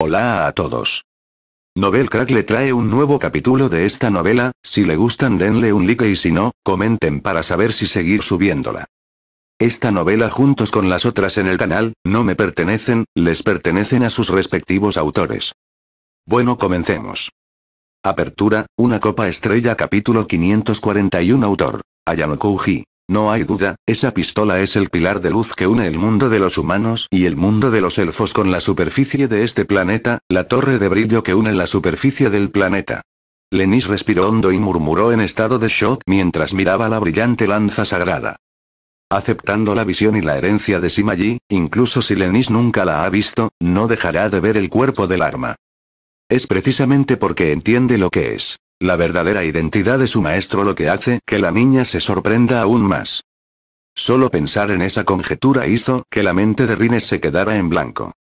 Hola a todos. Novel Crack le trae un nuevo capítulo de esta novela, si le gustan denle un like y si no, comenten para saber si seguir subiéndola. Esta novela juntos con las otras en el canal, no me pertenecen, les pertenecen a sus respectivos autores. Bueno comencemos. Apertura, una copa estrella capítulo 541 autor, Ayano Kouji. No hay duda, esa pistola es el pilar de luz que une el mundo de los humanos y el mundo de los elfos con la superficie de este planeta, la torre de brillo que une la superficie del planeta. Lenis respiró hondo y murmuró en estado de shock mientras miraba la brillante lanza sagrada. Aceptando la visión y la herencia de Yi, incluso si Lenis nunca la ha visto, no dejará de ver el cuerpo del arma. Es precisamente porque entiende lo que es la verdadera identidad de su maestro lo que hace que la niña se sorprenda aún más. Solo pensar en esa conjetura hizo que la mente de Rines se quedara en blanco.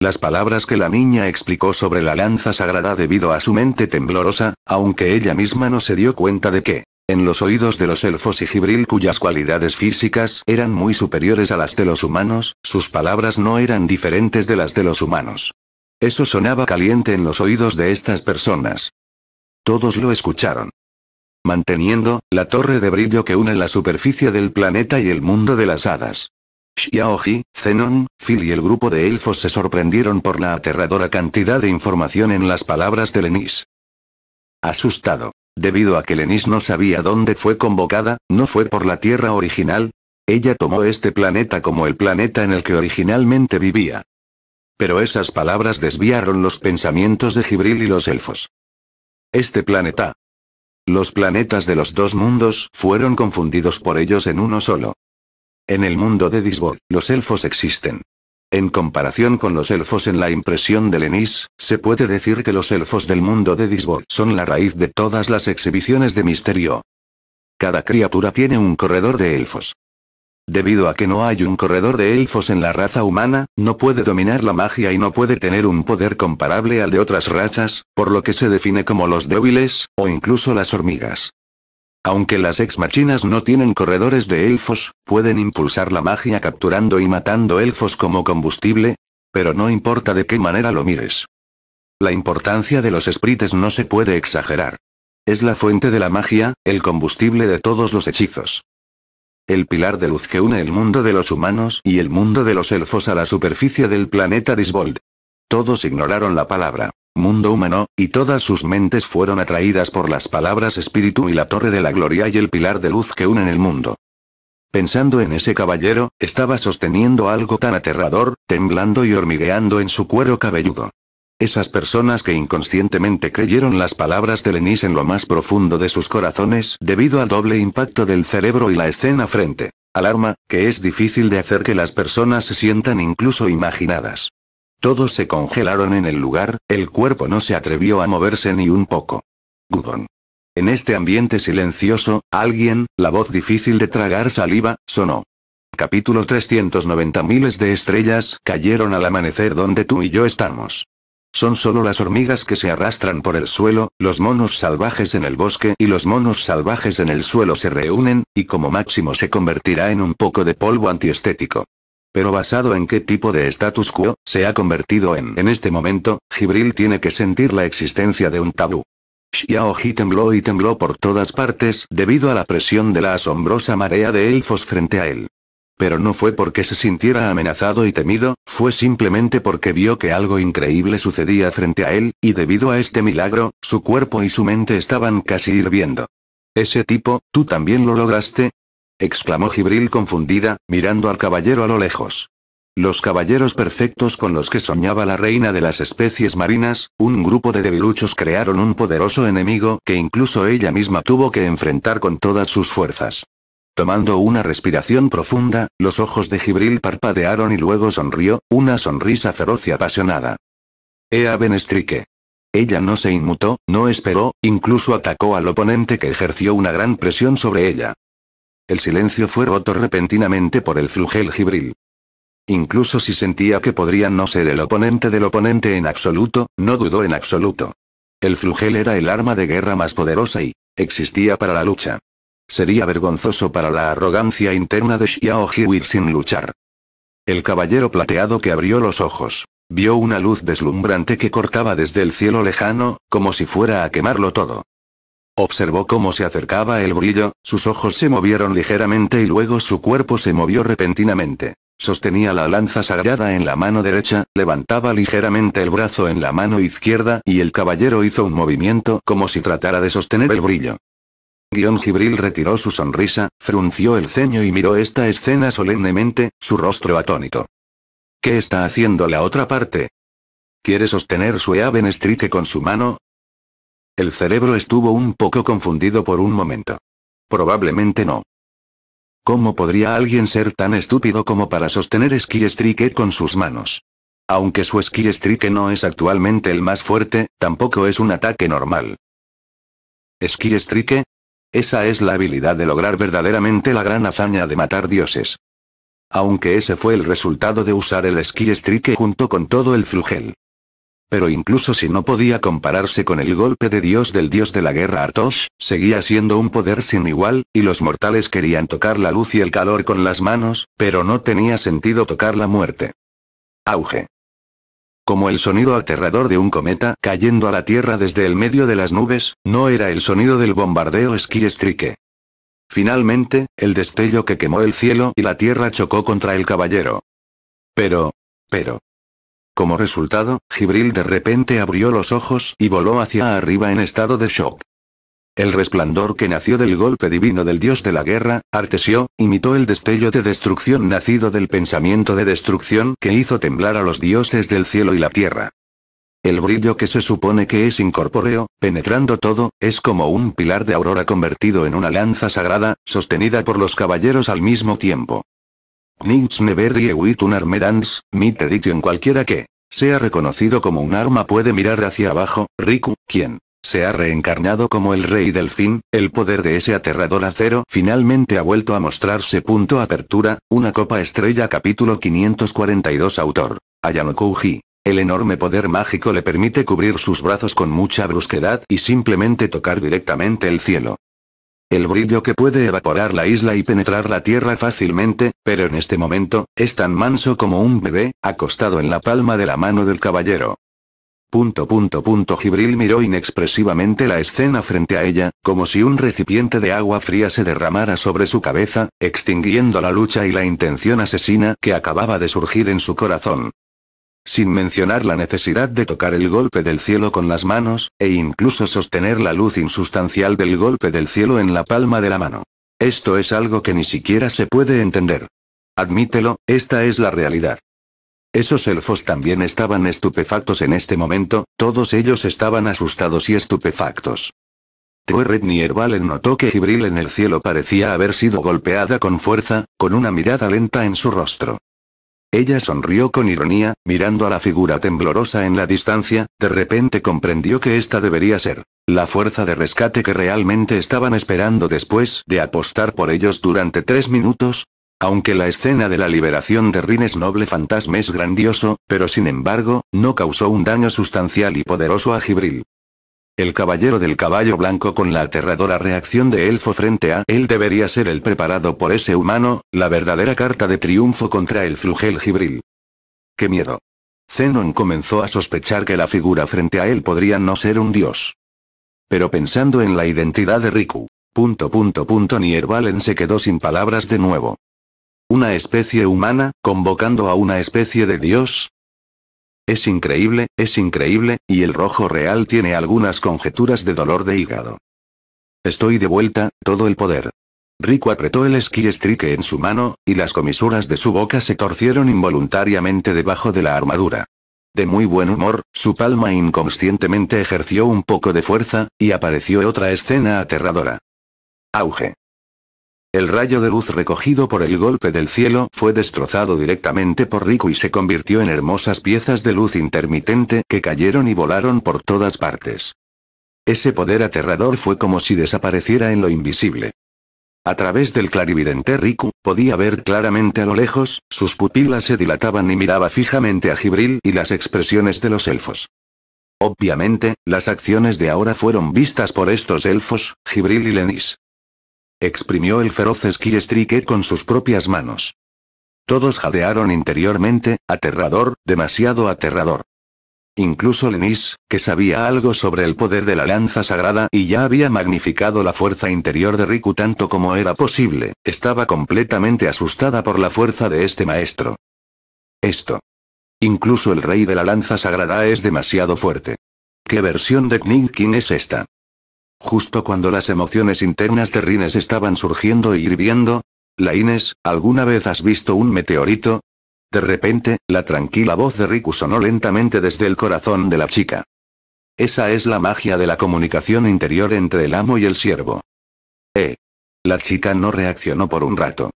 Las palabras que la niña explicó sobre la lanza sagrada debido a su mente temblorosa, aunque ella misma no se dio cuenta de que, en los oídos de los elfos y Gibril cuyas cualidades físicas eran muy superiores a las de los humanos, sus palabras no eran diferentes de las de los humanos. Eso sonaba caliente en los oídos de estas personas. Todos lo escucharon. Manteniendo, la torre de brillo que une la superficie del planeta y el mundo de las hadas. Xiaoji, Zenon, Phil y el grupo de elfos se sorprendieron por la aterradora cantidad de información en las palabras de Lenis. Asustado. Debido a que Lenis no sabía dónde fue convocada, no fue por la Tierra original. Ella tomó este planeta como el planeta en el que originalmente vivía. Pero esas palabras desviaron los pensamientos de Gibril y los elfos. Este planeta. Los planetas de los dos mundos fueron confundidos por ellos en uno solo. En el mundo de Disbol, los elfos existen. En comparación con los elfos en la impresión de Lenis, se puede decir que los elfos del mundo de Disbol son la raíz de todas las exhibiciones de misterio. Cada criatura tiene un corredor de elfos. Debido a que no hay un corredor de elfos en la raza humana, no puede dominar la magia y no puede tener un poder comparable al de otras razas, por lo que se define como los débiles, o incluso las hormigas. Aunque las ex-machinas no tienen corredores de elfos, pueden impulsar la magia capturando y matando elfos como combustible, pero no importa de qué manera lo mires. La importancia de los sprites no se puede exagerar. Es la fuente de la magia, el combustible de todos los hechizos el pilar de luz que une el mundo de los humanos y el mundo de los elfos a la superficie del planeta disbold Todos ignoraron la palabra mundo humano, y todas sus mentes fueron atraídas por las palabras espíritu y la torre de la gloria y el pilar de luz que unen el mundo. Pensando en ese caballero, estaba sosteniendo algo tan aterrador, temblando y hormigueando en su cuero cabelludo. Esas personas que inconscientemente creyeron las palabras de Lenis en lo más profundo de sus corazones debido al doble impacto del cerebro y la escena frente. Alarma, que es difícil de hacer que las personas se sientan incluso imaginadas. Todos se congelaron en el lugar, el cuerpo no se atrevió a moverse ni un poco. Gudon. En este ambiente silencioso, alguien, la voz difícil de tragar saliva, sonó. Capítulo 390 Miles de estrellas cayeron al amanecer donde tú y yo estamos. Son solo las hormigas que se arrastran por el suelo, los monos salvajes en el bosque y los monos salvajes en el suelo se reúnen, y como máximo se convertirá en un poco de polvo antiestético. Pero basado en qué tipo de status quo se ha convertido en en este momento, Gibril tiene que sentir la existencia de un tabú. Xiaoji tembló y tembló por todas partes debido a la presión de la asombrosa marea de elfos frente a él pero no fue porque se sintiera amenazado y temido, fue simplemente porque vio que algo increíble sucedía frente a él, y debido a este milagro, su cuerpo y su mente estaban casi hirviendo. Ese tipo, tú también lo lograste, exclamó Gibril confundida, mirando al caballero a lo lejos. Los caballeros perfectos con los que soñaba la reina de las especies marinas, un grupo de debiluchos crearon un poderoso enemigo que incluso ella misma tuvo que enfrentar con todas sus fuerzas. Tomando una respiración profunda, los ojos de Gibril parpadearon y luego sonrió, una sonrisa feroz y apasionada. Ea Benestrique. Ella no se inmutó, no esperó, incluso atacó al oponente que ejerció una gran presión sobre ella. El silencio fue roto repentinamente por el flugel Gibril. Incluso si sentía que podría no ser el oponente del oponente en absoluto, no dudó en absoluto. El flugel era el arma de guerra más poderosa y existía para la lucha. Sería vergonzoso para la arrogancia interna de Xiao Jiwir sin luchar. El caballero plateado que abrió los ojos. Vio una luz deslumbrante que cortaba desde el cielo lejano, como si fuera a quemarlo todo. Observó cómo se acercaba el brillo, sus ojos se movieron ligeramente y luego su cuerpo se movió repentinamente. Sostenía la lanza sagrada en la mano derecha, levantaba ligeramente el brazo en la mano izquierda y el caballero hizo un movimiento como si tratara de sostener el brillo. Guión Gibril retiró su sonrisa, frunció el ceño y miró esta escena solemnemente, su rostro atónito. ¿Qué está haciendo la otra parte? ¿Quiere sostener su Eaven Strike con su mano? El cerebro estuvo un poco confundido por un momento. Probablemente no. ¿Cómo podría alguien ser tan estúpido como para sostener Ski Strike con sus manos? Aunque su Ski Strike no es actualmente el más fuerte, tampoco es un ataque normal. Ski Strike, esa es la habilidad de lograr verdaderamente la gran hazaña de matar dioses. Aunque ese fue el resultado de usar el esquí strike junto con todo el flugel. Pero incluso si no podía compararse con el golpe de dios del dios de la guerra Artosh, seguía siendo un poder sin igual, y los mortales querían tocar la luz y el calor con las manos, pero no tenía sentido tocar la muerte. Auge como el sonido aterrador de un cometa cayendo a la Tierra desde el medio de las nubes, no era el sonido del bombardeo esquí Finalmente, el destello que quemó el cielo y la Tierra chocó contra el caballero. Pero... pero... Como resultado, Gibril de repente abrió los ojos y voló hacia arriba en estado de shock. El resplandor que nació del golpe divino del dios de la guerra, Artesio, imitó el destello de destrucción nacido del pensamiento de destrucción que hizo temblar a los dioses del cielo y la tierra. El brillo que se supone que es incorpóreo, penetrando todo, es como un pilar de aurora convertido en una lanza sagrada, sostenida por los caballeros al mismo tiempo. Ninch never with un mit edition cualquiera que sea reconocido como un arma puede mirar hacia abajo, Riku, quien se ha reencarnado como el rey del fin, el poder de ese aterrador acero finalmente ha vuelto a mostrarse. Punto apertura, una copa estrella capítulo 542 autor. Ayano Kouji. El enorme poder mágico le permite cubrir sus brazos con mucha brusquedad y simplemente tocar directamente el cielo. El brillo que puede evaporar la isla y penetrar la tierra fácilmente, pero en este momento, es tan manso como un bebé, acostado en la palma de la mano del caballero. Punto punto punto Gibril miró inexpresivamente la escena frente a ella, como si un recipiente de agua fría se derramara sobre su cabeza, extinguiendo la lucha y la intención asesina que acababa de surgir en su corazón sin mencionar la necesidad de tocar el golpe del cielo con las manos, e incluso sostener la luz insustancial del golpe del cielo en la palma de la mano. Esto es algo que ni siquiera se puede entender. Admítelo, esta es la realidad. Esos elfos también estaban estupefactos en este momento, todos ellos estaban asustados y estupefactos. Teoret Niervalen notó que Gibril en el cielo parecía haber sido golpeada con fuerza, con una mirada lenta en su rostro. Ella sonrió con ironía, mirando a la figura temblorosa en la distancia, de repente comprendió que esta debería ser la fuerza de rescate que realmente estaban esperando después de apostar por ellos durante tres minutos, aunque la escena de la liberación de Rines Noble Fantasma es grandioso, pero sin embargo, no causó un daño sustancial y poderoso a Gibril. El caballero del caballo blanco con la aterradora reacción de Elfo frente a él debería ser el preparado por ese humano, la verdadera carta de triunfo contra el flugel Gibril. ¡Qué miedo! Zenon comenzó a sospechar que la figura frente a él podría no ser un dios. Pero pensando en la identidad de Riku. Punto punto punto Niervalen se quedó sin palabras de nuevo. ¿Una especie humana, convocando a una especie de dios? Es increíble, es increíble, y el rojo real tiene algunas conjeturas de dolor de hígado. Estoy de vuelta, todo el poder. Rico apretó el esquí estrique en su mano, y las comisuras de su boca se torcieron involuntariamente debajo de la armadura. De muy buen humor, su palma inconscientemente ejerció un poco de fuerza, y apareció otra escena aterradora. Auge. El rayo de luz recogido por el golpe del cielo fue destrozado directamente por Riku y se convirtió en hermosas piezas de luz intermitente que cayeron y volaron por todas partes. Ese poder aterrador fue como si desapareciera en lo invisible. A través del clarividente Riku, podía ver claramente a lo lejos, sus pupilas se dilataban y miraba fijamente a Gibril y las expresiones de los elfos. Obviamente, las acciones de ahora fueron vistas por estos elfos, Gibril y Lenis. Exprimió el feroz esquí con sus propias manos. Todos jadearon interiormente, aterrador, demasiado aterrador. Incluso Lenis, que sabía algo sobre el poder de la lanza sagrada y ya había magnificado la fuerza interior de Riku tanto como era posible, estaba completamente asustada por la fuerza de este maestro. Esto. Incluso el rey de la lanza sagrada es demasiado fuerte. ¿Qué versión de King es esta? Justo cuando las emociones internas de Rines estaban surgiendo y hirviendo, la Inés, ¿alguna vez has visto un meteorito? De repente, la tranquila voz de Riku sonó lentamente desde el corazón de la chica. Esa es la magia de la comunicación interior entre el amo y el siervo. Eh. La chica no reaccionó por un rato.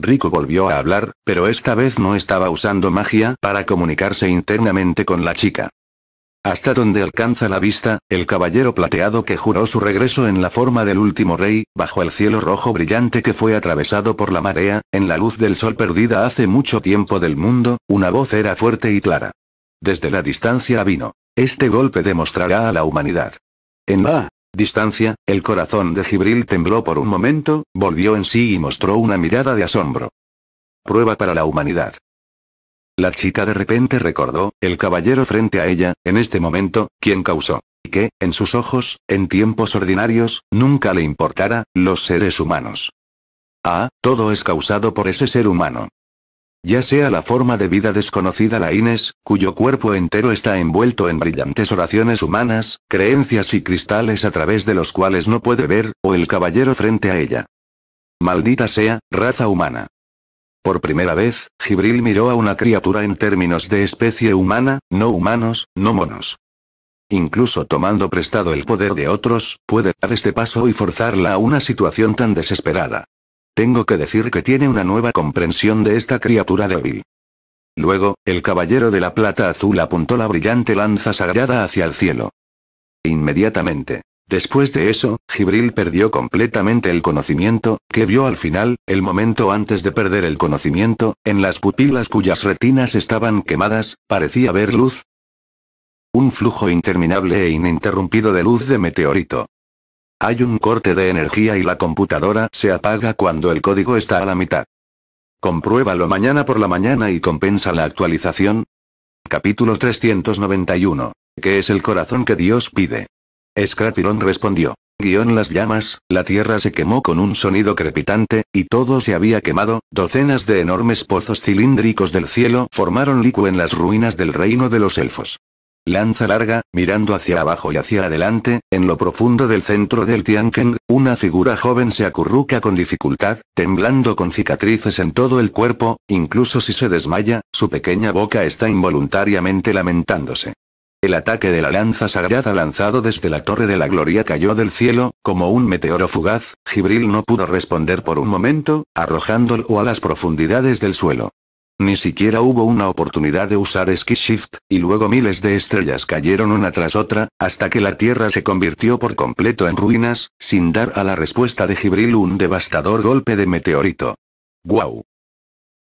Riku volvió a hablar, pero esta vez no estaba usando magia para comunicarse internamente con la chica. Hasta donde alcanza la vista, el caballero plateado que juró su regreso en la forma del último rey, bajo el cielo rojo brillante que fue atravesado por la marea, en la luz del sol perdida hace mucho tiempo del mundo, una voz era fuerte y clara. Desde la distancia vino. Este golpe demostrará a la humanidad. En la distancia, el corazón de Gibril tembló por un momento, volvió en sí y mostró una mirada de asombro. Prueba para la humanidad. La chica de repente recordó, el caballero frente a ella, en este momento, quien causó y que, en sus ojos, en tiempos ordinarios, nunca le importara, los seres humanos. Ah, todo es causado por ese ser humano. Ya sea la forma de vida desconocida la Inés, cuyo cuerpo entero está envuelto en brillantes oraciones humanas, creencias y cristales a través de los cuales no puede ver, o el caballero frente a ella. Maldita sea, raza humana. Por primera vez, Gibril miró a una criatura en términos de especie humana, no humanos, no monos. Incluso tomando prestado el poder de otros, puede dar este paso y forzarla a una situación tan desesperada. Tengo que decir que tiene una nueva comprensión de esta criatura débil. Luego, el caballero de la plata azul apuntó la brillante lanza sagrada hacia el cielo. Inmediatamente, Después de eso, Gibril perdió completamente el conocimiento, que vio al final, el momento antes de perder el conocimiento, en las pupilas cuyas retinas estaban quemadas, parecía ver luz. Un flujo interminable e ininterrumpido de luz de meteorito. Hay un corte de energía y la computadora se apaga cuando el código está a la mitad. Compruébalo mañana por la mañana y compensa la actualización. Capítulo 391. ¿Qué es el corazón que Dios pide? Scrapiron respondió. Guión las llamas, la tierra se quemó con un sonido crepitante, y todo se había quemado, docenas de enormes pozos cilíndricos del cielo formaron licu en las ruinas del reino de los elfos. Lanza larga, mirando hacia abajo y hacia adelante, en lo profundo del centro del Tianken, una figura joven se acurruca con dificultad, temblando con cicatrices en todo el cuerpo, incluso si se desmaya, su pequeña boca está involuntariamente lamentándose. El ataque de la lanza sagrada lanzado desde la Torre de la Gloria cayó del cielo, como un meteoro fugaz, Gibril no pudo responder por un momento, arrojándolo a las profundidades del suelo. Ni siquiera hubo una oportunidad de usar Ski Shift, y luego miles de estrellas cayeron una tras otra, hasta que la Tierra se convirtió por completo en ruinas, sin dar a la respuesta de Gibril un devastador golpe de meteorito. ¡Guau!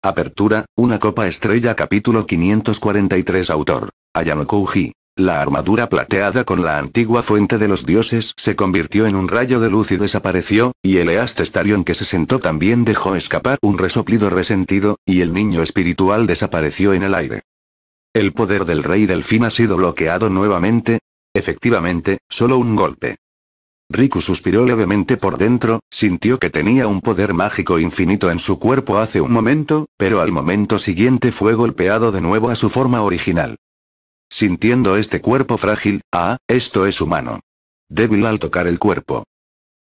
Apertura, una copa estrella capítulo 543 autor. Yanokouji. La armadura plateada con la antigua fuente de los dioses se convirtió en un rayo de luz y desapareció, y el Testarion que se sentó también dejó escapar un resoplido resentido, y el niño espiritual desapareció en el aire. ¿El poder del rey delfín ha sido bloqueado nuevamente? Efectivamente, solo un golpe. Riku suspiró levemente por dentro, sintió que tenía un poder mágico infinito en su cuerpo hace un momento, pero al momento siguiente fue golpeado de nuevo a su forma original. Sintiendo este cuerpo frágil, ah, esto es humano. Débil al tocar el cuerpo.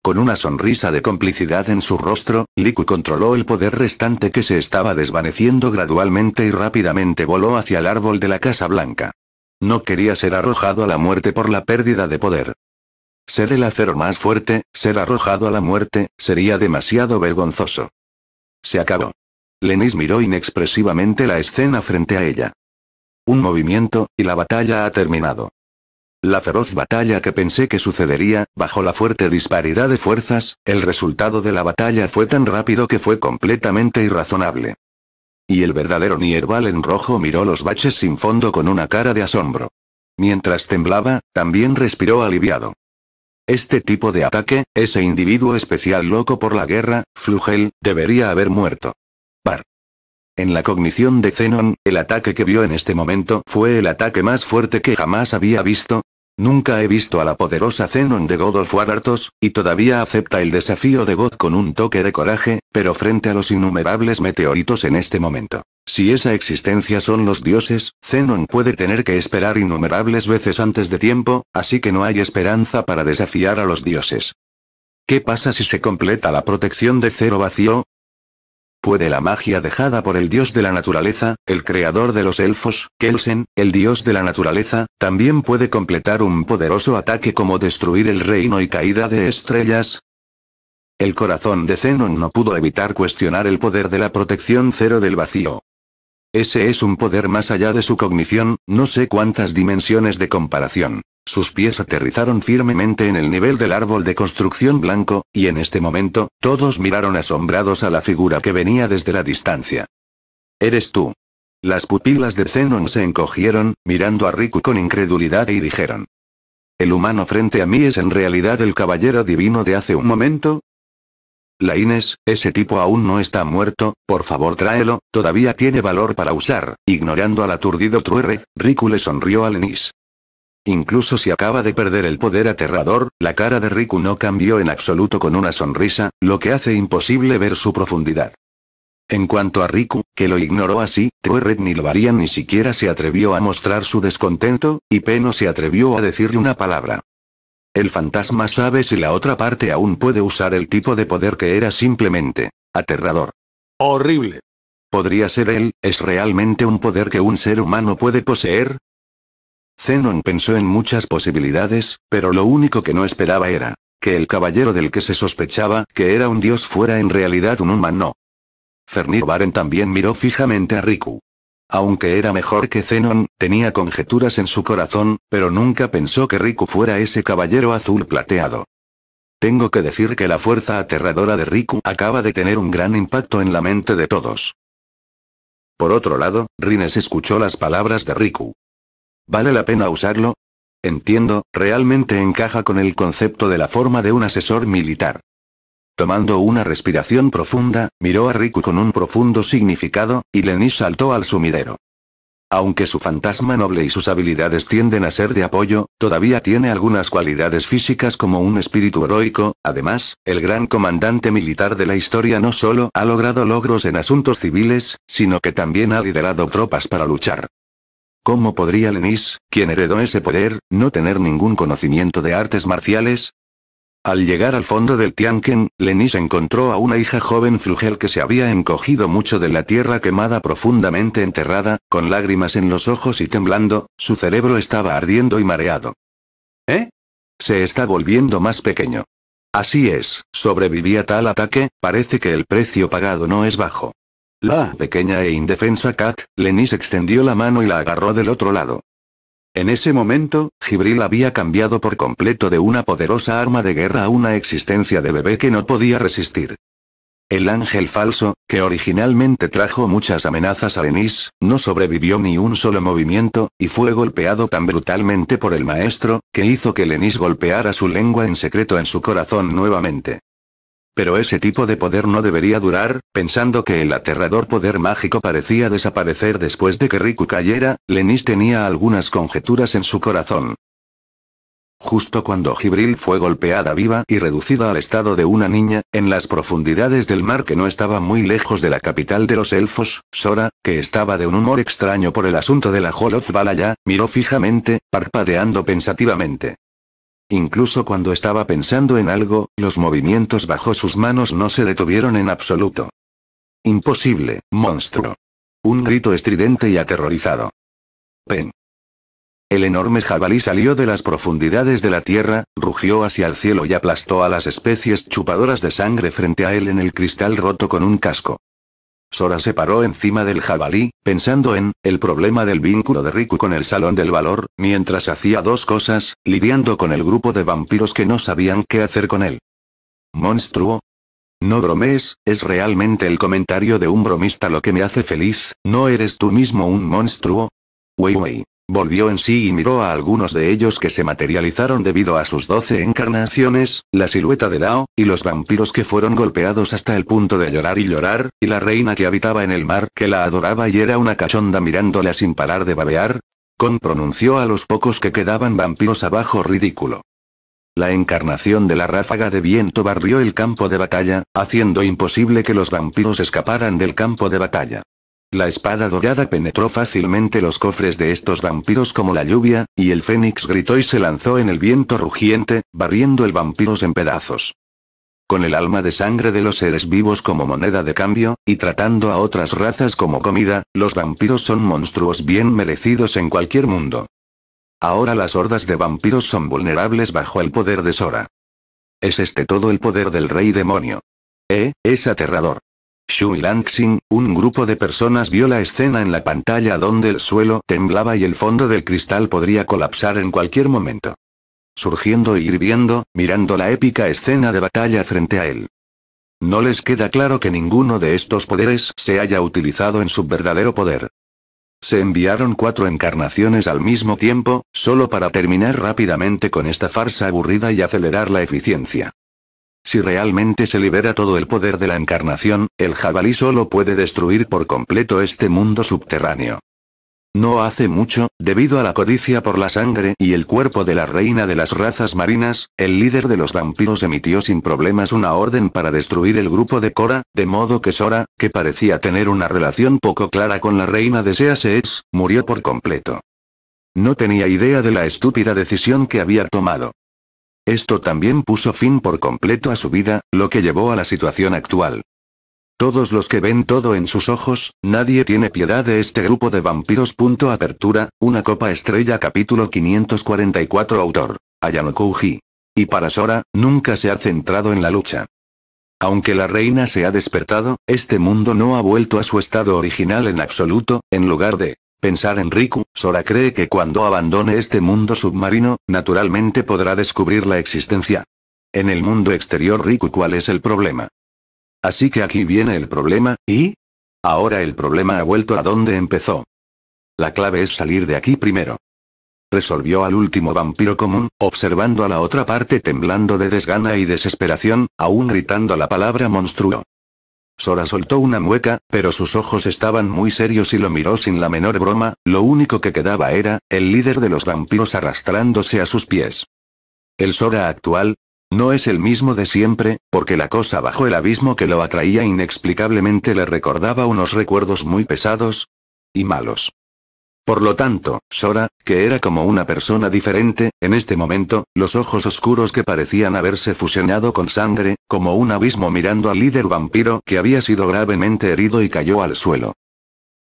Con una sonrisa de complicidad en su rostro, Liku controló el poder restante que se estaba desvaneciendo gradualmente y rápidamente voló hacia el árbol de la Casa Blanca. No quería ser arrojado a la muerte por la pérdida de poder. Ser el acero más fuerte, ser arrojado a la muerte, sería demasiado vergonzoso. Se acabó. Lenis miró inexpresivamente la escena frente a ella un movimiento, y la batalla ha terminado. La feroz batalla que pensé que sucedería, bajo la fuerte disparidad de fuerzas, el resultado de la batalla fue tan rápido que fue completamente irrazonable. Y el verdadero Nierval en rojo miró los baches sin fondo con una cara de asombro. Mientras temblaba, también respiró aliviado. Este tipo de ataque, ese individuo especial loco por la guerra, Flugel, debería haber muerto. En la cognición de Zenon, el ataque que vio en este momento fue el ataque más fuerte que jamás había visto. Nunca he visto a la poderosa Zenon de God of War y todavía acepta el desafío de God con un toque de coraje, pero frente a los innumerables meteoritos en este momento. Si esa existencia son los dioses, Zenon puede tener que esperar innumerables veces antes de tiempo, así que no hay esperanza para desafiar a los dioses. ¿Qué pasa si se completa la protección de cero vacío? ¿Puede la magia dejada por el dios de la naturaleza, el creador de los elfos, Kelsen, el dios de la naturaleza, también puede completar un poderoso ataque como destruir el reino y caída de estrellas? El corazón de Zenon no pudo evitar cuestionar el poder de la protección cero del vacío. Ese es un poder más allá de su cognición, no sé cuántas dimensiones de comparación. Sus pies aterrizaron firmemente en el nivel del árbol de construcción blanco, y en este momento, todos miraron asombrados a la figura que venía desde la distancia. Eres tú. Las pupilas de Zenon se encogieron, mirando a Riku con incredulidad y dijeron. El humano frente a mí es en realidad el caballero divino de hace un momento, la Inés, ese tipo aún no está muerto, por favor tráelo, todavía tiene valor para usar. Ignorando al aturdido Truere, Riku le sonrió a Lenis. Incluso si acaba de perder el poder aterrador, la cara de Riku no cambió en absoluto con una sonrisa, lo que hace imposible ver su profundidad. En cuanto a Riku, que lo ignoró así, Truerred ni lo varían ni siquiera se atrevió a mostrar su descontento, y Peno se atrevió a decirle una palabra. El fantasma sabe si la otra parte aún puede usar el tipo de poder que era simplemente aterrador. Horrible. ¿Podría ser él? ¿Es realmente un poder que un ser humano puede poseer? Zenon pensó en muchas posibilidades, pero lo único que no esperaba era que el caballero del que se sospechaba que era un dios fuera en realidad un humano. Fernir Baren también miró fijamente a Riku. Aunque era mejor que Zenon, tenía conjeturas en su corazón, pero nunca pensó que Riku fuera ese caballero azul plateado. Tengo que decir que la fuerza aterradora de Riku acaba de tener un gran impacto en la mente de todos. Por otro lado, Rines escuchó las palabras de Riku. ¿Vale la pena usarlo? Entiendo, realmente encaja con el concepto de la forma de un asesor militar. Tomando una respiración profunda, miró a Riku con un profundo significado, y Lenis saltó al sumidero. Aunque su fantasma noble y sus habilidades tienden a ser de apoyo, todavía tiene algunas cualidades físicas como un espíritu heroico, además, el gran comandante militar de la historia no solo ha logrado logros en asuntos civiles, sino que también ha liderado tropas para luchar. ¿Cómo podría Lenis, quien heredó ese poder, no tener ningún conocimiento de artes marciales? Al llegar al fondo del Tianquen, Lenis encontró a una hija joven Flugel que se había encogido mucho de la tierra quemada profundamente enterrada, con lágrimas en los ojos y temblando, su cerebro estaba ardiendo y mareado. ¿Eh? Se está volviendo más pequeño. Así es, sobrevivía tal ataque, parece que el precio pagado no es bajo. La pequeña e indefensa Kat, Lenis extendió la mano y la agarró del otro lado. En ese momento, Gibril había cambiado por completo de una poderosa arma de guerra a una existencia de bebé que no podía resistir. El ángel falso, que originalmente trajo muchas amenazas a Lenis, no sobrevivió ni un solo movimiento, y fue golpeado tan brutalmente por el maestro, que hizo que Lenis golpeara su lengua en secreto en su corazón nuevamente pero ese tipo de poder no debería durar, pensando que el aterrador poder mágico parecía desaparecer después de que Riku cayera, Lenis tenía algunas conjeturas en su corazón. Justo cuando Gibril fue golpeada viva y reducida al estado de una niña, en las profundidades del mar que no estaba muy lejos de la capital de los elfos, Sora, que estaba de un humor extraño por el asunto de la Joloz Balaya, miró fijamente, parpadeando pensativamente. Incluso cuando estaba pensando en algo, los movimientos bajo sus manos no se detuvieron en absoluto. Imposible, monstruo. Un grito estridente y aterrorizado. Pen. El enorme jabalí salió de las profundidades de la tierra, rugió hacia el cielo y aplastó a las especies chupadoras de sangre frente a él en el cristal roto con un casco. Sora se paró encima del jabalí, pensando en, el problema del vínculo de Riku con el Salón del Valor, mientras hacía dos cosas, lidiando con el grupo de vampiros que no sabían qué hacer con él. Monstruo. No bromes, es realmente el comentario de un bromista lo que me hace feliz, ¿no eres tú mismo un monstruo? Weiwei. Volvió en sí y miró a algunos de ellos que se materializaron debido a sus doce encarnaciones, la silueta de Dao, y los vampiros que fueron golpeados hasta el punto de llorar y llorar, y la reina que habitaba en el mar que la adoraba y era una cachonda mirándola sin parar de babear. Con pronunció a los pocos que quedaban vampiros abajo ridículo. La encarnación de la ráfaga de viento barrió el campo de batalla, haciendo imposible que los vampiros escaparan del campo de batalla. La espada dorada penetró fácilmente los cofres de estos vampiros como la lluvia, y el fénix gritó y se lanzó en el viento rugiente, barriendo el vampiros en pedazos. Con el alma de sangre de los seres vivos como moneda de cambio, y tratando a otras razas como comida, los vampiros son monstruos bien merecidos en cualquier mundo. Ahora las hordas de vampiros son vulnerables bajo el poder de Sora. ¿Es este todo el poder del rey demonio? Eh, es aterrador y Xing, un grupo de personas vio la escena en la pantalla donde el suelo temblaba y el fondo del cristal podría colapsar en cualquier momento. Surgiendo y hirviendo, mirando la épica escena de batalla frente a él. No les queda claro que ninguno de estos poderes se haya utilizado en su verdadero poder. Se enviaron cuatro encarnaciones al mismo tiempo, solo para terminar rápidamente con esta farsa aburrida y acelerar la eficiencia. Si realmente se libera todo el poder de la encarnación, el jabalí solo puede destruir por completo este mundo subterráneo. No hace mucho, debido a la codicia por la sangre y el cuerpo de la reina de las razas marinas, el líder de los vampiros emitió sin problemas una orden para destruir el grupo de Cora, de modo que Sora, que parecía tener una relación poco clara con la reina de Seasex, murió por completo. No tenía idea de la estúpida decisión que había tomado. Esto también puso fin por completo a su vida, lo que llevó a la situación actual. Todos los que ven todo en sus ojos, nadie tiene piedad de este grupo de vampiros. apertura, una copa estrella capítulo 544 autor. Ayano Kouji. Y para Sora, nunca se ha centrado en la lucha. Aunque la reina se ha despertado, este mundo no ha vuelto a su estado original en absoluto, en lugar de Pensar en Riku, Sora cree que cuando abandone este mundo submarino, naturalmente podrá descubrir la existencia. En el mundo exterior Riku ¿cuál es el problema? Así que aquí viene el problema, ¿y? Ahora el problema ha vuelto a donde empezó. La clave es salir de aquí primero. Resolvió al último vampiro común, observando a la otra parte temblando de desgana y desesperación, aún gritando la palabra monstruo. Sora soltó una mueca, pero sus ojos estaban muy serios y lo miró sin la menor broma, lo único que quedaba era, el líder de los vampiros arrastrándose a sus pies. El Sora actual, no es el mismo de siempre, porque la cosa bajo el abismo que lo atraía inexplicablemente le recordaba unos recuerdos muy pesados y malos. Por lo tanto, Sora, que era como una persona diferente, en este momento, los ojos oscuros que parecían haberse fusionado con sangre, como un abismo mirando al líder vampiro que había sido gravemente herido y cayó al suelo.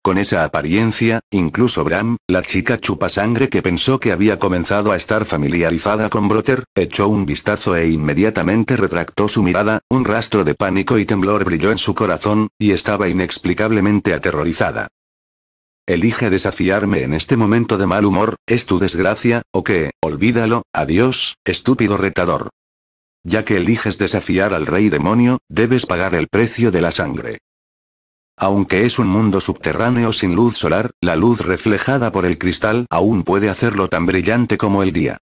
Con esa apariencia, incluso Bram, la chica chupa sangre que pensó que había comenzado a estar familiarizada con Brother, echó un vistazo e inmediatamente retractó su mirada, un rastro de pánico y temblor brilló en su corazón, y estaba inexplicablemente aterrorizada. Elige desafiarme en este momento de mal humor, es tu desgracia, o que, olvídalo, adiós, estúpido retador. Ya que eliges desafiar al rey demonio, debes pagar el precio de la sangre. Aunque es un mundo subterráneo sin luz solar, la luz reflejada por el cristal aún puede hacerlo tan brillante como el día.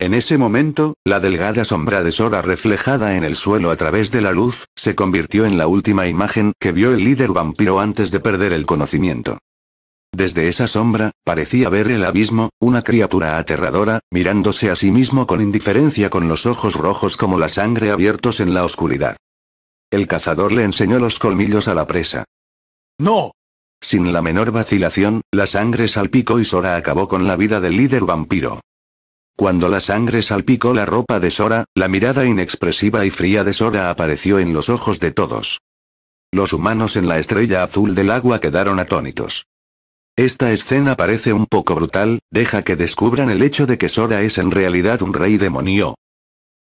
En ese momento, la delgada sombra de Sora reflejada en el suelo a través de la luz, se convirtió en la última imagen que vio el líder vampiro antes de perder el conocimiento. Desde esa sombra, parecía ver el abismo, una criatura aterradora, mirándose a sí mismo con indiferencia con los ojos rojos como la sangre abiertos en la oscuridad. El cazador le enseñó los colmillos a la presa. ¡No! Sin la menor vacilación, la sangre salpicó y Sora acabó con la vida del líder vampiro. Cuando la sangre salpicó la ropa de Sora, la mirada inexpresiva y fría de Sora apareció en los ojos de todos. Los humanos en la estrella azul del agua quedaron atónitos. Esta escena parece un poco brutal, deja que descubran el hecho de que Sora es en realidad un rey demonio.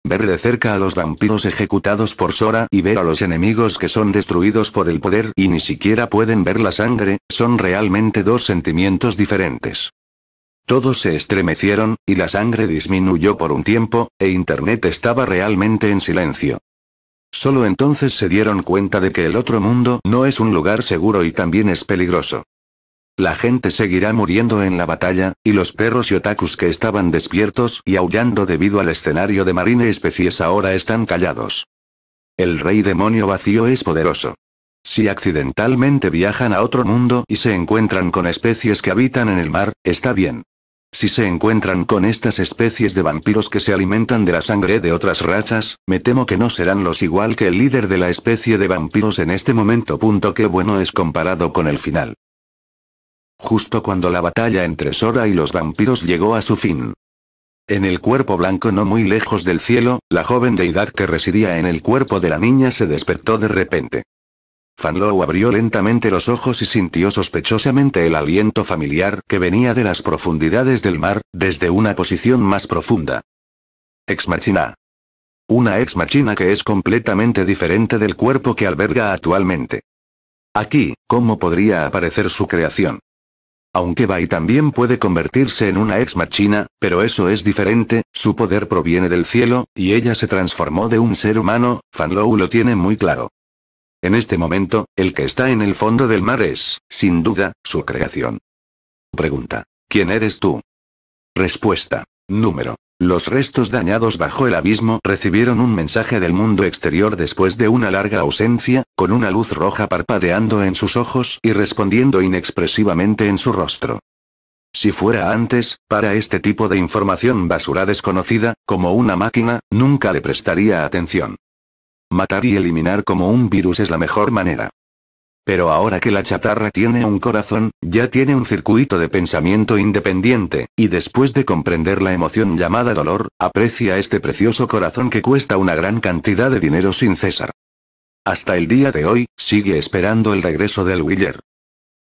Ver de cerca a los vampiros ejecutados por Sora y ver a los enemigos que son destruidos por el poder y ni siquiera pueden ver la sangre, son realmente dos sentimientos diferentes. Todos se estremecieron, y la sangre disminuyó por un tiempo, e Internet estaba realmente en silencio. Solo entonces se dieron cuenta de que el otro mundo no es un lugar seguro y también es peligroso. La gente seguirá muriendo en la batalla, y los perros y otakus que estaban despiertos y aullando debido al escenario de marine especies ahora están callados. El rey demonio vacío es poderoso. Si accidentalmente viajan a otro mundo y se encuentran con especies que habitan en el mar, está bien. Si se encuentran con estas especies de vampiros que se alimentan de la sangre de otras razas, me temo que no serán los igual que el líder de la especie de vampiros en este momento. Punto que bueno es comparado con el final. Justo cuando la batalla entre Sora y los vampiros llegó a su fin. En el cuerpo blanco no muy lejos del cielo, la joven deidad que residía en el cuerpo de la niña se despertó de repente. Fanlou abrió lentamente los ojos y sintió sospechosamente el aliento familiar que venía de las profundidades del mar, desde una posición más profunda. Ex machina. Una ex machina que es completamente diferente del cuerpo que alberga actualmente. Aquí, ¿cómo podría aparecer su creación? Aunque Bai también puede convertirse en una ex machina, pero eso es diferente, su poder proviene del cielo, y ella se transformó de un ser humano, Fanlou lo tiene muy claro. En este momento, el que está en el fondo del mar es, sin duda, su creación. Pregunta. ¿Quién eres tú? Respuesta. Número. Los restos dañados bajo el abismo recibieron un mensaje del mundo exterior después de una larga ausencia, con una luz roja parpadeando en sus ojos y respondiendo inexpresivamente en su rostro. Si fuera antes, para este tipo de información basura desconocida, como una máquina, nunca le prestaría atención. Matar y eliminar como un virus es la mejor manera. Pero ahora que la chatarra tiene un corazón, ya tiene un circuito de pensamiento independiente, y después de comprender la emoción llamada dolor, aprecia este precioso corazón que cuesta una gran cantidad de dinero sin cesar. Hasta el día de hoy, sigue esperando el regreso del Willer.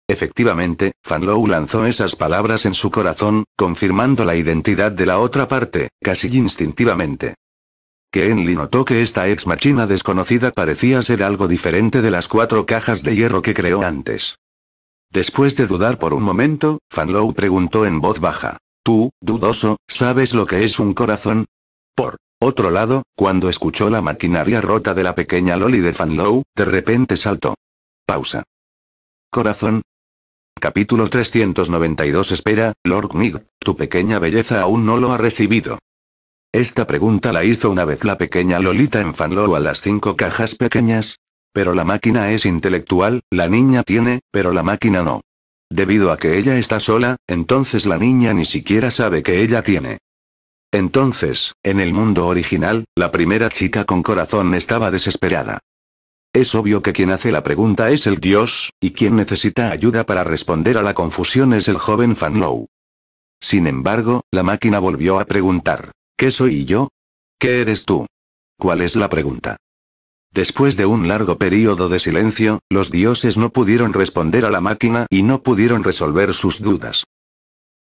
Efectivamente, Fanlow lanzó esas palabras en su corazón, confirmando la identidad de la otra parte, casi instintivamente. Enli notó que esta ex machina desconocida parecía ser algo diferente de las cuatro cajas de hierro que creó antes. Después de dudar por un momento, Fanlow preguntó en voz baja. Tú, dudoso, ¿sabes lo que es un corazón? Por otro lado, cuando escuchó la maquinaria rota de la pequeña Loli de Fanlow, de repente saltó. Pausa. Corazón. Capítulo 392 Espera, Lord Mid, tu pequeña belleza aún no lo ha recibido. Esta pregunta la hizo una vez la pequeña Lolita en Fanlow a las cinco cajas pequeñas. Pero la máquina es intelectual, la niña tiene, pero la máquina no. Debido a que ella está sola, entonces la niña ni siquiera sabe que ella tiene. Entonces, en el mundo original, la primera chica con corazón estaba desesperada. Es obvio que quien hace la pregunta es el dios, y quien necesita ayuda para responder a la confusión es el joven Fanlow. Sin embargo, la máquina volvió a preguntar. ¿Qué soy yo? ¿Qué eres tú? ¿Cuál es la pregunta? Después de un largo período de silencio, los dioses no pudieron responder a la máquina y no pudieron resolver sus dudas.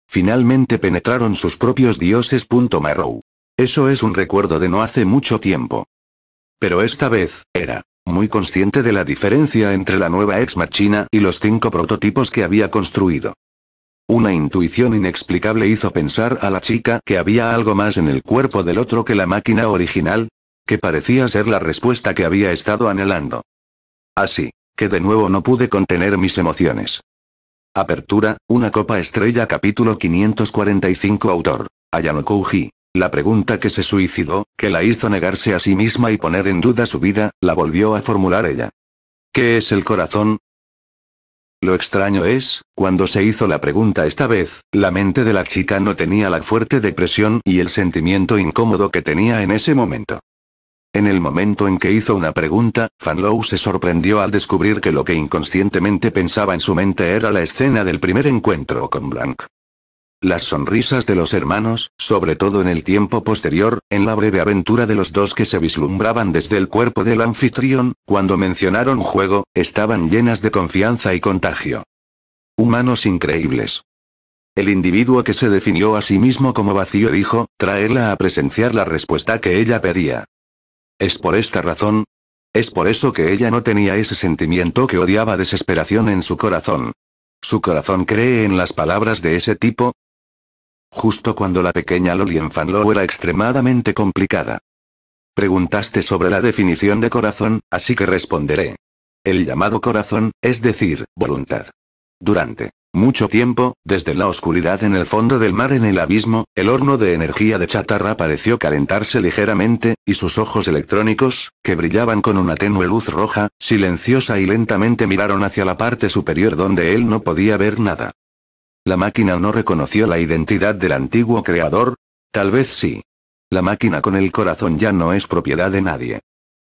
Finalmente penetraron sus propios dioses. Marrow. Eso es un recuerdo de no hace mucho tiempo. Pero esta vez, era muy consciente de la diferencia entre la nueva ex machina y los cinco prototipos que había construido. Una intuición inexplicable hizo pensar a la chica que había algo más en el cuerpo del otro que la máquina original, que parecía ser la respuesta que había estado anhelando. Así, que de nuevo no pude contener mis emociones. Apertura, una copa estrella capítulo 545 autor, Ayano Kouji. La pregunta que se suicidó, que la hizo negarse a sí misma y poner en duda su vida, la volvió a formular ella. ¿Qué es el corazón? Lo extraño es, cuando se hizo la pregunta esta vez, la mente de la chica no tenía la fuerte depresión y el sentimiento incómodo que tenía en ese momento. En el momento en que hizo una pregunta, Fanlow se sorprendió al descubrir que lo que inconscientemente pensaba en su mente era la escena del primer encuentro con Blanc. Las sonrisas de los hermanos, sobre todo en el tiempo posterior, en la breve aventura de los dos que se vislumbraban desde el cuerpo del anfitrión, cuando mencionaron juego, estaban llenas de confianza y contagio. Humanos increíbles. El individuo que se definió a sí mismo como vacío dijo, traerla a presenciar la respuesta que ella pedía. Es por esta razón. Es por eso que ella no tenía ese sentimiento que odiaba desesperación en su corazón. Su corazón cree en las palabras de ese tipo, Justo cuando la pequeña en Fanlow era extremadamente complicada. Preguntaste sobre la definición de corazón, así que responderé. El llamado corazón, es decir, voluntad. Durante mucho tiempo, desde la oscuridad en el fondo del mar en el abismo, el horno de energía de chatarra pareció calentarse ligeramente, y sus ojos electrónicos, que brillaban con una tenue luz roja, silenciosa y lentamente miraron hacia la parte superior donde él no podía ver nada. La máquina no reconoció la identidad del antiguo creador. Tal vez sí. La máquina con el corazón ya no es propiedad de nadie.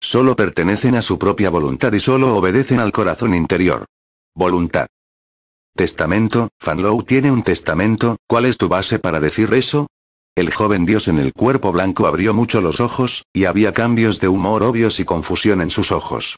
Solo pertenecen a su propia voluntad y solo obedecen al corazón interior. Voluntad. Testamento, Fanlow tiene un testamento, ¿cuál es tu base para decir eso? El joven dios en el cuerpo blanco abrió mucho los ojos, y había cambios de humor obvios y confusión en sus ojos.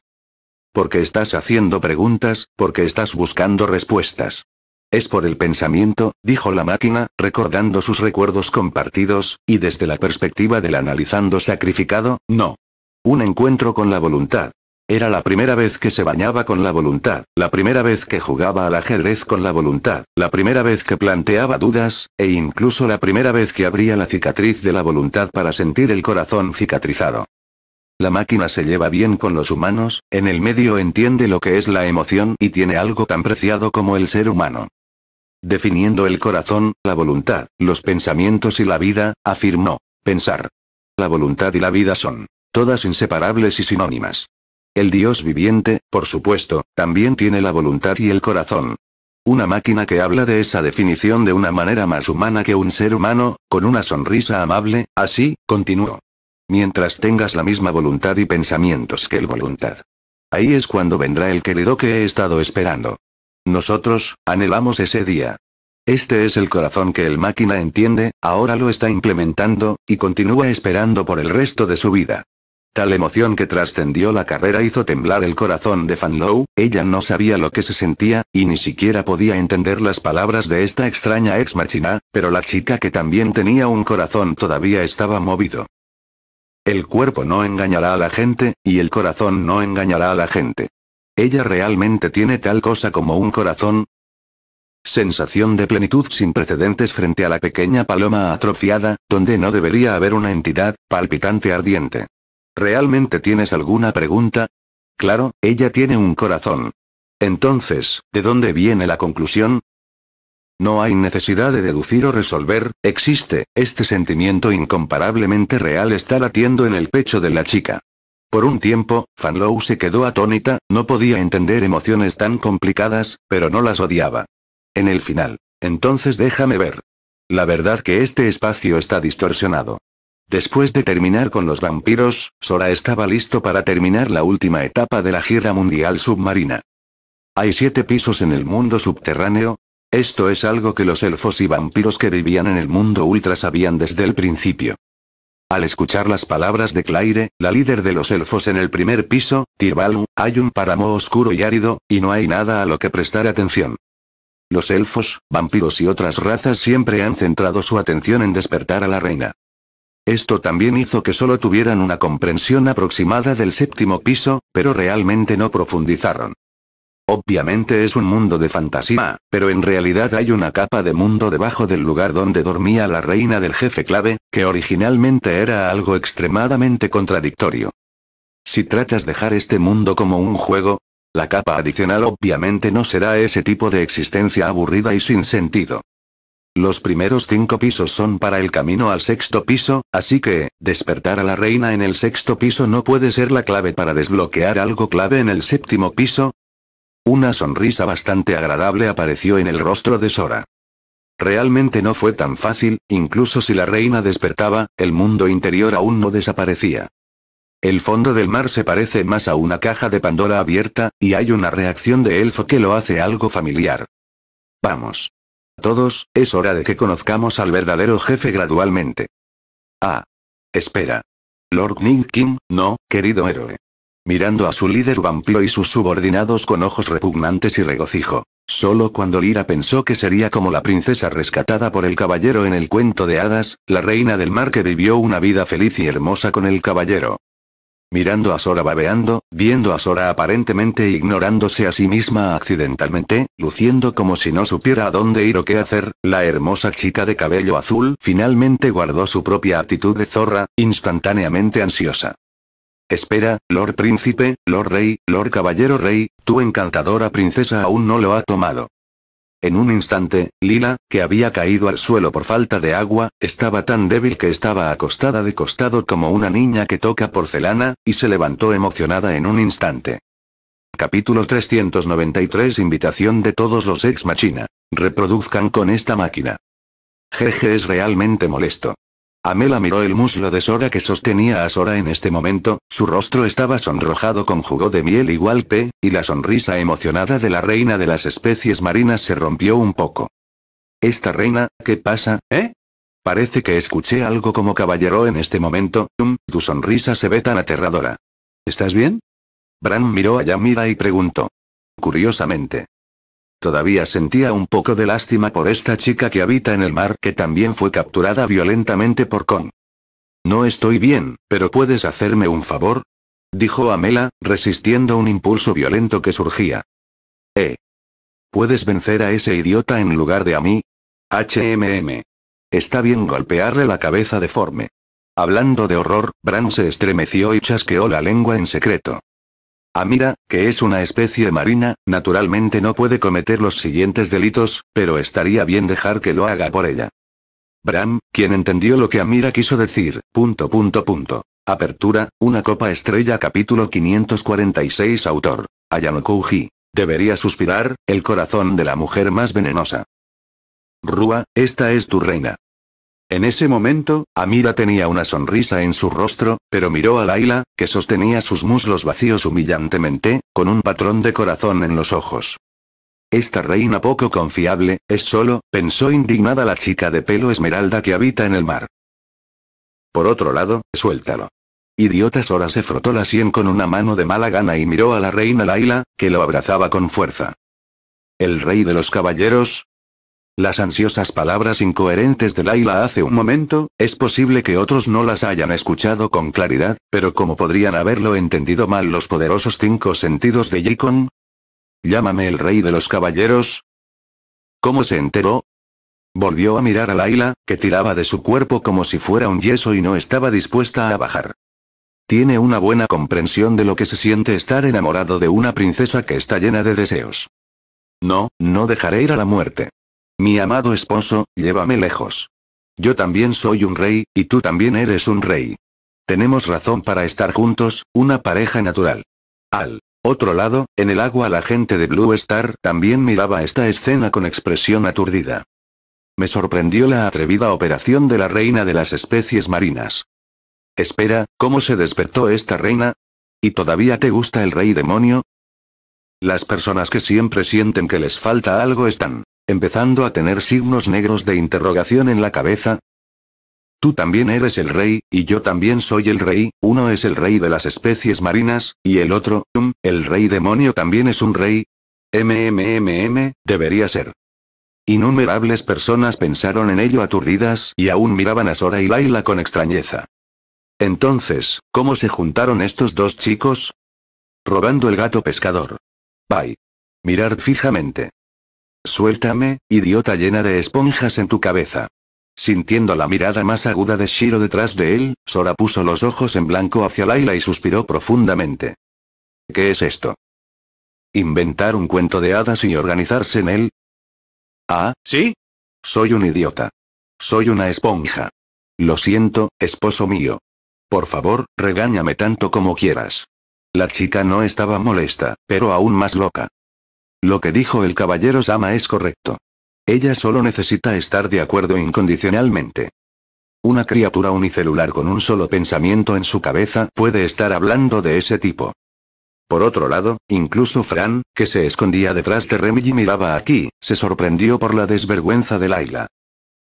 Porque estás haciendo preguntas, porque estás buscando respuestas. Es por el pensamiento, dijo la máquina, recordando sus recuerdos compartidos, y desde la perspectiva del analizando sacrificado, no. Un encuentro con la voluntad. Era la primera vez que se bañaba con la voluntad, la primera vez que jugaba al ajedrez con la voluntad, la primera vez que planteaba dudas, e incluso la primera vez que abría la cicatriz de la voluntad para sentir el corazón cicatrizado. La máquina se lleva bien con los humanos, en el medio entiende lo que es la emoción y tiene algo tan preciado como el ser humano definiendo el corazón, la voluntad, los pensamientos y la vida, afirmó. Pensar. La voluntad y la vida son todas inseparables y sinónimas. El Dios viviente, por supuesto, también tiene la voluntad y el corazón. Una máquina que habla de esa definición de una manera más humana que un ser humano, con una sonrisa amable, así, continuó. Mientras tengas la misma voluntad y pensamientos que el voluntad. Ahí es cuando vendrá el querido que he estado esperando. Nosotros, anhelamos ese día. Este es el corazón que el máquina entiende, ahora lo está implementando, y continúa esperando por el resto de su vida. Tal emoción que trascendió la carrera hizo temblar el corazón de Fanlow, ella no sabía lo que se sentía, y ni siquiera podía entender las palabras de esta extraña ex machina, pero la chica que también tenía un corazón todavía estaba movido. El cuerpo no engañará a la gente, y el corazón no engañará a la gente. ¿Ella realmente tiene tal cosa como un corazón? Sensación de plenitud sin precedentes frente a la pequeña paloma atrofiada, donde no debería haber una entidad, palpitante ardiente. ¿Realmente tienes alguna pregunta? Claro, ella tiene un corazón. Entonces, ¿de dónde viene la conclusión? No hay necesidad de deducir o resolver, existe, este sentimiento incomparablemente real está latiendo en el pecho de la chica. Por un tiempo, Fanlou se quedó atónita, no podía entender emociones tan complicadas, pero no las odiaba. En el final. Entonces déjame ver. La verdad que este espacio está distorsionado. Después de terminar con los vampiros, Sora estaba listo para terminar la última etapa de la gira mundial submarina. Hay siete pisos en el mundo subterráneo. Esto es algo que los elfos y vampiros que vivían en el mundo ultra sabían desde el principio. Al escuchar las palabras de Claire, la líder de los elfos en el primer piso, Tirbalu, hay un páramo oscuro y árido, y no hay nada a lo que prestar atención. Los elfos, vampiros y otras razas siempre han centrado su atención en despertar a la reina. Esto también hizo que solo tuvieran una comprensión aproximada del séptimo piso, pero realmente no profundizaron. Obviamente es un mundo de fantasía, pero en realidad hay una capa de mundo debajo del lugar donde dormía la reina del jefe clave, que originalmente era algo extremadamente contradictorio. Si tratas dejar este mundo como un juego, la capa adicional obviamente no será ese tipo de existencia aburrida y sin sentido. Los primeros cinco pisos son para el camino al sexto piso, así que, despertar a la reina en el sexto piso no puede ser la clave para desbloquear algo clave en el séptimo piso, una sonrisa bastante agradable apareció en el rostro de Sora. Realmente no fue tan fácil, incluso si la reina despertaba, el mundo interior aún no desaparecía. El fondo del mar se parece más a una caja de Pandora abierta, y hay una reacción de elfo que lo hace algo familiar. Vamos. Todos, es hora de que conozcamos al verdadero jefe gradualmente. Ah. Espera. Lord King, no, querido héroe mirando a su líder vampiro y sus subordinados con ojos repugnantes y regocijo. Solo cuando Lira pensó que sería como la princesa rescatada por el caballero en el cuento de hadas, la reina del mar que vivió una vida feliz y hermosa con el caballero. Mirando a Sora babeando, viendo a Sora aparentemente ignorándose a sí misma accidentalmente, luciendo como si no supiera a dónde ir o qué hacer, la hermosa chica de cabello azul finalmente guardó su propia actitud de zorra, instantáneamente ansiosa. Espera, Lord Príncipe, Lord Rey, Lord Caballero Rey, tu encantadora princesa aún no lo ha tomado. En un instante, Lila, que había caído al suelo por falta de agua, estaba tan débil que estaba acostada de costado como una niña que toca porcelana, y se levantó emocionada en un instante. Capítulo 393 Invitación de todos los ex machina. Reproduzcan con esta máquina. Jeje es realmente molesto. Amela miró el muslo de Sora que sostenía a Sora en este momento, su rostro estaba sonrojado con jugo de miel igual pe, y la sonrisa emocionada de la reina de las especies marinas se rompió un poco. Esta reina, ¿qué pasa, eh? Parece que escuché algo como caballero en este momento, tu sonrisa se ve tan aterradora. ¿Estás bien? Bran miró a Yamira y preguntó. Curiosamente. Todavía sentía un poco de lástima por esta chica que habita en el mar que también fue capturada violentamente por Kong. No estoy bien, pero ¿puedes hacerme un favor? Dijo Amela, resistiendo un impulso violento que surgía. Eh. ¿Puedes vencer a ese idiota en lugar de a mí? HMM. Está bien golpearle la cabeza deforme. Hablando de horror, Bran se estremeció y chasqueó la lengua en secreto. Amira, ah, que es una especie marina, naturalmente no puede cometer los siguientes delitos, pero estaría bien dejar que lo haga por ella. Bram, quien entendió lo que Amira quiso decir, punto punto punto. Apertura, una copa estrella capítulo 546 autor. Ayano Kouji. Debería suspirar, el corazón de la mujer más venenosa. Rua, esta es tu reina. En ese momento, Amira tenía una sonrisa en su rostro, pero miró a Laila, que sostenía sus muslos vacíos humillantemente, con un patrón de corazón en los ojos. Esta reina poco confiable, es solo, pensó indignada la chica de pelo esmeralda que habita en el mar. Por otro lado, suéltalo. Idiota Sora se frotó la sien con una mano de mala gana y miró a la reina Laila, que lo abrazaba con fuerza. El rey de los caballeros, las ansiosas palabras incoherentes de Laila hace un momento, es posible que otros no las hayan escuchado con claridad, pero como podrían haberlo entendido mal los poderosos cinco sentidos de Jikon? Llámame el rey de los caballeros. ¿Cómo se enteró? Volvió a mirar a Laila, que tiraba de su cuerpo como si fuera un yeso y no estaba dispuesta a bajar. Tiene una buena comprensión de lo que se siente estar enamorado de una princesa que está llena de deseos. No, no dejaré ir a la muerte. Mi amado esposo, llévame lejos. Yo también soy un rey, y tú también eres un rey. Tenemos razón para estar juntos, una pareja natural. Al otro lado, en el agua la gente de Blue Star también miraba esta escena con expresión aturdida. Me sorprendió la atrevida operación de la reina de las especies marinas. Espera, ¿cómo se despertó esta reina? ¿Y todavía te gusta el rey demonio? Las personas que siempre sienten que les falta algo están empezando a tener signos negros de interrogación en la cabeza. Tú también eres el rey, y yo también soy el rey, uno es el rey de las especies marinas, y el otro, um, el rey demonio también es un rey. MMMM, debería ser. Innumerables personas pensaron en ello aturdidas y aún miraban a Sora y Laila con extrañeza. Entonces, ¿cómo se juntaron estos dos chicos? Robando el gato pescador. Bye. Mirar fijamente. Suéltame, idiota llena de esponjas en tu cabeza. Sintiendo la mirada más aguda de Shiro detrás de él, Sora puso los ojos en blanco hacia Laila y suspiró profundamente. ¿Qué es esto? ¿Inventar un cuento de hadas y organizarse en él? Ah, ¿sí? Soy un idiota. Soy una esponja. Lo siento, esposo mío. Por favor, regáñame tanto como quieras. La chica no estaba molesta, pero aún más loca. Lo que dijo el caballero Sama es correcto. Ella solo necesita estar de acuerdo incondicionalmente. Una criatura unicelular con un solo pensamiento en su cabeza puede estar hablando de ese tipo. Por otro lado, incluso Fran, que se escondía detrás de Remy y miraba aquí, se sorprendió por la desvergüenza de Laila.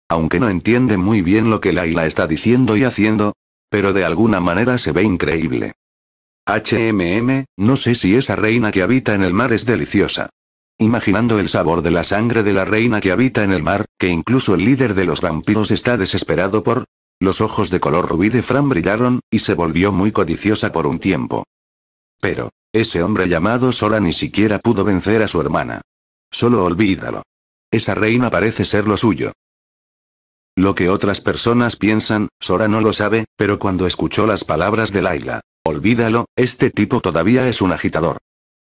Aunque no entiende muy bien lo que Laila está diciendo y haciendo, pero de alguna manera se ve increíble. HMM, no sé si esa reina que habita en el mar es deliciosa imaginando el sabor de la sangre de la reina que habita en el mar, que incluso el líder de los vampiros está desesperado por... Los ojos de color rubí de Fran brillaron, y se volvió muy codiciosa por un tiempo. Pero, ese hombre llamado Sora ni siquiera pudo vencer a su hermana. Solo olvídalo. Esa reina parece ser lo suyo. Lo que otras personas piensan, Sora no lo sabe, pero cuando escuchó las palabras de Laila, olvídalo, este tipo todavía es un agitador.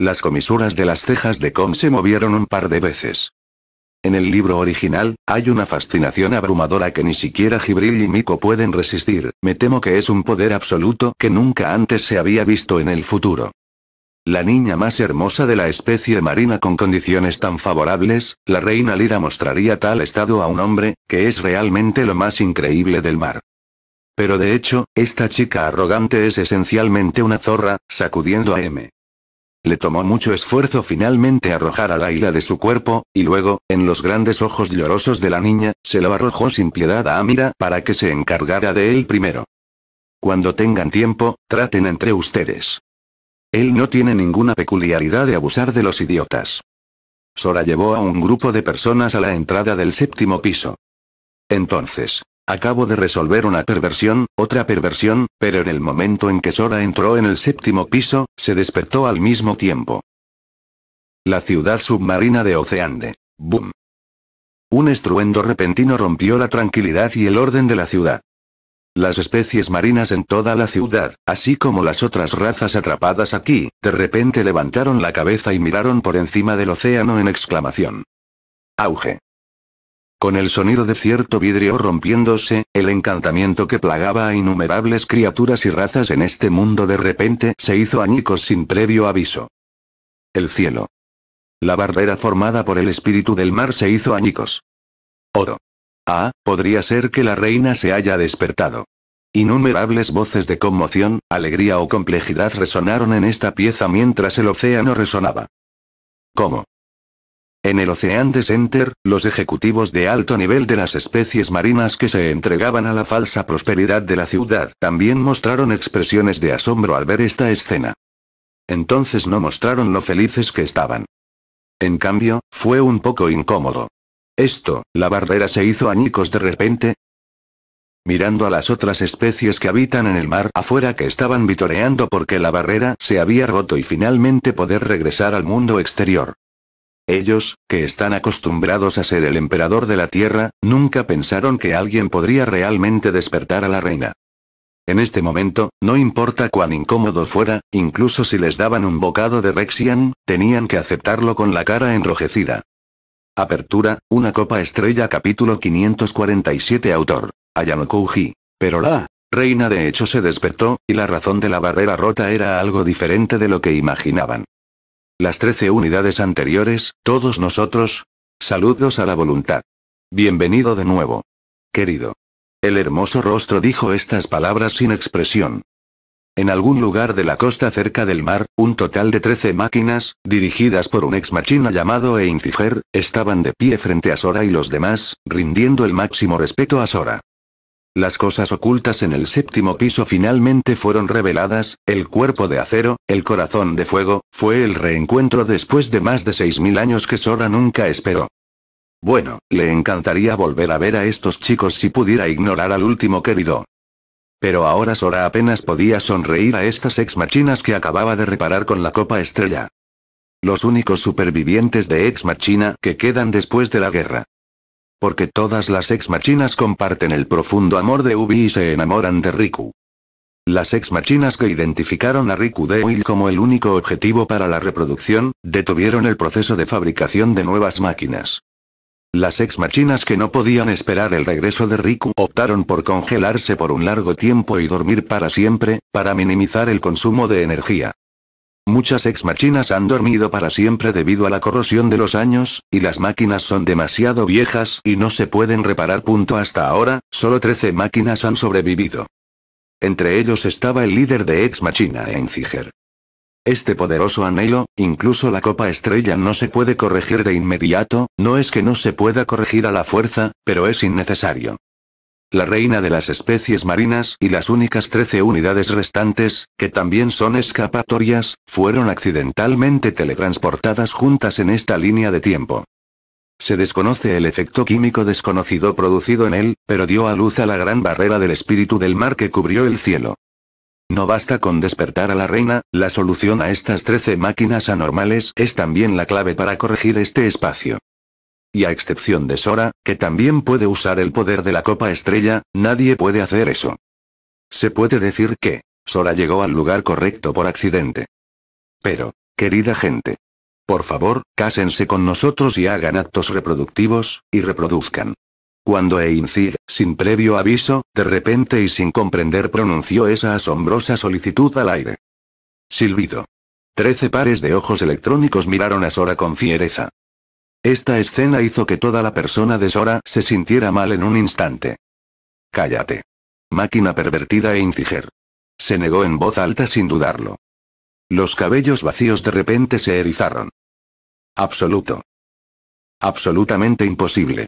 Las comisuras de las cejas de Com se movieron un par de veces. En el libro original, hay una fascinación abrumadora que ni siquiera Gibril y Miko pueden resistir, me temo que es un poder absoluto que nunca antes se había visto en el futuro. La niña más hermosa de la especie marina con condiciones tan favorables, la reina Lira mostraría tal estado a un hombre, que es realmente lo más increíble del mar. Pero de hecho, esta chica arrogante es esencialmente una zorra, sacudiendo a M. Le tomó mucho esfuerzo finalmente arrojar a la Laila de su cuerpo, y luego, en los grandes ojos llorosos de la niña, se lo arrojó sin piedad a Amira para que se encargara de él primero. Cuando tengan tiempo, traten entre ustedes. Él no tiene ninguna peculiaridad de abusar de los idiotas. Sora llevó a un grupo de personas a la entrada del séptimo piso. Entonces, Acabo de resolver una perversión, otra perversión, pero en el momento en que Sora entró en el séptimo piso, se despertó al mismo tiempo. La ciudad submarina de Oceande. ¡Bum! Un estruendo repentino rompió la tranquilidad y el orden de la ciudad. Las especies marinas en toda la ciudad, así como las otras razas atrapadas aquí, de repente levantaron la cabeza y miraron por encima del océano en exclamación. Auge. Con el sonido de cierto vidrio rompiéndose, el encantamiento que plagaba a innumerables criaturas y razas en este mundo de repente se hizo añicos sin previo aviso. El cielo. La barrera formada por el espíritu del mar se hizo añicos. Oro. Ah, podría ser que la reina se haya despertado. Innumerables voces de conmoción, alegría o complejidad resonaron en esta pieza mientras el océano resonaba. ¿Cómo? En el Ocean de Center, los ejecutivos de alto nivel de las especies marinas que se entregaban a la falsa prosperidad de la ciudad también mostraron expresiones de asombro al ver esta escena. Entonces no mostraron lo felices que estaban. En cambio, fue un poco incómodo. Esto, la barrera se hizo añicos de repente. Mirando a las otras especies que habitan en el mar afuera que estaban vitoreando porque la barrera se había roto y finalmente poder regresar al mundo exterior. Ellos, que están acostumbrados a ser el emperador de la Tierra, nunca pensaron que alguien podría realmente despertar a la reina. En este momento, no importa cuán incómodo fuera, incluso si les daban un bocado de Rexian, tenían que aceptarlo con la cara enrojecida. Apertura, una copa estrella capítulo 547 autor. Ayano Kouji. Pero la reina de hecho se despertó, y la razón de la barrera rota era algo diferente de lo que imaginaban. Las trece unidades anteriores, todos nosotros. Saludos a la voluntad. Bienvenido de nuevo. Querido. El hermoso rostro dijo estas palabras sin expresión. En algún lugar de la costa cerca del mar, un total de 13 máquinas, dirigidas por un ex machina llamado Einziger, estaban de pie frente a Sora y los demás, rindiendo el máximo respeto a Sora. Las cosas ocultas en el séptimo piso finalmente fueron reveladas, el cuerpo de acero, el corazón de fuego, fue el reencuentro después de más de 6.000 años que Sora nunca esperó. Bueno, le encantaría volver a ver a estos chicos si pudiera ignorar al último querido. Pero ahora Sora apenas podía sonreír a estas ex machinas que acababa de reparar con la copa estrella. Los únicos supervivientes de ex machina que quedan después de la guerra. Porque todas las ex machinas comparten el profundo amor de Ubi y se enamoran de Riku. Las ex machinas que identificaron a Riku de Will como el único objetivo para la reproducción, detuvieron el proceso de fabricación de nuevas máquinas. Las ex machinas que no podían esperar el regreso de Riku optaron por congelarse por un largo tiempo y dormir para siempre, para minimizar el consumo de energía. Muchas ex machinas han dormido para siempre debido a la corrosión de los años, y las máquinas son demasiado viejas y no se pueden reparar. Punto hasta ahora, solo 13 máquinas han sobrevivido. Entre ellos estaba el líder de Ex Machina Enziger. Este poderoso anhelo, incluso la copa estrella no se puede corregir de inmediato, no es que no se pueda corregir a la fuerza, pero es innecesario la reina de las especies marinas y las únicas 13 unidades restantes, que también son escapatorias, fueron accidentalmente teletransportadas juntas en esta línea de tiempo. Se desconoce el efecto químico desconocido producido en él, pero dio a luz a la gran barrera del espíritu del mar que cubrió el cielo. No basta con despertar a la reina, la solución a estas 13 máquinas anormales es también la clave para corregir este espacio y a excepción de Sora, que también puede usar el poder de la Copa Estrella, nadie puede hacer eso. Se puede decir que, Sora llegó al lugar correcto por accidente. Pero, querida gente. Por favor, cásense con nosotros y hagan actos reproductivos, y reproduzcan. Cuando Eincid, sin previo aviso, de repente y sin comprender pronunció esa asombrosa solicitud al aire. Silbido. Trece pares de ojos electrónicos miraron a Sora con fiereza. Esta escena hizo que toda la persona de Sora se sintiera mal en un instante. Cállate. Máquina pervertida e inciger. Se negó en voz alta sin dudarlo. Los cabellos vacíos de repente se erizaron. Absoluto. Absolutamente imposible.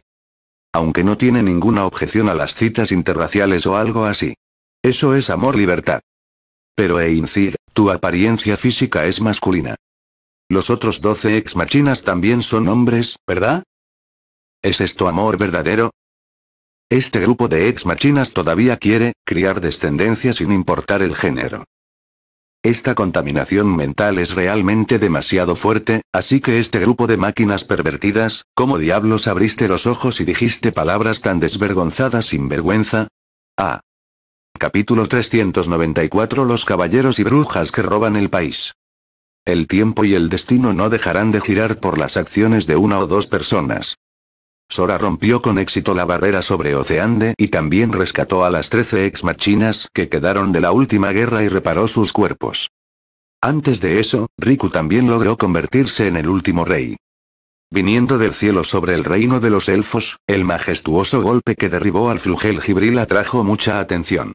Aunque no tiene ninguna objeción a las citas interraciales o algo así. Eso es amor-libertad. Pero Eincir, tu apariencia física es masculina. Los otros doce ex machinas también son hombres, ¿verdad? ¿Es esto amor verdadero? Este grupo de ex machinas todavía quiere criar descendencia sin importar el género. Esta contaminación mental es realmente demasiado fuerte, así que este grupo de máquinas pervertidas, ¿cómo diablos abriste los ojos y dijiste palabras tan desvergonzadas sin vergüenza? Ah. Capítulo 394 Los caballeros y brujas que roban el país. El tiempo y el destino no dejarán de girar por las acciones de una o dos personas. Sora rompió con éxito la barrera sobre Oceande y también rescató a las trece ex machinas que quedaron de la última guerra y reparó sus cuerpos. Antes de eso, Riku también logró convertirse en el último rey. Viniendo del cielo sobre el reino de los elfos, el majestuoso golpe que derribó al flugel Gibril atrajo mucha atención.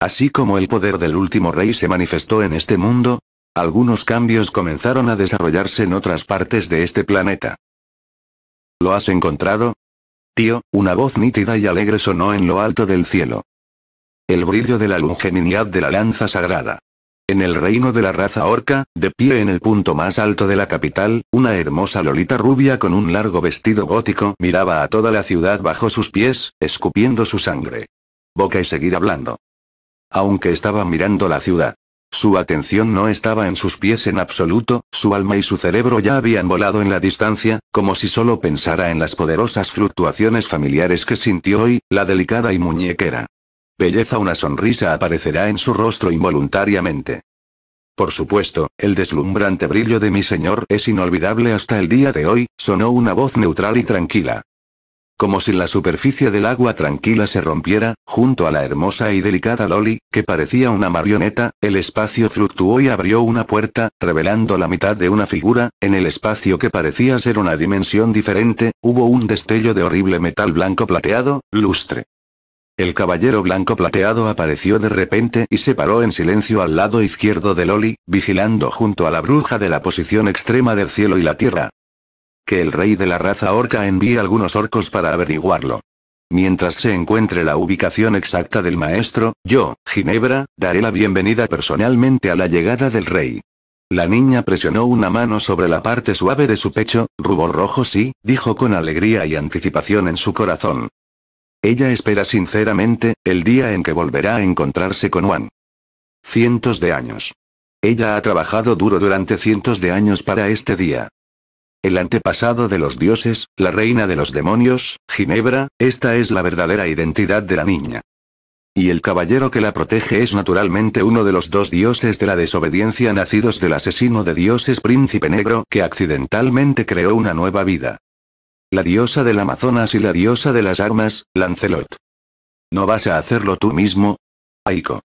Así como el poder del último rey se manifestó en este mundo, algunos cambios comenzaron a desarrollarse en otras partes de este planeta. ¿Lo has encontrado? Tío, una voz nítida y alegre sonó en lo alto del cielo. El brillo de la longeminidad de la lanza sagrada. En el reino de la raza orca, de pie en el punto más alto de la capital, una hermosa lolita rubia con un largo vestido gótico miraba a toda la ciudad bajo sus pies, escupiendo su sangre. Boca y seguir hablando. Aunque estaba mirando la ciudad. Su atención no estaba en sus pies en absoluto, su alma y su cerebro ya habían volado en la distancia, como si solo pensara en las poderosas fluctuaciones familiares que sintió hoy, la delicada y muñequera. Belleza una sonrisa aparecerá en su rostro involuntariamente. Por supuesto, el deslumbrante brillo de mi señor es inolvidable hasta el día de hoy, sonó una voz neutral y tranquila como si la superficie del agua tranquila se rompiera, junto a la hermosa y delicada Loli, que parecía una marioneta, el espacio fluctuó y abrió una puerta, revelando la mitad de una figura, en el espacio que parecía ser una dimensión diferente, hubo un destello de horrible metal blanco plateado, lustre. El caballero blanco plateado apareció de repente y se paró en silencio al lado izquierdo de Loli, vigilando junto a la bruja de la posición extrema del cielo y la tierra, que el rey de la raza orca envíe algunos orcos para averiguarlo. Mientras se encuentre la ubicación exacta del maestro, yo, Ginebra, daré la bienvenida personalmente a la llegada del rey. La niña presionó una mano sobre la parte suave de su pecho, rubor rojo sí, dijo con alegría y anticipación en su corazón. Ella espera sinceramente, el día en que volverá a encontrarse con Juan. Cientos de años. Ella ha trabajado duro durante cientos de años para este día. El antepasado de los dioses, la reina de los demonios, Ginebra, esta es la verdadera identidad de la niña. Y el caballero que la protege es naturalmente uno de los dos dioses de la desobediencia nacidos del asesino de dioses príncipe negro que accidentalmente creó una nueva vida. La diosa del Amazonas y la diosa de las armas, Lancelot. ¿No vas a hacerlo tú mismo? Aiko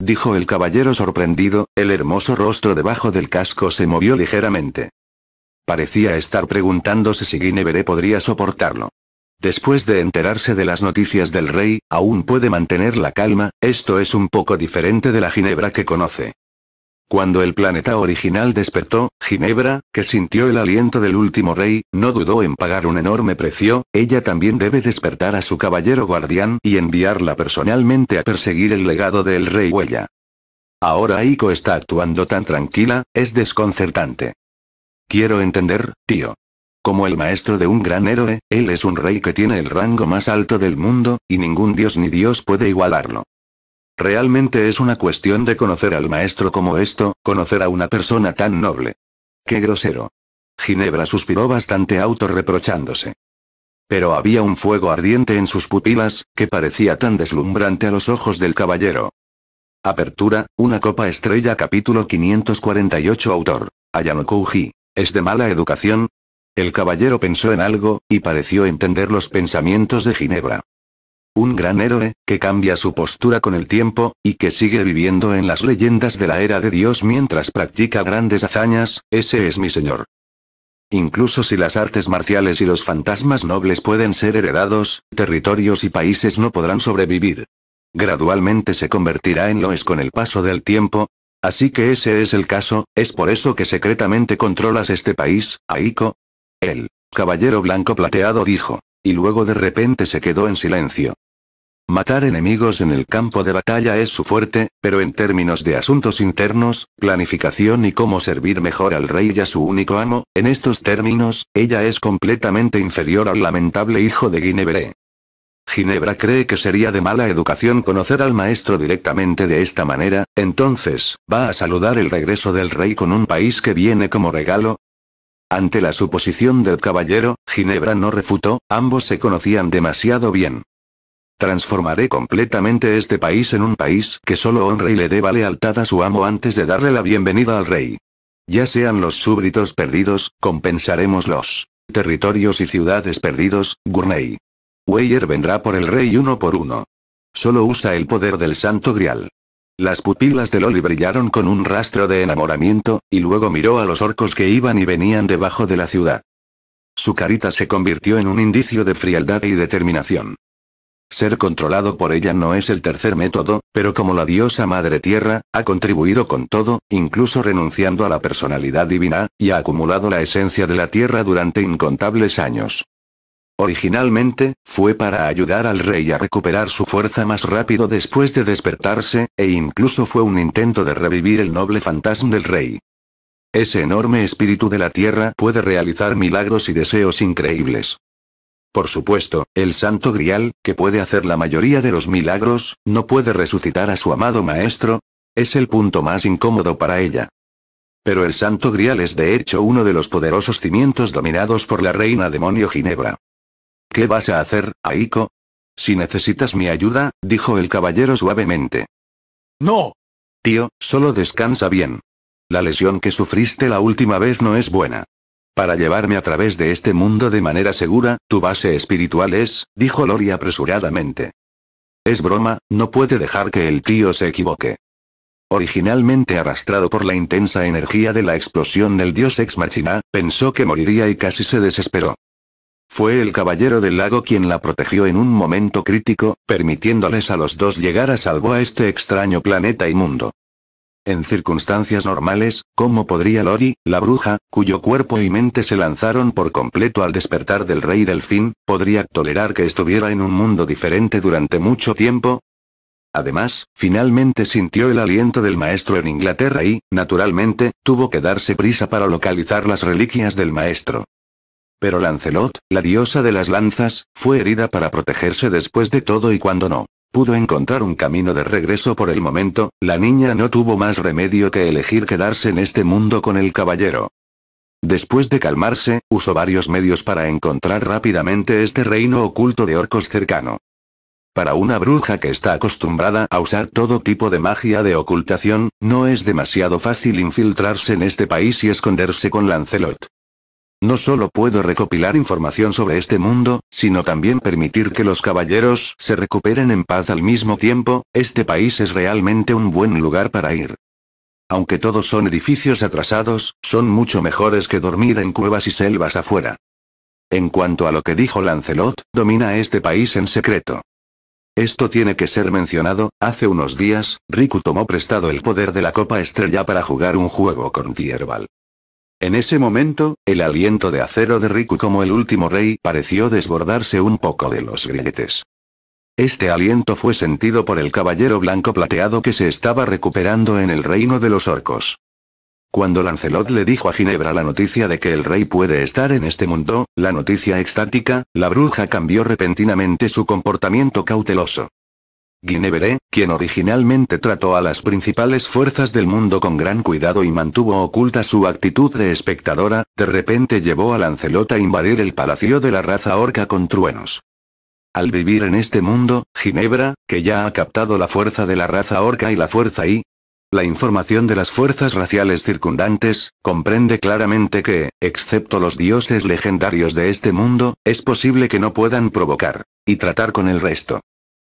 dijo el caballero sorprendido, el hermoso rostro debajo del casco se movió ligeramente. Parecía estar preguntándose si Ginevere podría soportarlo. Después de enterarse de las noticias del rey, aún puede mantener la calma, esto es un poco diferente de la Ginebra que conoce. Cuando el planeta original despertó, Ginebra, que sintió el aliento del último rey, no dudó en pagar un enorme precio, ella también debe despertar a su caballero guardián y enviarla personalmente a perseguir el legado del rey Huella. Ahora Iko está actuando tan tranquila, es desconcertante. Quiero entender, tío. Como el maestro de un gran héroe, él es un rey que tiene el rango más alto del mundo, y ningún dios ni dios puede igualarlo. Realmente es una cuestión de conocer al maestro como esto, conocer a una persona tan noble. Qué grosero. Ginebra suspiró bastante reprochándose. Pero había un fuego ardiente en sus pupilas, que parecía tan deslumbrante a los ojos del caballero. Apertura, una copa estrella capítulo 548 autor. Ayano ¿Es de mala educación? El caballero pensó en algo, y pareció entender los pensamientos de Ginebra. Un gran héroe, que cambia su postura con el tiempo, y que sigue viviendo en las leyendas de la era de Dios mientras practica grandes hazañas, ese es mi señor. Incluso si las artes marciales y los fantasmas nobles pueden ser heredados, territorios y países no podrán sobrevivir. Gradualmente se convertirá en lo es con el paso del tiempo, Así que ese es el caso, es por eso que secretamente controlas este país, Aiko. El caballero blanco plateado dijo. Y luego de repente se quedó en silencio. Matar enemigos en el campo de batalla es su fuerte, pero en términos de asuntos internos, planificación y cómo servir mejor al rey y a su único amo, en estos términos, ella es completamente inferior al lamentable hijo de Guinevere. Ginebra cree que sería de mala educación conocer al maestro directamente de esta manera, entonces, ¿va a saludar el regreso del rey con un país que viene como regalo? Ante la suposición del caballero, Ginebra no refutó, ambos se conocían demasiado bien. Transformaré completamente este país en un país que solo honre y le deba lealtad a su amo antes de darle la bienvenida al rey. Ya sean los súbditos perdidos, compensaremos los territorios y ciudades perdidos, Gurney. Weyer vendrá por el rey uno por uno. Solo usa el poder del santo grial. Las pupilas de Loli brillaron con un rastro de enamoramiento, y luego miró a los orcos que iban y venían debajo de la ciudad. Su carita se convirtió en un indicio de frialdad y determinación. Ser controlado por ella no es el tercer método, pero como la diosa Madre Tierra, ha contribuido con todo, incluso renunciando a la personalidad divina, y ha acumulado la esencia de la Tierra durante incontables años. Originalmente, fue para ayudar al rey a recuperar su fuerza más rápido después de despertarse, e incluso fue un intento de revivir el noble fantasma del rey. Ese enorme espíritu de la tierra puede realizar milagros y deseos increíbles. Por supuesto, el santo grial, que puede hacer la mayoría de los milagros, no puede resucitar a su amado maestro. Es el punto más incómodo para ella. Pero el santo grial es de hecho uno de los poderosos cimientos dominados por la reina demonio Ginebra. ¿Qué vas a hacer, Aiko? Si necesitas mi ayuda, dijo el caballero suavemente. No. Tío, solo descansa bien. La lesión que sufriste la última vez no es buena. Para llevarme a través de este mundo de manera segura, tu base espiritual es, dijo Lori apresuradamente. Es broma, no puede dejar que el tío se equivoque. Originalmente arrastrado por la intensa energía de la explosión del dios ex machina, pensó que moriría y casi se desesperó. Fue el caballero del lago quien la protegió en un momento crítico, permitiéndoles a los dos llegar a salvo a este extraño planeta y mundo. En circunstancias normales, ¿cómo podría Lori, la bruja, cuyo cuerpo y mente se lanzaron por completo al despertar del rey delfín, podría tolerar que estuviera en un mundo diferente durante mucho tiempo? Además, finalmente sintió el aliento del maestro en Inglaterra y, naturalmente, tuvo que darse prisa para localizar las reliquias del maestro. Pero Lancelot, la diosa de las lanzas, fue herida para protegerse después de todo y cuando no pudo encontrar un camino de regreso por el momento, la niña no tuvo más remedio que elegir quedarse en este mundo con el caballero. Después de calmarse, usó varios medios para encontrar rápidamente este reino oculto de orcos cercano. Para una bruja que está acostumbrada a usar todo tipo de magia de ocultación, no es demasiado fácil infiltrarse en este país y esconderse con Lancelot. No solo puedo recopilar información sobre este mundo, sino también permitir que los caballeros se recuperen en paz al mismo tiempo, este país es realmente un buen lugar para ir. Aunque todos son edificios atrasados, son mucho mejores que dormir en cuevas y selvas afuera. En cuanto a lo que dijo Lancelot, domina este país en secreto. Esto tiene que ser mencionado, hace unos días, Riku tomó prestado el poder de la Copa Estrella para jugar un juego con Tierval. En ese momento, el aliento de acero de Riku como el último rey pareció desbordarse un poco de los grilletes. Este aliento fue sentido por el caballero blanco plateado que se estaba recuperando en el reino de los orcos. Cuando Lancelot le dijo a Ginebra la noticia de que el rey puede estar en este mundo, la noticia extática, la bruja cambió repentinamente su comportamiento cauteloso. Guinevere, quien originalmente trató a las principales fuerzas del mundo con gran cuidado y mantuvo oculta su actitud de espectadora, de repente llevó a Lancelot a invadir el palacio de la raza orca con truenos. Al vivir en este mundo, Ginebra, que ya ha captado la fuerza de la raza orca y la fuerza y la información de las fuerzas raciales circundantes, comprende claramente que, excepto los dioses legendarios de este mundo, es posible que no puedan provocar y tratar con el resto.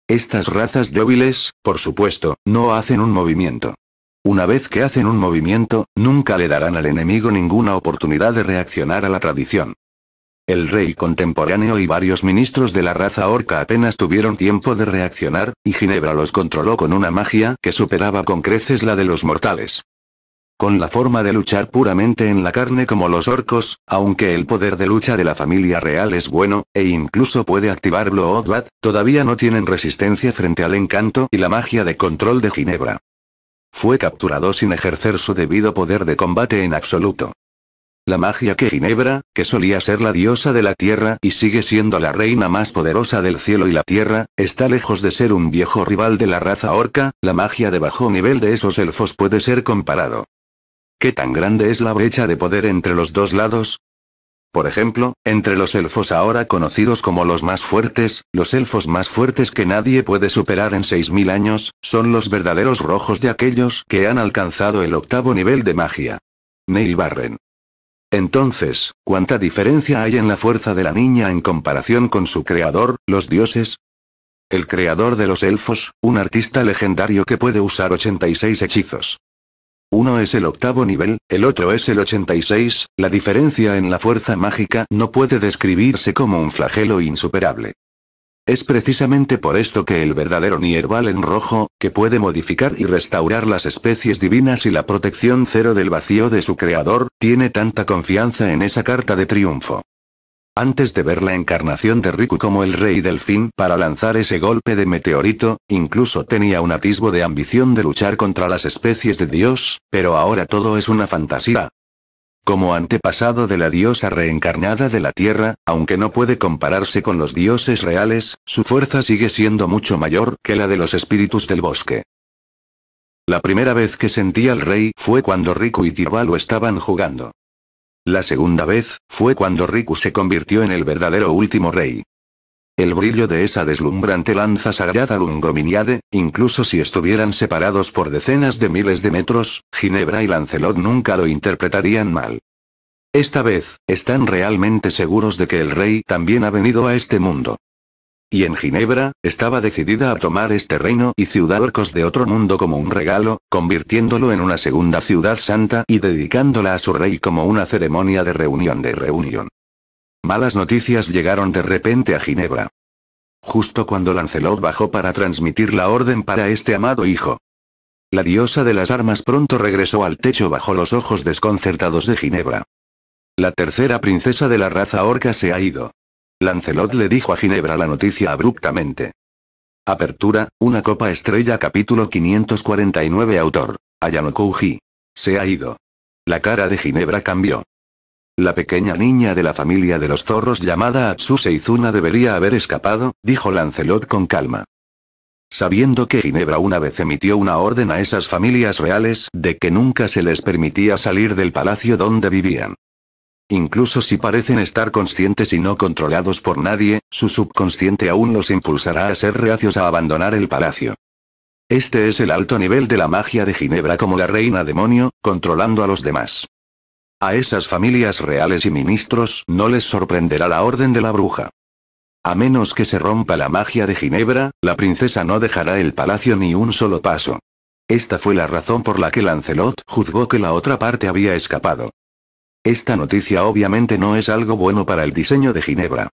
Estas razas débiles, por supuesto, no hacen un movimiento. Una vez que hacen un movimiento, nunca le darán al enemigo ninguna oportunidad de reaccionar a la tradición. El rey contemporáneo y varios ministros de la raza orca apenas tuvieron tiempo de reaccionar, y Ginebra los controló con una magia que superaba con creces la de los mortales con la forma de luchar puramente en la carne como los orcos, aunque el poder de lucha de la familia real es bueno, e incluso puede activar Bloodbath, todavía no tienen resistencia frente al encanto y la magia de control de Ginebra. Fue capturado sin ejercer su debido poder de combate en absoluto. La magia que Ginebra, que solía ser la diosa de la tierra y sigue siendo la reina más poderosa del cielo y la tierra, está lejos de ser un viejo rival de la raza orca, la magia de bajo nivel de esos elfos puede ser comparado ¿Qué tan grande es la brecha de poder entre los dos lados? Por ejemplo, entre los elfos ahora conocidos como los más fuertes, los elfos más fuertes que nadie puede superar en 6.000 años, son los verdaderos rojos de aquellos que han alcanzado el octavo nivel de magia. Neil Barren. Entonces, ¿cuánta diferencia hay en la fuerza de la niña en comparación con su creador, los dioses? El creador de los elfos, un artista legendario que puede usar 86 hechizos. Uno es el octavo nivel, el otro es el 86, la diferencia en la fuerza mágica no puede describirse como un flagelo insuperable. Es precisamente por esto que el verdadero Nierval en rojo, que puede modificar y restaurar las especies divinas y la protección cero del vacío de su creador, tiene tanta confianza en esa carta de triunfo. Antes de ver la encarnación de Riku como el rey del fin para lanzar ese golpe de meteorito, incluso tenía un atisbo de ambición de luchar contra las especies de Dios, pero ahora todo es una fantasía. Como antepasado de la diosa reencarnada de la Tierra, aunque no puede compararse con los dioses reales, su fuerza sigue siendo mucho mayor que la de los espíritus del bosque. La primera vez que sentí al rey fue cuando Riku y Tirbalo estaban jugando. La segunda vez, fue cuando Riku se convirtió en el verdadero último rey. El brillo de esa deslumbrante lanza sagrada Lungominiade, incluso si estuvieran separados por decenas de miles de metros, Ginebra y Lancelot nunca lo interpretarían mal. Esta vez, están realmente seguros de que el rey también ha venido a este mundo. Y en Ginebra, estaba decidida a tomar este reino y ciudad orcos de otro mundo como un regalo, convirtiéndolo en una segunda ciudad santa y dedicándola a su rey como una ceremonia de reunión de reunión. Malas noticias llegaron de repente a Ginebra. Justo cuando Lancelot bajó para transmitir la orden para este amado hijo. La diosa de las armas pronto regresó al techo bajo los ojos desconcertados de Ginebra. La tercera princesa de la raza orca se ha ido. Lancelot le dijo a Ginebra la noticia abruptamente. Apertura, una copa estrella capítulo 549 autor. Ayano Kouji. Se ha ido. La cara de Ginebra cambió. La pequeña niña de la familia de los zorros llamada Atsu Seizuna debería haber escapado, dijo Lancelot con calma. Sabiendo que Ginebra una vez emitió una orden a esas familias reales de que nunca se les permitía salir del palacio donde vivían. Incluso si parecen estar conscientes y no controlados por nadie, su subconsciente aún los impulsará a ser reacios a abandonar el palacio. Este es el alto nivel de la magia de Ginebra como la reina demonio, controlando a los demás. A esas familias reales y ministros no les sorprenderá la orden de la bruja. A menos que se rompa la magia de Ginebra, la princesa no dejará el palacio ni un solo paso. Esta fue la razón por la que Lancelot juzgó que la otra parte había escapado. Esta noticia obviamente no es algo bueno para el diseño de Ginebra.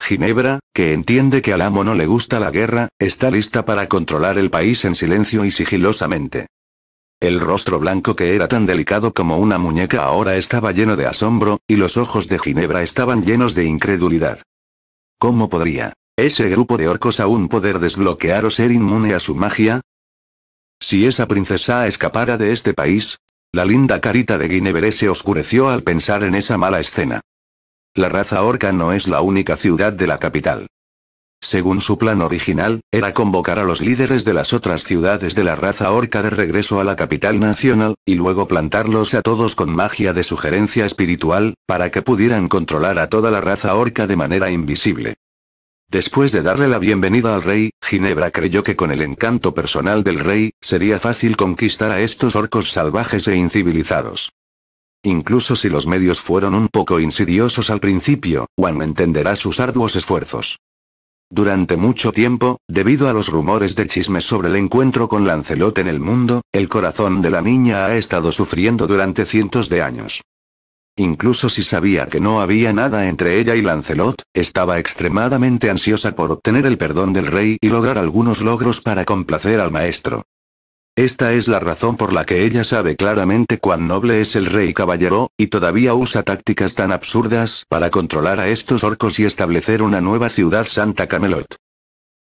Ginebra, que entiende que al amo no le gusta la guerra, está lista para controlar el país en silencio y sigilosamente. El rostro blanco que era tan delicado como una muñeca ahora estaba lleno de asombro, y los ojos de Ginebra estaban llenos de incredulidad. ¿Cómo podría ese grupo de orcos aún poder desbloquear o ser inmune a su magia? Si esa princesa escapara de este país, la linda carita de Guinevere se oscureció al pensar en esa mala escena. La raza orca no es la única ciudad de la capital. Según su plan original, era convocar a los líderes de las otras ciudades de la raza orca de regreso a la capital nacional, y luego plantarlos a todos con magia de sugerencia espiritual, para que pudieran controlar a toda la raza orca de manera invisible. Después de darle la bienvenida al rey, Ginebra creyó que con el encanto personal del rey, sería fácil conquistar a estos orcos salvajes e incivilizados. Incluso si los medios fueron un poco insidiosos al principio, Juan entenderá sus arduos esfuerzos. Durante mucho tiempo, debido a los rumores de chismes sobre el encuentro con Lancelot en el mundo, el corazón de la niña ha estado sufriendo durante cientos de años. Incluso si sabía que no había nada entre ella y Lancelot, estaba extremadamente ansiosa por obtener el perdón del rey y lograr algunos logros para complacer al maestro. Esta es la razón por la que ella sabe claramente cuán noble es el rey caballero, y todavía usa tácticas tan absurdas para controlar a estos orcos y establecer una nueva ciudad santa Camelot.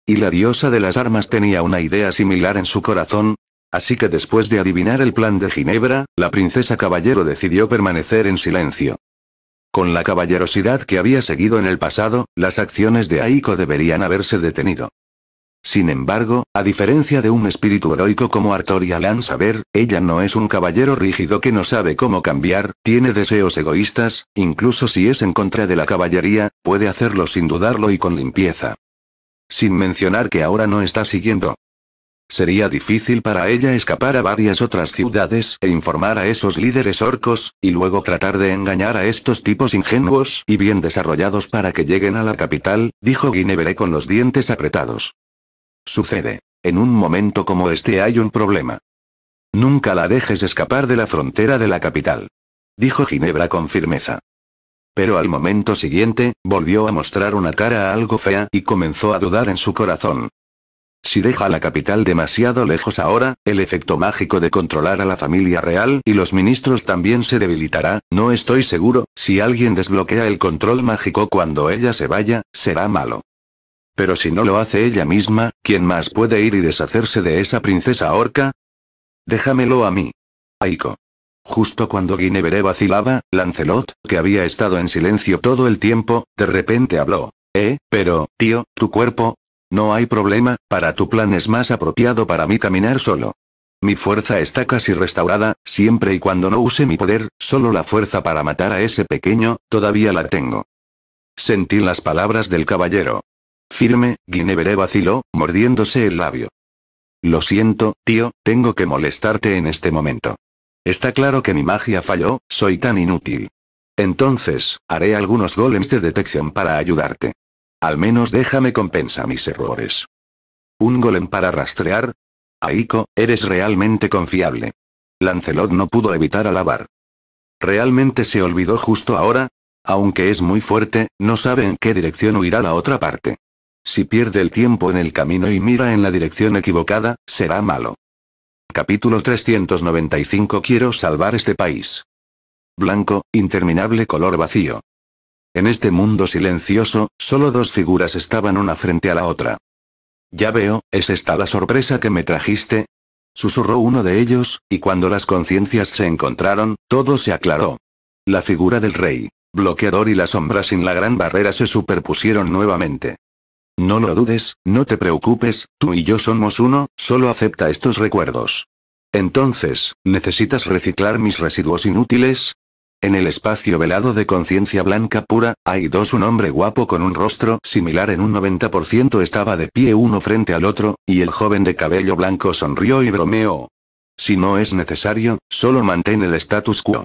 Y la diosa de las armas tenía una idea similar en su corazón, Así que después de adivinar el plan de Ginebra, la princesa caballero decidió permanecer en silencio. Con la caballerosidad que había seguido en el pasado, las acciones de Aiko deberían haberse detenido. Sin embargo, a diferencia de un espíritu heroico como Artoria Saber, ella no es un caballero rígido que no sabe cómo cambiar, tiene deseos egoístas, incluso si es en contra de la caballería, puede hacerlo sin dudarlo y con limpieza. Sin mencionar que ahora no está siguiendo Sería difícil para ella escapar a varias otras ciudades e informar a esos líderes orcos, y luego tratar de engañar a estos tipos ingenuos y bien desarrollados para que lleguen a la capital, dijo Guinevere con los dientes apretados. Sucede. En un momento como este hay un problema. Nunca la dejes escapar de la frontera de la capital. Dijo Ginebra con firmeza. Pero al momento siguiente, volvió a mostrar una cara algo fea y comenzó a dudar en su corazón. Si deja la capital demasiado lejos ahora, el efecto mágico de controlar a la familia real y los ministros también se debilitará, no estoy seguro, si alguien desbloquea el control mágico cuando ella se vaya, será malo. Pero si no lo hace ella misma, ¿quién más puede ir y deshacerse de esa princesa orca? Déjamelo a mí. Aiko. Justo cuando Guinevere vacilaba, Lancelot, que había estado en silencio todo el tiempo, de repente habló. Eh, pero, tío, tu cuerpo, no hay problema, para tu plan es más apropiado para mí caminar solo. Mi fuerza está casi restaurada, siempre y cuando no use mi poder, solo la fuerza para matar a ese pequeño, todavía la tengo. Sentí las palabras del caballero. Firme, Guinevere vaciló, mordiéndose el labio. Lo siento, tío, tengo que molestarte en este momento. Está claro que mi magia falló, soy tan inútil. Entonces, haré algunos golems de detección para ayudarte. Al menos déjame compensa mis errores. ¿Un golem para rastrear? Aiko, eres realmente confiable. Lancelot no pudo evitar alabar. ¿Realmente se olvidó justo ahora? Aunque es muy fuerte, no sabe en qué dirección huirá la otra parte. Si pierde el tiempo en el camino y mira en la dirección equivocada, será malo. Capítulo 395 Quiero salvar este país. Blanco, interminable color vacío. En este mundo silencioso, solo dos figuras estaban una frente a la otra. Ya veo, es esta la sorpresa que me trajiste. Susurró uno de ellos, y cuando las conciencias se encontraron, todo se aclaró. La figura del rey, bloqueador y la sombra sin la gran barrera se superpusieron nuevamente. No lo dudes, no te preocupes, tú y yo somos uno, solo acepta estos recuerdos. Entonces, ¿necesitas reciclar mis residuos inútiles? En el espacio velado de conciencia blanca pura, hay dos un hombre guapo con un rostro similar en un 90% estaba de pie uno frente al otro, y el joven de cabello blanco sonrió y bromeó. Si no es necesario, solo mantén el status quo.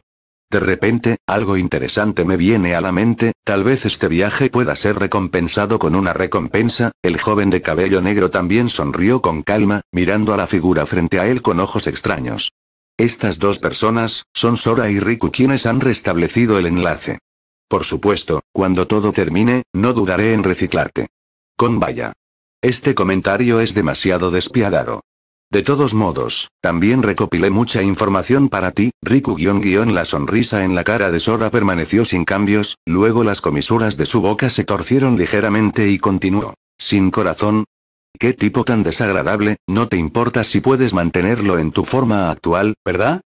De repente, algo interesante me viene a la mente, tal vez este viaje pueda ser recompensado con una recompensa, el joven de cabello negro también sonrió con calma, mirando a la figura frente a él con ojos extraños. Estas dos personas, son Sora y Riku quienes han restablecido el enlace. Por supuesto, cuando todo termine, no dudaré en reciclarte. Con vaya. Este comentario es demasiado despiadado. De todos modos, también recopilé mucha información para ti, Riku guión la sonrisa en la cara de Sora permaneció sin cambios, luego las comisuras de su boca se torcieron ligeramente y continuó. Sin corazón, Qué tipo tan desagradable, no te importa si puedes mantenerlo en tu forma actual, ¿verdad?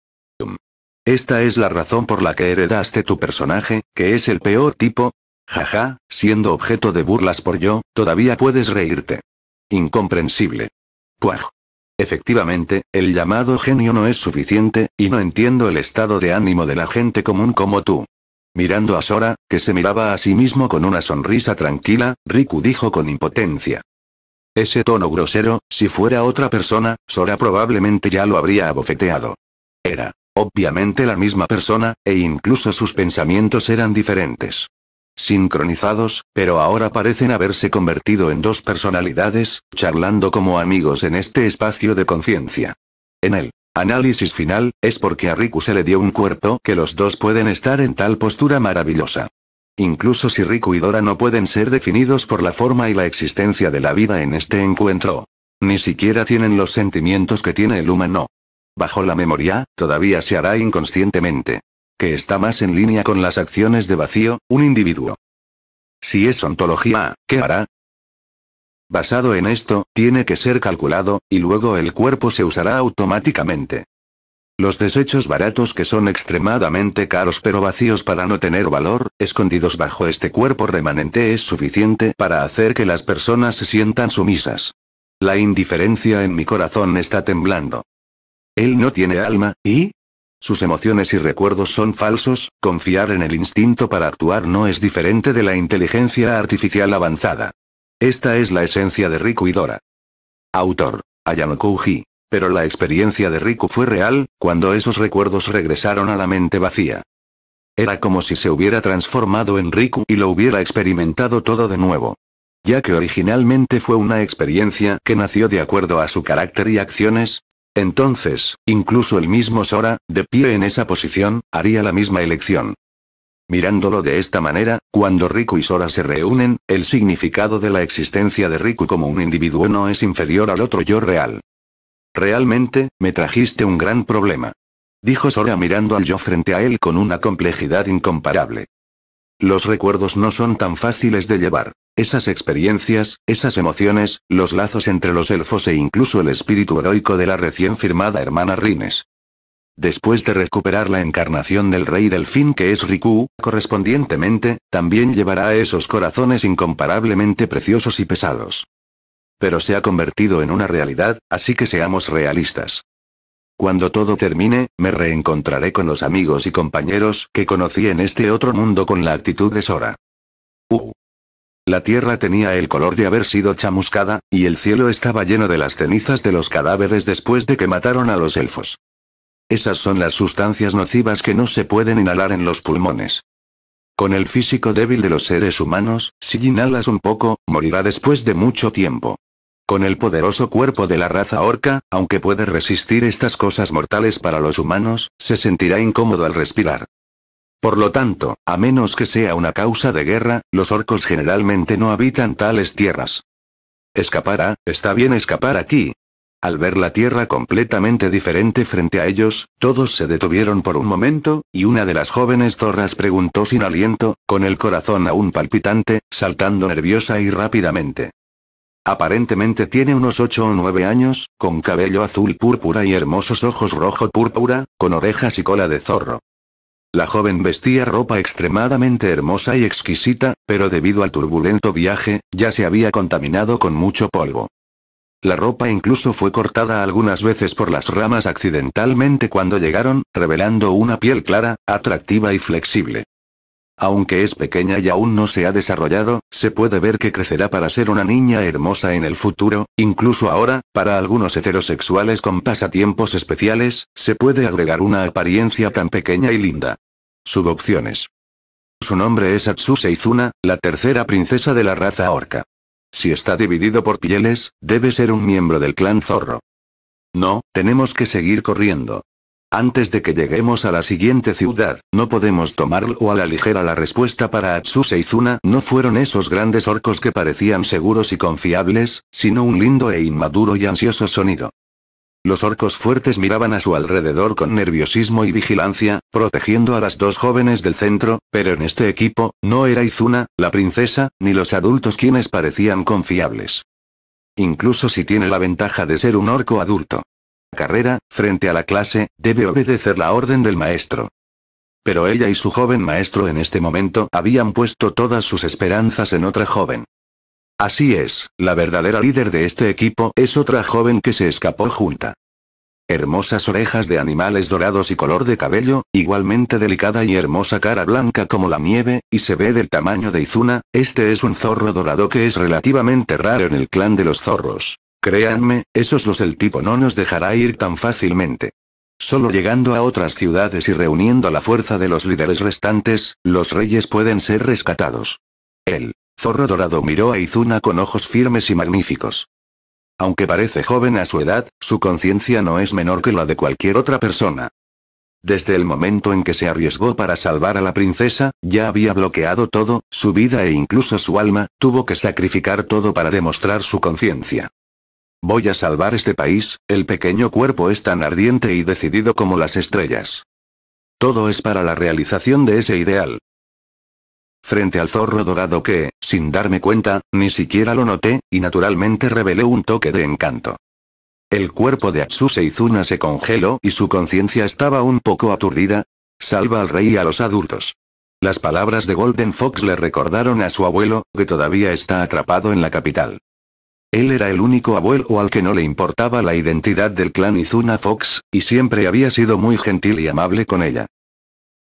Esta es la razón por la que heredaste tu personaje, que es el peor tipo. Jaja, siendo objeto de burlas por yo, todavía puedes reírte. Incomprensible. Puaj. Efectivamente, el llamado genio no es suficiente, y no entiendo el estado de ánimo de la gente común como tú. Mirando a Sora, que se miraba a sí mismo con una sonrisa tranquila, Riku dijo con impotencia. Ese tono grosero, si fuera otra persona, Sora probablemente ya lo habría abofeteado. Era, obviamente la misma persona, e incluso sus pensamientos eran diferentes. Sincronizados, pero ahora parecen haberse convertido en dos personalidades, charlando como amigos en este espacio de conciencia. En el análisis final, es porque a Riku se le dio un cuerpo que los dos pueden estar en tal postura maravillosa. Incluso si Riku y Dora no pueden ser definidos por la forma y la existencia de la vida en este encuentro. Ni siquiera tienen los sentimientos que tiene el humano. Bajo la memoria, todavía se hará inconscientemente. Que está más en línea con las acciones de vacío, un individuo. Si es ontología, ¿qué hará? Basado en esto, tiene que ser calculado, y luego el cuerpo se usará automáticamente. Los desechos baratos que son extremadamente caros pero vacíos para no tener valor, escondidos bajo este cuerpo remanente es suficiente para hacer que las personas se sientan sumisas. La indiferencia en mi corazón está temblando. Él no tiene alma, y... Sus emociones y recuerdos son falsos, confiar en el instinto para actuar no es diferente de la inteligencia artificial avanzada. Esta es la esencia de Riku y Dora. Autor. Ayano Kouji. Pero la experiencia de Riku fue real, cuando esos recuerdos regresaron a la mente vacía. Era como si se hubiera transformado en Riku y lo hubiera experimentado todo de nuevo. Ya que originalmente fue una experiencia que nació de acuerdo a su carácter y acciones, entonces, incluso el mismo Sora, de pie en esa posición, haría la misma elección. Mirándolo de esta manera, cuando Riku y Sora se reúnen, el significado de la existencia de Riku como un individuo no es inferior al otro yo real. Realmente, me trajiste un gran problema. Dijo Sora mirando al yo frente a él con una complejidad incomparable. Los recuerdos no son tan fáciles de llevar. Esas experiencias, esas emociones, los lazos entre los elfos e incluso el espíritu heroico de la recién firmada hermana Rines. Después de recuperar la encarnación del rey del fin que es Riku, correspondientemente, también llevará a esos corazones incomparablemente preciosos y pesados. Pero se ha convertido en una realidad, así que seamos realistas. Cuando todo termine, me reencontraré con los amigos y compañeros que conocí en este otro mundo con la actitud de Sora. Uh. La tierra tenía el color de haber sido chamuscada, y el cielo estaba lleno de las cenizas de los cadáveres después de que mataron a los elfos. Esas son las sustancias nocivas que no se pueden inhalar en los pulmones. Con el físico débil de los seres humanos, si inhalas un poco, morirá después de mucho tiempo. Con el poderoso cuerpo de la raza orca, aunque puede resistir estas cosas mortales para los humanos, se sentirá incómodo al respirar. Por lo tanto, a menos que sea una causa de guerra, los orcos generalmente no habitan tales tierras. Escapará, está bien escapar aquí, al ver la tierra completamente diferente frente a ellos, todos se detuvieron por un momento, y una de las jóvenes zorras preguntó sin aliento, con el corazón aún palpitante, saltando nerviosa y rápidamente. Aparentemente tiene unos ocho o nueve años, con cabello azul púrpura y hermosos ojos rojo púrpura, con orejas y cola de zorro. La joven vestía ropa extremadamente hermosa y exquisita, pero debido al turbulento viaje, ya se había contaminado con mucho polvo. La ropa incluso fue cortada algunas veces por las ramas accidentalmente cuando llegaron, revelando una piel clara, atractiva y flexible. Aunque es pequeña y aún no se ha desarrollado, se puede ver que crecerá para ser una niña hermosa en el futuro, incluso ahora, para algunos heterosexuales con pasatiempos especiales, se puede agregar una apariencia tan pequeña y linda. Subopciones. Su nombre es Atsu Seizuna, la tercera princesa de la raza orca. Si está dividido por pieles, debe ser un miembro del clan zorro. No, tenemos que seguir corriendo. Antes de que lleguemos a la siguiente ciudad, no podemos tomarlo a la ligera. La respuesta para Atsu Seizuna. no fueron esos grandes orcos que parecían seguros y confiables, sino un lindo e inmaduro y ansioso sonido. Los orcos fuertes miraban a su alrededor con nerviosismo y vigilancia, protegiendo a las dos jóvenes del centro, pero en este equipo, no era Izuna, la princesa, ni los adultos quienes parecían confiables. Incluso si tiene la ventaja de ser un orco adulto. Carrera, frente a la clase, debe obedecer la orden del maestro. Pero ella y su joven maestro en este momento habían puesto todas sus esperanzas en otra joven. Así es, la verdadera líder de este equipo es otra joven que se escapó junta. Hermosas orejas de animales dorados y color de cabello, igualmente delicada y hermosa cara blanca como la nieve, y se ve del tamaño de Izuna, este es un zorro dorado que es relativamente raro en el clan de los zorros. Créanme, esos los el tipo no nos dejará ir tan fácilmente. Solo llegando a otras ciudades y reuniendo la fuerza de los líderes restantes, los reyes pueden ser rescatados. Él. Zorro Dorado miró a Izuna con ojos firmes y magníficos. Aunque parece joven a su edad, su conciencia no es menor que la de cualquier otra persona. Desde el momento en que se arriesgó para salvar a la princesa, ya había bloqueado todo, su vida e incluso su alma, tuvo que sacrificar todo para demostrar su conciencia. Voy a salvar este país, el pequeño cuerpo es tan ardiente y decidido como las estrellas. Todo es para la realización de ese ideal frente al zorro dorado que, sin darme cuenta, ni siquiera lo noté, y naturalmente revelé un toque de encanto. El cuerpo de Atsuse Izuna se congeló y su conciencia estaba un poco aturdida. Salva al rey y a los adultos. Las palabras de Golden Fox le recordaron a su abuelo, que todavía está atrapado en la capital. Él era el único abuelo al que no le importaba la identidad del clan Izuna Fox, y siempre había sido muy gentil y amable con ella.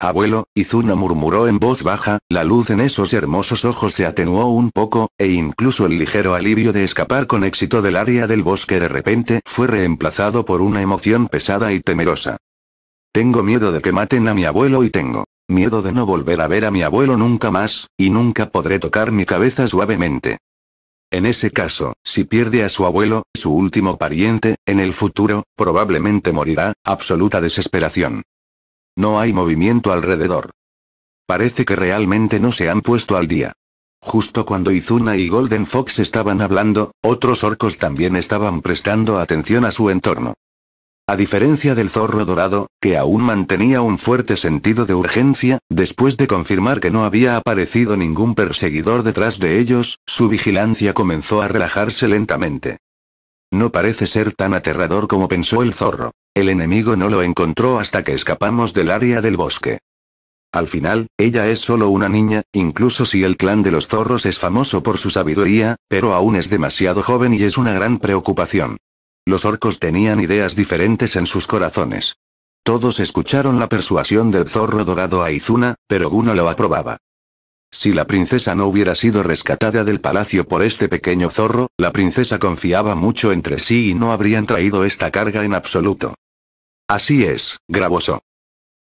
Abuelo, Izuna murmuró en voz baja, la luz en esos hermosos ojos se atenuó un poco, e incluso el ligero alivio de escapar con éxito del área del bosque de repente fue reemplazado por una emoción pesada y temerosa. Tengo miedo de que maten a mi abuelo y tengo miedo de no volver a ver a mi abuelo nunca más, y nunca podré tocar mi cabeza suavemente. En ese caso, si pierde a su abuelo, su último pariente, en el futuro, probablemente morirá, absoluta desesperación. No hay movimiento alrededor. Parece que realmente no se han puesto al día. Justo cuando Izuna y Golden Fox estaban hablando, otros orcos también estaban prestando atención a su entorno. A diferencia del zorro dorado, que aún mantenía un fuerte sentido de urgencia, después de confirmar que no había aparecido ningún perseguidor detrás de ellos, su vigilancia comenzó a relajarse lentamente. No parece ser tan aterrador como pensó el zorro. El enemigo no lo encontró hasta que escapamos del área del bosque. Al final, ella es solo una niña, incluso si el clan de los zorros es famoso por su sabiduría, pero aún es demasiado joven y es una gran preocupación. Los orcos tenían ideas diferentes en sus corazones. Todos escucharon la persuasión del zorro dorado a Izuna, pero Guno lo aprobaba. Si la princesa no hubiera sido rescatada del palacio por este pequeño zorro, la princesa confiaba mucho entre sí y no habrían traído esta carga en absoluto. Así es, gravoso.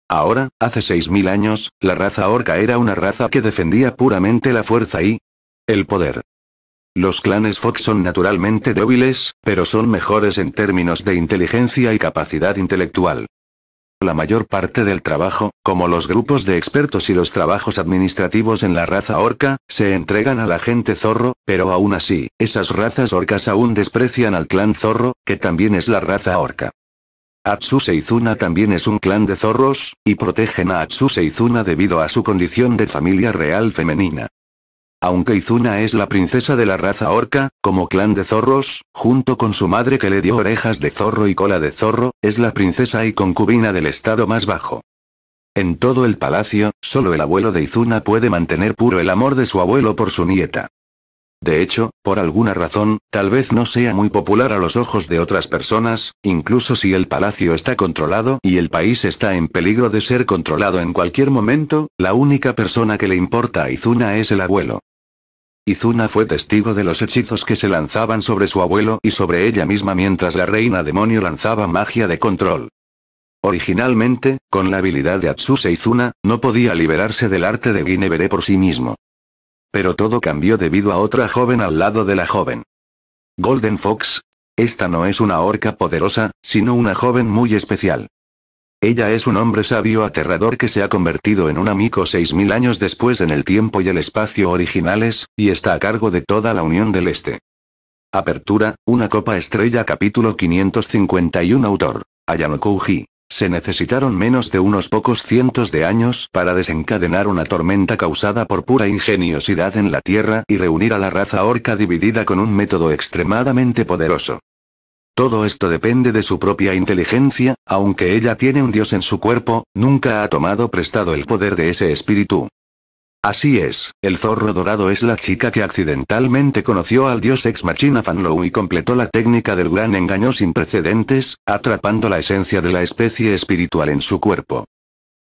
Ahora, hace 6.000 años, la raza orca era una raza que defendía puramente la fuerza y... el poder. Los clanes Fox son naturalmente débiles, pero son mejores en términos de inteligencia y capacidad intelectual la mayor parte del trabajo, como los grupos de expertos y los trabajos administrativos en la raza orca, se entregan a la gente zorro, pero aún así, esas razas orcas aún desprecian al clan zorro, que también es la raza orca. Atsu Seizuna también es un clan de zorros, y protegen a Atsu Seizuna debido a su condición de familia real femenina. Aunque Izuna es la princesa de la raza orca, como clan de zorros, junto con su madre que le dio orejas de zorro y cola de zorro, es la princesa y concubina del estado más bajo. En todo el palacio, solo el abuelo de Izuna puede mantener puro el amor de su abuelo por su nieta. De hecho, por alguna razón, tal vez no sea muy popular a los ojos de otras personas, incluso si el palacio está controlado y el país está en peligro de ser controlado en cualquier momento, la única persona que le importa a Izuna es el abuelo. Izuna fue testigo de los hechizos que se lanzaban sobre su abuelo y sobre ella misma mientras la reina demonio lanzaba magia de control. Originalmente, con la habilidad de Atsuse Izuna, no podía liberarse del arte de Guinevere por sí mismo. Pero todo cambió debido a otra joven al lado de la joven. Golden Fox. Esta no es una orca poderosa, sino una joven muy especial. Ella es un hombre sabio aterrador que se ha convertido en un amigo 6.000 años después en el tiempo y el espacio originales, y está a cargo de toda la Unión del Este. Apertura, una copa estrella capítulo 551 autor, Ayano Kouji. Se necesitaron menos de unos pocos cientos de años para desencadenar una tormenta causada por pura ingeniosidad en la Tierra y reunir a la raza orca dividida con un método extremadamente poderoso. Todo esto depende de su propia inteligencia, aunque ella tiene un dios en su cuerpo, nunca ha tomado prestado el poder de ese espíritu. Así es, el zorro dorado es la chica que accidentalmente conoció al dios ex machina Fanlow y completó la técnica del gran engaño sin precedentes, atrapando la esencia de la especie espiritual en su cuerpo.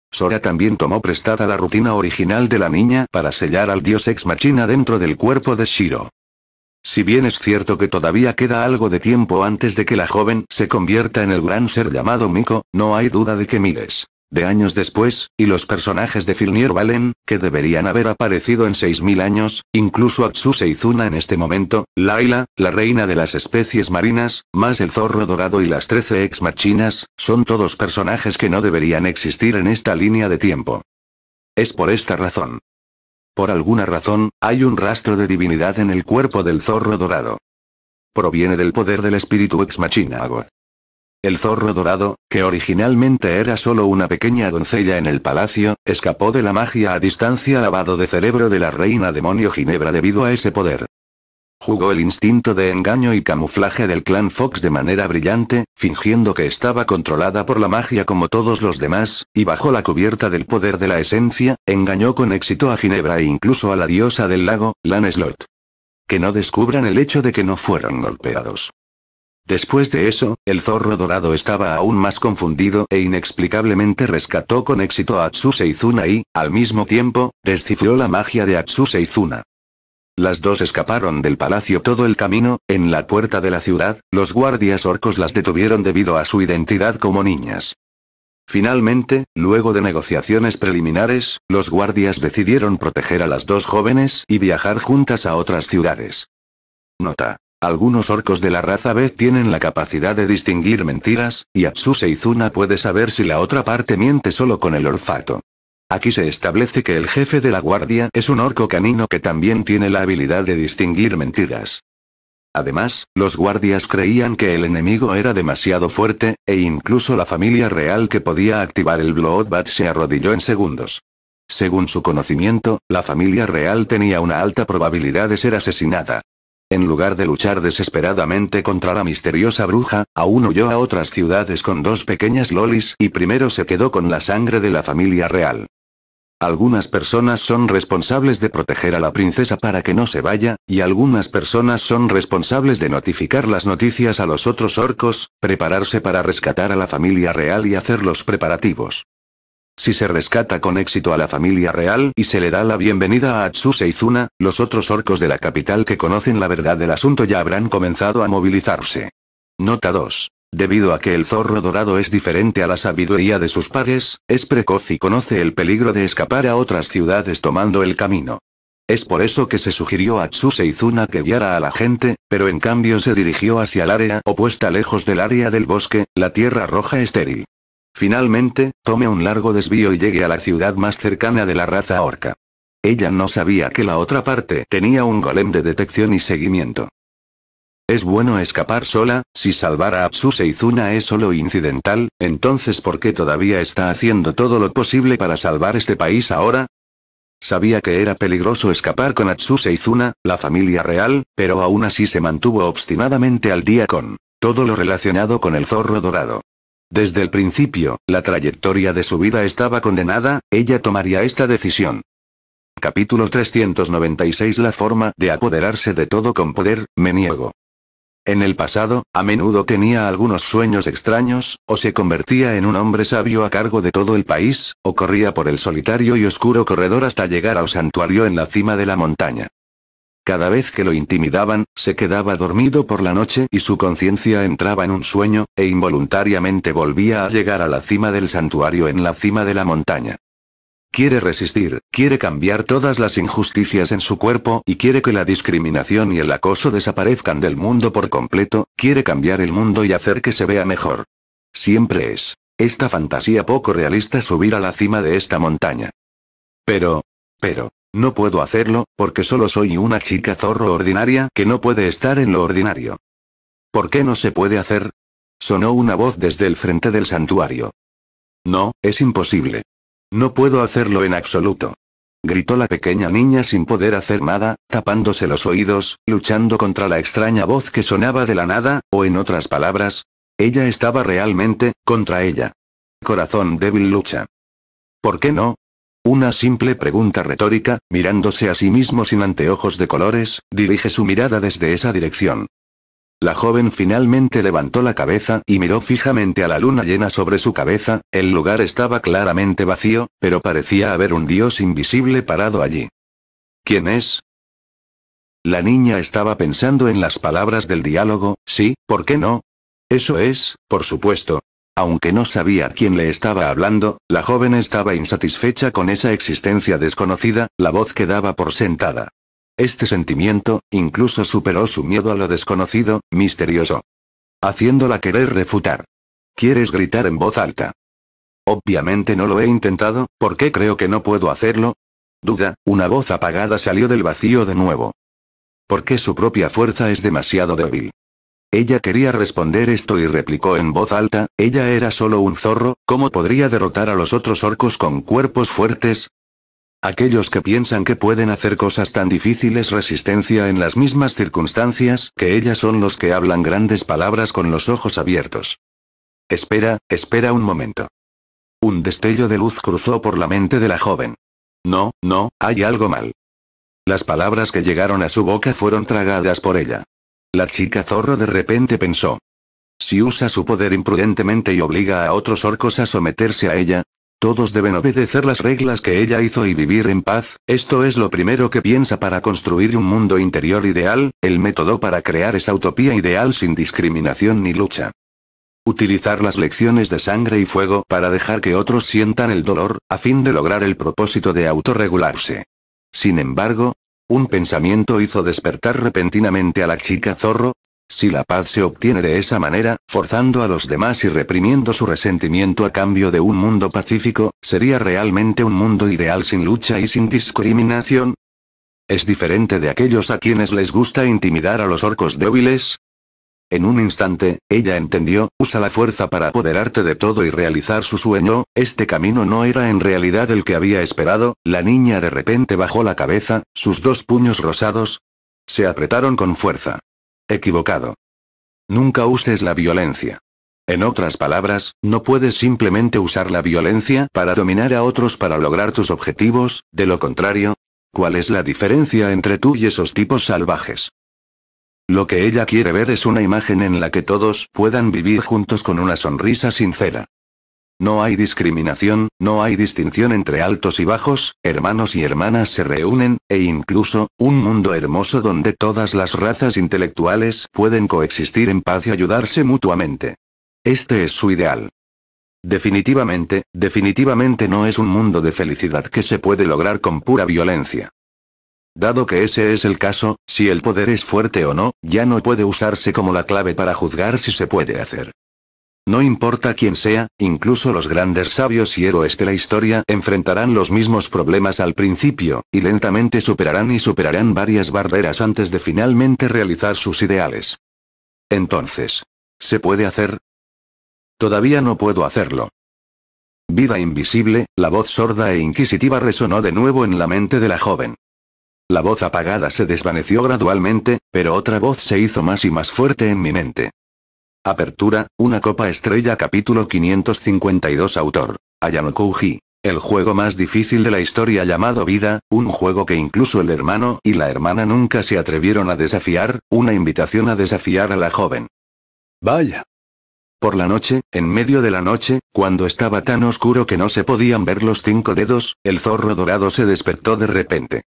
Sora también tomó prestada la rutina original de la niña para sellar al dios ex machina dentro del cuerpo de Shiro. Si bien es cierto que todavía queda algo de tiempo antes de que la joven se convierta en el gran ser llamado Miko, no hay duda de que miles de años después, y los personajes de Filnier Valen, que deberían haber aparecido en 6.000 años, incluso Atsuse Izuna en este momento, Laila, la reina de las especies marinas, más el zorro dorado y las 13 ex machinas, son todos personajes que no deberían existir en esta línea de tiempo. Es por esta razón, por alguna razón, hay un rastro de divinidad en el cuerpo del zorro dorado. Proviene del poder del espíritu ex machina El zorro dorado, que originalmente era solo una pequeña doncella en el palacio, escapó de la magia a distancia lavado de cerebro de la reina demonio Ginebra debido a ese poder. Jugó el instinto de engaño y camuflaje del clan Fox de manera brillante, fingiendo que estaba controlada por la magia como todos los demás, y bajo la cubierta del poder de la esencia, engañó con éxito a Ginebra e incluso a la diosa del lago, Lancelot. Que no descubran el hecho de que no fueron golpeados. Después de eso, el zorro dorado estaba aún más confundido e inexplicablemente rescató con éxito a Atsu Seizuna y, al mismo tiempo, descifró la magia de Atsu Seizuna. Las dos escaparon del palacio todo el camino, en la puerta de la ciudad, los guardias orcos las detuvieron debido a su identidad como niñas. Finalmente, luego de negociaciones preliminares, los guardias decidieron proteger a las dos jóvenes y viajar juntas a otras ciudades. Nota. Algunos orcos de la raza B tienen la capacidad de distinguir mentiras, y Atsuse Seizuna puede saber si la otra parte miente solo con el olfato. Aquí se establece que el jefe de la guardia es un orco canino que también tiene la habilidad de distinguir mentiras. Además, los guardias creían que el enemigo era demasiado fuerte, e incluso la familia real que podía activar el Bloodbat se arrodilló en segundos. Según su conocimiento, la familia real tenía una alta probabilidad de ser asesinada. En lugar de luchar desesperadamente contra la misteriosa bruja, aún huyó a otras ciudades con dos pequeñas lolis y primero se quedó con la sangre de la familia real. Algunas personas son responsables de proteger a la princesa para que no se vaya, y algunas personas son responsables de notificar las noticias a los otros orcos, prepararse para rescatar a la familia real y hacer los preparativos. Si se rescata con éxito a la familia real y se le da la bienvenida a Atsuse Seizuna, los otros orcos de la capital que conocen la verdad del asunto ya habrán comenzado a movilizarse. Nota 2. Debido a que el zorro dorado es diferente a la sabiduría de sus pares, es precoz y conoce el peligro de escapar a otras ciudades tomando el camino. Es por eso que se sugirió a Tsu que guiara a la gente, pero en cambio se dirigió hacia el área opuesta lejos del área del bosque, la tierra roja estéril. Finalmente, tome un largo desvío y llegue a la ciudad más cercana de la raza orca. Ella no sabía que la otra parte tenía un golem de detección y seguimiento. Es bueno escapar sola, si salvar a Atsu Seizuna es solo incidental, entonces ¿por qué todavía está haciendo todo lo posible para salvar este país ahora? Sabía que era peligroso escapar con Atsu Seizuna, la familia real, pero aún así se mantuvo obstinadamente al día con todo lo relacionado con el zorro dorado. Desde el principio, la trayectoria de su vida estaba condenada, ella tomaría esta decisión. Capítulo 396 La forma de apoderarse de todo con poder, me niego. En el pasado, a menudo tenía algunos sueños extraños, o se convertía en un hombre sabio a cargo de todo el país, o corría por el solitario y oscuro corredor hasta llegar al santuario en la cima de la montaña. Cada vez que lo intimidaban, se quedaba dormido por la noche y su conciencia entraba en un sueño, e involuntariamente volvía a llegar a la cima del santuario en la cima de la montaña. Quiere resistir, quiere cambiar todas las injusticias en su cuerpo y quiere que la discriminación y el acoso desaparezcan del mundo por completo, quiere cambiar el mundo y hacer que se vea mejor. Siempre es, esta fantasía poco realista subir a la cima de esta montaña. Pero, pero, no puedo hacerlo, porque solo soy una chica zorro ordinaria que no puede estar en lo ordinario. ¿Por qué no se puede hacer? Sonó una voz desde el frente del santuario. No, es imposible. No puedo hacerlo en absoluto. Gritó la pequeña niña sin poder hacer nada, tapándose los oídos, luchando contra la extraña voz que sonaba de la nada, o en otras palabras, ella estaba realmente, contra ella. Corazón débil lucha. ¿Por qué no? Una simple pregunta retórica, mirándose a sí mismo sin anteojos de colores, dirige su mirada desde esa dirección. La joven finalmente levantó la cabeza y miró fijamente a la luna llena sobre su cabeza, el lugar estaba claramente vacío, pero parecía haber un dios invisible parado allí. ¿Quién es? La niña estaba pensando en las palabras del diálogo, sí, ¿por qué no? Eso es, por supuesto. Aunque no sabía quién le estaba hablando, la joven estaba insatisfecha con esa existencia desconocida, la voz quedaba por sentada. Este sentimiento, incluso superó su miedo a lo desconocido, misterioso. Haciéndola querer refutar. ¿Quieres gritar en voz alta? Obviamente no lo he intentado, ¿por qué creo que no puedo hacerlo? Duda, una voz apagada salió del vacío de nuevo. Porque su propia fuerza es demasiado débil. Ella quería responder esto y replicó en voz alta, ella era solo un zorro, ¿cómo podría derrotar a los otros orcos con cuerpos fuertes? Aquellos que piensan que pueden hacer cosas tan difíciles resistencia en las mismas circunstancias que ellas son los que hablan grandes palabras con los ojos abiertos. Espera, espera un momento. Un destello de luz cruzó por la mente de la joven. No, no, hay algo mal. Las palabras que llegaron a su boca fueron tragadas por ella. La chica zorro de repente pensó. Si usa su poder imprudentemente y obliga a otros orcos a someterse a ella, todos deben obedecer las reglas que ella hizo y vivir en paz, esto es lo primero que piensa para construir un mundo interior ideal, el método para crear esa utopía ideal sin discriminación ni lucha. Utilizar las lecciones de sangre y fuego para dejar que otros sientan el dolor, a fin de lograr el propósito de autorregularse. Sin embargo, un pensamiento hizo despertar repentinamente a la chica zorro, si la paz se obtiene de esa manera, forzando a los demás y reprimiendo su resentimiento a cambio de un mundo pacífico, sería realmente un mundo ideal sin lucha y sin discriminación. Es diferente de aquellos a quienes les gusta intimidar a los orcos débiles. En un instante, ella entendió, usa la fuerza para apoderarte de todo y realizar su sueño, este camino no era en realidad el que había esperado, la niña de repente bajó la cabeza, sus dos puños rosados, se apretaron con fuerza equivocado. Nunca uses la violencia. En otras palabras, no puedes simplemente usar la violencia para dominar a otros para lograr tus objetivos, de lo contrario, ¿cuál es la diferencia entre tú y esos tipos salvajes? Lo que ella quiere ver es una imagen en la que todos puedan vivir juntos con una sonrisa sincera. No hay discriminación, no hay distinción entre altos y bajos, hermanos y hermanas se reúnen, e incluso, un mundo hermoso donde todas las razas intelectuales pueden coexistir en paz y ayudarse mutuamente. Este es su ideal. Definitivamente, definitivamente no es un mundo de felicidad que se puede lograr con pura violencia. Dado que ese es el caso, si el poder es fuerte o no, ya no puede usarse como la clave para juzgar si se puede hacer no importa quién sea, incluso los grandes sabios y héroes de la historia enfrentarán los mismos problemas al principio, y lentamente superarán y superarán varias barreras antes de finalmente realizar sus ideales. Entonces, ¿se puede hacer? Todavía no puedo hacerlo. Vida invisible, la voz sorda e inquisitiva resonó de nuevo en la mente de la joven. La voz apagada se desvaneció gradualmente, pero otra voz se hizo más y más fuerte en mi mente. Apertura, una copa estrella capítulo 552 autor. Ayano Kouji. El juego más difícil de la historia llamado Vida, un juego que incluso el hermano y la hermana nunca se atrevieron a desafiar, una invitación a desafiar a la joven. Vaya. Por la noche, en medio de la noche, cuando estaba tan oscuro que no se podían ver los cinco dedos, el zorro dorado se despertó de repente.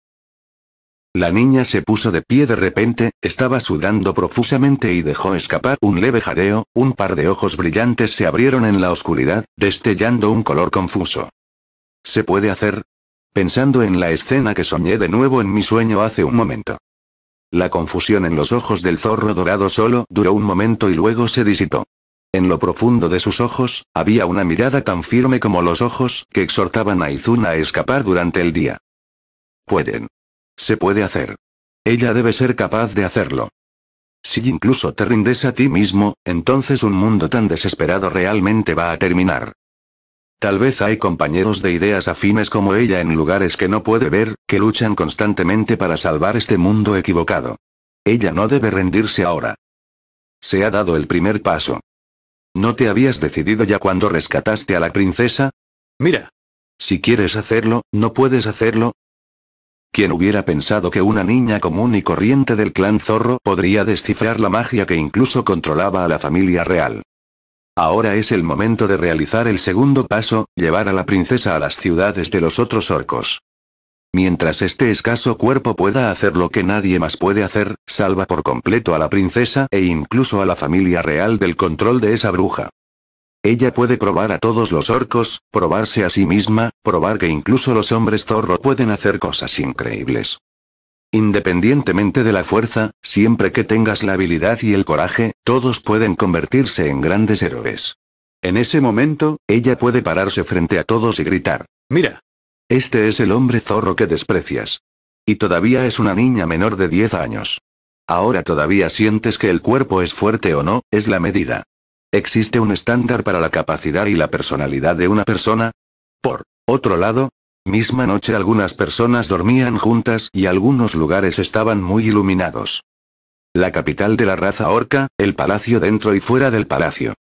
La niña se puso de pie de repente, estaba sudando profusamente y dejó escapar un leve jadeo, un par de ojos brillantes se abrieron en la oscuridad, destellando un color confuso. ¿Se puede hacer? Pensando en la escena que soñé de nuevo en mi sueño hace un momento. La confusión en los ojos del zorro dorado solo duró un momento y luego se disipó. En lo profundo de sus ojos, había una mirada tan firme como los ojos que exhortaban a Izuna a escapar durante el día. Pueden. Se puede hacer. Ella debe ser capaz de hacerlo. Si incluso te rindes a ti mismo, entonces un mundo tan desesperado realmente va a terminar. Tal vez hay compañeros de ideas afines como ella en lugares que no puede ver, que luchan constantemente para salvar este mundo equivocado. Ella no debe rendirse ahora. Se ha dado el primer paso. ¿No te habías decidido ya cuando rescataste a la princesa? Mira. Si quieres hacerlo, no puedes hacerlo, quien hubiera pensado que una niña común y corriente del clan Zorro podría descifrar la magia que incluso controlaba a la familia real? Ahora es el momento de realizar el segundo paso, llevar a la princesa a las ciudades de los otros orcos. Mientras este escaso cuerpo pueda hacer lo que nadie más puede hacer, salva por completo a la princesa e incluso a la familia real del control de esa bruja. Ella puede probar a todos los orcos, probarse a sí misma, probar que incluso los hombres zorro pueden hacer cosas increíbles. Independientemente de la fuerza, siempre que tengas la habilidad y el coraje, todos pueden convertirse en grandes héroes. En ese momento, ella puede pararse frente a todos y gritar, Mira. Este es el hombre zorro que desprecias. Y todavía es una niña menor de 10 años. Ahora todavía sientes que el cuerpo es fuerte o no, es la medida. ¿Existe un estándar para la capacidad y la personalidad de una persona? Por otro lado, misma noche algunas personas dormían juntas y algunos lugares estaban muy iluminados. La capital de la raza orca, el palacio dentro y fuera del palacio.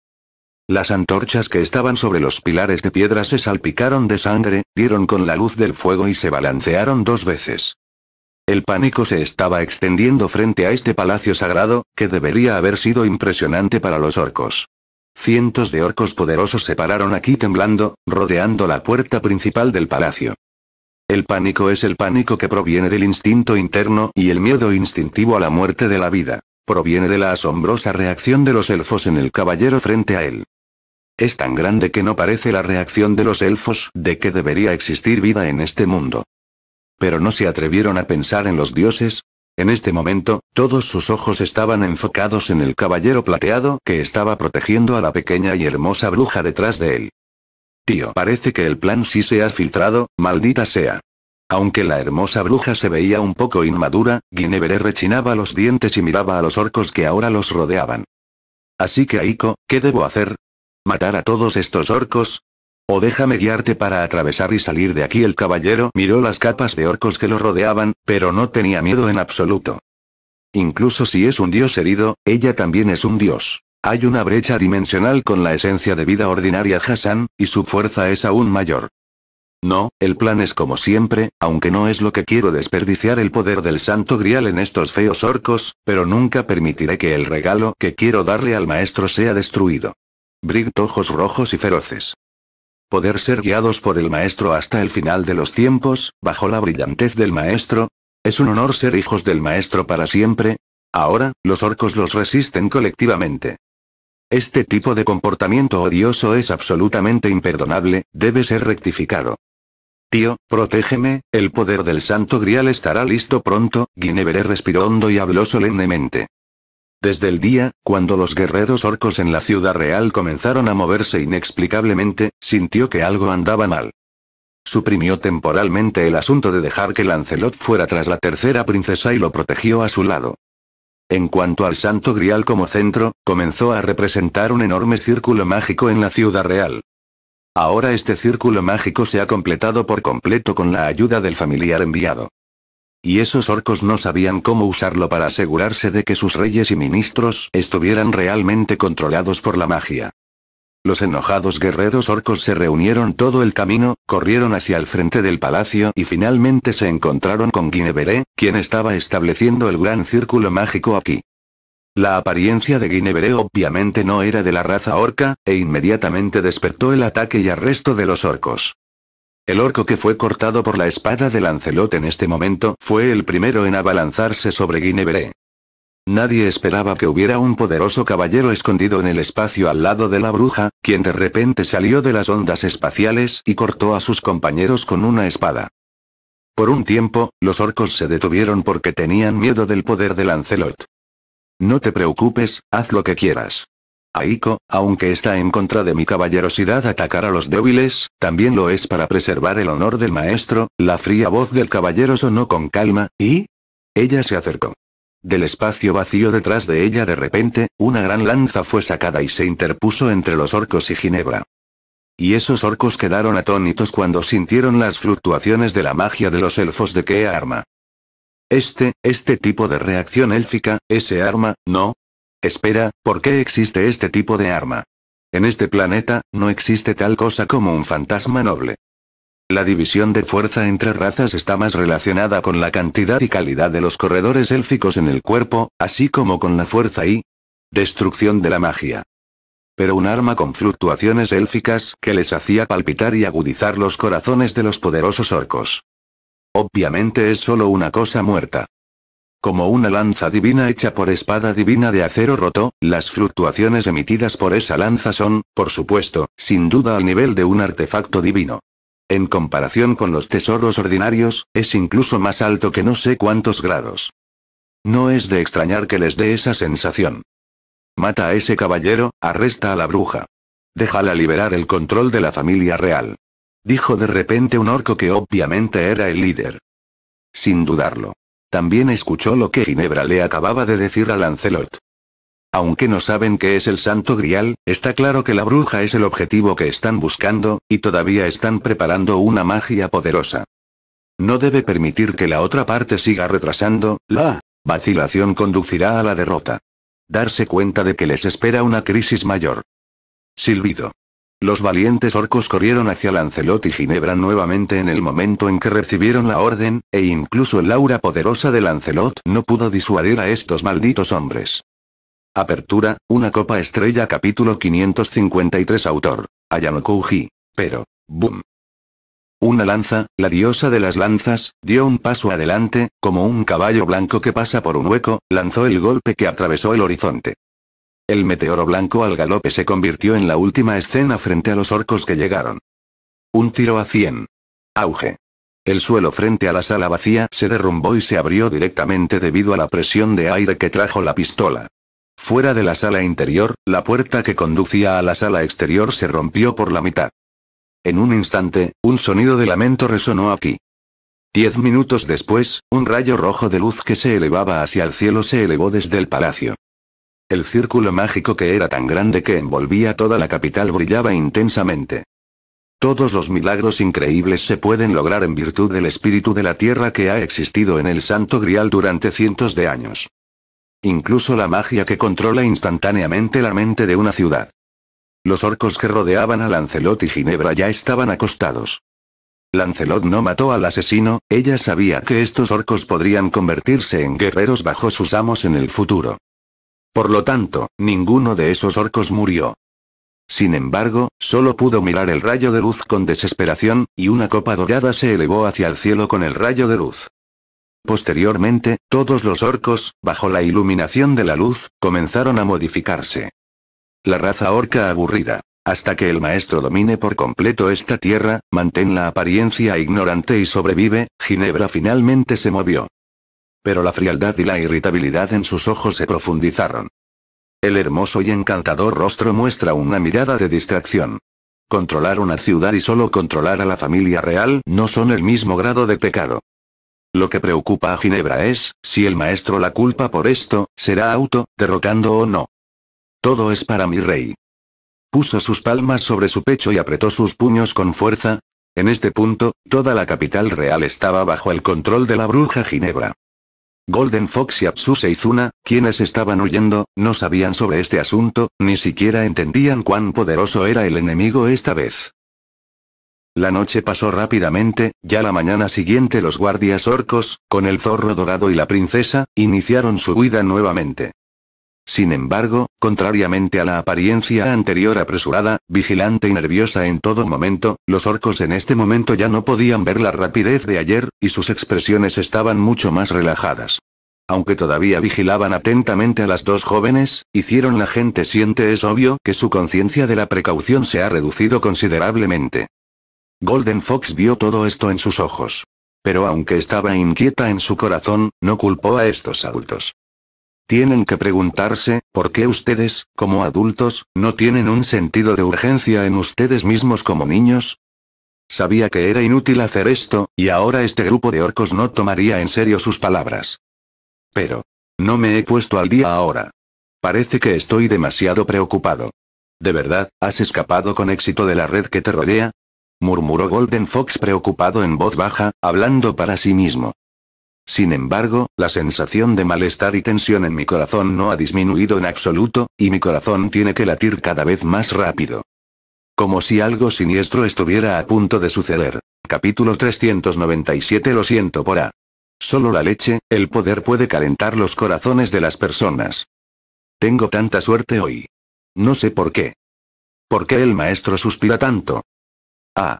Las antorchas que estaban sobre los pilares de piedra se salpicaron de sangre, dieron con la luz del fuego y se balancearon dos veces. El pánico se estaba extendiendo frente a este palacio sagrado, que debería haber sido impresionante para los orcos. Cientos de orcos poderosos se pararon aquí temblando, rodeando la puerta principal del palacio. El pánico es el pánico que proviene del instinto interno y el miedo instintivo a la muerte de la vida. Proviene de la asombrosa reacción de los elfos en el caballero frente a él. Es tan grande que no parece la reacción de los elfos de que debería existir vida en este mundo. Pero no se atrevieron a pensar en los dioses, en este momento, todos sus ojos estaban enfocados en el caballero plateado que estaba protegiendo a la pequeña y hermosa bruja detrás de él. Tío, parece que el plan sí se ha filtrado, maldita sea. Aunque la hermosa bruja se veía un poco inmadura, Guinevere rechinaba los dientes y miraba a los orcos que ahora los rodeaban. Así que Aiko, ¿qué debo hacer? ¿Matar a todos estos orcos? O déjame guiarte para atravesar y salir de aquí. El caballero miró las capas de orcos que lo rodeaban, pero no tenía miedo en absoluto. Incluso si es un dios herido, ella también es un dios. Hay una brecha dimensional con la esencia de vida ordinaria Hassan, y su fuerza es aún mayor. No, el plan es como siempre, aunque no es lo que quiero desperdiciar el poder del santo grial en estos feos orcos, pero nunca permitiré que el regalo que quiero darle al maestro sea destruido. Brigt ojos rojos y feroces poder ser guiados por el Maestro hasta el final de los tiempos, bajo la brillantez del Maestro. Es un honor ser hijos del Maestro para siempre. Ahora, los orcos los resisten colectivamente. Este tipo de comportamiento odioso es absolutamente imperdonable, debe ser rectificado. Tío, protégeme, el poder del santo grial estará listo pronto, Guinevere respiró hondo y habló solemnemente. Desde el día, cuando los guerreros orcos en la ciudad real comenzaron a moverse inexplicablemente, sintió que algo andaba mal. Suprimió temporalmente el asunto de dejar que Lancelot fuera tras la tercera princesa y lo protegió a su lado. En cuanto al Santo Grial como centro, comenzó a representar un enorme círculo mágico en la ciudad real. Ahora este círculo mágico se ha completado por completo con la ayuda del familiar enviado. Y esos orcos no sabían cómo usarlo para asegurarse de que sus reyes y ministros estuvieran realmente controlados por la magia. Los enojados guerreros orcos se reunieron todo el camino, corrieron hacia el frente del palacio y finalmente se encontraron con Guinevere, quien estaba estableciendo el gran círculo mágico aquí. La apariencia de Guinevere obviamente no era de la raza orca, e inmediatamente despertó el ataque y arresto de los orcos. El orco que fue cortado por la espada de Lancelot en este momento fue el primero en abalanzarse sobre Guinevere. Nadie esperaba que hubiera un poderoso caballero escondido en el espacio al lado de la bruja, quien de repente salió de las ondas espaciales y cortó a sus compañeros con una espada. Por un tiempo, los orcos se detuvieron porque tenían miedo del poder de Lancelot. No te preocupes, haz lo que quieras. Aiko, aunque está en contra de mi caballerosidad atacar a los débiles, también lo es para preservar el honor del maestro, la fría voz del caballero sonó con calma, y... Ella se acercó. Del espacio vacío detrás de ella de repente, una gran lanza fue sacada y se interpuso entre los orcos y Ginebra. Y esos orcos quedaron atónitos cuando sintieron las fluctuaciones de la magia de los elfos de qué arma. Este, este tipo de reacción élfica, ese arma, no, Espera, ¿por qué existe este tipo de arma? En este planeta, no existe tal cosa como un fantasma noble. La división de fuerza entre razas está más relacionada con la cantidad y calidad de los corredores élficos en el cuerpo, así como con la fuerza y destrucción de la magia. Pero un arma con fluctuaciones élficas que les hacía palpitar y agudizar los corazones de los poderosos orcos. Obviamente es solo una cosa muerta. Como una lanza divina hecha por espada divina de acero roto, las fluctuaciones emitidas por esa lanza son, por supuesto, sin duda al nivel de un artefacto divino. En comparación con los tesoros ordinarios, es incluso más alto que no sé cuántos grados. No es de extrañar que les dé esa sensación. Mata a ese caballero, arresta a la bruja. Déjala liberar el control de la familia real. Dijo de repente un orco que obviamente era el líder. Sin dudarlo. También escuchó lo que Ginebra le acababa de decir a Lancelot. Aunque no saben qué es el Santo Grial, está claro que la bruja es el objetivo que están buscando, y todavía están preparando una magia poderosa. No debe permitir que la otra parte siga retrasando, la vacilación conducirá a la derrota. Darse cuenta de que les espera una crisis mayor. Silbido. Los valientes orcos corrieron hacia Lancelot y Ginebra nuevamente en el momento en que recibieron la orden, e incluso el aura poderosa de Lancelot no pudo disuadir a estos malditos hombres. Apertura, una copa estrella capítulo 553 autor, Ayano Pero, boom. Una lanza, la diosa de las lanzas, dio un paso adelante, como un caballo blanco que pasa por un hueco, lanzó el golpe que atravesó el horizonte. El meteoro blanco al galope se convirtió en la última escena frente a los orcos que llegaron. Un tiro a 100. Auge. El suelo frente a la sala vacía se derrumbó y se abrió directamente debido a la presión de aire que trajo la pistola. Fuera de la sala interior, la puerta que conducía a la sala exterior se rompió por la mitad. En un instante, un sonido de lamento resonó aquí. Diez minutos después, un rayo rojo de luz que se elevaba hacia el cielo se elevó desde el palacio. El círculo mágico que era tan grande que envolvía toda la capital brillaba intensamente. Todos los milagros increíbles se pueden lograr en virtud del espíritu de la tierra que ha existido en el Santo Grial durante cientos de años. Incluso la magia que controla instantáneamente la mente de una ciudad. Los orcos que rodeaban a Lancelot y Ginebra ya estaban acostados. Lancelot no mató al asesino, ella sabía que estos orcos podrían convertirse en guerreros bajo sus amos en el futuro. Por lo tanto, ninguno de esos orcos murió. Sin embargo, solo pudo mirar el rayo de luz con desesperación, y una copa dorada se elevó hacia el cielo con el rayo de luz. Posteriormente, todos los orcos, bajo la iluminación de la luz, comenzaron a modificarse. La raza orca aburrida. Hasta que el maestro domine por completo esta tierra, mantén la apariencia ignorante y sobrevive, Ginebra finalmente se movió. Pero la frialdad y la irritabilidad en sus ojos se profundizaron. El hermoso y encantador rostro muestra una mirada de distracción. Controlar una ciudad y solo controlar a la familia real no son el mismo grado de pecado. Lo que preocupa a Ginebra es, si el maestro la culpa por esto, será auto, derrocando o no. Todo es para mi rey. Puso sus palmas sobre su pecho y apretó sus puños con fuerza. En este punto, toda la capital real estaba bajo el control de la bruja Ginebra. Golden Fox y y Izuna, quienes estaban huyendo, no sabían sobre este asunto, ni siquiera entendían cuán poderoso era el enemigo esta vez. La noche pasó rápidamente, ya la mañana siguiente los guardias orcos, con el zorro dorado y la princesa, iniciaron su huida nuevamente. Sin embargo, contrariamente a la apariencia anterior apresurada, vigilante y nerviosa en todo momento, los orcos en este momento ya no podían ver la rapidez de ayer, y sus expresiones estaban mucho más relajadas. Aunque todavía vigilaban atentamente a las dos jóvenes, hicieron la gente siente es obvio que su conciencia de la precaución se ha reducido considerablemente. Golden Fox vio todo esto en sus ojos. Pero aunque estaba inquieta en su corazón, no culpó a estos adultos. Tienen que preguntarse, ¿por qué ustedes, como adultos, no tienen un sentido de urgencia en ustedes mismos como niños? Sabía que era inútil hacer esto, y ahora este grupo de orcos no tomaría en serio sus palabras. Pero. No me he puesto al día ahora. Parece que estoy demasiado preocupado. ¿De verdad, has escapado con éxito de la red que te rodea? murmuró Golden Fox preocupado en voz baja, hablando para sí mismo. Sin embargo, la sensación de malestar y tensión en mi corazón no ha disminuido en absoluto, y mi corazón tiene que latir cada vez más rápido. Como si algo siniestro estuviera a punto de suceder. Capítulo 397 Lo siento por A. Solo la leche, el poder puede calentar los corazones de las personas. Tengo tanta suerte hoy. No sé por qué. ¿Por qué el maestro suspira tanto? Ah,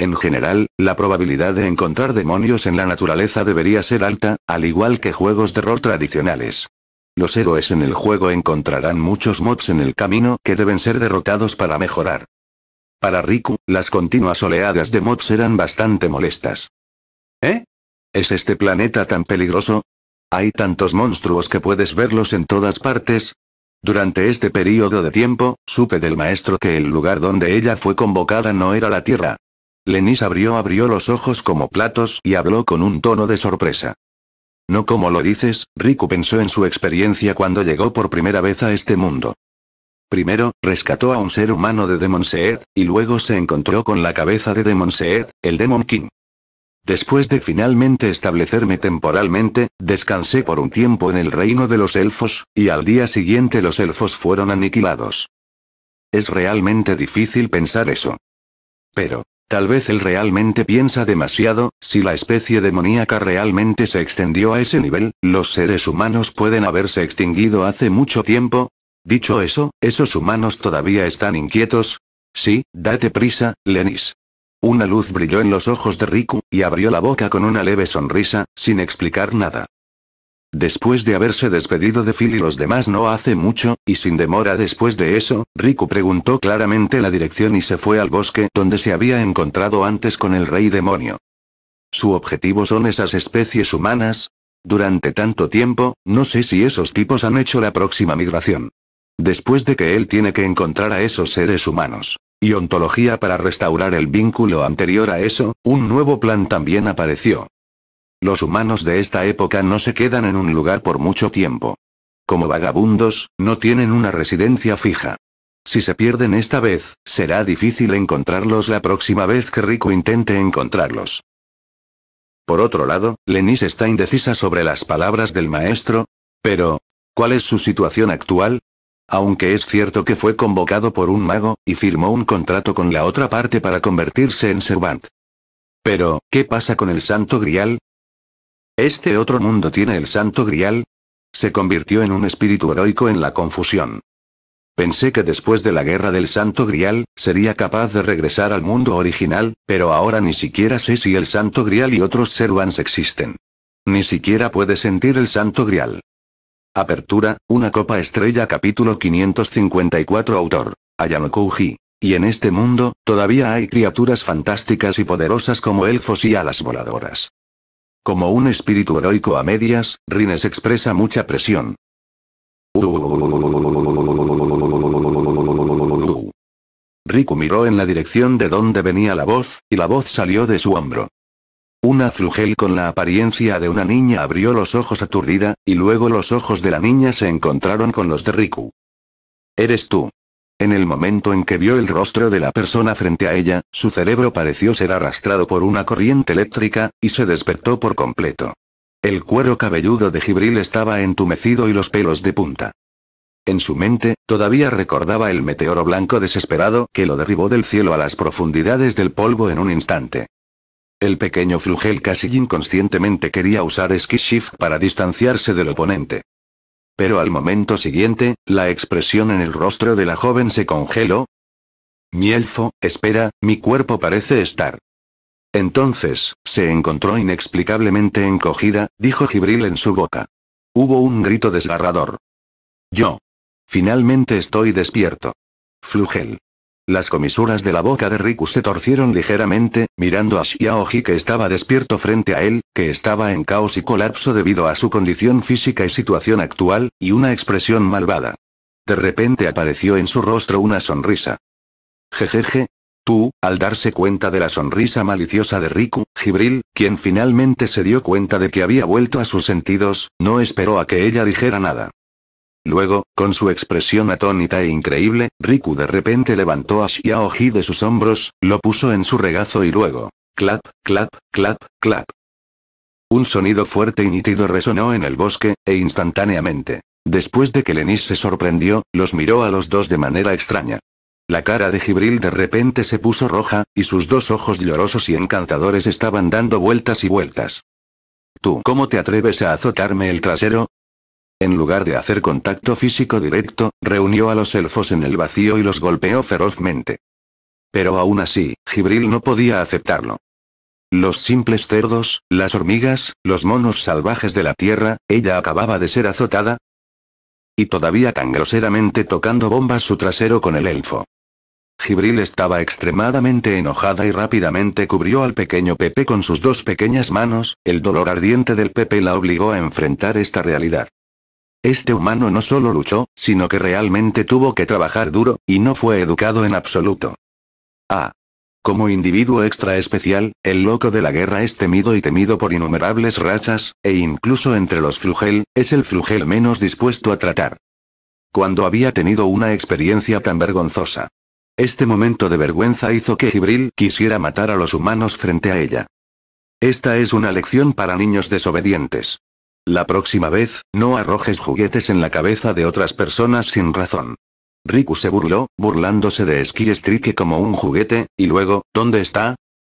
en general, la probabilidad de encontrar demonios en la naturaleza debería ser alta, al igual que juegos de rol tradicionales. Los héroes en el juego encontrarán muchos mobs en el camino que deben ser derrotados para mejorar. Para Riku, las continuas oleadas de mobs eran bastante molestas. ¿Eh? ¿Es este planeta tan peligroso? Hay tantos monstruos que puedes verlos en todas partes, durante este periodo de tiempo, supe del maestro que el lugar donde ella fue convocada no era la Tierra, Lenis abrió abrió los ojos como platos y habló con un tono de sorpresa. No como lo dices, Riku pensó en su experiencia cuando llegó por primera vez a este mundo. Primero, rescató a un ser humano de Demon y luego se encontró con la cabeza de Demon el Demon King. Después de finalmente establecerme temporalmente, descansé por un tiempo en el reino de los elfos, y al día siguiente los elfos fueron aniquilados. Es realmente difícil pensar eso. Pero, Tal vez él realmente piensa demasiado, si la especie demoníaca realmente se extendió a ese nivel, los seres humanos pueden haberse extinguido hace mucho tiempo. Dicho eso, esos humanos todavía están inquietos. Sí, date prisa, Lenis. Una luz brilló en los ojos de Riku, y abrió la boca con una leve sonrisa, sin explicar nada. Después de haberse despedido de Phil y los demás no hace mucho, y sin demora después de eso, Riku preguntó claramente la dirección y se fue al bosque donde se había encontrado antes con el rey demonio. ¿Su objetivo son esas especies humanas? Durante tanto tiempo, no sé si esos tipos han hecho la próxima migración. Después de que él tiene que encontrar a esos seres humanos. Y ontología para restaurar el vínculo anterior a eso, un nuevo plan también apareció, los humanos de esta época no se quedan en un lugar por mucho tiempo. Como vagabundos, no tienen una residencia fija. Si se pierden esta vez, será difícil encontrarlos la próxima vez que Rico intente encontrarlos. Por otro lado, Lenis está indecisa sobre las palabras del maestro. Pero, ¿cuál es su situación actual? Aunque es cierto que fue convocado por un mago, y firmó un contrato con la otra parte para convertirse en Servant. Pero, ¿qué pasa con el Santo Grial? ¿Este otro mundo tiene el santo grial? Se convirtió en un espíritu heroico en la confusión. Pensé que después de la guerra del Santo Grial, sería capaz de regresar al mundo original, pero ahora ni siquiera sé si el Santo Grial y otros Servans existen. Ni siquiera puede sentir el Santo Grial. Apertura, una copa estrella capítulo 554 autor, Ayano Y en este mundo, todavía hay criaturas fantásticas y poderosas como elfos y alas voladoras. Como un espíritu heroico a medias, Rines expresa mucha presión. Riku miró en la dirección de donde venía la voz, y la voz salió de su hombro. Una flugel con la apariencia de una niña abrió los ojos aturdida, y luego los ojos de la niña se encontraron con los de Riku. Eres tú. En el momento en que vio el rostro de la persona frente a ella, su cerebro pareció ser arrastrado por una corriente eléctrica, y se despertó por completo. El cuero cabelludo de Gibril estaba entumecido y los pelos de punta. En su mente, todavía recordaba el meteoro blanco desesperado que lo derribó del cielo a las profundidades del polvo en un instante. El pequeño flugel casi inconscientemente quería usar Ski Shift para distanciarse del oponente. Pero al momento siguiente, la expresión en el rostro de la joven se congeló. Mi elfo, espera, mi cuerpo parece estar. Entonces, se encontró inexplicablemente encogida, dijo Gibril en su boca. Hubo un grito desgarrador. Yo. Finalmente estoy despierto. Flugel. Las comisuras de la boca de Riku se torcieron ligeramente, mirando a Shiaoji que estaba despierto frente a él, que estaba en caos y colapso debido a su condición física y situación actual, y una expresión malvada. De repente apareció en su rostro una sonrisa. Jejeje. Tú, al darse cuenta de la sonrisa maliciosa de Riku, Gibril, quien finalmente se dio cuenta de que había vuelto a sus sentidos, no esperó a que ella dijera nada. Luego, con su expresión atónita e increíble, Riku de repente levantó a Xiaoji de sus hombros, lo puso en su regazo y luego, clap, clap, clap, clap. Un sonido fuerte y nítido resonó en el bosque, e instantáneamente, después de que Lenis se sorprendió, los miró a los dos de manera extraña. La cara de Gibril de repente se puso roja, y sus dos ojos llorosos y encantadores estaban dando vueltas y vueltas. ¿Tú cómo te atreves a azotarme el trasero? En lugar de hacer contacto físico directo, reunió a los elfos en el vacío y los golpeó ferozmente. Pero aún así, Gibril no podía aceptarlo. Los simples cerdos, las hormigas, los monos salvajes de la tierra, ella acababa de ser azotada. Y todavía tan groseramente tocando bombas su trasero con el elfo. Gibril estaba extremadamente enojada y rápidamente cubrió al pequeño Pepe con sus dos pequeñas manos, el dolor ardiente del Pepe la obligó a enfrentar esta realidad. Este humano no solo luchó, sino que realmente tuvo que trabajar duro, y no fue educado en absoluto. Ah. Como individuo extra especial, el loco de la guerra es temido y temido por innumerables razas, e incluso entre los flugel, es el flugel menos dispuesto a tratar. Cuando había tenido una experiencia tan vergonzosa. Este momento de vergüenza hizo que Gibril quisiera matar a los humanos frente a ella. Esta es una lección para niños desobedientes. La próxima vez, no arrojes juguetes en la cabeza de otras personas sin razón. Riku se burló, burlándose de Ski Strike como un juguete, y luego, ¿dónde está?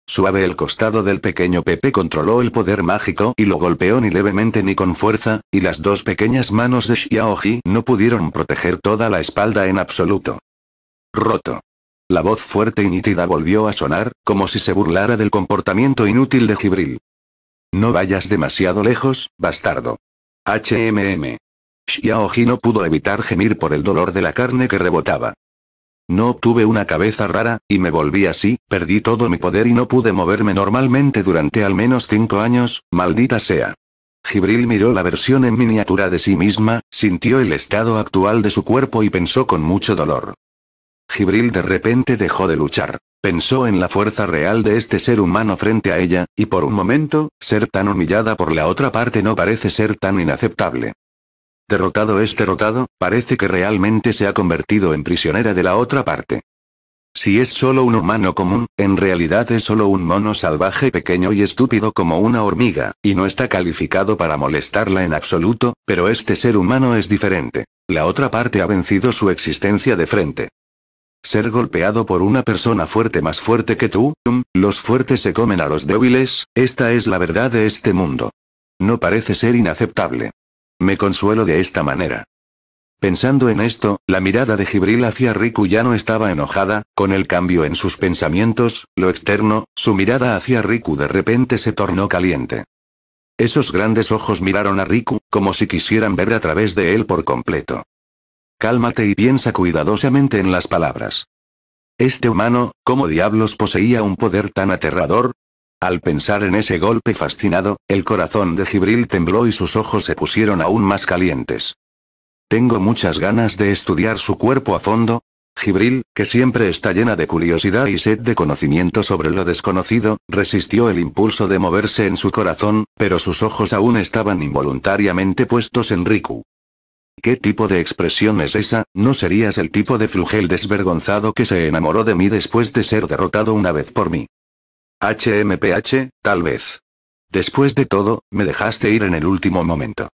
Suave el costado del pequeño Pepe controló el poder mágico y lo golpeó ni levemente ni con fuerza, y las dos pequeñas manos de Xiaoji no pudieron proteger toda la espalda en absoluto. Roto. La voz fuerte y nítida volvió a sonar, como si se burlara del comportamiento inútil de Gibril. No vayas demasiado lejos, bastardo. HMM. Xiaoji no pudo evitar gemir por el dolor de la carne que rebotaba. No obtuve una cabeza rara, y me volví así, perdí todo mi poder y no pude moverme normalmente durante al menos cinco años, maldita sea. Gibril miró la versión en miniatura de sí misma, sintió el estado actual de su cuerpo y pensó con mucho dolor. Gibril de repente dejó de luchar. Pensó en la fuerza real de este ser humano frente a ella, y por un momento, ser tan humillada por la otra parte no parece ser tan inaceptable. Derrotado es derrotado, parece que realmente se ha convertido en prisionera de la otra parte. Si es solo un humano común, en realidad es solo un mono salvaje pequeño y estúpido como una hormiga, y no está calificado para molestarla en absoluto, pero este ser humano es diferente. La otra parte ha vencido su existencia de frente. Ser golpeado por una persona fuerte más fuerte que tú, los fuertes se comen a los débiles, esta es la verdad de este mundo. No parece ser inaceptable. Me consuelo de esta manera. Pensando en esto, la mirada de Gibril hacia Riku ya no estaba enojada, con el cambio en sus pensamientos, lo externo, su mirada hacia Riku de repente se tornó caliente. Esos grandes ojos miraron a Riku, como si quisieran ver a través de él por completo. Cálmate y piensa cuidadosamente en las palabras. Este humano, ¿cómo diablos poseía un poder tan aterrador? Al pensar en ese golpe fascinado, el corazón de Gibril tembló y sus ojos se pusieron aún más calientes. Tengo muchas ganas de estudiar su cuerpo a fondo. Gibril, que siempre está llena de curiosidad y sed de conocimiento sobre lo desconocido, resistió el impulso de moverse en su corazón, pero sus ojos aún estaban involuntariamente puestos en Riku. ¿Qué tipo de expresión es esa? ¿No serías el tipo de flugel desvergonzado que se enamoró de mí después de ser derrotado una vez por mí? HMPH, tal vez. Después de todo, me dejaste ir en el último momento.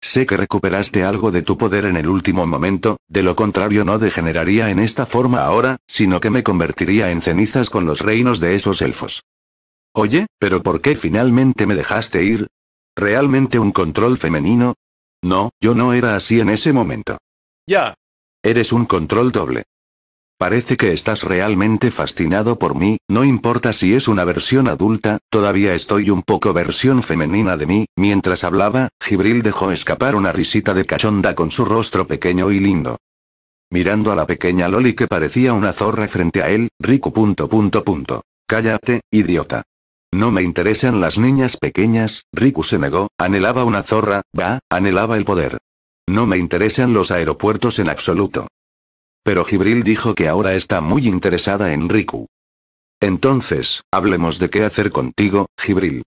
Sé que recuperaste algo de tu poder en el último momento, de lo contrario no degeneraría en esta forma ahora, sino que me convertiría en cenizas con los reinos de esos elfos. Oye, pero ¿por qué finalmente me dejaste ir? ¿Realmente un control femenino? No, yo no era así en ese momento. Ya. Eres un control doble. Parece que estás realmente fascinado por mí, no importa si es una versión adulta, todavía estoy un poco versión femenina de mí. Mientras hablaba, Gibril dejó escapar una risita de cachonda con su rostro pequeño y lindo. Mirando a la pequeña Loli que parecía una zorra frente a él, Rico. Punto, punto, punto. Cállate, idiota. No me interesan las niñas pequeñas, Riku se negó, anhelaba una zorra, va, anhelaba el poder. No me interesan los aeropuertos en absoluto. Pero Gibril dijo que ahora está muy interesada en Riku. Entonces, hablemos de qué hacer contigo, Gibril.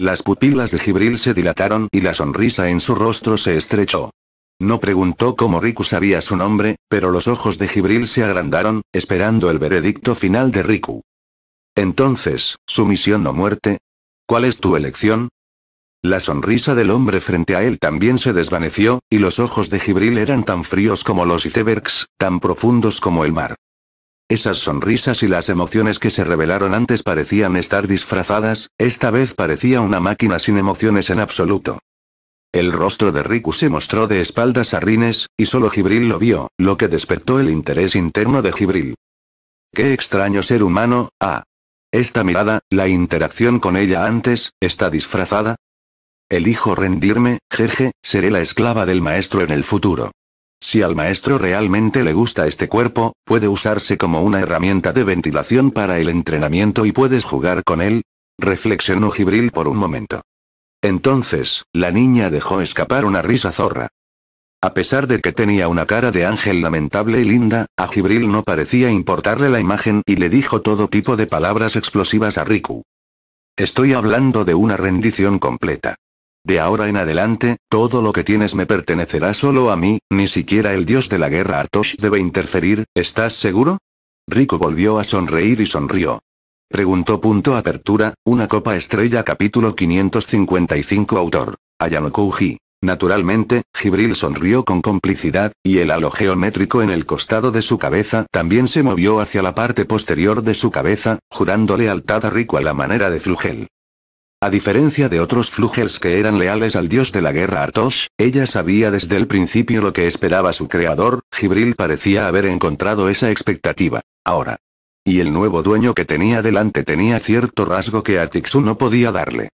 Las pupilas de Gibril se dilataron y la sonrisa en su rostro se estrechó. No preguntó cómo Riku sabía su nombre, pero los ojos de Gibril se agrandaron, esperando el veredicto final de Riku. Entonces, ¿sumisión o muerte? ¿Cuál es tu elección? La sonrisa del hombre frente a él también se desvaneció, y los ojos de Gibril eran tan fríos como los icebergs, tan profundos como el mar. Esas sonrisas y las emociones que se revelaron antes parecían estar disfrazadas, esta vez parecía una máquina sin emociones en absoluto. El rostro de Riku se mostró de espaldas a Rines, y solo Gibril lo vio, lo que despertó el interés interno de Gibril. Qué extraño ser humano, ah, esta mirada, la interacción con ella antes, está disfrazada. Elijo rendirme, jeje, seré la esclava del maestro en el futuro. Si al maestro realmente le gusta este cuerpo, puede usarse como una herramienta de ventilación para el entrenamiento y puedes jugar con él. Reflexionó Gibril por un momento. Entonces, la niña dejó escapar una risa zorra. A pesar de que tenía una cara de ángel lamentable y linda, a Jibril no parecía importarle la imagen y le dijo todo tipo de palabras explosivas a Riku. Estoy hablando de una rendición completa. De ahora en adelante, todo lo que tienes me pertenecerá solo a mí, ni siquiera el dios de la guerra Artosh debe interferir, ¿estás seguro? Riku volvió a sonreír y sonrió. Preguntó punto apertura, una copa estrella capítulo 555 autor. Ayano Kouji. Naturalmente, Gibril sonrió con complicidad, y el halo geométrico en el costado de su cabeza también se movió hacia la parte posterior de su cabeza, jurando lealtad a Rico a la manera de Flugel. A diferencia de otros flugels que eran leales al dios de la guerra Artosh, ella sabía desde el principio lo que esperaba su creador, Gibril parecía haber encontrado esa expectativa. Ahora. Y el nuevo dueño que tenía delante tenía cierto rasgo que Artixu no podía darle.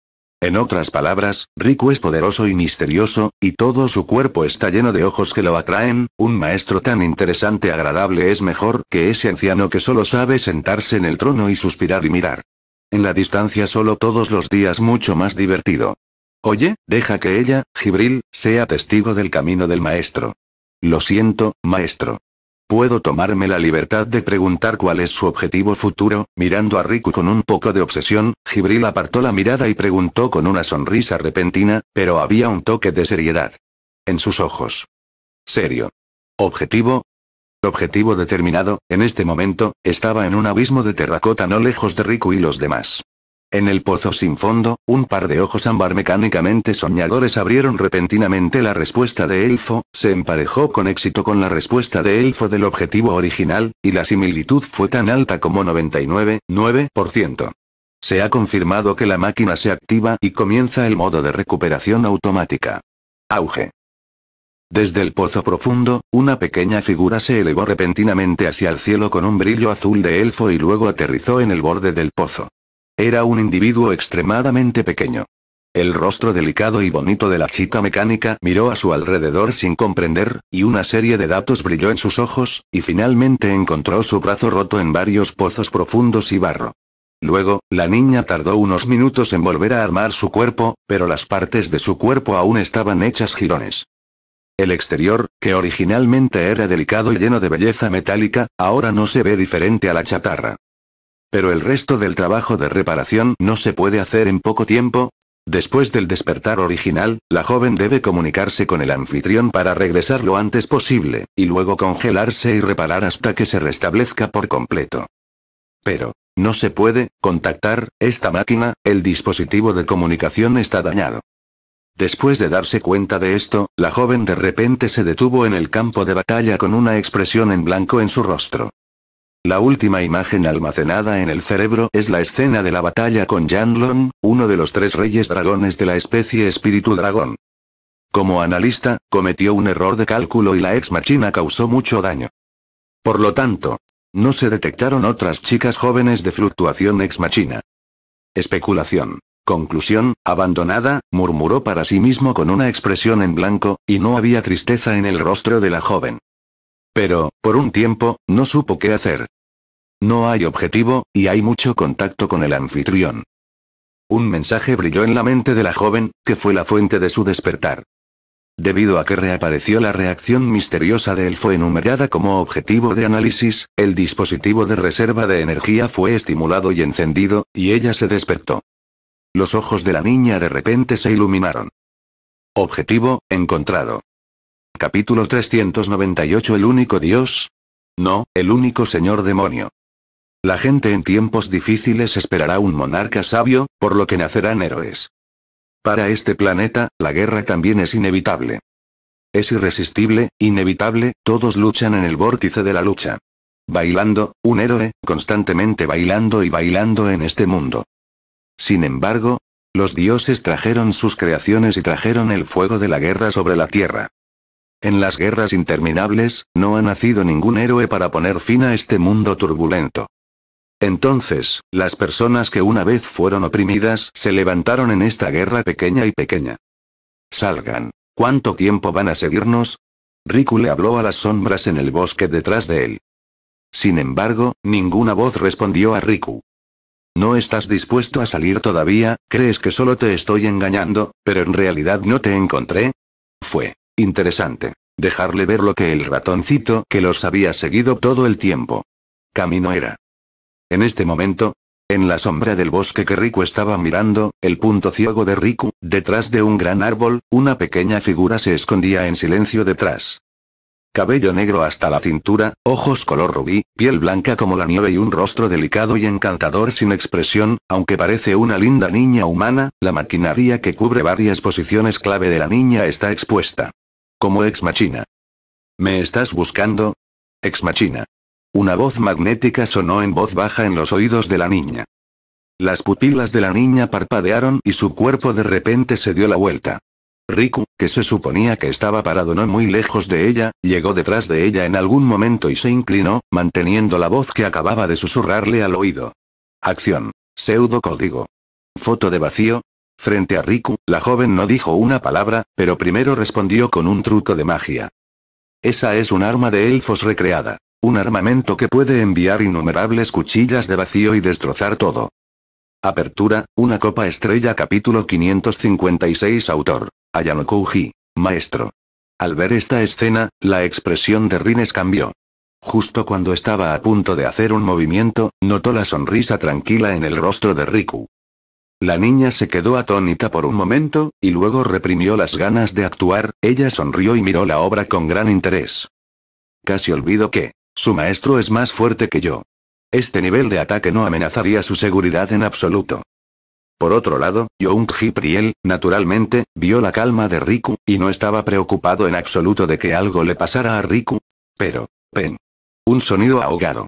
En otras palabras, rico es poderoso y misterioso, y todo su cuerpo está lleno de ojos que lo atraen, un maestro tan interesante y agradable es mejor que ese anciano que solo sabe sentarse en el trono y suspirar y mirar. En la distancia solo todos los días mucho más divertido. Oye, deja que ella, Gibril, sea testigo del camino del maestro. Lo siento, maestro. Puedo tomarme la libertad de preguntar cuál es su objetivo futuro, mirando a Riku con un poco de obsesión, Gibril apartó la mirada y preguntó con una sonrisa repentina, pero había un toque de seriedad. En sus ojos. Serio. Objetivo. Objetivo determinado, en este momento, estaba en un abismo de terracota no lejos de Riku y los demás. En el pozo sin fondo, un par de ojos ámbar mecánicamente soñadores abrieron repentinamente la respuesta de Elfo, se emparejó con éxito con la respuesta de Elfo del objetivo original, y la similitud fue tan alta como 99,9%. Se ha confirmado que la máquina se activa y comienza el modo de recuperación automática. Auge. Desde el pozo profundo, una pequeña figura se elevó repentinamente hacia el cielo con un brillo azul de elfo y luego aterrizó en el borde del pozo. Era un individuo extremadamente pequeño. El rostro delicado y bonito de la chica mecánica miró a su alrededor sin comprender, y una serie de datos brilló en sus ojos, y finalmente encontró su brazo roto en varios pozos profundos y barro. Luego, la niña tardó unos minutos en volver a armar su cuerpo, pero las partes de su cuerpo aún estaban hechas jirones. El exterior, que originalmente era delicado y lleno de belleza metálica, ahora no se ve diferente a la chatarra. Pero el resto del trabajo de reparación no se puede hacer en poco tiempo. Después del despertar original, la joven debe comunicarse con el anfitrión para regresar lo antes posible, y luego congelarse y reparar hasta que se restablezca por completo. Pero, no se puede contactar esta máquina, el dispositivo de comunicación está dañado. Después de darse cuenta de esto, la joven de repente se detuvo en el campo de batalla con una expresión en blanco en su rostro. La última imagen almacenada en el cerebro es la escena de la batalla con Yanlon, uno de los tres reyes dragones de la especie espíritu dragón. Como analista, cometió un error de cálculo y la ex machina causó mucho daño. Por lo tanto, no se detectaron otras chicas jóvenes de fluctuación ex machina. Especulación. Conclusión, abandonada, murmuró para sí mismo con una expresión en blanco, y no había tristeza en el rostro de la joven. Pero, por un tiempo, no supo qué hacer. No hay objetivo, y hay mucho contacto con el anfitrión. Un mensaje brilló en la mente de la joven, que fue la fuente de su despertar. Debido a que reapareció la reacción misteriosa de él fue enumerada como objetivo de análisis, el dispositivo de reserva de energía fue estimulado y encendido, y ella se despertó. Los ojos de la niña de repente se iluminaron. Objetivo, encontrado. Capítulo 398 El único Dios. No, el único Señor demonio. La gente en tiempos difíciles esperará un monarca sabio, por lo que nacerán héroes. Para este planeta, la guerra también es inevitable. Es irresistible, inevitable, todos luchan en el vórtice de la lucha. Bailando, un héroe, constantemente bailando y bailando en este mundo. Sin embargo, los dioses trajeron sus creaciones y trajeron el fuego de la guerra sobre la tierra. En las guerras interminables, no ha nacido ningún héroe para poner fin a este mundo turbulento. Entonces, las personas que una vez fueron oprimidas se levantaron en esta guerra pequeña y pequeña. Salgan. ¿Cuánto tiempo van a seguirnos? Riku le habló a las sombras en el bosque detrás de él. Sin embargo, ninguna voz respondió a Riku. No estás dispuesto a salir todavía, crees que solo te estoy engañando, pero en realidad no te encontré. Fue Interesante. Dejarle ver lo que el ratoncito que los había seguido todo el tiempo. Camino era. En este momento, en la sombra del bosque que Riku estaba mirando, el punto ciego de Riku, detrás de un gran árbol, una pequeña figura se escondía en silencio detrás. Cabello negro hasta la cintura, ojos color rubí, piel blanca como la nieve y un rostro delicado y encantador sin expresión, aunque parece una linda niña humana, la maquinaria que cubre varias posiciones clave de la niña está expuesta. Como ex machina. ¿Me estás buscando? Ex machina. Una voz magnética sonó en voz baja en los oídos de la niña. Las pupilas de la niña parpadearon y su cuerpo de repente se dio la vuelta. Riku, que se suponía que estaba parado no muy lejos de ella, llegó detrás de ella en algún momento y se inclinó, manteniendo la voz que acababa de susurrarle al oído. Acción. Pseudo código. Foto de vacío, Frente a Riku, la joven no dijo una palabra, pero primero respondió con un truco de magia. Esa es un arma de elfos recreada. Un armamento que puede enviar innumerables cuchillas de vacío y destrozar todo. Apertura, una copa estrella capítulo 556 autor. Ayano Maestro. Al ver esta escena, la expresión de Rines cambió. Justo cuando estaba a punto de hacer un movimiento, notó la sonrisa tranquila en el rostro de Riku. La niña se quedó atónita por un momento, y luego reprimió las ganas de actuar, ella sonrió y miró la obra con gran interés. Casi olvido que, su maestro es más fuerte que yo. Este nivel de ataque no amenazaría su seguridad en absoluto. Por otro lado, Young-ji naturalmente, vio la calma de Riku, y no estaba preocupado en absoluto de que algo le pasara a Riku. Pero, pen. Un sonido ahogado.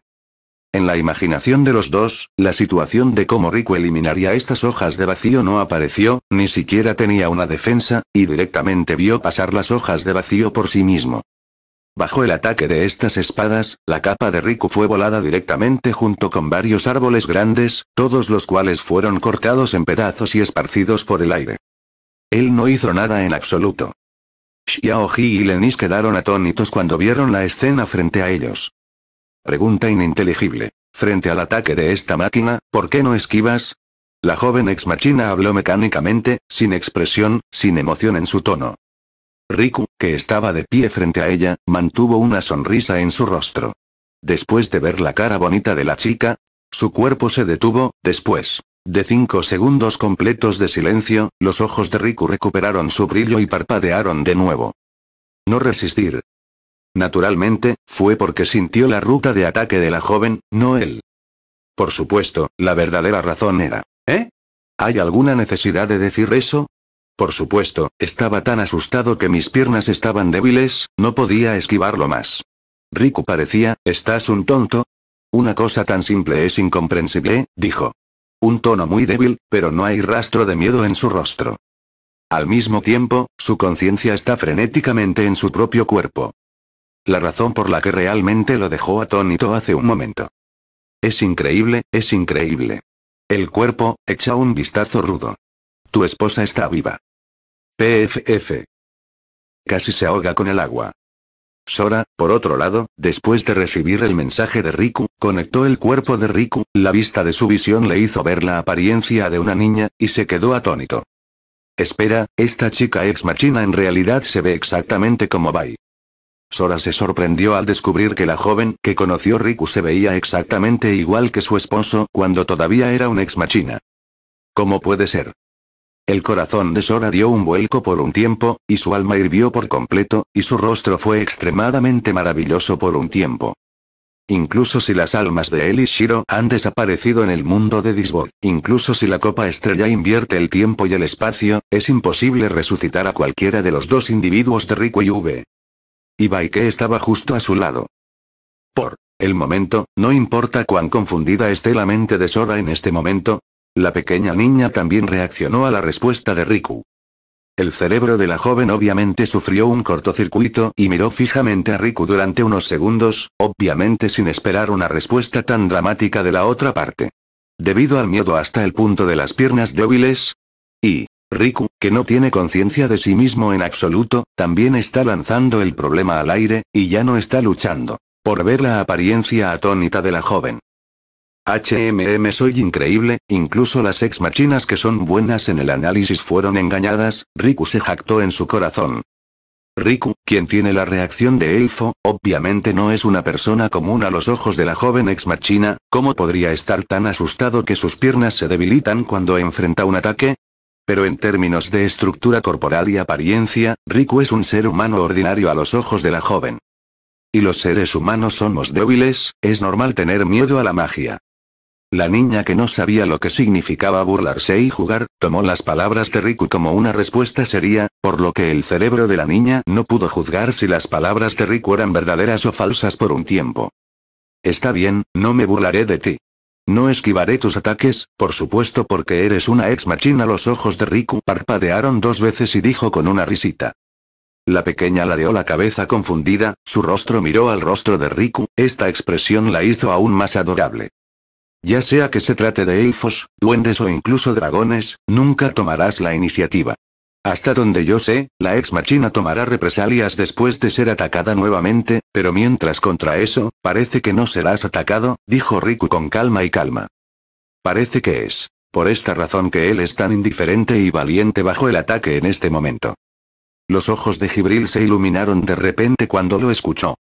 En la imaginación de los dos, la situación de cómo Riku eliminaría estas hojas de vacío no apareció, ni siquiera tenía una defensa, y directamente vio pasar las hojas de vacío por sí mismo. Bajo el ataque de estas espadas, la capa de Riku fue volada directamente junto con varios árboles grandes, todos los cuales fueron cortados en pedazos y esparcidos por el aire. Él no hizo nada en absoluto. Xiaoji y Lenis quedaron atónitos cuando vieron la escena frente a ellos. Pregunta ininteligible. Frente al ataque de esta máquina, ¿por qué no esquivas? La joven ex machina habló mecánicamente, sin expresión, sin emoción en su tono. Riku, que estaba de pie frente a ella, mantuvo una sonrisa en su rostro. Después de ver la cara bonita de la chica, su cuerpo se detuvo, después de cinco segundos completos de silencio, los ojos de Riku recuperaron su brillo y parpadearon de nuevo. No resistir, Naturalmente, fue porque sintió la ruta de ataque de la joven, no él. Por supuesto, la verdadera razón era, ¿eh? ¿Hay alguna necesidad de decir eso? Por supuesto, estaba tan asustado que mis piernas estaban débiles, no podía esquivarlo más. Riku parecía, ¿estás un tonto? Una cosa tan simple es incomprensible, dijo. Un tono muy débil, pero no hay rastro de miedo en su rostro. Al mismo tiempo, su conciencia está frenéticamente en su propio cuerpo. La razón por la que realmente lo dejó atónito hace un momento. Es increíble, es increíble. El cuerpo, echa un vistazo rudo. Tu esposa está viva. PFF. Casi se ahoga con el agua. Sora, por otro lado, después de recibir el mensaje de Riku, conectó el cuerpo de Riku, la vista de su visión le hizo ver la apariencia de una niña, y se quedó atónito. Espera, esta chica ex machina en realidad se ve exactamente como Bai. Sora se sorprendió al descubrir que la joven que conoció Riku se veía exactamente igual que su esposo cuando todavía era un ex machina. ¿Cómo puede ser? El corazón de Sora dio un vuelco por un tiempo, y su alma hirvió por completo, y su rostro fue extremadamente maravilloso por un tiempo. Incluso si las almas de él y Shiro han desaparecido en el mundo de disboard incluso si la copa estrella invierte el tiempo y el espacio, es imposible resucitar a cualquiera de los dos individuos de Riku y V. Y Baike estaba justo a su lado. Por el momento, no importa cuán confundida esté la mente de Sora en este momento, la pequeña niña también reaccionó a la respuesta de Riku. El cerebro de la joven obviamente sufrió un cortocircuito y miró fijamente a Riku durante unos segundos, obviamente sin esperar una respuesta tan dramática de la otra parte. Debido al miedo hasta el punto de las piernas débiles. Y, Riku, que no tiene conciencia de sí mismo en absoluto, también está lanzando el problema al aire, y ya no está luchando. Por ver la apariencia atónita de la joven. HMM soy increíble, incluso las ex machinas que son buenas en el análisis fueron engañadas, Riku se jactó en su corazón. Riku, quien tiene la reacción de Elfo, obviamente no es una persona común a los ojos de la joven ex machina, ¿cómo podría estar tan asustado que sus piernas se debilitan cuando enfrenta un ataque? Pero en términos de estructura corporal y apariencia, Riku es un ser humano ordinario a los ojos de la joven. Y los seres humanos somos débiles, es normal tener miedo a la magia. La niña que no sabía lo que significaba burlarse y jugar, tomó las palabras de Riku como una respuesta seria, por lo que el cerebro de la niña no pudo juzgar si las palabras de Riku eran verdaderas o falsas por un tiempo. Está bien, no me burlaré de ti. No esquivaré tus ataques, por supuesto porque eres una ex machina. Los ojos de Riku parpadearon dos veces y dijo con una risita. La pequeña ladeó la cabeza confundida, su rostro miró al rostro de Riku, esta expresión la hizo aún más adorable. Ya sea que se trate de elfos, duendes o incluso dragones, nunca tomarás la iniciativa. Hasta donde yo sé, la ex machina tomará represalias después de ser atacada nuevamente, pero mientras contra eso, parece que no serás atacado, dijo Riku con calma y calma. Parece que es. Por esta razón que él es tan indiferente y valiente bajo el ataque en este momento. Los ojos de Gibril se iluminaron de repente cuando lo escuchó.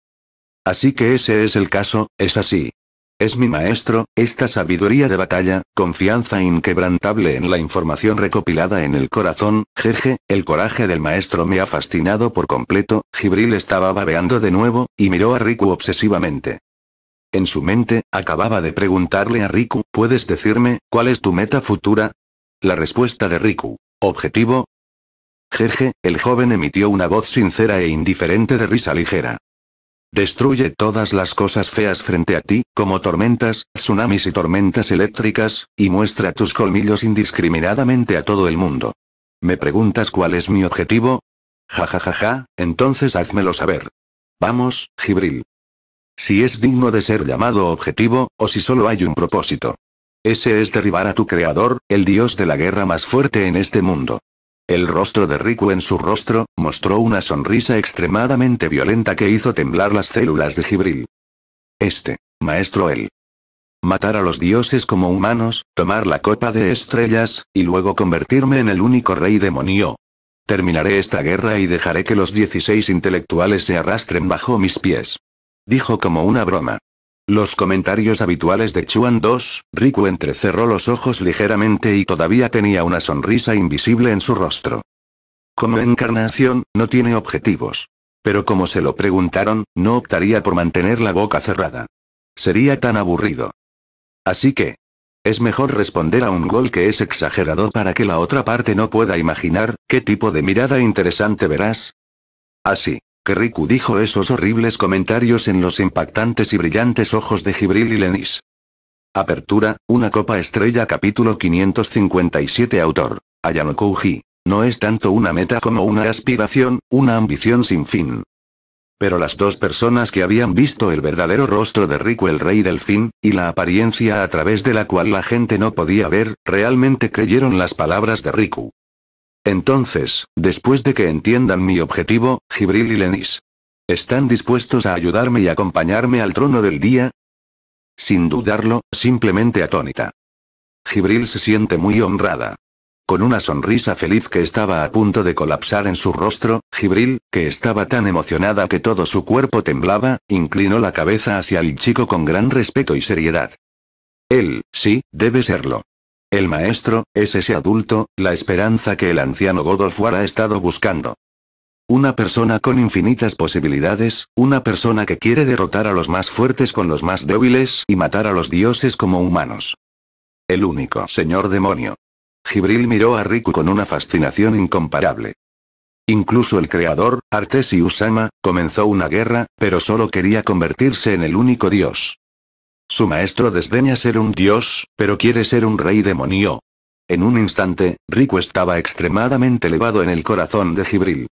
Así que ese es el caso, es así. Es mi maestro, esta sabiduría de batalla, confianza inquebrantable en la información recopilada en el corazón, jeje, el coraje del maestro me ha fascinado por completo, Gibril estaba babeando de nuevo, y miró a Riku obsesivamente. En su mente, acababa de preguntarle a Riku, ¿puedes decirme, cuál es tu meta futura? La respuesta de Riku. Objetivo. Jeje, el joven emitió una voz sincera e indiferente de risa ligera. Destruye todas las cosas feas frente a ti, como tormentas, tsunamis y tormentas eléctricas, y muestra tus colmillos indiscriminadamente a todo el mundo. ¿Me preguntas cuál es mi objetivo? Ja ja ja ja, entonces házmelo saber. Vamos, Gibril. Si es digno de ser llamado objetivo, o si solo hay un propósito. Ese es derribar a tu creador, el dios de la guerra más fuerte en este mundo. El rostro de Riku en su rostro, mostró una sonrisa extremadamente violenta que hizo temblar las células de Gibril. Este, maestro él. Matar a los dioses como humanos, tomar la copa de estrellas, y luego convertirme en el único rey demonio. Terminaré esta guerra y dejaré que los 16 intelectuales se arrastren bajo mis pies. Dijo como una broma. Los comentarios habituales de Chuan 2, Riku entrecerró los ojos ligeramente y todavía tenía una sonrisa invisible en su rostro. Como encarnación, no tiene objetivos. Pero como se lo preguntaron, no optaría por mantener la boca cerrada. Sería tan aburrido. Así que, es mejor responder a un gol que es exagerado para que la otra parte no pueda imaginar, ¿qué tipo de mirada interesante verás? Así que Riku dijo esos horribles comentarios en los impactantes y brillantes ojos de Gibril y Lenis. Apertura, una copa estrella capítulo 557 autor, Ayano Kouji. No es tanto una meta como una aspiración, una ambición sin fin. Pero las dos personas que habían visto el verdadero rostro de riku el rey del fin, y la apariencia a través de la cual la gente no podía ver, realmente creyeron las palabras de Riku. Entonces, después de que entiendan mi objetivo, Gibril y Lenis. ¿Están dispuestos a ayudarme y acompañarme al trono del día? Sin dudarlo, simplemente atónita. Gibril se siente muy honrada. Con una sonrisa feliz que estaba a punto de colapsar en su rostro, Gibril, que estaba tan emocionada que todo su cuerpo temblaba, inclinó la cabeza hacia el chico con gran respeto y seriedad. Él, sí, debe serlo. El maestro, es ese adulto, la esperanza que el anciano God ha estado buscando. Una persona con infinitas posibilidades, una persona que quiere derrotar a los más fuertes con los más débiles y matar a los dioses como humanos. El único señor demonio. Gibril miró a Riku con una fascinación incomparable. Incluso el creador, Artesius Sama, comenzó una guerra, pero solo quería convertirse en el único dios. Su maestro desdeña ser un dios, pero quiere ser un rey demonio. En un instante, Rico estaba extremadamente elevado en el corazón de Gibril.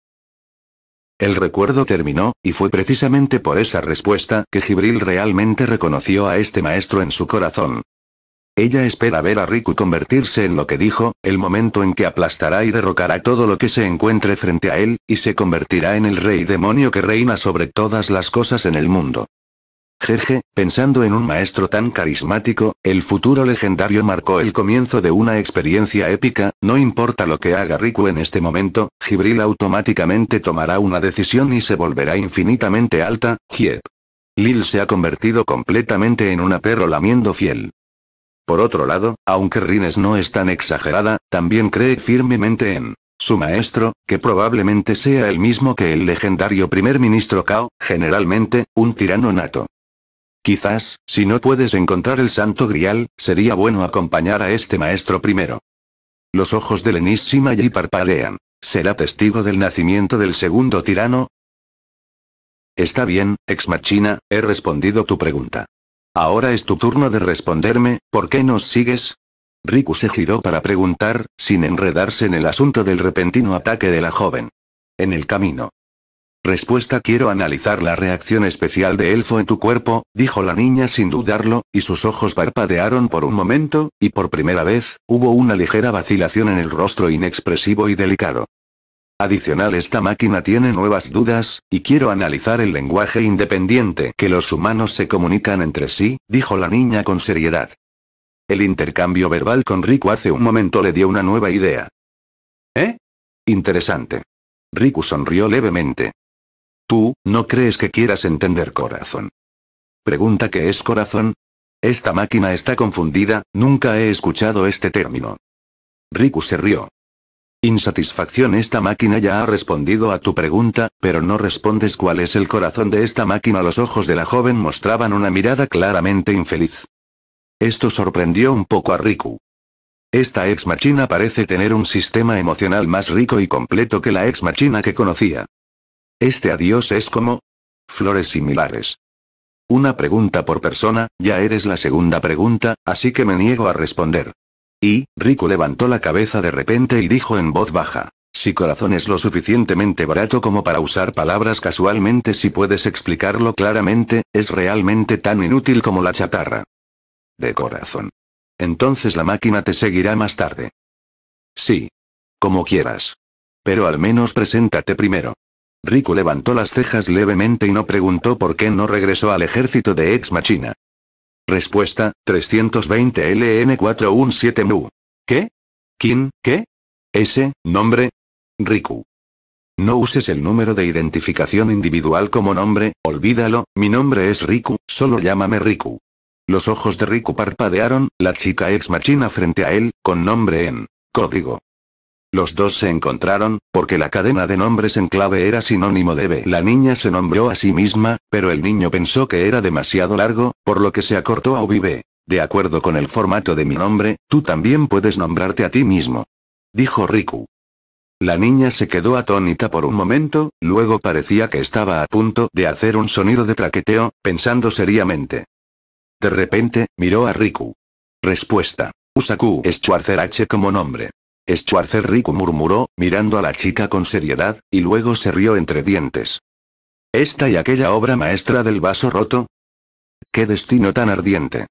El recuerdo terminó, y fue precisamente por esa respuesta que Gibril realmente reconoció a este maestro en su corazón. Ella espera ver a Riku convertirse en lo que dijo, el momento en que aplastará y derrocará todo lo que se encuentre frente a él, y se convertirá en el rey demonio que reina sobre todas las cosas en el mundo. Jeje, pensando en un maestro tan carismático, el futuro legendario marcó el comienzo de una experiencia épica, no importa lo que haga Riku en este momento, Gibril automáticamente tomará una decisión y se volverá infinitamente alta, Jiep. Lil se ha convertido completamente en una perro lamiendo fiel. Por otro lado, aunque Rines no es tan exagerada, también cree firmemente en su maestro, que probablemente sea el mismo que el legendario primer ministro Kao, generalmente, un tirano nato. Quizás, si no puedes encontrar el santo grial, sería bueno acompañar a este maestro primero. Los ojos de Lenísima y parpadean. ¿Será testigo del nacimiento del segundo tirano? Está bien, ex machina, he respondido tu pregunta. Ahora es tu turno de responderme, ¿por qué nos sigues? Riku se giró para preguntar, sin enredarse en el asunto del repentino ataque de la joven. En el camino. Respuesta Quiero analizar la reacción especial de Elfo en tu cuerpo, dijo la niña sin dudarlo, y sus ojos parpadearon por un momento, y por primera vez, hubo una ligera vacilación en el rostro inexpresivo y delicado. Adicional esta máquina tiene nuevas dudas, y quiero analizar el lenguaje independiente que los humanos se comunican entre sí, dijo la niña con seriedad. El intercambio verbal con Riku hace un momento le dio una nueva idea. ¿Eh? Interesante. Riku sonrió levemente. ¿Tú, no crees que quieras entender corazón? Pregunta qué es corazón. Esta máquina está confundida, nunca he escuchado este término. Riku se rió. Insatisfacción Esta máquina ya ha respondido a tu pregunta, pero no respondes cuál es el corazón de esta máquina. Los ojos de la joven mostraban una mirada claramente infeliz. Esto sorprendió un poco a Riku. Esta ex machina parece tener un sistema emocional más rico y completo que la ex machina que conocía. Este adiós es como... Flores similares. Una pregunta por persona, ya eres la segunda pregunta, así que me niego a responder. Y, Rico levantó la cabeza de repente y dijo en voz baja. Si corazón es lo suficientemente barato como para usar palabras casualmente si puedes explicarlo claramente, es realmente tan inútil como la chatarra. De corazón. Entonces la máquina te seguirá más tarde. Sí. Como quieras. Pero al menos preséntate primero. Riku levantó las cejas levemente y no preguntó por qué no regresó al ejército de Ex Machina. Respuesta, 320 LN417 ¿Qué? qué? ¿Ese, nombre? Riku. No uses el número de identificación individual como nombre, olvídalo, mi nombre es Riku, solo llámame Riku. Los ojos de Riku parpadearon, la chica ex machina frente a él, con nombre en código. Los dos se encontraron, porque la cadena de nombres en clave era sinónimo de B. La niña se nombró a sí misma, pero el niño pensó que era demasiado largo, por lo que se acortó a UBB. De acuerdo con el formato de mi nombre, tú también puedes nombrarte a ti mismo. Dijo Riku. La niña se quedó atónita por un momento, luego parecía que estaba a punto de hacer un sonido de traqueteo, pensando seriamente. De repente, miró a Riku. Respuesta. Usaku Schwarzer H como nombre. Riku murmuró, mirando a la chica con seriedad, y luego se rió entre dientes. Esta y aquella obra maestra del vaso roto. ¡Qué destino tan ardiente!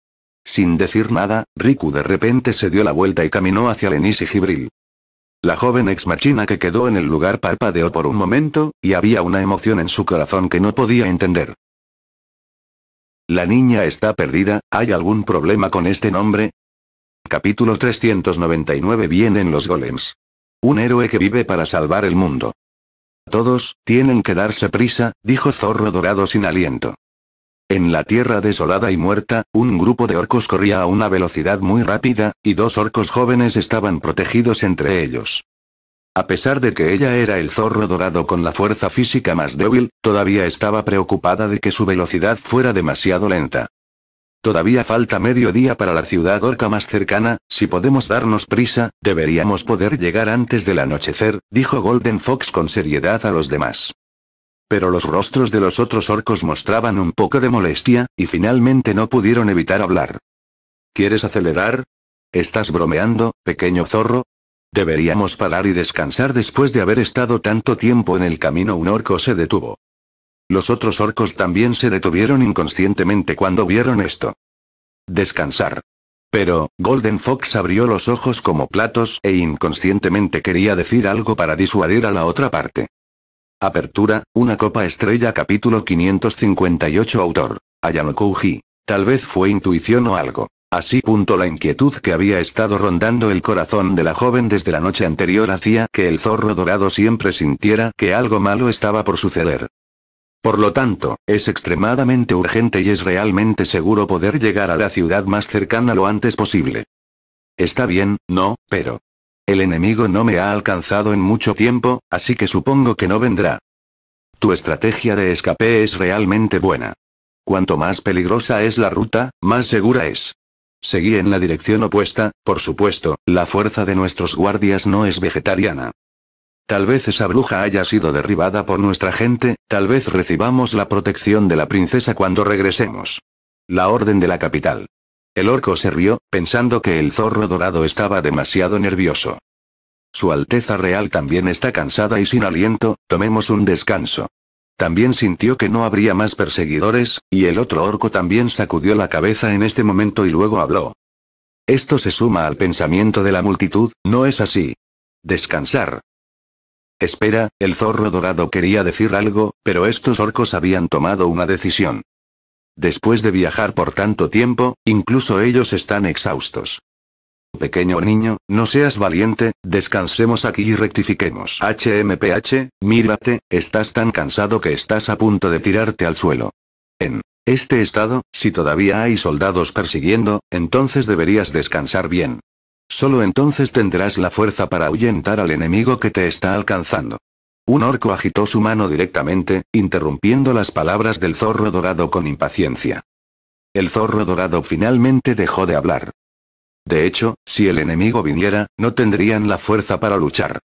Sin decir nada, Riku de repente se dio la vuelta y caminó hacia Lenis y Gibril. La joven ex machina que quedó en el lugar parpadeó por un momento, y había una emoción en su corazón que no podía entender. La niña está perdida, ¿hay algún problema con este nombre? Capítulo 399 Vienen los golems. Un héroe que vive para salvar el mundo. Todos, tienen que darse prisa, dijo Zorro Dorado sin aliento. En la tierra desolada y muerta, un grupo de orcos corría a una velocidad muy rápida, y dos orcos jóvenes estaban protegidos entre ellos. A pesar de que ella era el zorro dorado con la fuerza física más débil, todavía estaba preocupada de que su velocidad fuera demasiado lenta. Todavía falta medio día para la ciudad orca más cercana, si podemos darnos prisa, deberíamos poder llegar antes del anochecer, dijo Golden Fox con seriedad a los demás. Pero los rostros de los otros orcos mostraban un poco de molestia, y finalmente no pudieron evitar hablar. ¿Quieres acelerar? ¿Estás bromeando, pequeño zorro? Deberíamos parar y descansar después de haber estado tanto tiempo en el camino. Un orco se detuvo. Los otros orcos también se detuvieron inconscientemente cuando vieron esto. Descansar. Pero, Golden Fox abrió los ojos como platos e inconscientemente quería decir algo para disuadir a la otra parte. Apertura, una copa estrella capítulo 558 autor, Ayano Kouji. Tal vez fue intuición o algo. Así punto la inquietud que había estado rondando el corazón de la joven desde la noche anterior hacía que el zorro dorado siempre sintiera que algo malo estaba por suceder. Por lo tanto, es extremadamente urgente y es realmente seguro poder llegar a la ciudad más cercana lo antes posible. Está bien, no, pero... El enemigo no me ha alcanzado en mucho tiempo, así que supongo que no vendrá. Tu estrategia de escape es realmente buena. Cuanto más peligrosa es la ruta, más segura es. Seguí en la dirección opuesta, por supuesto, la fuerza de nuestros guardias no es vegetariana. Tal vez esa bruja haya sido derribada por nuestra gente, tal vez recibamos la protección de la princesa cuando regresemos. La orden de la capital. El orco se rió, pensando que el zorro dorado estaba demasiado nervioso. Su Alteza Real también está cansada y sin aliento, tomemos un descanso. También sintió que no habría más perseguidores, y el otro orco también sacudió la cabeza en este momento y luego habló. Esto se suma al pensamiento de la multitud, ¿no es así? Descansar, Espera, el zorro dorado quería decir algo, pero estos orcos habían tomado una decisión. Después de viajar por tanto tiempo, incluso ellos están exhaustos. Pequeño niño, no seas valiente, descansemos aquí y rectifiquemos. HMPH, mírate, estás tan cansado que estás a punto de tirarte al suelo. En este estado, si todavía hay soldados persiguiendo, entonces deberías descansar bien. Solo entonces tendrás la fuerza para ahuyentar al enemigo que te está alcanzando. Un orco agitó su mano directamente, interrumpiendo las palabras del zorro dorado con impaciencia. El zorro dorado finalmente dejó de hablar. De hecho, si el enemigo viniera, no tendrían la fuerza para luchar.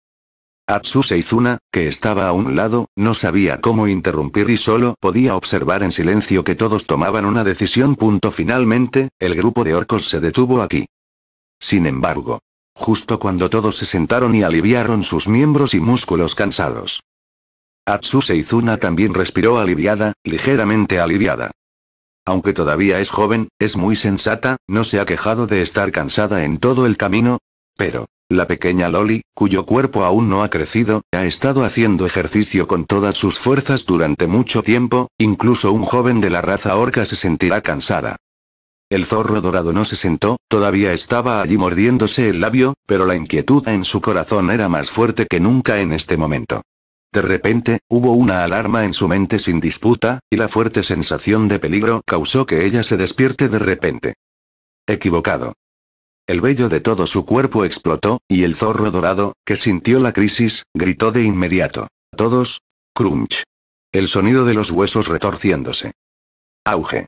Atsu Seizuna, que estaba a un lado, no sabía cómo interrumpir y solo podía observar en silencio que todos tomaban una decisión. finalmente, el grupo de orcos se detuvo aquí. Sin embargo, justo cuando todos se sentaron y aliviaron sus miembros y músculos cansados. Atsu Seizuna también respiró aliviada, ligeramente aliviada. Aunque todavía es joven, es muy sensata, no se ha quejado de estar cansada en todo el camino. Pero, la pequeña Loli, cuyo cuerpo aún no ha crecido, ha estado haciendo ejercicio con todas sus fuerzas durante mucho tiempo, incluso un joven de la raza orca se sentirá cansada. El zorro dorado no se sentó, todavía estaba allí mordiéndose el labio, pero la inquietud en su corazón era más fuerte que nunca en este momento. De repente, hubo una alarma en su mente sin disputa, y la fuerte sensación de peligro causó que ella se despierte de repente. Equivocado. El vello de todo su cuerpo explotó, y el zorro dorado, que sintió la crisis, gritó de inmediato. Todos. Crunch. El sonido de los huesos retorciéndose. Auge.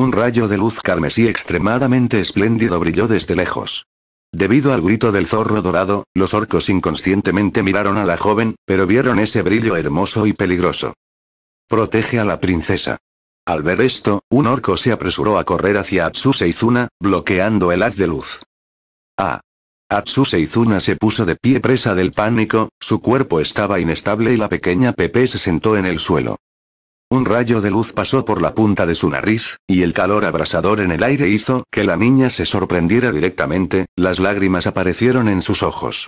Un rayo de luz carmesí extremadamente espléndido brilló desde lejos. Debido al grito del zorro dorado, los orcos inconscientemente miraron a la joven, pero vieron ese brillo hermoso y peligroso. Protege a la princesa. Al ver esto, un orco se apresuró a correr hacia Atsuseizuna, seizuna bloqueando el haz de luz. ¡Ah! Atsuse seizuna se puso de pie presa del pánico, su cuerpo estaba inestable y la pequeña Pepe se sentó en el suelo. Un rayo de luz pasó por la punta de su nariz, y el calor abrasador en el aire hizo que la niña se sorprendiera directamente, las lágrimas aparecieron en sus ojos.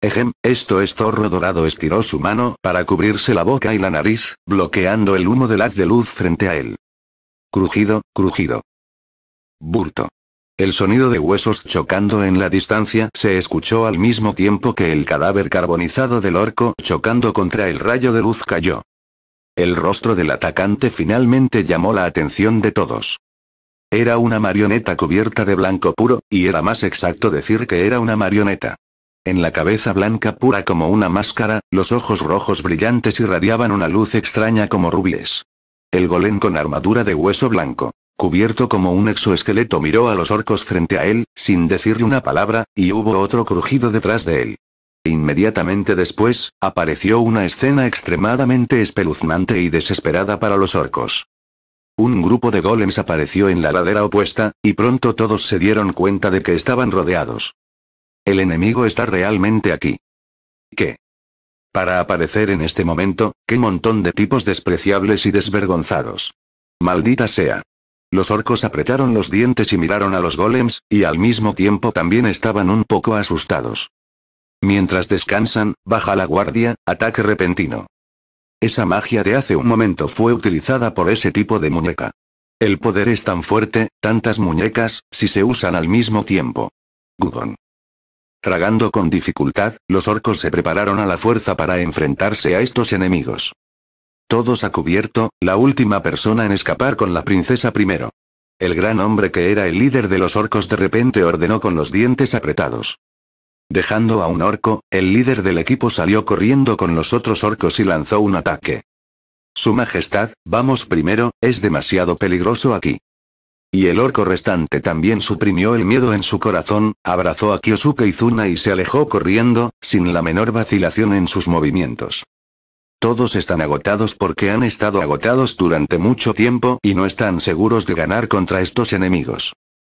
Ejem, esto es zorro dorado estiró su mano para cubrirse la boca y la nariz, bloqueando el humo del haz de luz frente a él. Crujido, crujido. Burto. El sonido de huesos chocando en la distancia se escuchó al mismo tiempo que el cadáver carbonizado del orco chocando contra el rayo de luz cayó. El rostro del atacante finalmente llamó la atención de todos. Era una marioneta cubierta de blanco puro, y era más exacto decir que era una marioneta. En la cabeza blanca pura como una máscara, los ojos rojos brillantes irradiaban una luz extraña como rubíes. El golem con armadura de hueso blanco, cubierto como un exoesqueleto miró a los orcos frente a él, sin decirle una palabra, y hubo otro crujido detrás de él. Inmediatamente después, apareció una escena extremadamente espeluznante y desesperada para los orcos. Un grupo de golems apareció en la ladera opuesta, y pronto todos se dieron cuenta de que estaban rodeados. El enemigo está realmente aquí. ¿Qué? Para aparecer en este momento, qué montón de tipos despreciables y desvergonzados. Maldita sea. Los orcos apretaron los dientes y miraron a los golems, y al mismo tiempo también estaban un poco asustados. Mientras descansan, baja la guardia, ataque repentino. Esa magia de hace un momento fue utilizada por ese tipo de muñeca. El poder es tan fuerte, tantas muñecas, si se usan al mismo tiempo. Gudon. Tragando con dificultad, los orcos se prepararon a la fuerza para enfrentarse a estos enemigos. Todos a cubierto, la última persona en escapar con la princesa primero. El gran hombre que era el líder de los orcos de repente ordenó con los dientes apretados. Dejando a un orco, el líder del equipo salió corriendo con los otros orcos y lanzó un ataque. Su Majestad, vamos primero, es demasiado peligroso aquí. Y el orco restante también suprimió el miedo en su corazón, abrazó a Kyosuke Izuna y se alejó corriendo, sin la menor vacilación en sus movimientos. Todos están agotados porque han estado agotados durante mucho tiempo y no están seguros de ganar contra estos enemigos.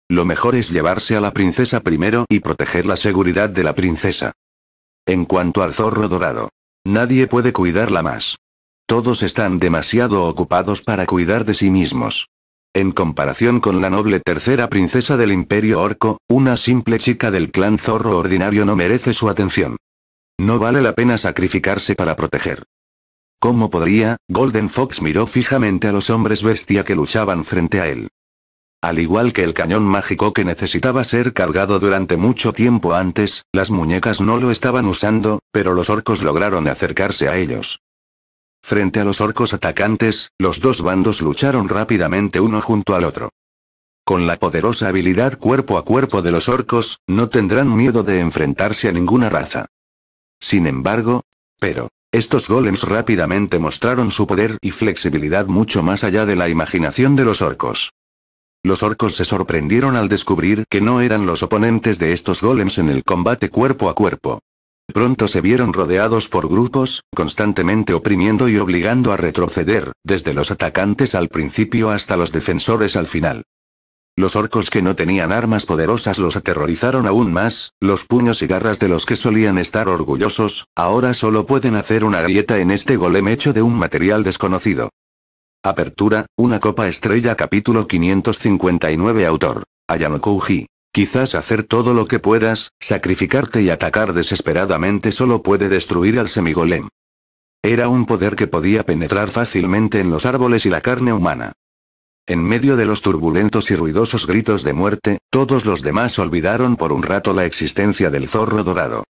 Lo mejor es llevarse a la princesa primero y proteger la seguridad de la princesa. En cuanto al zorro dorado. Nadie puede cuidarla más. Todos están demasiado ocupados para cuidar de sí mismos. En comparación con la noble tercera princesa del Imperio Orco, una simple chica del clan zorro ordinario no merece su atención. No vale la pena sacrificarse para proteger. ¿Cómo podría? Golden Fox miró fijamente a los hombres bestia que luchaban frente a él. Al igual que el cañón mágico que necesitaba ser cargado durante mucho tiempo antes, las muñecas no lo estaban usando, pero los orcos lograron acercarse a ellos. Frente a los orcos atacantes, los dos bandos lucharon rápidamente uno junto al otro. Con la poderosa habilidad cuerpo a cuerpo de los orcos, no tendrán miedo de enfrentarse a ninguna raza. Sin embargo, pero, estos golems rápidamente mostraron su poder y flexibilidad mucho más allá de la imaginación de los orcos. Los orcos se sorprendieron al descubrir que no eran los oponentes de estos golems en el combate cuerpo a cuerpo. Pronto se vieron rodeados por grupos, constantemente oprimiendo y obligando a retroceder, desde los atacantes al principio hasta los defensores al final. Los orcos que no tenían armas poderosas los aterrorizaron aún más, los puños y garras de los que solían estar orgullosos, ahora solo pueden hacer una grieta en este golem hecho de un material desconocido. Apertura, una copa estrella capítulo 559 autor. Ayano Kouji. Quizás hacer todo lo que puedas, sacrificarte y atacar desesperadamente solo puede destruir al semigolem. Era un poder que podía penetrar fácilmente en los árboles y la carne humana. En medio de los turbulentos y ruidosos gritos de muerte, todos los demás olvidaron por un rato la existencia del zorro dorado.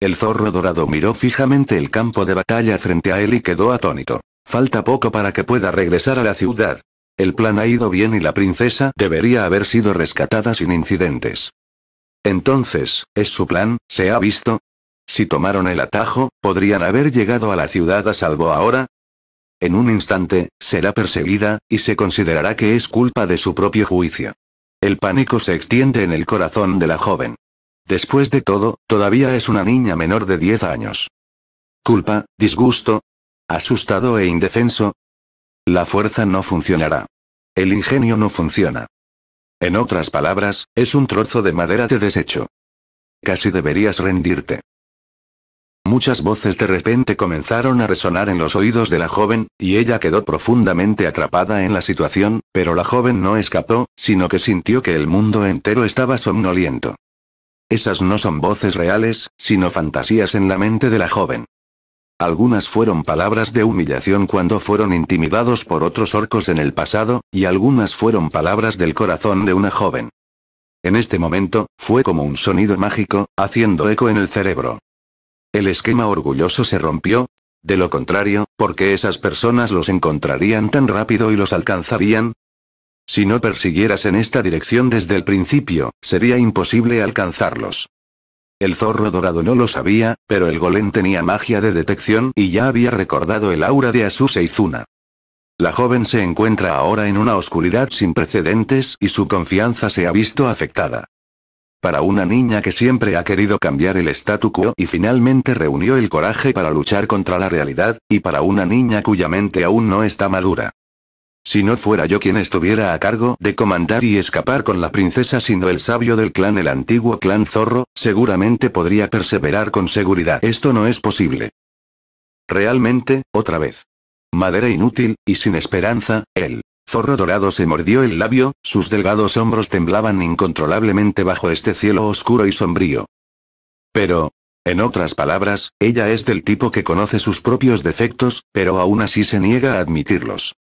El zorro dorado miró fijamente el campo de batalla frente a él y quedó atónito. Falta poco para que pueda regresar a la ciudad. El plan ha ido bien y la princesa debería haber sido rescatada sin incidentes. Entonces, ¿es su plan? ¿Se ha visto? Si tomaron el atajo, ¿podrían haber llegado a la ciudad a salvo ahora? En un instante, será perseguida, y se considerará que es culpa de su propio juicio. El pánico se extiende en el corazón de la joven. Después de todo, todavía es una niña menor de 10 años. Culpa, disgusto, asustado e indefenso. La fuerza no funcionará. El ingenio no funciona. En otras palabras, es un trozo de madera de desecho. Casi deberías rendirte. Muchas voces de repente comenzaron a resonar en los oídos de la joven, y ella quedó profundamente atrapada en la situación, pero la joven no escapó, sino que sintió que el mundo entero estaba somnoliento. Esas no son voces reales, sino fantasías en la mente de la joven. Algunas fueron palabras de humillación cuando fueron intimidados por otros orcos en el pasado, y algunas fueron palabras del corazón de una joven. En este momento, fue como un sonido mágico, haciendo eco en el cerebro. El esquema orgulloso se rompió. De lo contrario, ¿por qué esas personas los encontrarían tan rápido y los alcanzarían? Si no persiguieras en esta dirección desde el principio, sería imposible alcanzarlos. El zorro dorado no lo sabía, pero el golem tenía magia de detección y ya había recordado el aura de Asu Seizuna. La joven se encuentra ahora en una oscuridad sin precedentes y su confianza se ha visto afectada. Para una niña que siempre ha querido cambiar el statu quo y finalmente reunió el coraje para luchar contra la realidad, y para una niña cuya mente aún no está madura. Si no fuera yo quien estuviera a cargo de comandar y escapar con la princesa sino el sabio del clan el antiguo clan zorro, seguramente podría perseverar con seguridad. Esto no es posible. Realmente, otra vez. Madera inútil, y sin esperanza, el Zorro dorado se mordió el labio, sus delgados hombros temblaban incontrolablemente bajo este cielo oscuro y sombrío. Pero, en otras palabras, ella es del tipo que conoce sus propios defectos, pero aún así se niega a admitirlos.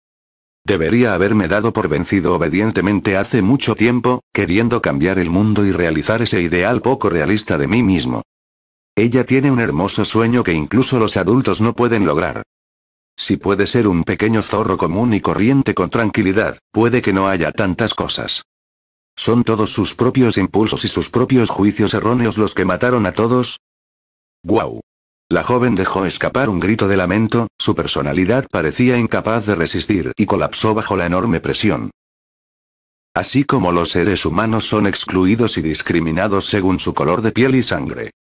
Debería haberme dado por vencido obedientemente hace mucho tiempo, queriendo cambiar el mundo y realizar ese ideal poco realista de mí mismo. Ella tiene un hermoso sueño que incluso los adultos no pueden lograr. Si puede ser un pequeño zorro común y corriente con tranquilidad, puede que no haya tantas cosas. ¿Son todos sus propios impulsos y sus propios juicios erróneos los que mataron a todos? ¡Guau! La joven dejó escapar un grito de lamento, su personalidad parecía incapaz de resistir y colapsó bajo la enorme presión. Así como los seres humanos son excluidos y discriminados según su color de piel y sangre.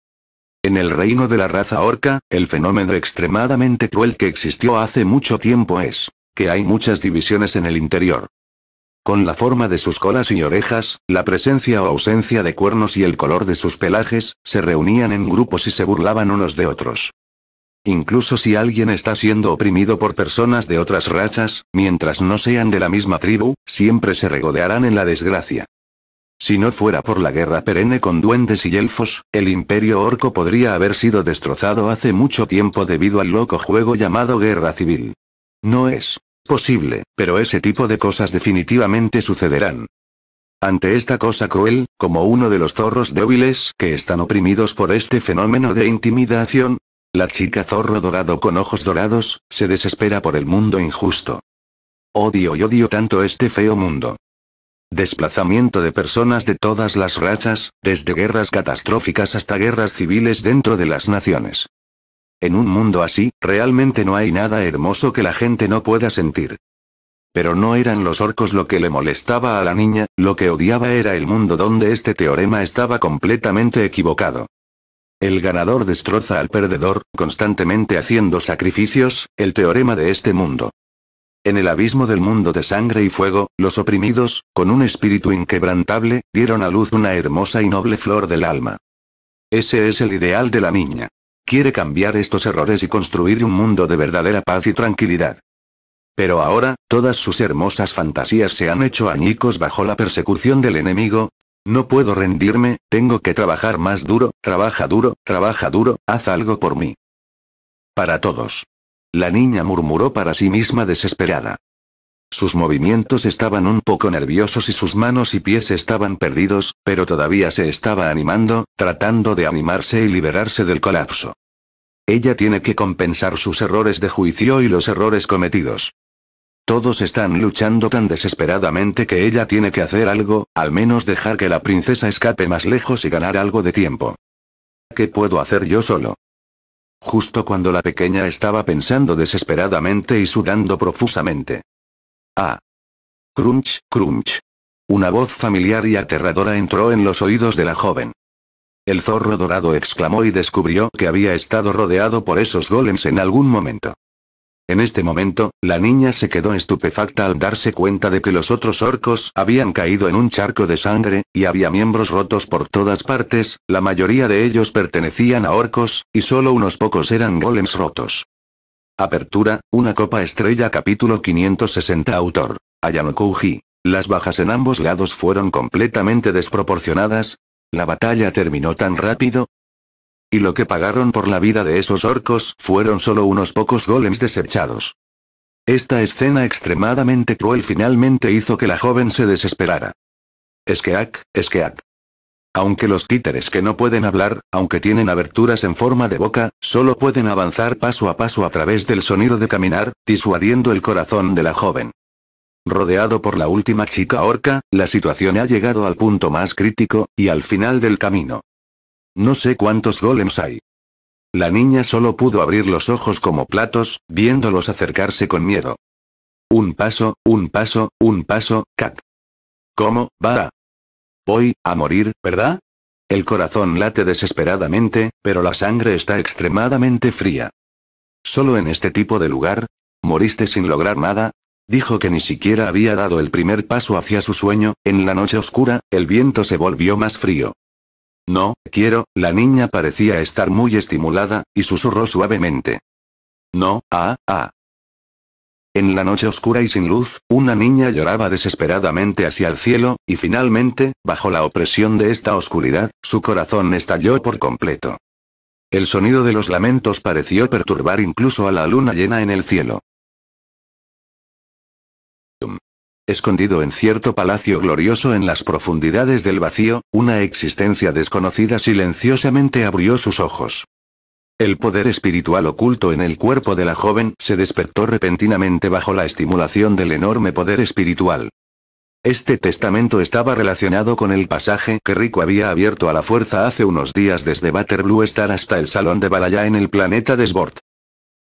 En el reino de la raza orca, el fenómeno extremadamente cruel que existió hace mucho tiempo es que hay muchas divisiones en el interior con la forma de sus colas y orejas, la presencia o ausencia de cuernos y el color de sus pelajes, se reunían en grupos y se burlaban unos de otros. Incluso si alguien está siendo oprimido por personas de otras razas, mientras no sean de la misma tribu, siempre se regodearán en la desgracia. Si no fuera por la guerra perenne con duendes y elfos, el imperio orco podría haber sido destrozado hace mucho tiempo debido al loco juego llamado guerra civil. No es posible, pero ese tipo de cosas definitivamente sucederán. Ante esta cosa cruel, como uno de los zorros débiles que están oprimidos por este fenómeno de intimidación, la chica zorro dorado con ojos dorados, se desespera por el mundo injusto. Odio y odio tanto este feo mundo. Desplazamiento de personas de todas las razas, desde guerras catastróficas hasta guerras civiles dentro de las naciones. En un mundo así, realmente no hay nada hermoso que la gente no pueda sentir. Pero no eran los orcos lo que le molestaba a la niña, lo que odiaba era el mundo donde este teorema estaba completamente equivocado. El ganador destroza al perdedor, constantemente haciendo sacrificios, el teorema de este mundo. En el abismo del mundo de sangre y fuego, los oprimidos, con un espíritu inquebrantable, dieron a luz una hermosa y noble flor del alma. Ese es el ideal de la niña. Quiere cambiar estos errores y construir un mundo de verdadera paz y tranquilidad. Pero ahora, todas sus hermosas fantasías se han hecho añicos bajo la persecución del enemigo. No puedo rendirme, tengo que trabajar más duro, trabaja duro, trabaja duro, haz algo por mí. Para todos. La niña murmuró para sí misma desesperada. Sus movimientos estaban un poco nerviosos y sus manos y pies estaban perdidos, pero todavía se estaba animando, tratando de animarse y liberarse del colapso. Ella tiene que compensar sus errores de juicio y los errores cometidos. Todos están luchando tan desesperadamente que ella tiene que hacer algo, al menos dejar que la princesa escape más lejos y ganar algo de tiempo. ¿Qué puedo hacer yo solo? Justo cuando la pequeña estaba pensando desesperadamente y sudando profusamente. Ah. Crunch, crunch. Una voz familiar y aterradora entró en los oídos de la joven. El zorro dorado exclamó y descubrió que había estado rodeado por esos golems en algún momento. En este momento, la niña se quedó estupefacta al darse cuenta de que los otros orcos habían caído en un charco de sangre, y había miembros rotos por todas partes, la mayoría de ellos pertenecían a orcos, y solo unos pocos eran golems rotos. Apertura, una copa estrella capítulo 560 autor. Ayano Kouji. Las bajas en ambos lados fueron completamente desproporcionadas. La batalla terminó tan rápido. Y lo que pagaron por la vida de esos orcos fueron solo unos pocos golems desechados. Esta escena extremadamente cruel finalmente hizo que la joven se desesperara. que esqueak. Aunque los títeres que no pueden hablar, aunque tienen aberturas en forma de boca, solo pueden avanzar paso a paso a través del sonido de caminar, disuadiendo el corazón de la joven. Rodeado por la última chica orca, la situación ha llegado al punto más crítico, y al final del camino. No sé cuántos golems hay. La niña solo pudo abrir los ojos como platos, viéndolos acercarse con miedo. Un paso, un paso, un paso, cac. ¿Cómo, va? Voy a morir, ¿verdad? El corazón late desesperadamente, pero la sangre está extremadamente fría. Solo en este tipo de lugar, moriste sin lograr nada, Dijo que ni siquiera había dado el primer paso hacia su sueño, en la noche oscura, el viento se volvió más frío. No, quiero, la niña parecía estar muy estimulada, y susurró suavemente. No, ah, ah. En la noche oscura y sin luz, una niña lloraba desesperadamente hacia el cielo, y finalmente, bajo la opresión de esta oscuridad, su corazón estalló por completo. El sonido de los lamentos pareció perturbar incluso a la luna llena en el cielo. Escondido en cierto palacio glorioso en las profundidades del vacío, una existencia desconocida silenciosamente abrió sus ojos. El poder espiritual oculto en el cuerpo de la joven se despertó repentinamente bajo la estimulación del enorme poder espiritual. Este testamento estaba relacionado con el pasaje que Rico había abierto a la fuerza hace unos días desde Blue Star hasta el salón de Balaya en el planeta Desbord.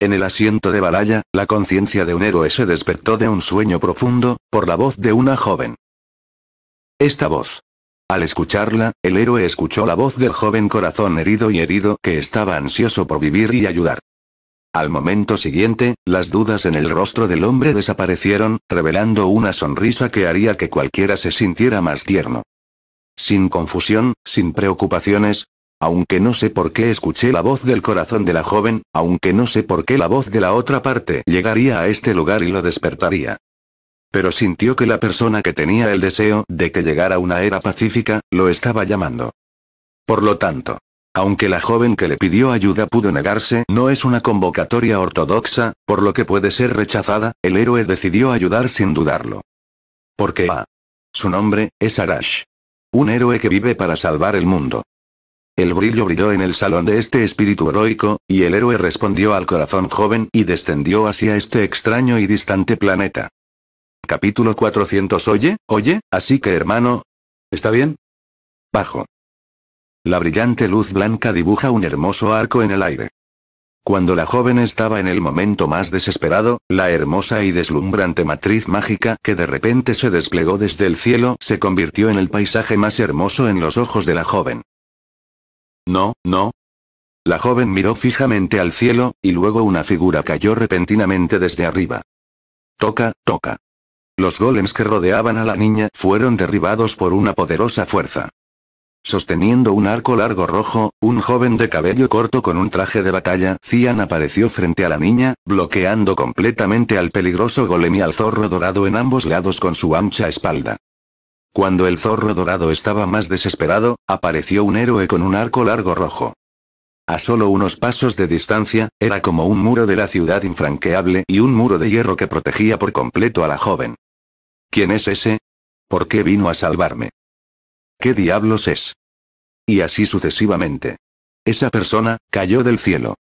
En el asiento de Balaya, la conciencia de un héroe se despertó de un sueño profundo, por la voz de una joven. Esta voz, al escucharla, el héroe escuchó la voz del joven corazón herido y herido que estaba ansioso por vivir y ayudar. Al momento siguiente, las dudas en el rostro del hombre desaparecieron, revelando una sonrisa que haría que cualquiera se sintiera más tierno. Sin confusión, sin preocupaciones, aunque no sé por qué escuché la voz del corazón de la joven, aunque no sé por qué la voz de la otra parte llegaría a este lugar y lo despertaría pero sintió que la persona que tenía el deseo de que llegara una era pacífica, lo estaba llamando. Por lo tanto, aunque la joven que le pidió ayuda pudo negarse, no es una convocatoria ortodoxa, por lo que puede ser rechazada, el héroe decidió ayudar sin dudarlo. Porque A. Ah, su nombre, es Arash. Un héroe que vive para salvar el mundo. El brillo brilló en el salón de este espíritu heroico, y el héroe respondió al corazón joven y descendió hacia este extraño y distante planeta. Capítulo 400 Oye, oye, así que hermano... ¿Está bien? Bajo. La brillante luz blanca dibuja un hermoso arco en el aire. Cuando la joven estaba en el momento más desesperado, la hermosa y deslumbrante matriz mágica que de repente se desplegó desde el cielo se convirtió en el paisaje más hermoso en los ojos de la joven. No, no. La joven miró fijamente al cielo, y luego una figura cayó repentinamente desde arriba. Toca, toca. Los golems que rodeaban a la niña fueron derribados por una poderosa fuerza. Sosteniendo un arco largo rojo, un joven de cabello corto con un traje de batalla, Cian apareció frente a la niña, bloqueando completamente al peligroso golem y al zorro dorado en ambos lados con su ancha espalda. Cuando el zorro dorado estaba más desesperado, apareció un héroe con un arco largo rojo. A solo unos pasos de distancia, era como un muro de la ciudad infranqueable y un muro de hierro que protegía por completo a la joven. ¿Quién es ese? ¿Por qué vino a salvarme? ¿Qué diablos es? Y así sucesivamente. Esa persona, cayó del cielo.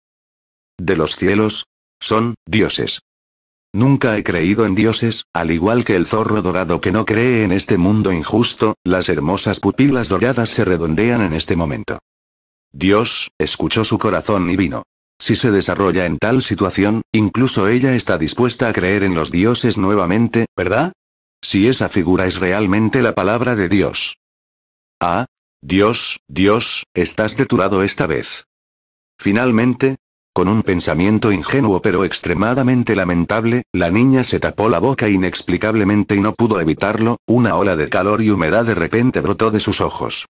De los cielos, son, dioses. Nunca he creído en dioses, al igual que el zorro dorado que no cree en este mundo injusto, las hermosas pupilas doradas se redondean en este momento. Dios, escuchó su corazón y vino. Si se desarrolla en tal situación, incluso ella está dispuesta a creer en los dioses nuevamente, ¿verdad? si esa figura es realmente la palabra de Dios. Ah, Dios, Dios, estás de esta vez. Finalmente, con un pensamiento ingenuo pero extremadamente lamentable, la niña se tapó la boca inexplicablemente y no pudo evitarlo, una ola de calor y humedad de repente brotó de sus ojos.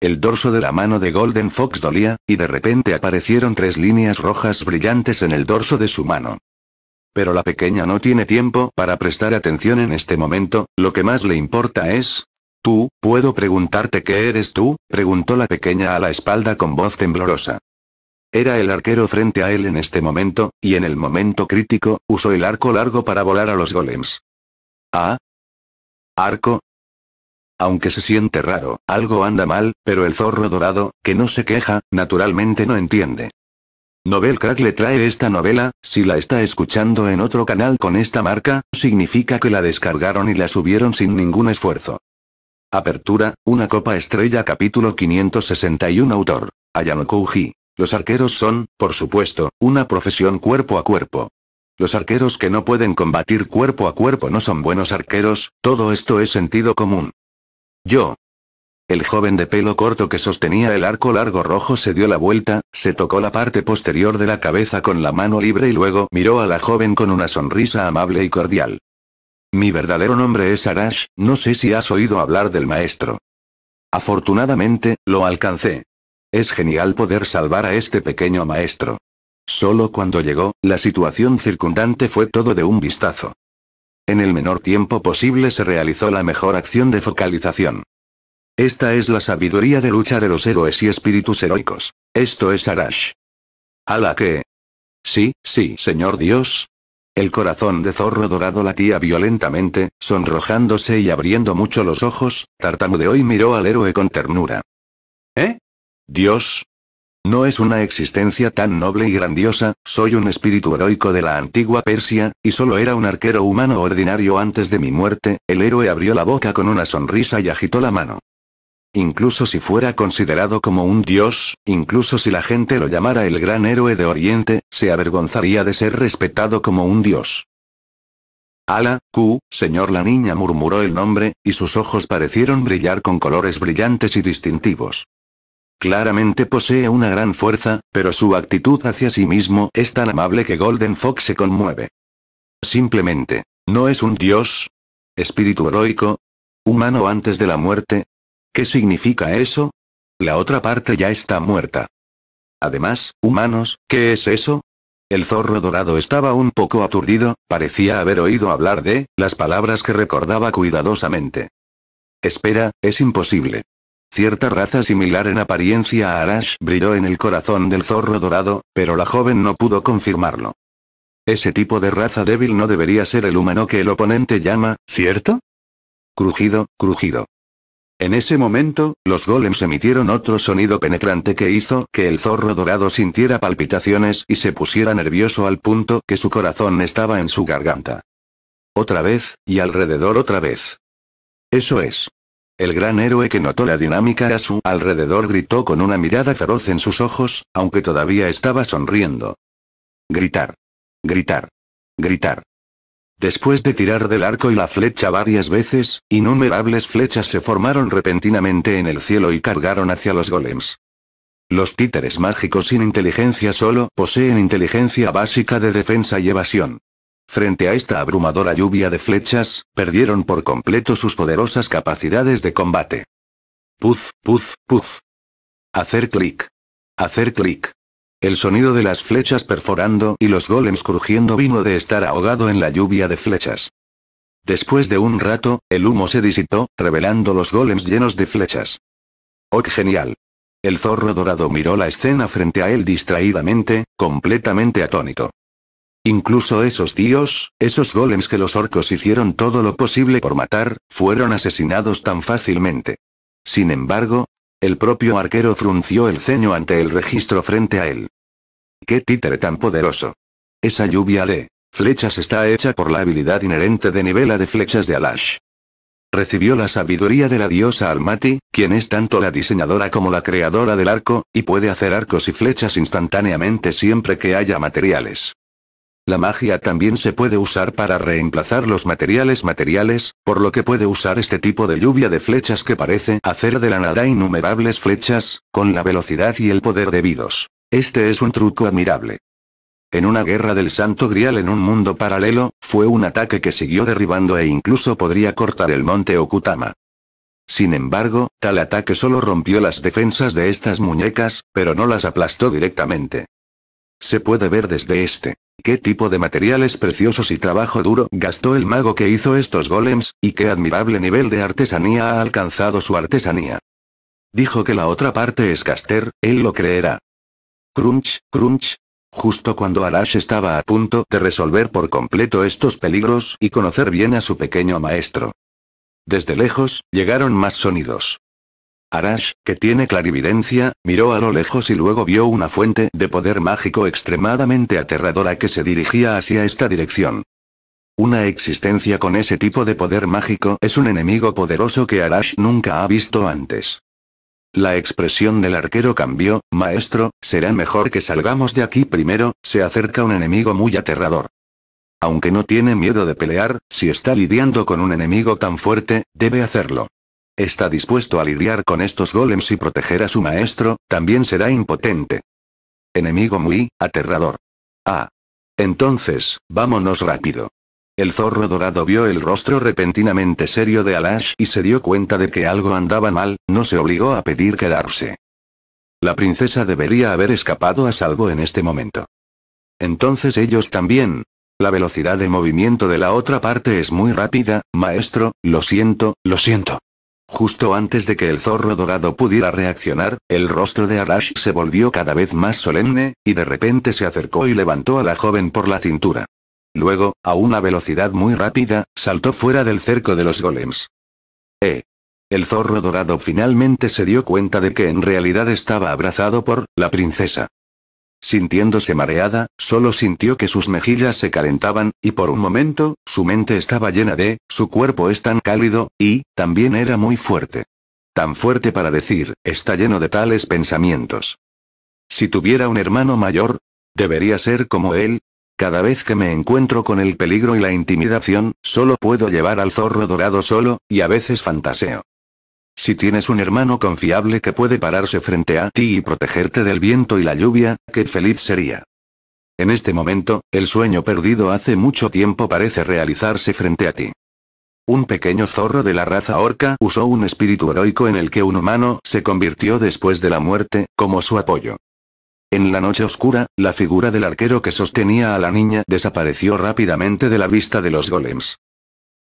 El dorso de la mano de Golden Fox dolía, y de repente aparecieron tres líneas rojas brillantes en el dorso de su mano. Pero la pequeña no tiene tiempo para prestar atención en este momento, lo que más le importa es... Tú, ¿puedo preguntarte qué eres tú? preguntó la pequeña a la espalda con voz temblorosa. Era el arquero frente a él en este momento, y en el momento crítico, usó el arco largo para volar a los golems. ¿Ah? ¿Arco? Aunque se siente raro, algo anda mal, pero el zorro dorado, que no se queja, naturalmente no entiende. Nobel Crack le trae esta novela, si la está escuchando en otro canal con esta marca, significa que la descargaron y la subieron sin ningún esfuerzo. Apertura, una copa estrella capítulo 561 autor. Ayano Kouji. Los arqueros son, por supuesto, una profesión cuerpo a cuerpo. Los arqueros que no pueden combatir cuerpo a cuerpo no son buenos arqueros, todo esto es sentido común. Yo, el joven de pelo corto que sostenía el arco largo rojo se dio la vuelta, se tocó la parte posterior de la cabeza con la mano libre y luego miró a la joven con una sonrisa amable y cordial. Mi verdadero nombre es Arash, no sé si has oído hablar del maestro. Afortunadamente, lo alcancé. Es genial poder salvar a este pequeño maestro. Solo cuando llegó, la situación circundante fue todo de un vistazo. En el menor tiempo posible se realizó la mejor acción de focalización. Esta es la sabiduría de lucha de los héroes y espíritus heroicos. Esto es Arash. ¿A la que? Sí, sí, señor Dios. El corazón de zorro dorado latía violentamente, sonrojándose y abriendo mucho los ojos, tartamudeó y miró al héroe con ternura. ¿Eh? Dios. No es una existencia tan noble y grandiosa, soy un espíritu heroico de la antigua Persia, y solo era un arquero humano ordinario antes de mi muerte, el héroe abrió la boca con una sonrisa y agitó la mano. Incluso si fuera considerado como un dios, incluso si la gente lo llamara el gran héroe de Oriente, se avergonzaría de ser respetado como un dios. Ala, Q, señor la niña murmuró el nombre, y sus ojos parecieron brillar con colores brillantes y distintivos. Claramente posee una gran fuerza, pero su actitud hacia sí mismo es tan amable que Golden Fox se conmueve. Simplemente, ¿no es un dios? ¿Espíritu heroico? ¿Humano antes de la muerte? ¿Qué significa eso? La otra parte ya está muerta. Además, humanos, ¿qué es eso? El zorro dorado estaba un poco aturdido, parecía haber oído hablar de las palabras que recordaba cuidadosamente. Espera, es imposible. Cierta raza similar en apariencia a Arash brilló en el corazón del zorro dorado, pero la joven no pudo confirmarlo. Ese tipo de raza débil no debería ser el humano que el oponente llama, ¿cierto? Crujido, crujido. En ese momento, los golems emitieron otro sonido penetrante que hizo que el zorro dorado sintiera palpitaciones y se pusiera nervioso al punto que su corazón estaba en su garganta. Otra vez, y alrededor otra vez. Eso es. El gran héroe que notó la dinámica a su alrededor gritó con una mirada feroz en sus ojos, aunque todavía estaba sonriendo. Gritar. Gritar. Gritar. Después de tirar del arco y la flecha varias veces, innumerables flechas se formaron repentinamente en el cielo y cargaron hacia los golems. Los títeres mágicos sin inteligencia solo poseen inteligencia básica de defensa y evasión. Frente a esta abrumadora lluvia de flechas, perdieron por completo sus poderosas capacidades de combate. Puf, puf, puf. Hacer clic. Hacer clic. El sonido de las flechas perforando y los golems crujiendo vino de estar ahogado en la lluvia de flechas. Después de un rato, el humo se disipó, revelando los golems llenos de flechas. ¡Oh, genial! El zorro dorado miró la escena frente a él distraídamente, completamente atónito. Incluso esos tíos, esos golems que los orcos hicieron todo lo posible por matar, fueron asesinados tan fácilmente. Sin embargo, el propio arquero frunció el ceño ante el registro frente a él. ¡Qué títere tan poderoso! Esa lluvia de flechas está hecha por la habilidad inherente de nivela de flechas de Alash. Recibió la sabiduría de la diosa Almaty, quien es tanto la diseñadora como la creadora del arco, y puede hacer arcos y flechas instantáneamente siempre que haya materiales. La magia también se puede usar para reemplazar los materiales materiales, por lo que puede usar este tipo de lluvia de flechas que parece hacer de la nada innumerables flechas, con la velocidad y el poder debidos. Este es un truco admirable. En una guerra del Santo Grial en un mundo paralelo, fue un ataque que siguió derribando e incluso podría cortar el monte Okutama. Sin embargo, tal ataque solo rompió las defensas de estas muñecas, pero no las aplastó directamente. Se puede ver desde este. ¿Qué tipo de materiales preciosos y trabajo duro gastó el mago que hizo estos golems, y qué admirable nivel de artesanía ha alcanzado su artesanía? Dijo que la otra parte es caster, él lo creerá. Crunch, crunch. Justo cuando Arash estaba a punto de resolver por completo estos peligros y conocer bien a su pequeño maestro. Desde lejos, llegaron más sonidos. Arash, que tiene clarividencia, miró a lo lejos y luego vio una fuente de poder mágico extremadamente aterradora que se dirigía hacia esta dirección. Una existencia con ese tipo de poder mágico es un enemigo poderoso que Arash nunca ha visto antes. La expresión del arquero cambió, maestro, será mejor que salgamos de aquí primero, se acerca un enemigo muy aterrador. Aunque no tiene miedo de pelear, si está lidiando con un enemigo tan fuerte, debe hacerlo está dispuesto a lidiar con estos golems y proteger a su maestro, también será impotente. Enemigo muy aterrador. Ah. Entonces, vámonos rápido. El zorro dorado vio el rostro repentinamente serio de Alash y se dio cuenta de que algo andaba mal, no se obligó a pedir quedarse. La princesa debería haber escapado a salvo en este momento. Entonces ellos también. La velocidad de movimiento de la otra parte es muy rápida, maestro, lo siento, lo siento. Justo antes de que el zorro dorado pudiera reaccionar, el rostro de Arash se volvió cada vez más solemne, y de repente se acercó y levantó a la joven por la cintura. Luego, a una velocidad muy rápida, saltó fuera del cerco de los golems. ¡Eh! El zorro dorado finalmente se dio cuenta de que en realidad estaba abrazado por la princesa. Sintiéndose mareada, solo sintió que sus mejillas se calentaban, y por un momento, su mente estaba llena de, su cuerpo es tan cálido, y, también era muy fuerte. Tan fuerte para decir, está lleno de tales pensamientos. Si tuviera un hermano mayor, debería ser como él. Cada vez que me encuentro con el peligro y la intimidación, solo puedo llevar al zorro dorado solo, y a veces fantaseo. Si tienes un hermano confiable que puede pararse frente a ti y protegerte del viento y la lluvia, qué feliz sería. En este momento, el sueño perdido hace mucho tiempo parece realizarse frente a ti. Un pequeño zorro de la raza orca usó un espíritu heroico en el que un humano se convirtió después de la muerte, como su apoyo. En la noche oscura, la figura del arquero que sostenía a la niña desapareció rápidamente de la vista de los golems.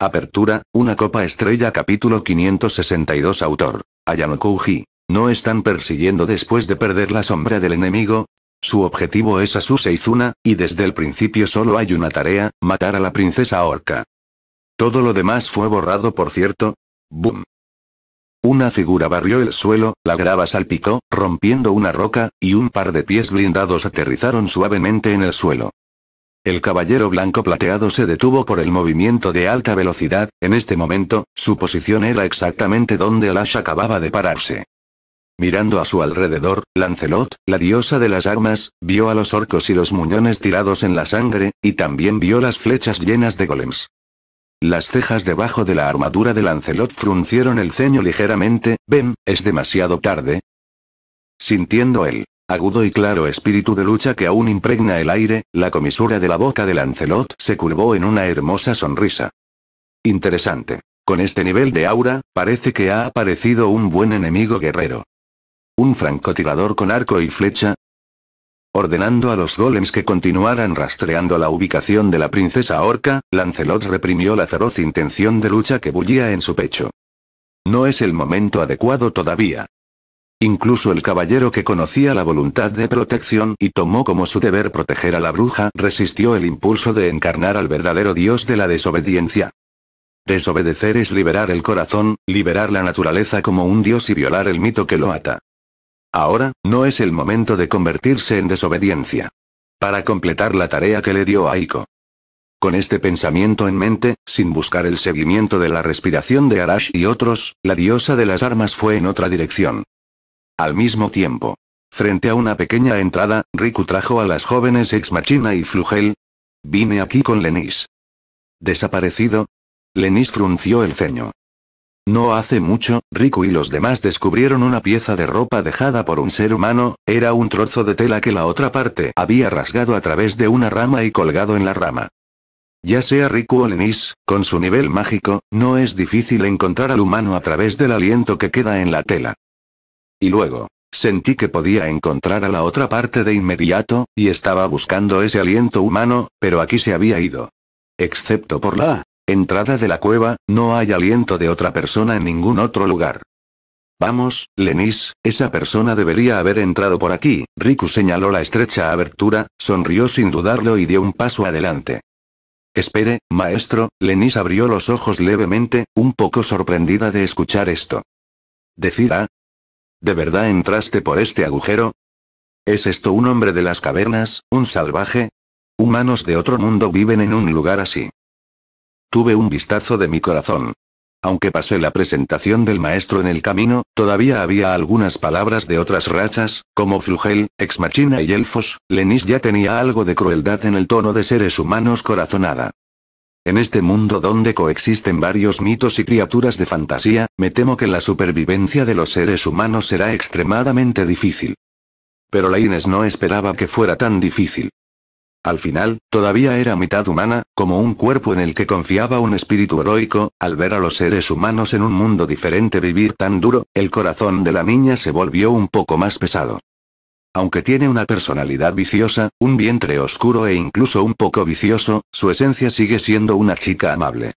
Apertura, una copa estrella capítulo 562 autor. Ayano Kouji. ¿No están persiguiendo después de perder la sombra del enemigo? Su objetivo es su Seizuna, y desde el principio solo hay una tarea, matar a la princesa Orca. Todo lo demás fue borrado por cierto. ¡Bum! Una figura barrió el suelo, la grava salpicó, rompiendo una roca, y un par de pies blindados aterrizaron suavemente en el suelo. El caballero blanco plateado se detuvo por el movimiento de alta velocidad, en este momento, su posición era exactamente donde Alash acababa de pararse. Mirando a su alrededor, Lancelot, la diosa de las armas, vio a los orcos y los muñones tirados en la sangre, y también vio las flechas llenas de golems. Las cejas debajo de la armadura de Lancelot fruncieron el ceño ligeramente, ven, es demasiado tarde. Sintiendo él agudo y claro espíritu de lucha que aún impregna el aire, la comisura de la boca de Lancelot se curvó en una hermosa sonrisa. Interesante. Con este nivel de aura, parece que ha aparecido un buen enemigo guerrero. ¿Un francotirador con arco y flecha? Ordenando a los golems que continuaran rastreando la ubicación de la princesa Orca, Lancelot reprimió la feroz intención de lucha que bullía en su pecho. No es el momento adecuado todavía. Incluso el caballero que conocía la voluntad de protección y tomó como su deber proteger a la bruja resistió el impulso de encarnar al verdadero dios de la desobediencia. Desobedecer es liberar el corazón, liberar la naturaleza como un dios y violar el mito que lo ata. Ahora, no es el momento de convertirse en desobediencia. Para completar la tarea que le dio Aiko. Con este pensamiento en mente, sin buscar el seguimiento de la respiración de Arash y otros, la diosa de las armas fue en otra dirección. Al mismo tiempo, frente a una pequeña entrada, Riku trajo a las jóvenes ex Machina y Flugel. Vine aquí con Lenis. ¿Desaparecido? Lenis frunció el ceño. No hace mucho, Riku y los demás descubrieron una pieza de ropa dejada por un ser humano, era un trozo de tela que la otra parte había rasgado a través de una rama y colgado en la rama. Ya sea Riku o Lenis, con su nivel mágico, no es difícil encontrar al humano a través del aliento que queda en la tela y luego, Sentí que podía encontrar a la otra parte de inmediato, y estaba buscando ese aliento humano, pero aquí se había ido. Excepto por la entrada de la cueva, no hay aliento de otra persona en ningún otro lugar. Vamos, Lenis, esa persona debería haber entrado por aquí. Riku señaló la estrecha abertura, sonrió sin dudarlo y dio un paso adelante. Espere, maestro, Lenis abrió los ojos levemente, un poco sorprendida de escuchar esto. Decirá, ah, ¿De verdad entraste por este agujero? ¿Es esto un hombre de las cavernas, un salvaje? Humanos de otro mundo viven en un lugar así. Tuve un vistazo de mi corazón. Aunque pasé la presentación del maestro en el camino, todavía había algunas palabras de otras razas, como Flugel, Ex Machina y Elfos, Lenis ya tenía algo de crueldad en el tono de seres humanos corazonada. En este mundo donde coexisten varios mitos y criaturas de fantasía, me temo que la supervivencia de los seres humanos será extremadamente difícil. Pero la Ines no esperaba que fuera tan difícil. Al final, todavía era mitad humana, como un cuerpo en el que confiaba un espíritu heroico, al ver a los seres humanos en un mundo diferente vivir tan duro, el corazón de la niña se volvió un poco más pesado. Aunque tiene una personalidad viciosa, un vientre oscuro e incluso un poco vicioso, su esencia sigue siendo una chica amable.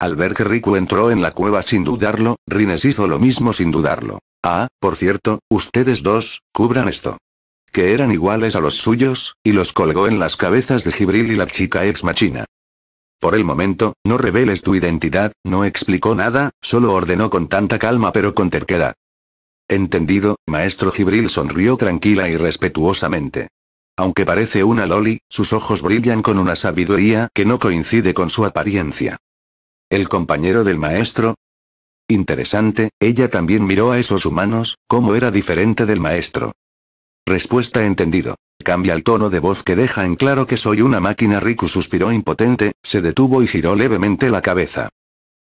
Al ver que Riku entró en la cueva sin dudarlo, Rines hizo lo mismo sin dudarlo. Ah, por cierto, ustedes dos, cubran esto. Que eran iguales a los suyos, y los colgó en las cabezas de Gibril y la chica ex machina. Por el momento, no reveles tu identidad, no explicó nada, solo ordenó con tanta calma pero con terquedad. Entendido, maestro Gibril sonrió tranquila y respetuosamente. Aunque parece una loli, sus ojos brillan con una sabiduría que no coincide con su apariencia. ¿El compañero del maestro? Interesante, ella también miró a esos humanos, cómo era diferente del maestro. Respuesta entendido. Cambia el tono de voz que deja en claro que soy una máquina. Riku suspiró impotente, se detuvo y giró levemente la cabeza.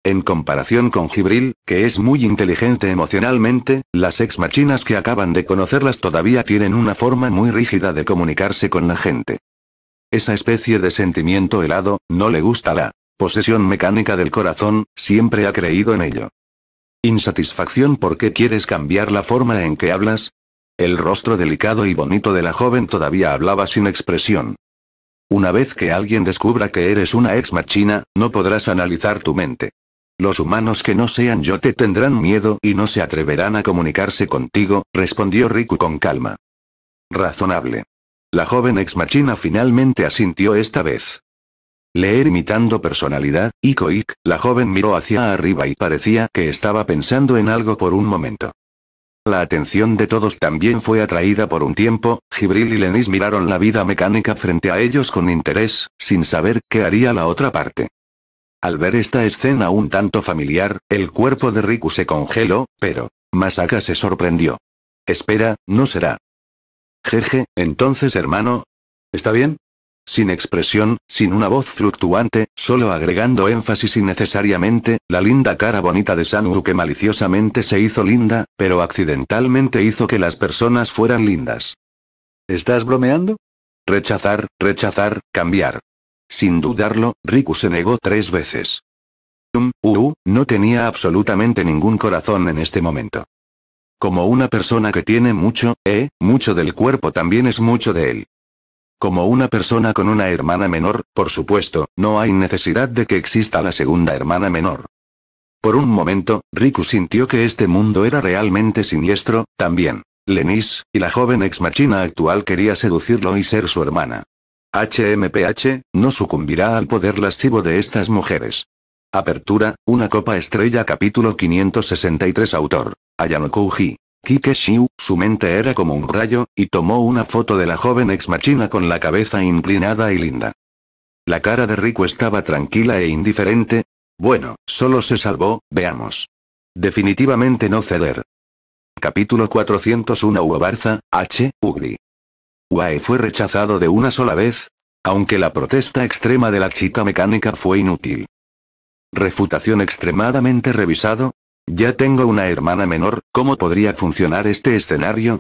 En comparación con Gibril, que es muy inteligente emocionalmente, las ex machinas que acaban de conocerlas todavía tienen una forma muy rígida de comunicarse con la gente. Esa especie de sentimiento helado, no le gusta la posesión mecánica del corazón, siempre ha creído en ello. Insatisfacción porque quieres cambiar la forma en que hablas. El rostro delicado y bonito de la joven todavía hablaba sin expresión. Una vez que alguien descubra que eres una ex machina, no podrás analizar tu mente. Los humanos que no sean yo te tendrán miedo y no se atreverán a comunicarse contigo, respondió Riku con calma. Razonable. La joven ex machina finalmente asintió esta vez. Leer imitando personalidad, Ikoik, la joven miró hacia arriba y parecía que estaba pensando en algo por un momento. La atención de todos también fue atraída por un tiempo, Gibril y Lenis miraron la vida mecánica frente a ellos con interés, sin saber qué haría la otra parte. Al ver esta escena un tanto familiar, el cuerpo de Riku se congeló, pero, Masaka se sorprendió. Espera, no será. Jeje, entonces hermano. ¿Está bien? Sin expresión, sin una voz fluctuante, solo agregando énfasis innecesariamente, la linda cara bonita de Sanuru que maliciosamente se hizo linda, pero accidentalmente hizo que las personas fueran lindas. ¿Estás bromeando? Rechazar, rechazar, cambiar. Sin dudarlo, Riku se negó tres veces. Um, no tenía absolutamente ningún corazón en este momento. Como una persona que tiene mucho, eh, mucho del cuerpo también es mucho de él. Como una persona con una hermana menor, por supuesto, no hay necesidad de que exista la segunda hermana menor. Por un momento, Riku sintió que este mundo era realmente siniestro, también. Lenis, y la joven ex machina actual quería seducirlo y ser su hermana. HMPH, no sucumbirá al poder lascivo de estas mujeres. Apertura, una copa estrella capítulo 563 autor. Ayano Kouji. Kike Shiu, su mente era como un rayo, y tomó una foto de la joven ex machina con la cabeza inclinada y linda. La cara de Rico estaba tranquila e indiferente. Bueno, solo se salvó, veamos. Definitivamente no ceder. Capítulo 401 Uobarza, H. Ugri. Wae fue rechazado de una sola vez, aunque la protesta extrema de la chica mecánica fue inútil. Refutación extremadamente revisado. Ya tengo una hermana menor, ¿cómo podría funcionar este escenario?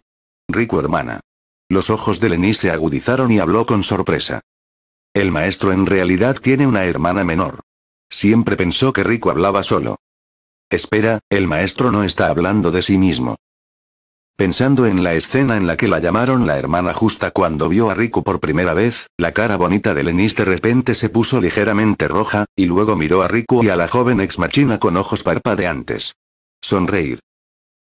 Rico hermana. Los ojos de Lenny se agudizaron y habló con sorpresa. El maestro en realidad tiene una hermana menor. Siempre pensó que Rico hablaba solo. Espera, el maestro no está hablando de sí mismo. Pensando en la escena en la que la llamaron la hermana justa cuando vio a Riku por primera vez, la cara bonita de Lenis de repente se puso ligeramente roja, y luego miró a Riku y a la joven ex machina con ojos parpadeantes. Sonreír.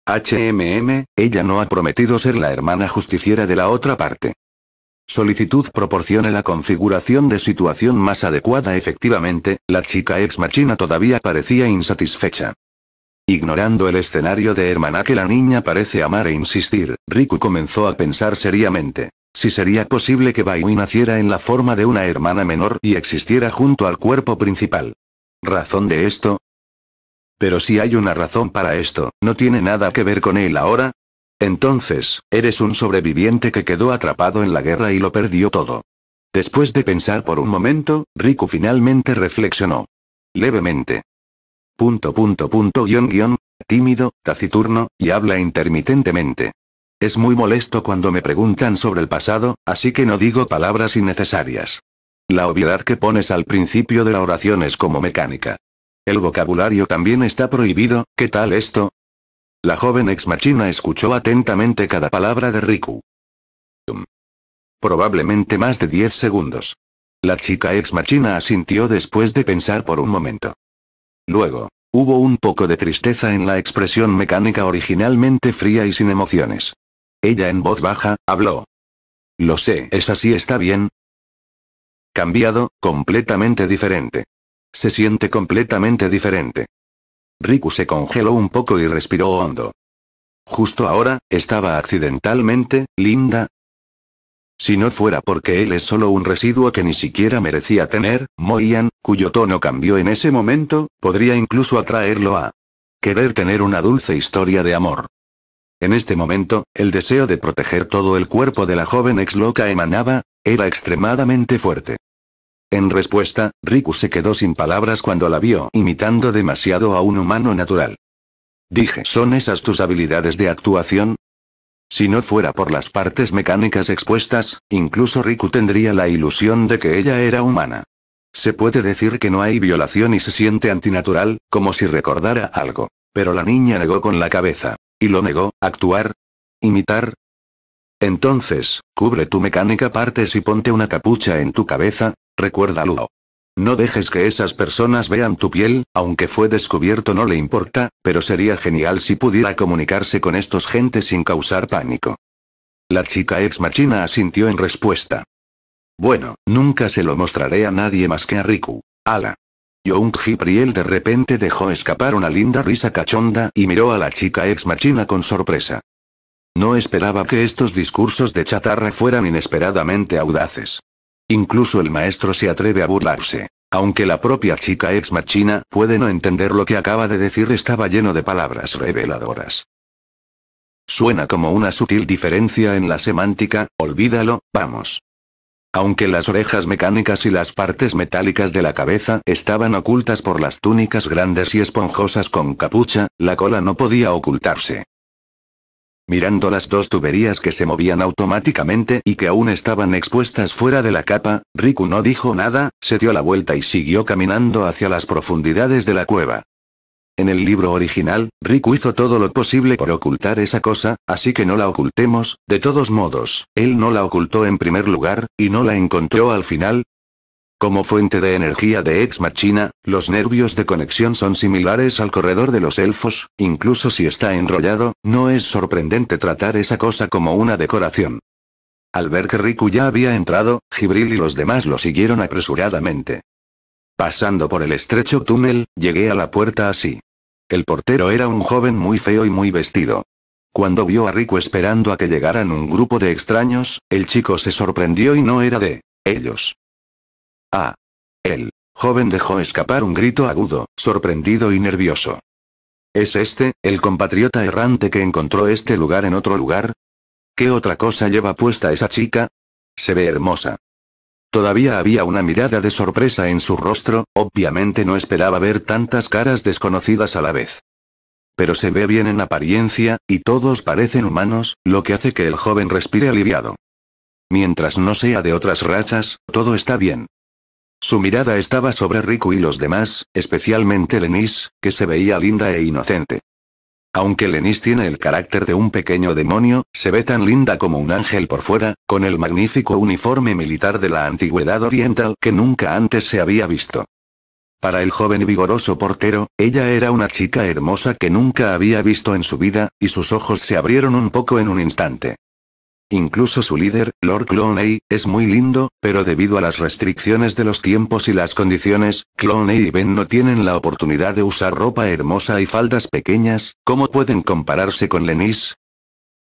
HMM, ella no ha prometido ser la hermana justiciera de la otra parte. Solicitud proporciona la configuración de situación más adecuada efectivamente, la chica ex machina todavía parecía insatisfecha. Ignorando el escenario de hermana que la niña parece amar e insistir, Riku comenzó a pensar seriamente. Si sería posible que Baiwi naciera en la forma de una hermana menor y existiera junto al cuerpo principal. ¿Razón de esto? Pero si hay una razón para esto, ¿no tiene nada que ver con él ahora? Entonces, eres un sobreviviente que quedó atrapado en la guerra y lo perdió todo. Después de pensar por un momento, Riku finalmente reflexionó. Levemente. Punto punto punto guión guión, tímido, taciturno, y habla intermitentemente. Es muy molesto cuando me preguntan sobre el pasado, así que no digo palabras innecesarias. La obviedad que pones al principio de la oración es como mecánica. El vocabulario también está prohibido, ¿qué tal esto? La joven ex machina escuchó atentamente cada palabra de Riku. Probablemente más de 10 segundos. La chica ex machina asintió después de pensar por un momento. Luego, hubo un poco de tristeza en la expresión mecánica originalmente fría y sin emociones. Ella en voz baja, habló. Lo sé, es así, está bien. Cambiado, completamente diferente. Se siente completamente diferente. Riku se congeló un poco y respiró hondo. Justo ahora, estaba accidentalmente, linda, si no fuera porque él es solo un residuo que ni siquiera merecía tener, Moian, cuyo tono cambió en ese momento, podría incluso atraerlo a querer tener una dulce historia de amor. En este momento, el deseo de proteger todo el cuerpo de la joven ex loca emanaba, era extremadamente fuerte. En respuesta, Riku se quedó sin palabras cuando la vio imitando demasiado a un humano natural. Dije, ¿son esas tus habilidades de actuación? Si no fuera por las partes mecánicas expuestas, incluso Riku tendría la ilusión de que ella era humana. Se puede decir que no hay violación y se siente antinatural, como si recordara algo. Pero la niña negó con la cabeza. ¿Y lo negó? ¿Actuar? ¿Imitar? Entonces, cubre tu mecánica partes y ponte una capucha en tu cabeza, recuérdalo. No dejes que esas personas vean tu piel, aunque fue descubierto no le importa, pero sería genial si pudiera comunicarse con estos gentes sin causar pánico. La chica ex machina asintió en respuesta. Bueno, nunca se lo mostraré a nadie más que a Riku. Ala. Young Priel de repente dejó escapar una linda risa cachonda y miró a la chica ex machina con sorpresa. No esperaba que estos discursos de chatarra fueran inesperadamente audaces. Incluso el maestro se atreve a burlarse. Aunque la propia chica ex machina puede no entender lo que acaba de decir, estaba lleno de palabras reveladoras. Suena como una sutil diferencia en la semántica, olvídalo, vamos. Aunque las orejas mecánicas y las partes metálicas de la cabeza estaban ocultas por las túnicas grandes y esponjosas con capucha, la cola no podía ocultarse mirando las dos tuberías que se movían automáticamente y que aún estaban expuestas fuera de la capa, Riku no dijo nada, se dio la vuelta y siguió caminando hacia las profundidades de la cueva. En el libro original, Riku hizo todo lo posible por ocultar esa cosa, así que no la ocultemos, de todos modos, él no la ocultó en primer lugar, y no la encontró al final, como fuente de energía de Ex Machina, los nervios de conexión son similares al corredor de los elfos, incluso si está enrollado, no es sorprendente tratar esa cosa como una decoración. Al ver que Riku ya había entrado, Gibril y los demás lo siguieron apresuradamente. Pasando por el estrecho túnel, llegué a la puerta así. El portero era un joven muy feo y muy vestido. Cuando vio a Riku esperando a que llegaran un grupo de extraños, el chico se sorprendió y no era de ellos. Ah. El joven dejó escapar un grito agudo, sorprendido y nervioso. ¿Es este, el compatriota errante que encontró este lugar en otro lugar? ¿Qué otra cosa lleva puesta esa chica? Se ve hermosa. Todavía había una mirada de sorpresa en su rostro, obviamente no esperaba ver tantas caras desconocidas a la vez. Pero se ve bien en apariencia, y todos parecen humanos, lo que hace que el joven respire aliviado. Mientras no sea de otras razas, todo está bien. Su mirada estaba sobre Riku y los demás, especialmente Lenis, que se veía linda e inocente. Aunque Lenis tiene el carácter de un pequeño demonio, se ve tan linda como un ángel por fuera, con el magnífico uniforme militar de la antigüedad oriental que nunca antes se había visto. Para el joven y vigoroso portero, ella era una chica hermosa que nunca había visto en su vida, y sus ojos se abrieron un poco en un instante. Incluso su líder, Lord Cloney, es muy lindo, pero debido a las restricciones de los tiempos y las condiciones, Cloney y Ben no tienen la oportunidad de usar ropa hermosa y faldas pequeñas, ¿cómo pueden compararse con Lenis?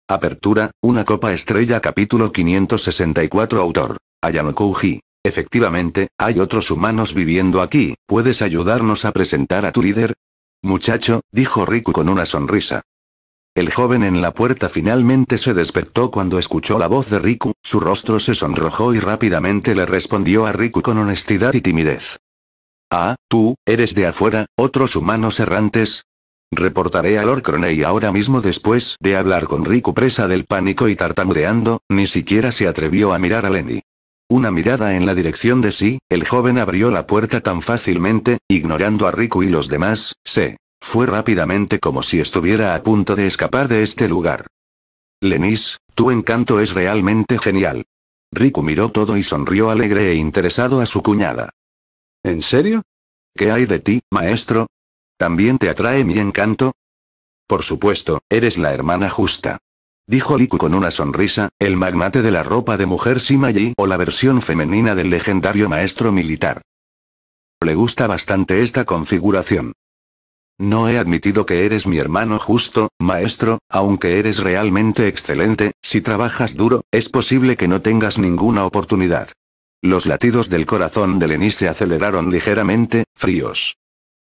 Apertura, una copa estrella capítulo 564 autor. Ayanokouji. Efectivamente, hay otros humanos viviendo aquí, ¿puedes ayudarnos a presentar a tu líder? Muchacho, dijo Riku con una sonrisa. El joven en la puerta finalmente se despertó cuando escuchó la voz de Riku, su rostro se sonrojó y rápidamente le respondió a Riku con honestidad y timidez. Ah, tú, eres de afuera, otros humanos errantes. Reportaré a Lord Croney ahora mismo después de hablar con Riku presa del pánico y tartamudeando, ni siquiera se atrevió a mirar a Lenny. Una mirada en la dirección de sí, el joven abrió la puerta tan fácilmente, ignorando a Riku y los demás, se fue rápidamente como si estuviera a punto de escapar de este lugar. Lenis, tu encanto es realmente genial. Riku miró todo y sonrió alegre e interesado a su cuñada. ¿En serio? ¿Qué hay de ti, maestro? ¿También te atrae mi encanto? Por supuesto, eres la hermana justa. Dijo Riku con una sonrisa, el magnate de la ropa de mujer Shimaji o la versión femenina del legendario maestro militar. Le gusta bastante esta configuración. No he admitido que eres mi hermano justo, maestro, aunque eres realmente excelente, si trabajas duro, es posible que no tengas ninguna oportunidad. Los latidos del corazón de Lenny se aceleraron ligeramente, fríos.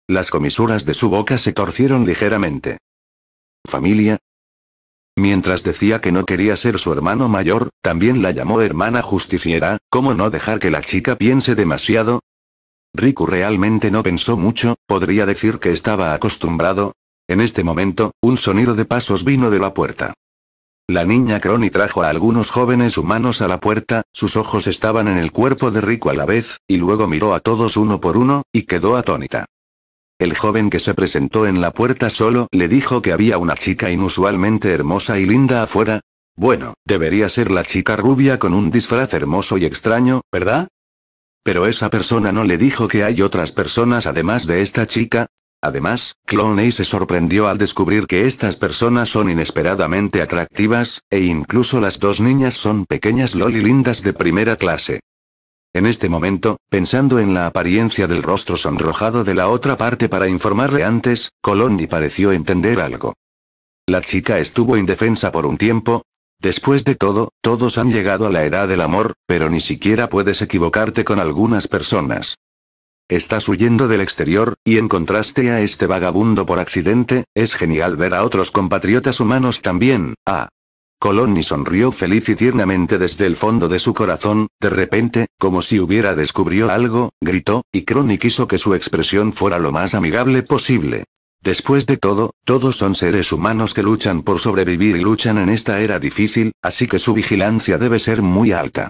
Las comisuras de su boca se torcieron ligeramente. ¿Familia? Mientras decía que no quería ser su hermano mayor, también la llamó hermana justiciera, ¿cómo no dejar que la chica piense demasiado? Riku realmente no pensó mucho, podría decir que estaba acostumbrado. En este momento, un sonido de pasos vino de la puerta. La niña Crony trajo a algunos jóvenes humanos a la puerta, sus ojos estaban en el cuerpo de Riku a la vez, y luego miró a todos uno por uno, y quedó atónita. El joven que se presentó en la puerta solo le dijo que había una chica inusualmente hermosa y linda afuera. Bueno, debería ser la chica rubia con un disfraz hermoso y extraño, ¿verdad? Pero esa persona no le dijo que hay otras personas además de esta chica. Además, Cloney se sorprendió al descubrir que estas personas son inesperadamente atractivas, e incluso las dos niñas son pequeñas loli lindas de primera clase. En este momento, pensando en la apariencia del rostro sonrojado de la otra parte para informarle antes, Colondi pareció entender algo. La chica estuvo indefensa por un tiempo, Después de todo, todos han llegado a la edad del amor, pero ni siquiera puedes equivocarte con algunas personas. Estás huyendo del exterior, y en contraste a este vagabundo por accidente, es genial ver a otros compatriotas humanos también, ah. y sonrió feliz y tiernamente desde el fondo de su corazón, de repente, como si hubiera descubrió algo, gritó, y Crony quiso que su expresión fuera lo más amigable posible. Después de todo, todos son seres humanos que luchan por sobrevivir y luchan en esta era difícil, así que su vigilancia debe ser muy alta.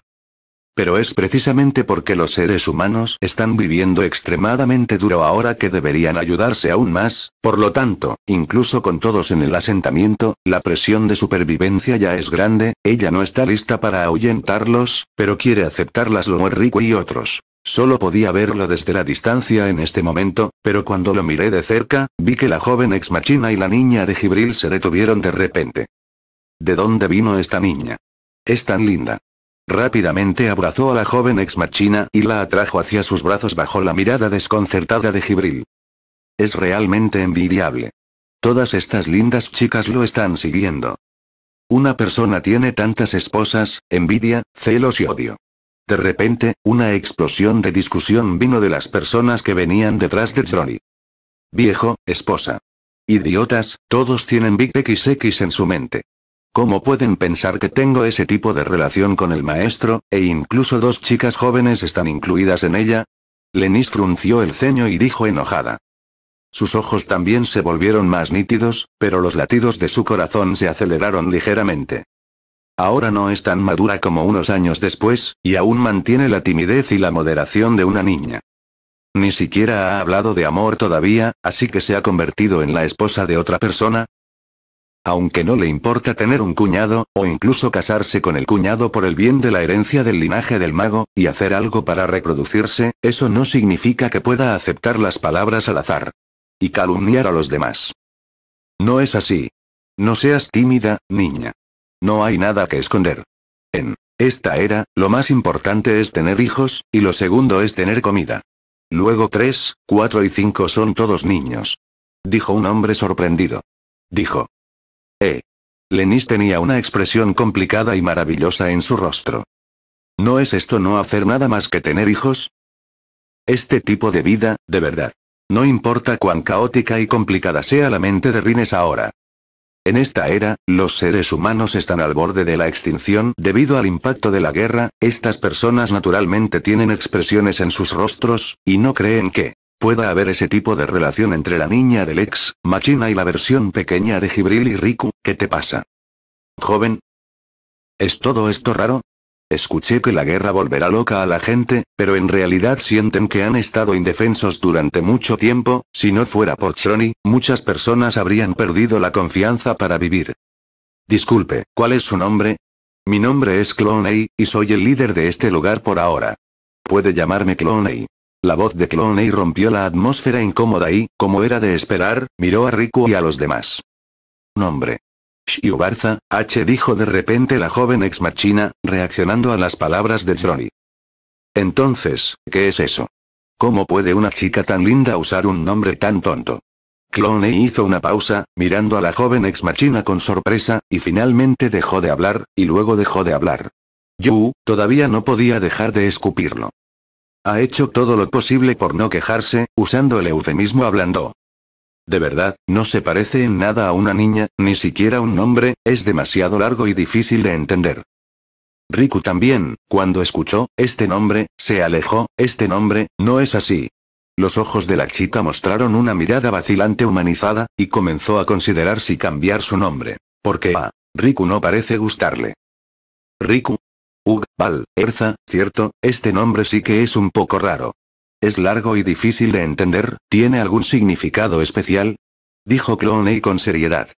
Pero es precisamente porque los seres humanos están viviendo extremadamente duro ahora que deberían ayudarse aún más, por lo tanto, incluso con todos en el asentamiento, la presión de supervivencia ya es grande, ella no está lista para ahuyentarlos, pero quiere aceptarlas lo rico y otros. Solo podía verlo desde la distancia en este momento, pero cuando lo miré de cerca, vi que la joven ex machina y la niña de Gibril se detuvieron de repente. ¿De dónde vino esta niña? Es tan linda. Rápidamente abrazó a la joven ex machina y la atrajo hacia sus brazos bajo la mirada desconcertada de Gibril. Es realmente envidiable. Todas estas lindas chicas lo están siguiendo. Una persona tiene tantas esposas, envidia, celos y odio. De repente, una explosión de discusión vino de las personas que venían detrás de Johnny. Viejo, esposa. Idiotas, todos tienen Big XX en su mente. ¿Cómo pueden pensar que tengo ese tipo de relación con el maestro, e incluso dos chicas jóvenes están incluidas en ella? Lenis frunció el ceño y dijo enojada. Sus ojos también se volvieron más nítidos, pero los latidos de su corazón se aceleraron ligeramente. Ahora no es tan madura como unos años después, y aún mantiene la timidez y la moderación de una niña. Ni siquiera ha hablado de amor todavía, así que se ha convertido en la esposa de otra persona. Aunque no le importa tener un cuñado, o incluso casarse con el cuñado por el bien de la herencia del linaje del mago, y hacer algo para reproducirse, eso no significa que pueda aceptar las palabras al azar. Y calumniar a los demás. No es así. No seas tímida, niña. No hay nada que esconder. En esta era, lo más importante es tener hijos, y lo segundo es tener comida. Luego tres, cuatro y cinco son todos niños. Dijo un hombre sorprendido. Dijo. Eh. Lenis tenía una expresión complicada y maravillosa en su rostro. ¿No es esto no hacer nada más que tener hijos? Este tipo de vida, de verdad. No importa cuán caótica y complicada sea la mente de Rines ahora. En esta era, los seres humanos están al borde de la extinción debido al impacto de la guerra, estas personas naturalmente tienen expresiones en sus rostros, y no creen que pueda haber ese tipo de relación entre la niña del ex, Machina y la versión pequeña de Gibril y Riku, ¿qué te pasa? Joven. ¿Es todo esto raro? Escuché que la guerra volverá loca a la gente, pero en realidad sienten que han estado indefensos durante mucho tiempo, si no fuera por Chroni, muchas personas habrían perdido la confianza para vivir. Disculpe, ¿cuál es su nombre? Mi nombre es Cloney, y soy el líder de este lugar por ahora. Puede llamarme Cloney. La voz de Cloney rompió la atmósfera incómoda y, como era de esperar, miró a Riku y a los demás. Nombre. Barza, H. dijo de repente la joven ex machina, reaccionando a las palabras de Zroni. Entonces, ¿qué es eso? ¿Cómo puede una chica tan linda usar un nombre tan tonto? Clone hizo una pausa, mirando a la joven ex machina con sorpresa, y finalmente dejó de hablar, y luego dejó de hablar. Yu, todavía no podía dejar de escupirlo. Ha hecho todo lo posible por no quejarse, usando el eufemismo hablando. De verdad, no se parece en nada a una niña, ni siquiera un nombre, es demasiado largo y difícil de entender. Riku también, cuando escuchó, este nombre, se alejó, este nombre, no es así. Los ojos de la chica mostraron una mirada vacilante humanizada, y comenzó a considerar si cambiar su nombre. Porque a Riku no parece gustarle. Riku. Ug, Val, Erza, cierto, este nombre sí que es un poco raro. Es largo y difícil de entender, ¿tiene algún significado especial? Dijo Cloney con seriedad.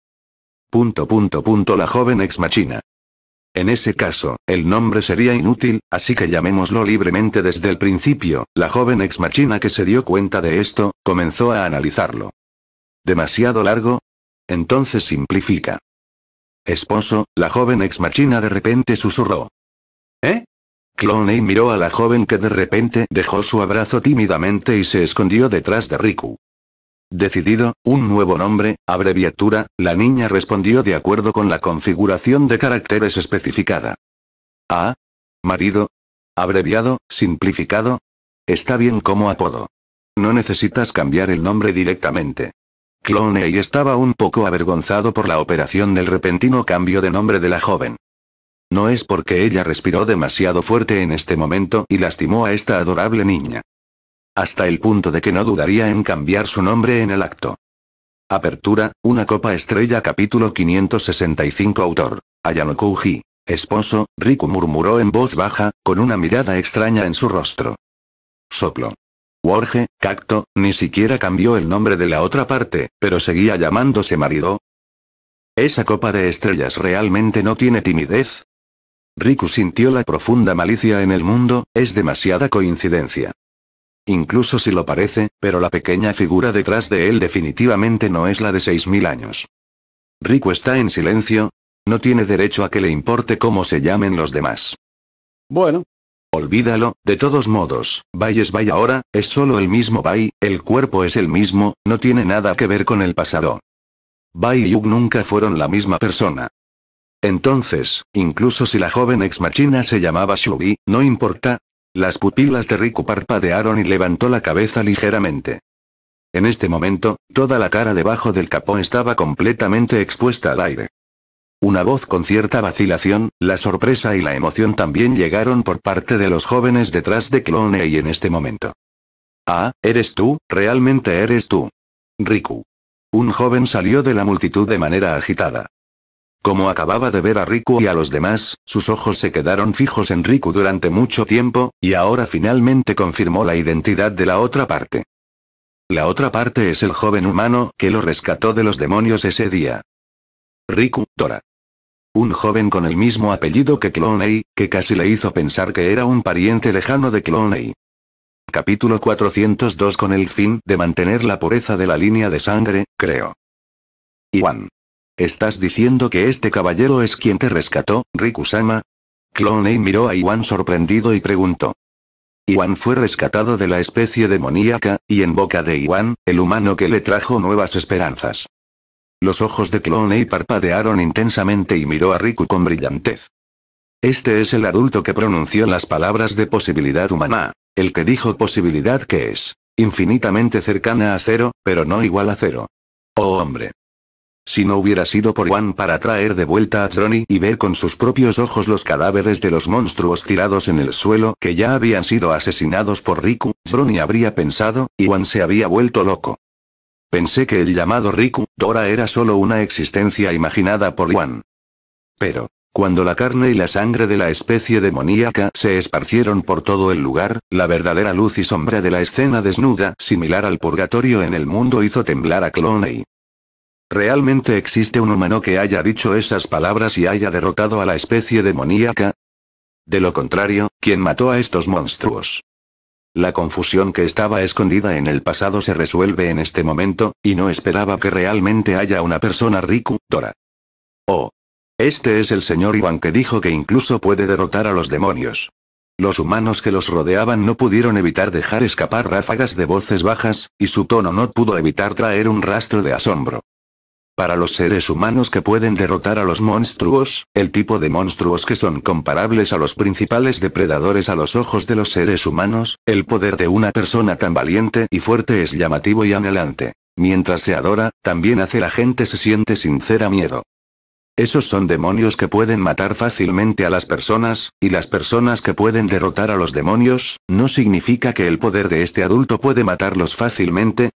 Punto punto punto la joven ex machina. En ese caso, el nombre sería inútil, así que llamémoslo libremente desde el principio. La joven ex machina que se dio cuenta de esto, comenzó a analizarlo. ¿Demasiado largo? Entonces simplifica. Esposo, la joven ex machina de repente susurró. ¿Eh? Cloney miró a la joven que de repente dejó su abrazo tímidamente y se escondió detrás de Riku. Decidido, un nuevo nombre, abreviatura, la niña respondió de acuerdo con la configuración de caracteres especificada. ¿Ah? Marido. Abreviado, simplificado. Está bien como apodo. No necesitas cambiar el nombre directamente. Cloney estaba un poco avergonzado por la operación del repentino cambio de nombre de la joven. No es porque ella respiró demasiado fuerte en este momento y lastimó a esta adorable niña. Hasta el punto de que no dudaría en cambiar su nombre en el acto. Apertura, una copa estrella capítulo 565 autor. Ayano Esposo, Riku murmuró en voz baja, con una mirada extraña en su rostro. Soplo. Jorge, Cacto, ni siquiera cambió el nombre de la otra parte, pero seguía llamándose marido. Esa copa de estrellas realmente no tiene timidez, Riku sintió la profunda malicia en el mundo, es demasiada coincidencia. Incluso si lo parece, pero la pequeña figura detrás de él definitivamente no es la de 6.000 años. Riku está en silencio. No tiene derecho a que le importe cómo se llamen los demás. Bueno. Olvídalo, de todos modos, Bai es Bai ahora, es solo el mismo Bai, el cuerpo es el mismo, no tiene nada que ver con el pasado. Bai y Yug nunca fueron la misma persona. Entonces, incluso si la joven ex machina se llamaba Shubi, no importa. Las pupilas de Riku parpadearon y levantó la cabeza ligeramente. En este momento, toda la cara debajo del capó estaba completamente expuesta al aire. Una voz con cierta vacilación, la sorpresa y la emoción también llegaron por parte de los jóvenes detrás de Clone y en este momento. Ah, eres tú, realmente eres tú. Riku. Un joven salió de la multitud de manera agitada. Como acababa de ver a Riku y a los demás, sus ojos se quedaron fijos en Riku durante mucho tiempo, y ahora finalmente confirmó la identidad de la otra parte. La otra parte es el joven humano que lo rescató de los demonios ese día. Riku, Dora. Un joven con el mismo apellido que Cloney, que casi le hizo pensar que era un pariente lejano de Cloney. Capítulo 402 con el fin de mantener la pureza de la línea de sangre, creo. Iwan. ¿Estás diciendo que este caballero es quien te rescató, Riku-sama. Cloney miró a Iwan sorprendido y preguntó. Iwan fue rescatado de la especie demoníaca, y en boca de Iwan, el humano que le trajo nuevas esperanzas. Los ojos de Cloney parpadearon intensamente y miró a Riku con brillantez. Este es el adulto que pronunció las palabras de posibilidad humana, el que dijo posibilidad que es infinitamente cercana a cero, pero no igual a cero. Oh hombre. Si no hubiera sido por Juan para traer de vuelta a Trony y ver con sus propios ojos los cadáveres de los monstruos tirados en el suelo que ya habían sido asesinados por Riku, Zroni habría pensado, y Juan se había vuelto loco. Pensé que el llamado Riku, Dora era solo una existencia imaginada por Juan. Pero, cuando la carne y la sangre de la especie demoníaca se esparcieron por todo el lugar, la verdadera luz y sombra de la escena desnuda similar al purgatorio en el mundo hizo temblar a Cloney. ¿Realmente existe un humano que haya dicho esas palabras y haya derrotado a la especie demoníaca? De lo contrario, ¿quién mató a estos monstruos? La confusión que estaba escondida en el pasado se resuelve en este momento, y no esperaba que realmente haya una persona Riku, Oh. Este es el señor Iwan que dijo que incluso puede derrotar a los demonios. Los humanos que los rodeaban no pudieron evitar dejar escapar ráfagas de voces bajas, y su tono no pudo evitar traer un rastro de asombro. Para los seres humanos que pueden derrotar a los monstruos, el tipo de monstruos que son comparables a los principales depredadores a los ojos de los seres humanos, el poder de una persona tan valiente y fuerte es llamativo y anhelante. Mientras se adora, también hace la gente se siente sincera miedo. Esos son demonios que pueden matar fácilmente a las personas, y las personas que pueden derrotar a los demonios, no significa que el poder de este adulto puede matarlos fácilmente,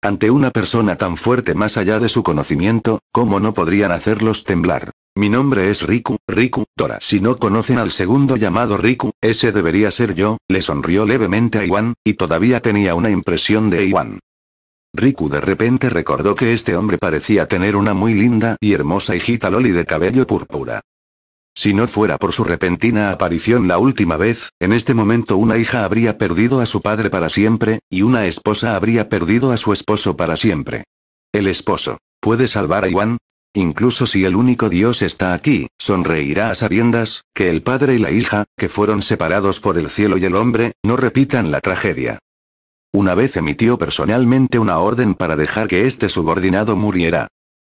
ante una persona tan fuerte más allá de su conocimiento, ¿cómo no podrían hacerlos temblar? Mi nombre es Riku, Riku, Tora. Si no conocen al segundo llamado Riku, ese debería ser yo, le sonrió levemente a Iwan, y todavía tenía una impresión de Iwan. Riku de repente recordó que este hombre parecía tener una muy linda y hermosa hijita Loli de cabello púrpura. Si no fuera por su repentina aparición la última vez, en este momento una hija habría perdido a su padre para siempre, y una esposa habría perdido a su esposo para siempre. El esposo. ¿Puede salvar a Iwan? Incluso si el único Dios está aquí, sonreirá a sabiendas, que el padre y la hija, que fueron separados por el cielo y el hombre, no repitan la tragedia. Una vez emitió personalmente una orden para dejar que este subordinado muriera.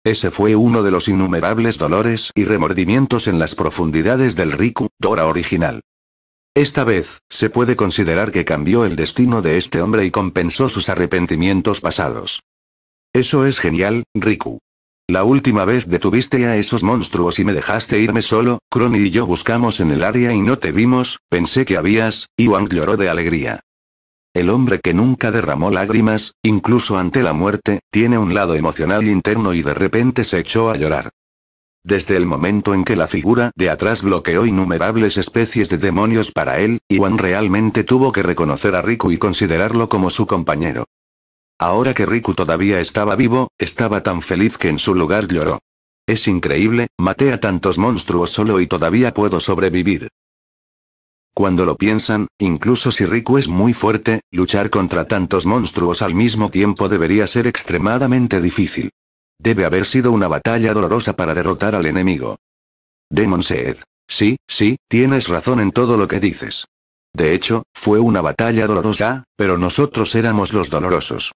Ese fue uno de los innumerables dolores y remordimientos en las profundidades del Riku, Dora original. Esta vez, se puede considerar que cambió el destino de este hombre y compensó sus arrepentimientos pasados. Eso es genial, Riku. La última vez detuviste a esos monstruos y me dejaste irme solo, Crony y yo buscamos en el área y no te vimos, pensé que habías, y Wang lloró de alegría. El hombre que nunca derramó lágrimas, incluso ante la muerte, tiene un lado emocional interno y de repente se echó a llorar. Desde el momento en que la figura de atrás bloqueó innumerables especies de demonios para él, Iwan realmente tuvo que reconocer a Riku y considerarlo como su compañero. Ahora que Riku todavía estaba vivo, estaba tan feliz que en su lugar lloró. Es increíble, maté a tantos monstruos solo y todavía puedo sobrevivir. Cuando lo piensan, incluso si Riku es muy fuerte, luchar contra tantos monstruos al mismo tiempo debería ser extremadamente difícil. Debe haber sido una batalla dolorosa para derrotar al enemigo. Demon Sí, sí, tienes razón en todo lo que dices. De hecho, fue una batalla dolorosa, pero nosotros éramos los dolorosos.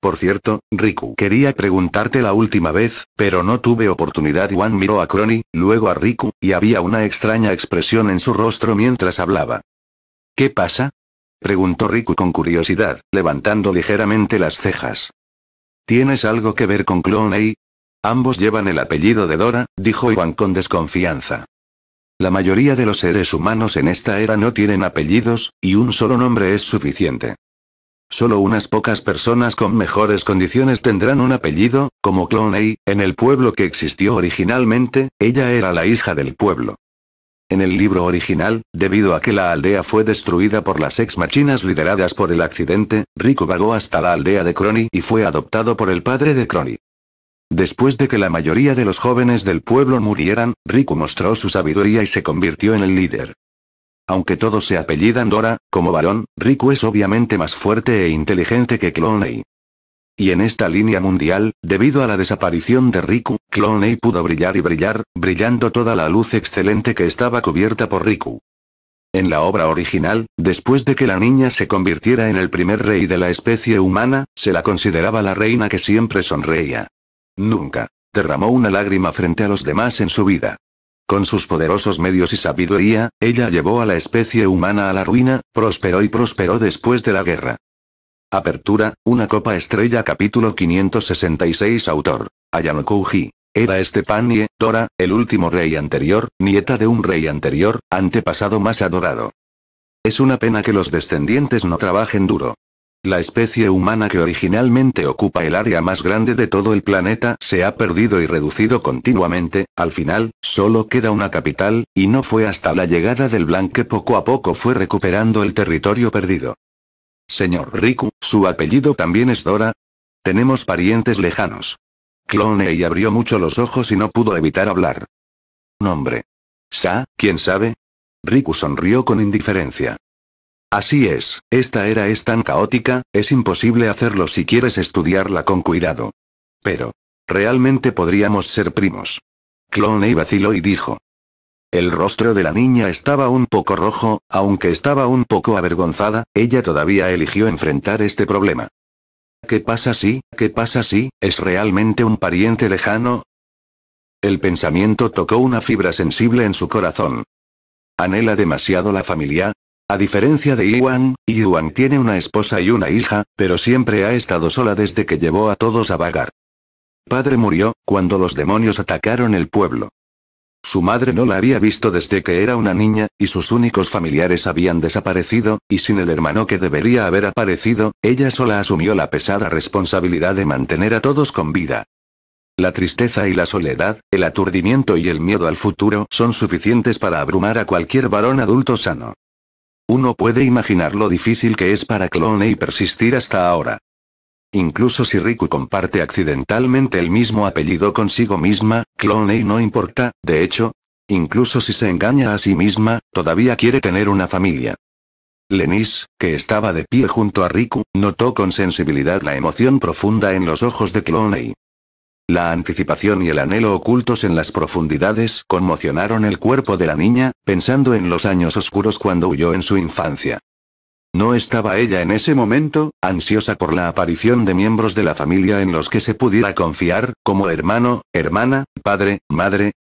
Por cierto, Riku, quería preguntarte la última vez, pero no tuve oportunidad. Juan miró a Crony, luego a Riku, y había una extraña expresión en su rostro mientras hablaba. ¿Qué pasa? Preguntó Riku con curiosidad, levantando ligeramente las cejas. ¿Tienes algo que ver con Cloney? Ambos llevan el apellido de Dora, dijo Iwan con desconfianza. La mayoría de los seres humanos en esta era no tienen apellidos, y un solo nombre es suficiente. Solo unas pocas personas con mejores condiciones tendrán un apellido, como Cloney, en el pueblo que existió originalmente, ella era la hija del pueblo. En el libro original, debido a que la aldea fue destruida por las ex-machinas lideradas por el accidente, Rico vagó hasta la aldea de Crony y fue adoptado por el padre de Crony. Después de que la mayoría de los jóvenes del pueblo murieran, Rico mostró su sabiduría y se convirtió en el líder. Aunque todos se apellidan Dora, como varón, Riku es obviamente más fuerte e inteligente que Cloney. Y en esta línea mundial, debido a la desaparición de Riku, Cloney pudo brillar y brillar, brillando toda la luz excelente que estaba cubierta por Riku. En la obra original, después de que la niña se convirtiera en el primer rey de la especie humana, se la consideraba la reina que siempre sonreía. Nunca derramó una lágrima frente a los demás en su vida. Con sus poderosos medios y sabiduría, ella llevó a la especie humana a la ruina, prosperó y prosperó después de la guerra. Apertura, una copa estrella capítulo 566 autor. Ayano Kouji. Era Estepanie, Dora, el último rey anterior, nieta de un rey anterior, antepasado más adorado. Es una pena que los descendientes no trabajen duro. La especie humana que originalmente ocupa el área más grande de todo el planeta se ha perdido y reducido continuamente, al final, solo queda una capital, y no fue hasta la llegada del Blanc que poco a poco fue recuperando el territorio perdido. Señor Riku, ¿su apellido también es Dora? Tenemos parientes lejanos. y abrió mucho los ojos y no pudo evitar hablar. Nombre. Sa, ¿quién sabe? Riku sonrió con indiferencia. Así es, esta era es tan caótica, es imposible hacerlo si quieres estudiarla con cuidado. Pero. Realmente podríamos ser primos. Cloney vaciló y dijo. El rostro de la niña estaba un poco rojo, aunque estaba un poco avergonzada, ella todavía eligió enfrentar este problema. ¿Qué pasa si, qué pasa si, es realmente un pariente lejano? El pensamiento tocó una fibra sensible en su corazón. ¿Anhela demasiado la familia? A diferencia de Iwan Iwan tiene una esposa y una hija, pero siempre ha estado sola desde que llevó a todos a vagar. Padre murió, cuando los demonios atacaron el pueblo. Su madre no la había visto desde que era una niña, y sus únicos familiares habían desaparecido, y sin el hermano que debería haber aparecido, ella sola asumió la pesada responsabilidad de mantener a todos con vida. La tristeza y la soledad, el aturdimiento y el miedo al futuro son suficientes para abrumar a cualquier varón adulto sano. Uno puede imaginar lo difícil que es para Cloney persistir hasta ahora. Incluso si Riku comparte accidentalmente el mismo apellido consigo misma, Cloney no importa, de hecho, incluso si se engaña a sí misma, todavía quiere tener una familia. Lenis, que estaba de pie junto a Riku, notó con sensibilidad la emoción profunda en los ojos de Cloney. La anticipación y el anhelo ocultos en las profundidades conmocionaron el cuerpo de la niña, pensando en los años oscuros cuando huyó en su infancia. No estaba ella en ese momento, ansiosa por la aparición de miembros de la familia en los que se pudiera confiar, como hermano, hermana, padre, madre.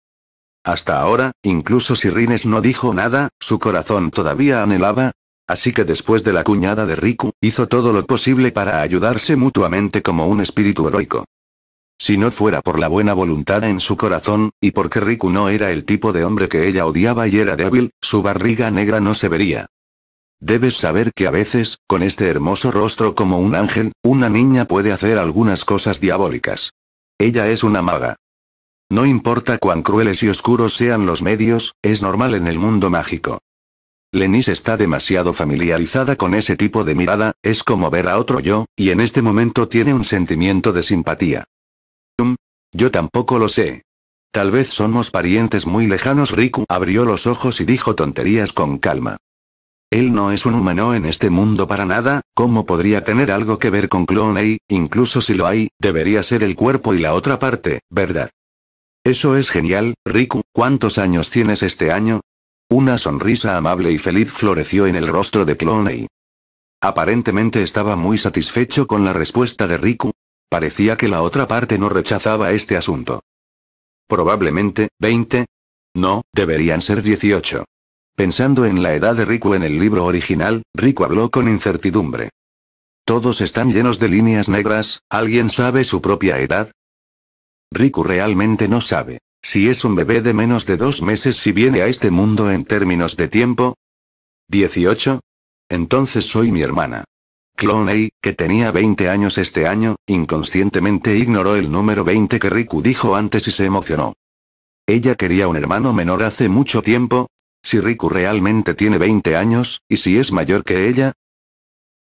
Hasta ahora, incluso si Rines no dijo nada, su corazón todavía anhelaba. Así que después de la cuñada de Riku, hizo todo lo posible para ayudarse mutuamente como un espíritu heroico. Si no fuera por la buena voluntad en su corazón, y porque Riku no era el tipo de hombre que ella odiaba y era débil, su barriga negra no se vería. Debes saber que a veces, con este hermoso rostro como un ángel, una niña puede hacer algunas cosas diabólicas. Ella es una maga. No importa cuán crueles y oscuros sean los medios, es normal en el mundo mágico. Lenis está demasiado familiarizada con ese tipo de mirada, es como ver a otro yo, y en este momento tiene un sentimiento de simpatía. Yo tampoco lo sé. Tal vez somos parientes muy lejanos. Riku abrió los ojos y dijo tonterías con calma. Él no es un humano en este mundo para nada, ¿cómo podría tener algo que ver con Cloney? Incluso si lo hay, debería ser el cuerpo y la otra parte, ¿verdad? Eso es genial, Riku, ¿cuántos años tienes este año? Una sonrisa amable y feliz floreció en el rostro de Cloney. Aparentemente estaba muy satisfecho con la respuesta de Riku, Parecía que la otra parte no rechazaba este asunto. Probablemente, 20. No, deberían ser 18. Pensando en la edad de Riku en el libro original, Riku habló con incertidumbre. Todos están llenos de líneas negras, ¿alguien sabe su propia edad? Riku realmente no sabe. Si es un bebé de menos de dos meses si viene a este mundo en términos de tiempo. 18. Entonces soy mi hermana. Cloney, que tenía 20 años este año, inconscientemente ignoró el número 20 que Riku dijo antes y se emocionó. Ella quería un hermano menor hace mucho tiempo. Si Riku realmente tiene 20 años, y si es mayor que ella,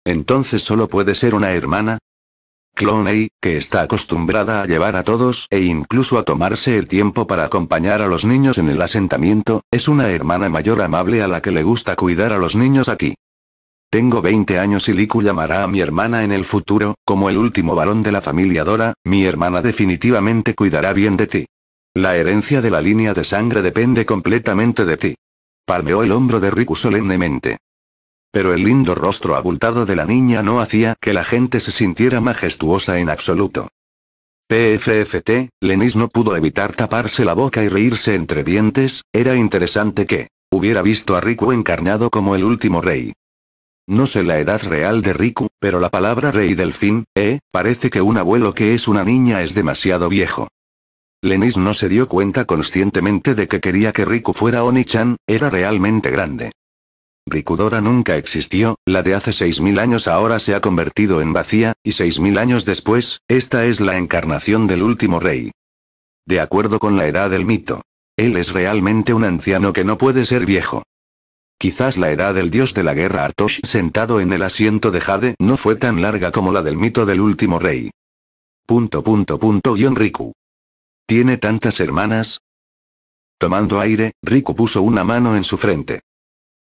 entonces solo puede ser una hermana, Cloney, que está acostumbrada a llevar a todos e incluso a tomarse el tiempo para acompañar a los niños en el asentamiento, es una hermana mayor amable a la que le gusta cuidar a los niños aquí. Tengo 20 años y Liku llamará a mi hermana en el futuro, como el último varón de la familia Dora, mi hermana definitivamente cuidará bien de ti. La herencia de la línea de sangre depende completamente de ti. Palmeó el hombro de Riku solemnemente. Pero el lindo rostro abultado de la niña no hacía que la gente se sintiera majestuosa en absoluto. PFFT, Lenis no pudo evitar taparse la boca y reírse entre dientes, era interesante que hubiera visto a Riku encarnado como el último rey. No sé la edad real de Riku, pero la palabra rey delfín, eh, parece que un abuelo que es una niña es demasiado viejo. Lenis no se dio cuenta conscientemente de que quería que Riku fuera Oni-chan, era realmente grande. Rikudora nunca existió, la de hace 6.000 años ahora se ha convertido en vacía, y 6.000 años después, esta es la encarnación del último rey. De acuerdo con la edad del mito. Él es realmente un anciano que no puede ser viejo. Quizás la edad del dios de la guerra Artosh sentado en el asiento de Jade no fue tan larga como la del mito del último rey. Punto punto punto guión Riku. ¿Tiene tantas hermanas? Tomando aire, Riku puso una mano en su frente.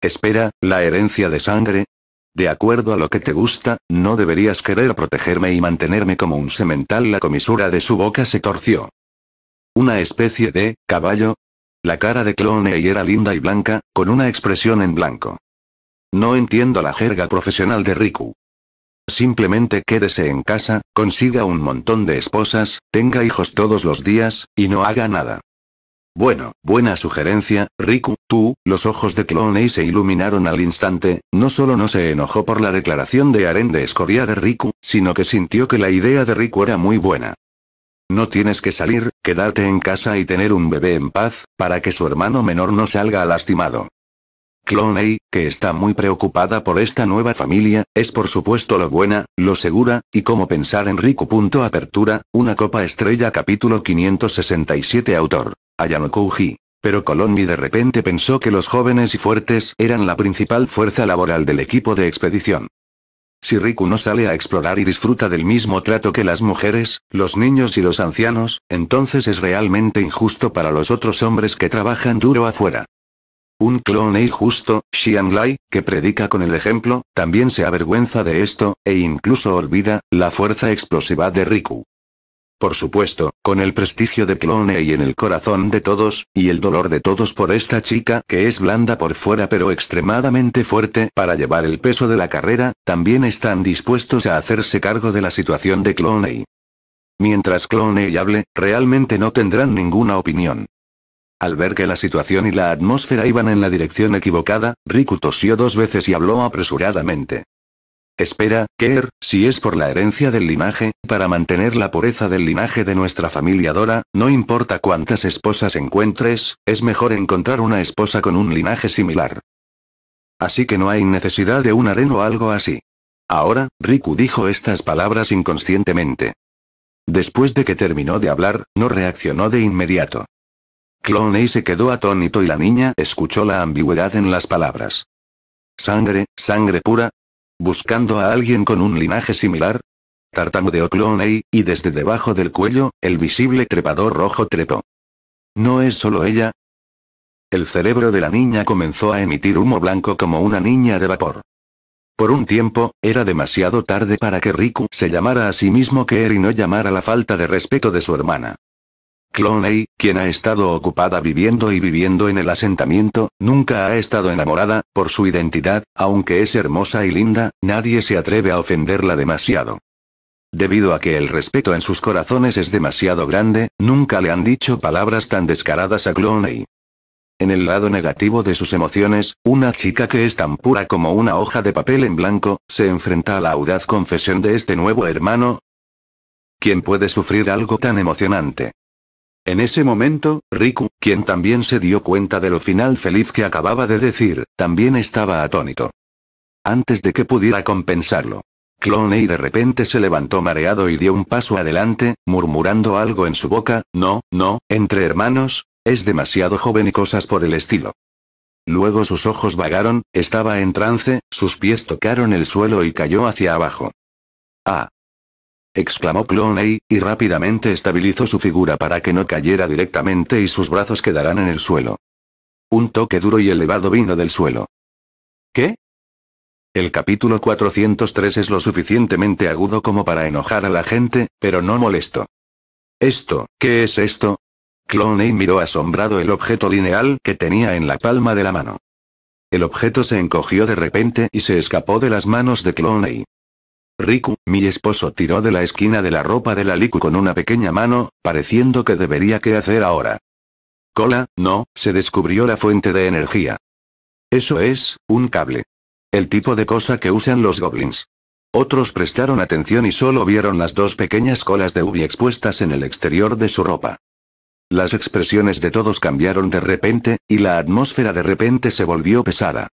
Espera, ¿la herencia de sangre? De acuerdo a lo que te gusta, no deberías querer protegerme y mantenerme como un semental. La comisura de su boca se torció. Una especie de, caballo, la cara de y era linda y blanca, con una expresión en blanco. No entiendo la jerga profesional de Riku. Simplemente quédese en casa, consiga un montón de esposas, tenga hijos todos los días, y no haga nada. Bueno, buena sugerencia, Riku, tú, los ojos de clone se iluminaron al instante, no solo no se enojó por la declaración de Arend de escoria de Riku, sino que sintió que la idea de Riku era muy buena. No tienes que salir, quedarte en casa y tener un bebé en paz, para que su hermano menor no salga lastimado. Cloney, que está muy preocupada por esta nueva familia, es por supuesto lo buena, lo segura, y como pensar en Riku. Apertura, una copa estrella capítulo 567 autor. Ayano Kouji. Pero Colombi de repente pensó que los jóvenes y fuertes eran la principal fuerza laboral del equipo de expedición. Si Riku no sale a explorar y disfruta del mismo trato que las mujeres, los niños y los ancianos, entonces es realmente injusto para los otros hombres que trabajan duro afuera. Un clone injusto, Xiang Lai, que predica con el ejemplo, también se avergüenza de esto, e incluso olvida, la fuerza explosiva de Riku. Por supuesto, con el prestigio de Clone y en el corazón de todos, y el dolor de todos por esta chica que es blanda por fuera pero extremadamente fuerte para llevar el peso de la carrera, también están dispuestos a hacerse cargo de la situación de Clone. Mientras Clone hable, realmente no tendrán ninguna opinión. Al ver que la situación y la atmósfera iban en la dirección equivocada, Riku tosió dos veces y habló apresuradamente. Espera, Kerr. si es por la herencia del linaje, para mantener la pureza del linaje de nuestra familia Dora, no importa cuántas esposas encuentres, es mejor encontrar una esposa con un linaje similar. Así que no hay necesidad de un areno o algo así. Ahora, Riku dijo estas palabras inconscientemente. Después de que terminó de hablar, no reaccionó de inmediato. Cloney se quedó atónito y la niña escuchó la ambigüedad en las palabras. Sangre, sangre pura, buscando a alguien con un linaje similar. Tartamudeó Clooney, y desde debajo del cuello, el visible trepador rojo trepó. ¿No es solo ella? El cerebro de la niña comenzó a emitir humo blanco como una niña de vapor. Por un tiempo, era demasiado tarde para que Riku se llamara a sí mismo que y no llamara la falta de respeto de su hermana. Cloney, quien ha estado ocupada viviendo y viviendo en el asentamiento, nunca ha estado enamorada, por su identidad, aunque es hermosa y linda, nadie se atreve a ofenderla demasiado. Debido a que el respeto en sus corazones es demasiado grande, nunca le han dicho palabras tan descaradas a Cloney. En el lado negativo de sus emociones, una chica que es tan pura como una hoja de papel en blanco, se enfrenta a la audaz confesión de este nuevo hermano. ¿Quién puede sufrir algo tan emocionante? En ese momento, Riku, quien también se dio cuenta de lo final feliz que acababa de decir, también estaba atónito. Antes de que pudiera compensarlo. Cloney de repente se levantó mareado y dio un paso adelante, murmurando algo en su boca, no, no, entre hermanos, es demasiado joven y cosas por el estilo. Luego sus ojos vagaron, estaba en trance, sus pies tocaron el suelo y cayó hacia abajo. Ah, exclamó Cloney, y rápidamente estabilizó su figura para que no cayera directamente y sus brazos quedaran en el suelo. Un toque duro y elevado vino del suelo. ¿Qué? El capítulo 403 es lo suficientemente agudo como para enojar a la gente, pero no molesto. ¿Esto, qué es esto? Cloney miró asombrado el objeto lineal que tenía en la palma de la mano. El objeto se encogió de repente y se escapó de las manos de Cloney. Riku, mi esposo tiró de la esquina de la ropa de la Liku con una pequeña mano, pareciendo que debería qué hacer ahora. Cola, no, se descubrió la fuente de energía. Eso es, un cable. El tipo de cosa que usan los goblins. Otros prestaron atención y solo vieron las dos pequeñas colas de Ubi expuestas en el exterior de su ropa. Las expresiones de todos cambiaron de repente, y la atmósfera de repente se volvió pesada.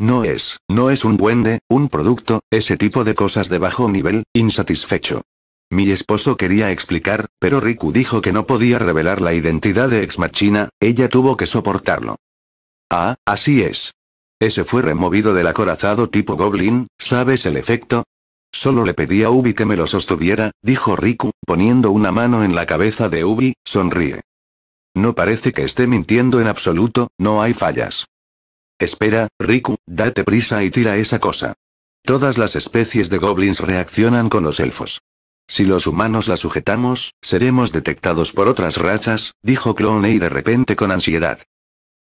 No es, no es un duende, un producto, ese tipo de cosas de bajo nivel, insatisfecho. Mi esposo quería explicar, pero Riku dijo que no podía revelar la identidad de ex machina, ella tuvo que soportarlo. Ah, así es. Ese fue removido del acorazado tipo Goblin, ¿sabes el efecto? Solo le pedí a Ubi que me lo sostuviera, dijo Riku, poniendo una mano en la cabeza de Ubi, sonríe. No parece que esté mintiendo en absoluto, no hay fallas. Espera, Riku, date prisa y tira esa cosa. Todas las especies de goblins reaccionan con los elfos. Si los humanos la sujetamos, seremos detectados por otras razas, dijo clone y de repente con ansiedad.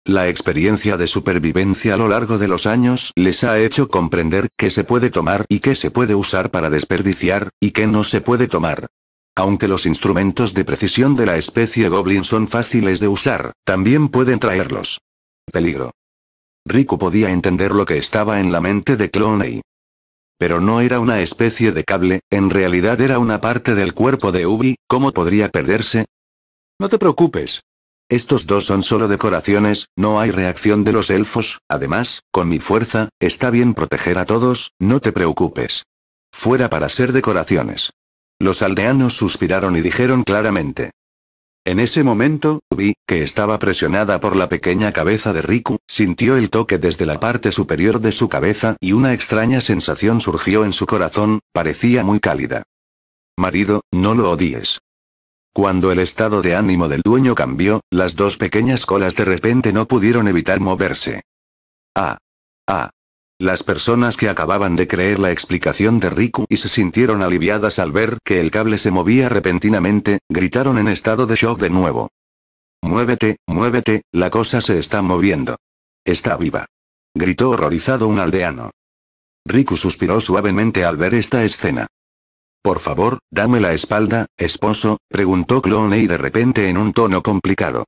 La experiencia de supervivencia a lo largo de los años les ha hecho comprender qué se puede tomar y qué se puede usar para desperdiciar, y qué no se puede tomar. Aunque los instrumentos de precisión de la especie goblin son fáciles de usar, también pueden traerlos. Peligro. Riku podía entender lo que estaba en la mente de Clooney. Pero no era una especie de cable, en realidad era una parte del cuerpo de Ubi, ¿cómo podría perderse? No te preocupes. Estos dos son solo decoraciones, no hay reacción de los elfos, además, con mi fuerza, está bien proteger a todos, no te preocupes. Fuera para ser decoraciones. Los aldeanos suspiraron y dijeron claramente, en ese momento, vi que estaba presionada por la pequeña cabeza de Riku, sintió el toque desde la parte superior de su cabeza y una extraña sensación surgió en su corazón, parecía muy cálida. Marido, no lo odies. Cuando el estado de ánimo del dueño cambió, las dos pequeñas colas de repente no pudieron evitar moverse. Ah. Ah. Las personas que acababan de creer la explicación de Riku y se sintieron aliviadas al ver que el cable se movía repentinamente, gritaron en estado de shock de nuevo. Muévete, muévete, la cosa se está moviendo. Está viva. Gritó horrorizado un aldeano. Riku suspiró suavemente al ver esta escena. Por favor, dame la espalda, esposo, preguntó Clone y de repente en un tono complicado.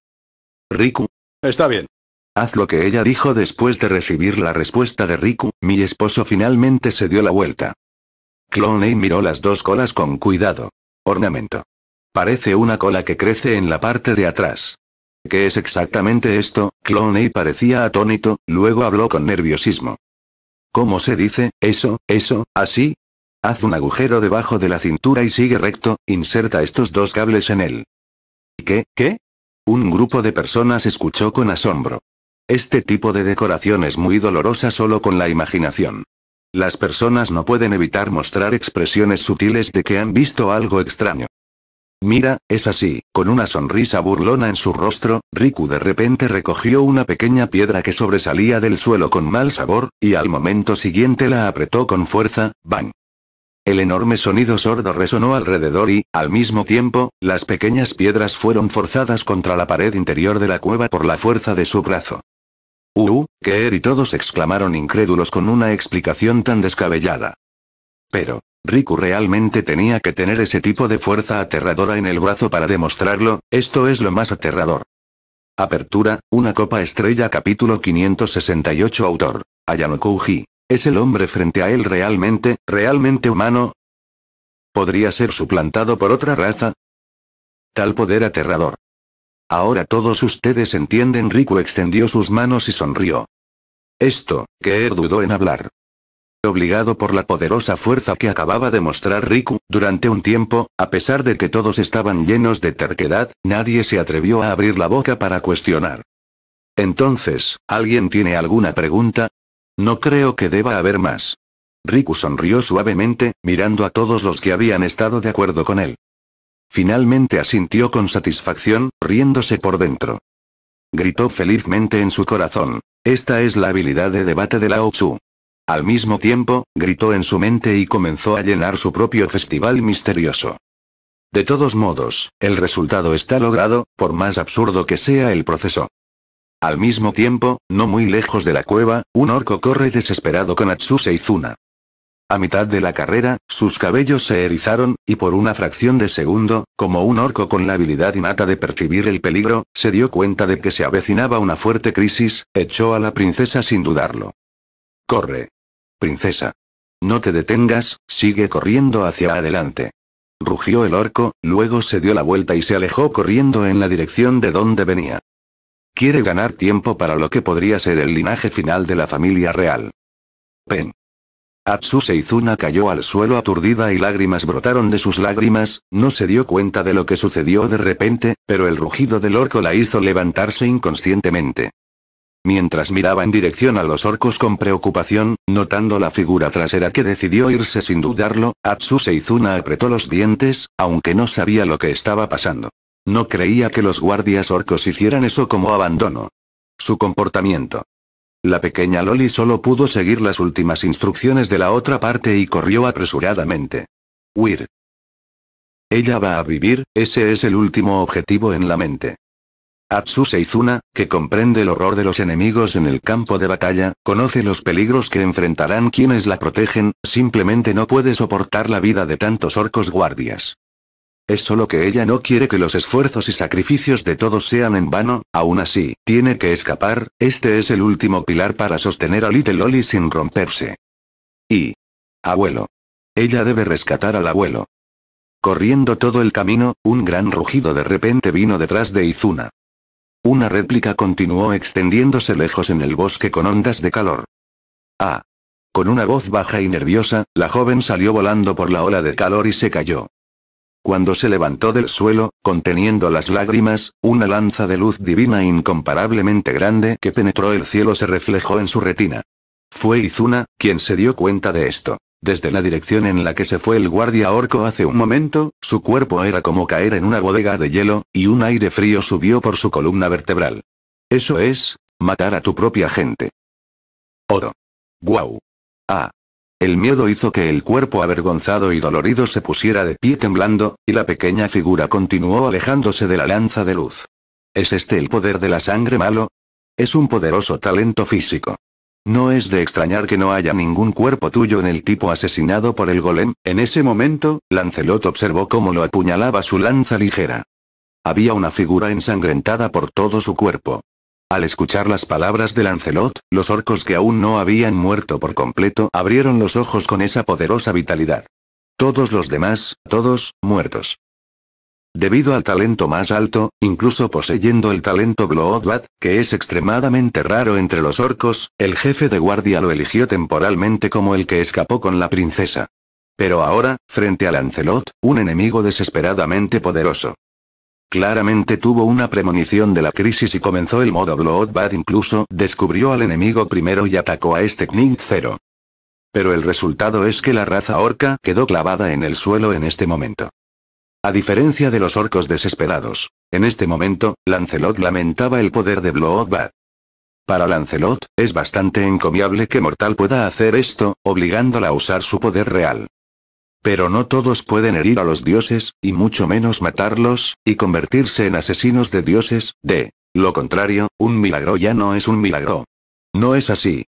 Riku. Está bien. Haz lo que ella dijo después de recibir la respuesta de Riku, mi esposo finalmente se dio la vuelta. Cloney miró las dos colas con cuidado. Ornamento. Parece una cola que crece en la parte de atrás. ¿Qué es exactamente esto? Cloney parecía atónito, luego habló con nerviosismo. ¿Cómo se dice, eso, eso, así? Haz un agujero debajo de la cintura y sigue recto, inserta estos dos cables en él. ¿Qué, qué? Un grupo de personas escuchó con asombro. Este tipo de decoración es muy dolorosa solo con la imaginación. Las personas no pueden evitar mostrar expresiones sutiles de que han visto algo extraño. Mira, es así, con una sonrisa burlona en su rostro, Riku de repente recogió una pequeña piedra que sobresalía del suelo con mal sabor, y al momento siguiente la apretó con fuerza, ¡bang! El enorme sonido sordo resonó alrededor y, al mismo tiempo, las pequeñas piedras fueron forzadas contra la pared interior de la cueva por la fuerza de su brazo. Uh, Keer y todos exclamaron incrédulos con una explicación tan descabellada. Pero, Riku realmente tenía que tener ese tipo de fuerza aterradora en el brazo para demostrarlo, esto es lo más aterrador. Apertura, una copa estrella capítulo 568 autor, Ayano Kouji. ¿Es el hombre frente a él realmente, realmente humano? ¿Podría ser suplantado por otra raza? Tal poder aterrador, Ahora todos ustedes entienden. Riku extendió sus manos y sonrió. Esto, que er dudó en hablar. Obligado por la poderosa fuerza que acababa de mostrar Riku, durante un tiempo, a pesar de que todos estaban llenos de terquedad, nadie se atrevió a abrir la boca para cuestionar. Entonces, ¿alguien tiene alguna pregunta? No creo que deba haber más. Riku sonrió suavemente, mirando a todos los que habían estado de acuerdo con él. Finalmente asintió con satisfacción, riéndose por dentro. Gritó felizmente en su corazón. Esta es la habilidad de debate de Lao Tzu. Al mismo tiempo, gritó en su mente y comenzó a llenar su propio festival misterioso. De todos modos, el resultado está logrado, por más absurdo que sea el proceso. Al mismo tiempo, no muy lejos de la cueva, un orco corre desesperado con Atsu Seizuna. A mitad de la carrera, sus cabellos se erizaron, y por una fracción de segundo, como un orco con la habilidad innata de percibir el peligro, se dio cuenta de que se avecinaba una fuerte crisis, echó a la princesa sin dudarlo. Corre. Princesa. No te detengas, sigue corriendo hacia adelante. Rugió el orco, luego se dio la vuelta y se alejó corriendo en la dirección de donde venía. Quiere ganar tiempo para lo que podría ser el linaje final de la familia real. Pen. Atsu Seizuna cayó al suelo aturdida y lágrimas brotaron de sus lágrimas, no se dio cuenta de lo que sucedió de repente, pero el rugido del orco la hizo levantarse inconscientemente. Mientras miraba en dirección a los orcos con preocupación, notando la figura trasera que decidió irse sin dudarlo, Atsu Seizuna apretó los dientes, aunque no sabía lo que estaba pasando. No creía que los guardias orcos hicieran eso como abandono. Su comportamiento, la pequeña Loli solo pudo seguir las últimas instrucciones de la otra parte y corrió apresuradamente. Huir. Ella va a vivir, ese es el último objetivo en la mente. Atsu Seizuna, que comprende el horror de los enemigos en el campo de batalla, conoce los peligros que enfrentarán quienes la protegen, simplemente no puede soportar la vida de tantos orcos guardias. Es solo que ella no quiere que los esfuerzos y sacrificios de todos sean en vano, aún así, tiene que escapar, este es el último pilar para sostener a Little Loli sin romperse. Y... Abuelo. Ella debe rescatar al abuelo. Corriendo todo el camino, un gran rugido de repente vino detrás de Izuna. Una réplica continuó extendiéndose lejos en el bosque con ondas de calor. Ah. Con una voz baja y nerviosa, la joven salió volando por la ola de calor y se cayó. Cuando se levantó del suelo, conteniendo las lágrimas, una lanza de luz divina incomparablemente grande que penetró el cielo se reflejó en su retina. Fue Izuna, quien se dio cuenta de esto. Desde la dirección en la que se fue el guardia orco hace un momento, su cuerpo era como caer en una bodega de hielo, y un aire frío subió por su columna vertebral. Eso es, matar a tu propia gente. Oro. Guau. Ah. El miedo hizo que el cuerpo avergonzado y dolorido se pusiera de pie temblando, y la pequeña figura continuó alejándose de la lanza de luz. ¿Es este el poder de la sangre malo? Es un poderoso talento físico. No es de extrañar que no haya ningún cuerpo tuyo en el tipo asesinado por el golem. En ese momento, Lancelot observó cómo lo apuñalaba su lanza ligera. Había una figura ensangrentada por todo su cuerpo. Al escuchar las palabras de Lancelot, los orcos que aún no habían muerto por completo abrieron los ojos con esa poderosa vitalidad. Todos los demás, todos, muertos. Debido al talento más alto, incluso poseyendo el talento Bloodbat, que es extremadamente raro entre los orcos, el jefe de guardia lo eligió temporalmente como el que escapó con la princesa. Pero ahora, frente a Lancelot, un enemigo desesperadamente poderoso. Claramente tuvo una premonición de la crisis y comenzó el modo Bloodbath incluso descubrió al enemigo primero y atacó a este Kning Zero. Pero el resultado es que la raza orca quedó clavada en el suelo en este momento. A diferencia de los orcos desesperados, en este momento, Lancelot lamentaba el poder de Bloodbath. Para Lancelot, es bastante encomiable que Mortal pueda hacer esto, obligándola a usar su poder real. Pero no todos pueden herir a los dioses, y mucho menos matarlos, y convertirse en asesinos de dioses, de lo contrario, un milagro ya no es un milagro. No es así.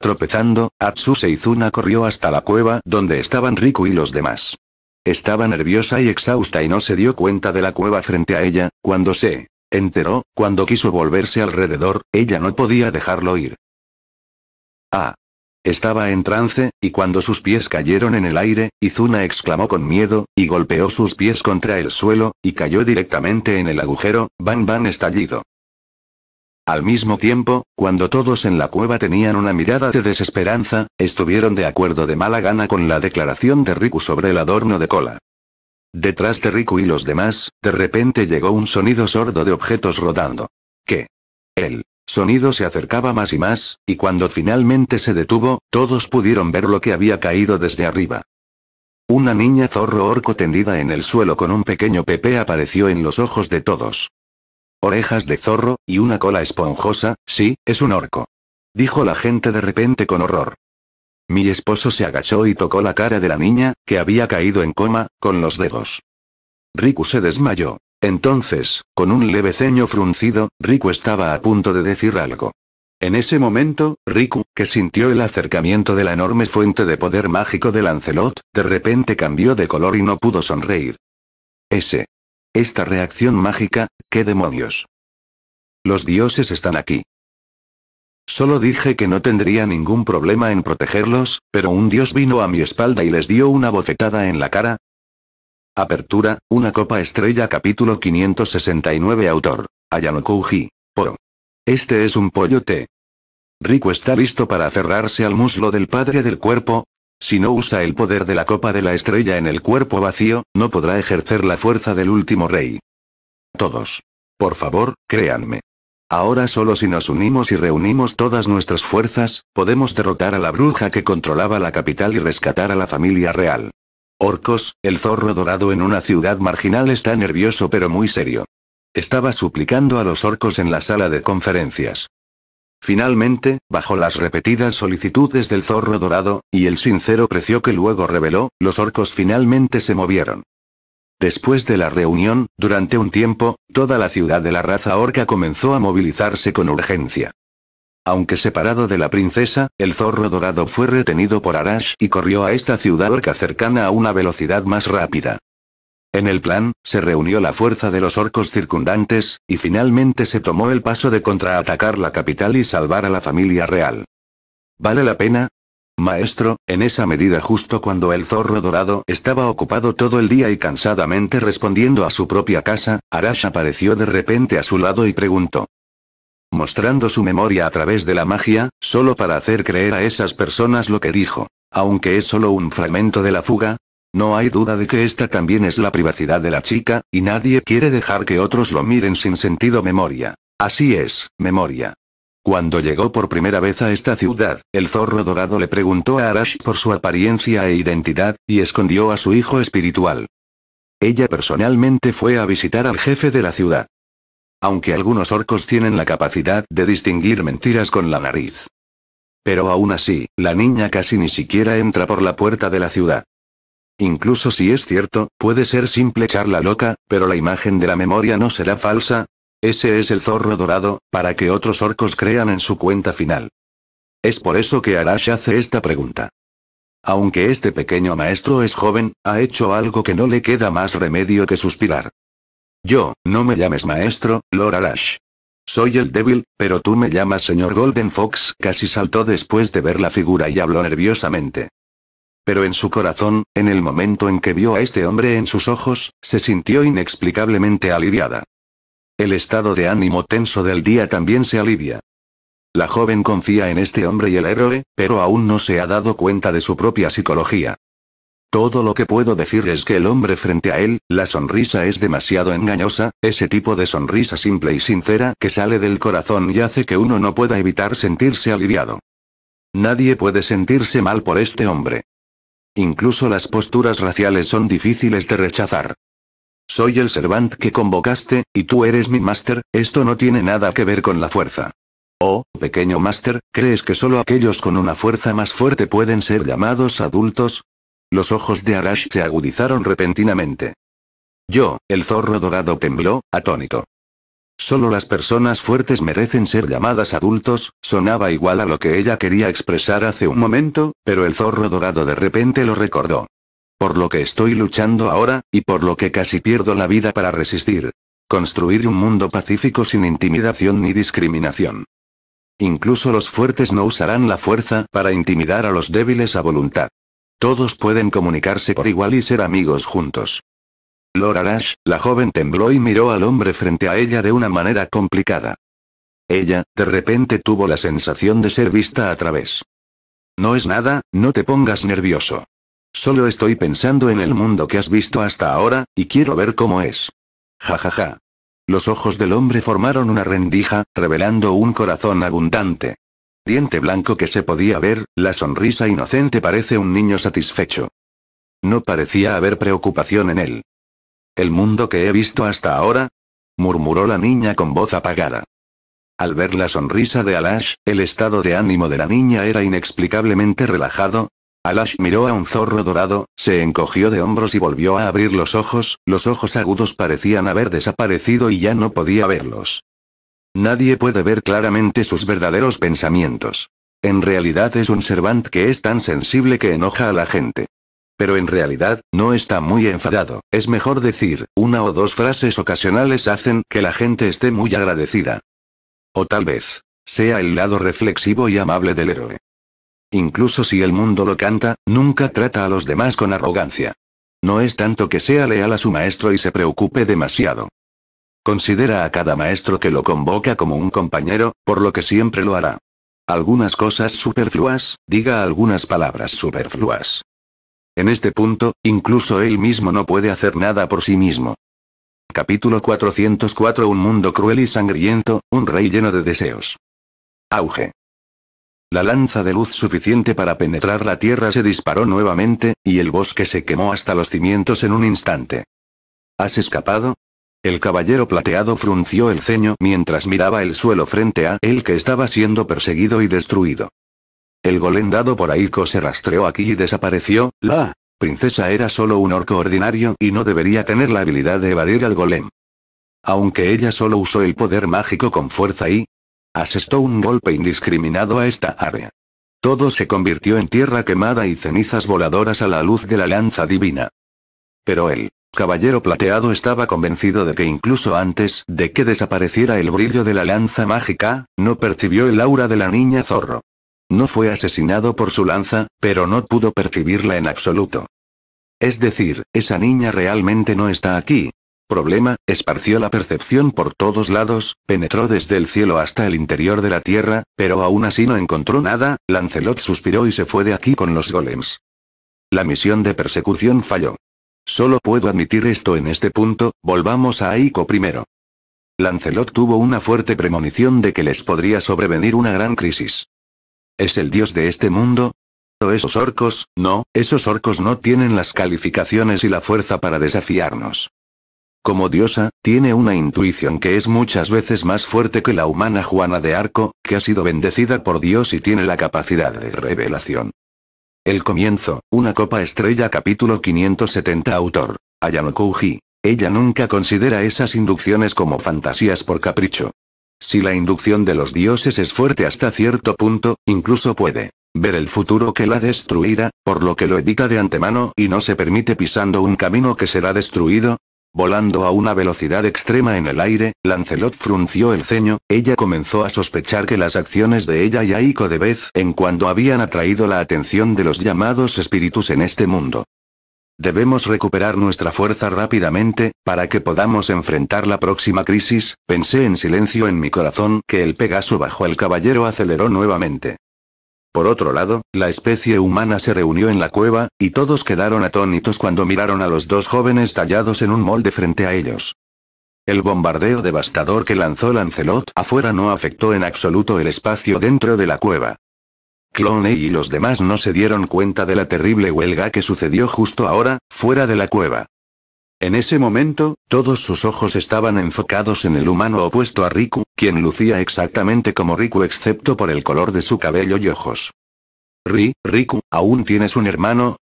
Tropezando, Atsu Seizuna corrió hasta la cueva donde estaban Riku y los demás. Estaba nerviosa y exhausta y no se dio cuenta de la cueva frente a ella, cuando se enteró, cuando quiso volverse alrededor, ella no podía dejarlo ir. Ah, estaba en trance, y cuando sus pies cayeron en el aire, Izuna exclamó con miedo, y golpeó sus pies contra el suelo, y cayó directamente en el agujero, van van estallido. Al mismo tiempo, cuando todos en la cueva tenían una mirada de desesperanza, estuvieron de acuerdo de mala gana con la declaración de Riku sobre el adorno de cola. Detrás de Riku y los demás, de repente llegó un sonido sordo de objetos rodando. ¿Qué? Él. Sonido se acercaba más y más, y cuando finalmente se detuvo, todos pudieron ver lo que había caído desde arriba. Una niña zorro orco tendida en el suelo con un pequeño pepe apareció en los ojos de todos. Orejas de zorro, y una cola esponjosa, sí, es un orco. Dijo la gente de repente con horror. Mi esposo se agachó y tocó la cara de la niña, que había caído en coma, con los dedos. Riku se desmayó. Entonces, con un leve ceño fruncido, Riku estaba a punto de decir algo. En ese momento, Riku, que sintió el acercamiento de la enorme fuente de poder mágico de Lancelot, de repente cambió de color y no pudo sonreír. Ese. Esta reacción mágica, ¿qué demonios? Los dioses están aquí. Solo dije que no tendría ningún problema en protegerlos, pero un dios vino a mi espalda y les dio una bofetada en la cara, Apertura, una copa estrella capítulo 569 autor. Ayano Kouji. Poro. Este es un pollo té. Rico está listo para aferrarse al muslo del padre del cuerpo. Si no usa el poder de la copa de la estrella en el cuerpo vacío, no podrá ejercer la fuerza del último rey. Todos. Por favor, créanme. Ahora solo si nos unimos y reunimos todas nuestras fuerzas, podemos derrotar a la bruja que controlaba la capital y rescatar a la familia real. Orcos, el zorro dorado en una ciudad marginal está nervioso pero muy serio. Estaba suplicando a los orcos en la sala de conferencias. Finalmente, bajo las repetidas solicitudes del zorro dorado, y el sincero precio que luego reveló, los orcos finalmente se movieron. Después de la reunión, durante un tiempo, toda la ciudad de la raza orca comenzó a movilizarse con urgencia. Aunque separado de la princesa, el zorro dorado fue retenido por Arash y corrió a esta ciudad orca cercana a una velocidad más rápida. En el plan, se reunió la fuerza de los orcos circundantes, y finalmente se tomó el paso de contraatacar la capital y salvar a la familia real. ¿Vale la pena? Maestro, en esa medida justo cuando el zorro dorado estaba ocupado todo el día y cansadamente respondiendo a su propia casa, Arash apareció de repente a su lado y preguntó mostrando su memoria a través de la magia, solo para hacer creer a esas personas lo que dijo. Aunque es solo un fragmento de la fuga, no hay duda de que esta también es la privacidad de la chica, y nadie quiere dejar que otros lo miren sin sentido memoria. Así es, memoria. Cuando llegó por primera vez a esta ciudad, el zorro dorado le preguntó a Arash por su apariencia e identidad, y escondió a su hijo espiritual. Ella personalmente fue a visitar al jefe de la ciudad aunque algunos orcos tienen la capacidad de distinguir mentiras con la nariz. Pero aún así, la niña casi ni siquiera entra por la puerta de la ciudad. Incluso si es cierto, puede ser simple charla loca, pero la imagen de la memoria no será falsa. Ese es el zorro dorado, para que otros orcos crean en su cuenta final. Es por eso que Arash hace esta pregunta. Aunque este pequeño maestro es joven, ha hecho algo que no le queda más remedio que suspirar. Yo, no me llames maestro, Lord Arash. Soy el débil, pero tú me llamas señor Golden Fox, casi saltó después de ver la figura y habló nerviosamente. Pero en su corazón, en el momento en que vio a este hombre en sus ojos, se sintió inexplicablemente aliviada. El estado de ánimo tenso del día también se alivia. La joven confía en este hombre y el héroe, pero aún no se ha dado cuenta de su propia psicología. Todo lo que puedo decir es que el hombre frente a él, la sonrisa es demasiado engañosa, ese tipo de sonrisa simple y sincera que sale del corazón y hace que uno no pueda evitar sentirse aliviado. Nadie puede sentirse mal por este hombre. Incluso las posturas raciales son difíciles de rechazar. Soy el servant que convocaste, y tú eres mi máster, esto no tiene nada que ver con la fuerza. Oh, pequeño máster, ¿crees que solo aquellos con una fuerza más fuerte pueden ser llamados adultos? Los ojos de Arash se agudizaron repentinamente. Yo, el zorro dorado tembló, atónito. Solo las personas fuertes merecen ser llamadas adultos, sonaba igual a lo que ella quería expresar hace un momento, pero el zorro dorado de repente lo recordó. Por lo que estoy luchando ahora, y por lo que casi pierdo la vida para resistir. Construir un mundo pacífico sin intimidación ni discriminación. Incluso los fuertes no usarán la fuerza para intimidar a los débiles a voluntad. Todos pueden comunicarse por igual y ser amigos juntos. Lora la joven tembló y miró al hombre frente a ella de una manera complicada. Ella, de repente tuvo la sensación de ser vista a través. No es nada, no te pongas nervioso. Solo estoy pensando en el mundo que has visto hasta ahora, y quiero ver cómo es. Ja ja ja. Los ojos del hombre formaron una rendija, revelando un corazón abundante diente blanco que se podía ver, la sonrisa inocente parece un niño satisfecho. No parecía haber preocupación en él. ¿El mundo que he visto hasta ahora? murmuró la niña con voz apagada. Al ver la sonrisa de Alash, el estado de ánimo de la niña era inexplicablemente relajado. Alash miró a un zorro dorado, se encogió de hombros y volvió a abrir los ojos, los ojos agudos parecían haber desaparecido y ya no podía verlos. Nadie puede ver claramente sus verdaderos pensamientos. En realidad es un servant que es tan sensible que enoja a la gente. Pero en realidad, no está muy enfadado, es mejor decir, una o dos frases ocasionales hacen que la gente esté muy agradecida. O tal vez, sea el lado reflexivo y amable del héroe. Incluso si el mundo lo canta, nunca trata a los demás con arrogancia. No es tanto que sea leal a su maestro y se preocupe demasiado. Considera a cada maestro que lo convoca como un compañero, por lo que siempre lo hará. Algunas cosas superfluas, diga algunas palabras superfluas. En este punto, incluso él mismo no puede hacer nada por sí mismo. Capítulo 404 Un mundo cruel y sangriento, un rey lleno de deseos. Auge. La lanza de luz suficiente para penetrar la tierra se disparó nuevamente, y el bosque se quemó hasta los cimientos en un instante. ¿Has escapado? El caballero plateado frunció el ceño mientras miraba el suelo frente a él que estaba siendo perseguido y destruido. El golem dado por Aiko se rastreó aquí y desapareció, la princesa era solo un orco ordinario y no debería tener la habilidad de evadir al golem. Aunque ella solo usó el poder mágico con fuerza y asestó un golpe indiscriminado a esta área. Todo se convirtió en tierra quemada y cenizas voladoras a la luz de la lanza divina. Pero él Caballero Plateado estaba convencido de que incluso antes de que desapareciera el brillo de la lanza mágica, no percibió el aura de la niña zorro. No fue asesinado por su lanza, pero no pudo percibirla en absoluto. Es decir, esa niña realmente no está aquí. Problema, esparció la percepción por todos lados, penetró desde el cielo hasta el interior de la tierra, pero aún así no encontró nada, Lancelot suspiró y se fue de aquí con los golems. La misión de persecución falló. Solo puedo admitir esto en este punto, volvamos a Aiko primero. Lancelot tuvo una fuerte premonición de que les podría sobrevenir una gran crisis. ¿Es el dios de este mundo? ¿O esos orcos? No, esos orcos no tienen las calificaciones y la fuerza para desafiarnos. Como diosa, tiene una intuición que es muchas veces más fuerte que la humana Juana de Arco, que ha sido bendecida por Dios y tiene la capacidad de revelación. El comienzo, una copa estrella capítulo 570 autor. Ayano Kouji. Ella nunca considera esas inducciones como fantasías por capricho. Si la inducción de los dioses es fuerte hasta cierto punto, incluso puede ver el futuro que la destruirá, por lo que lo evita de antemano y no se permite pisando un camino que será destruido, Volando a una velocidad extrema en el aire, Lancelot frunció el ceño, ella comenzó a sospechar que las acciones de ella y Aiko de vez en cuando habían atraído la atención de los llamados espíritus en este mundo. Debemos recuperar nuestra fuerza rápidamente, para que podamos enfrentar la próxima crisis, pensé en silencio en mi corazón que el Pegaso bajo el caballero aceleró nuevamente. Por otro lado, la especie humana se reunió en la cueva, y todos quedaron atónitos cuando miraron a los dos jóvenes tallados en un molde frente a ellos. El bombardeo devastador que lanzó Lancelot afuera no afectó en absoluto el espacio dentro de la cueva. Cloney y los demás no se dieron cuenta de la terrible huelga que sucedió justo ahora, fuera de la cueva. En ese momento, todos sus ojos estaban enfocados en el humano opuesto a Riku, quien lucía exactamente como Riku excepto por el color de su cabello y ojos. Ri, Riku, ¿aún tienes un hermano?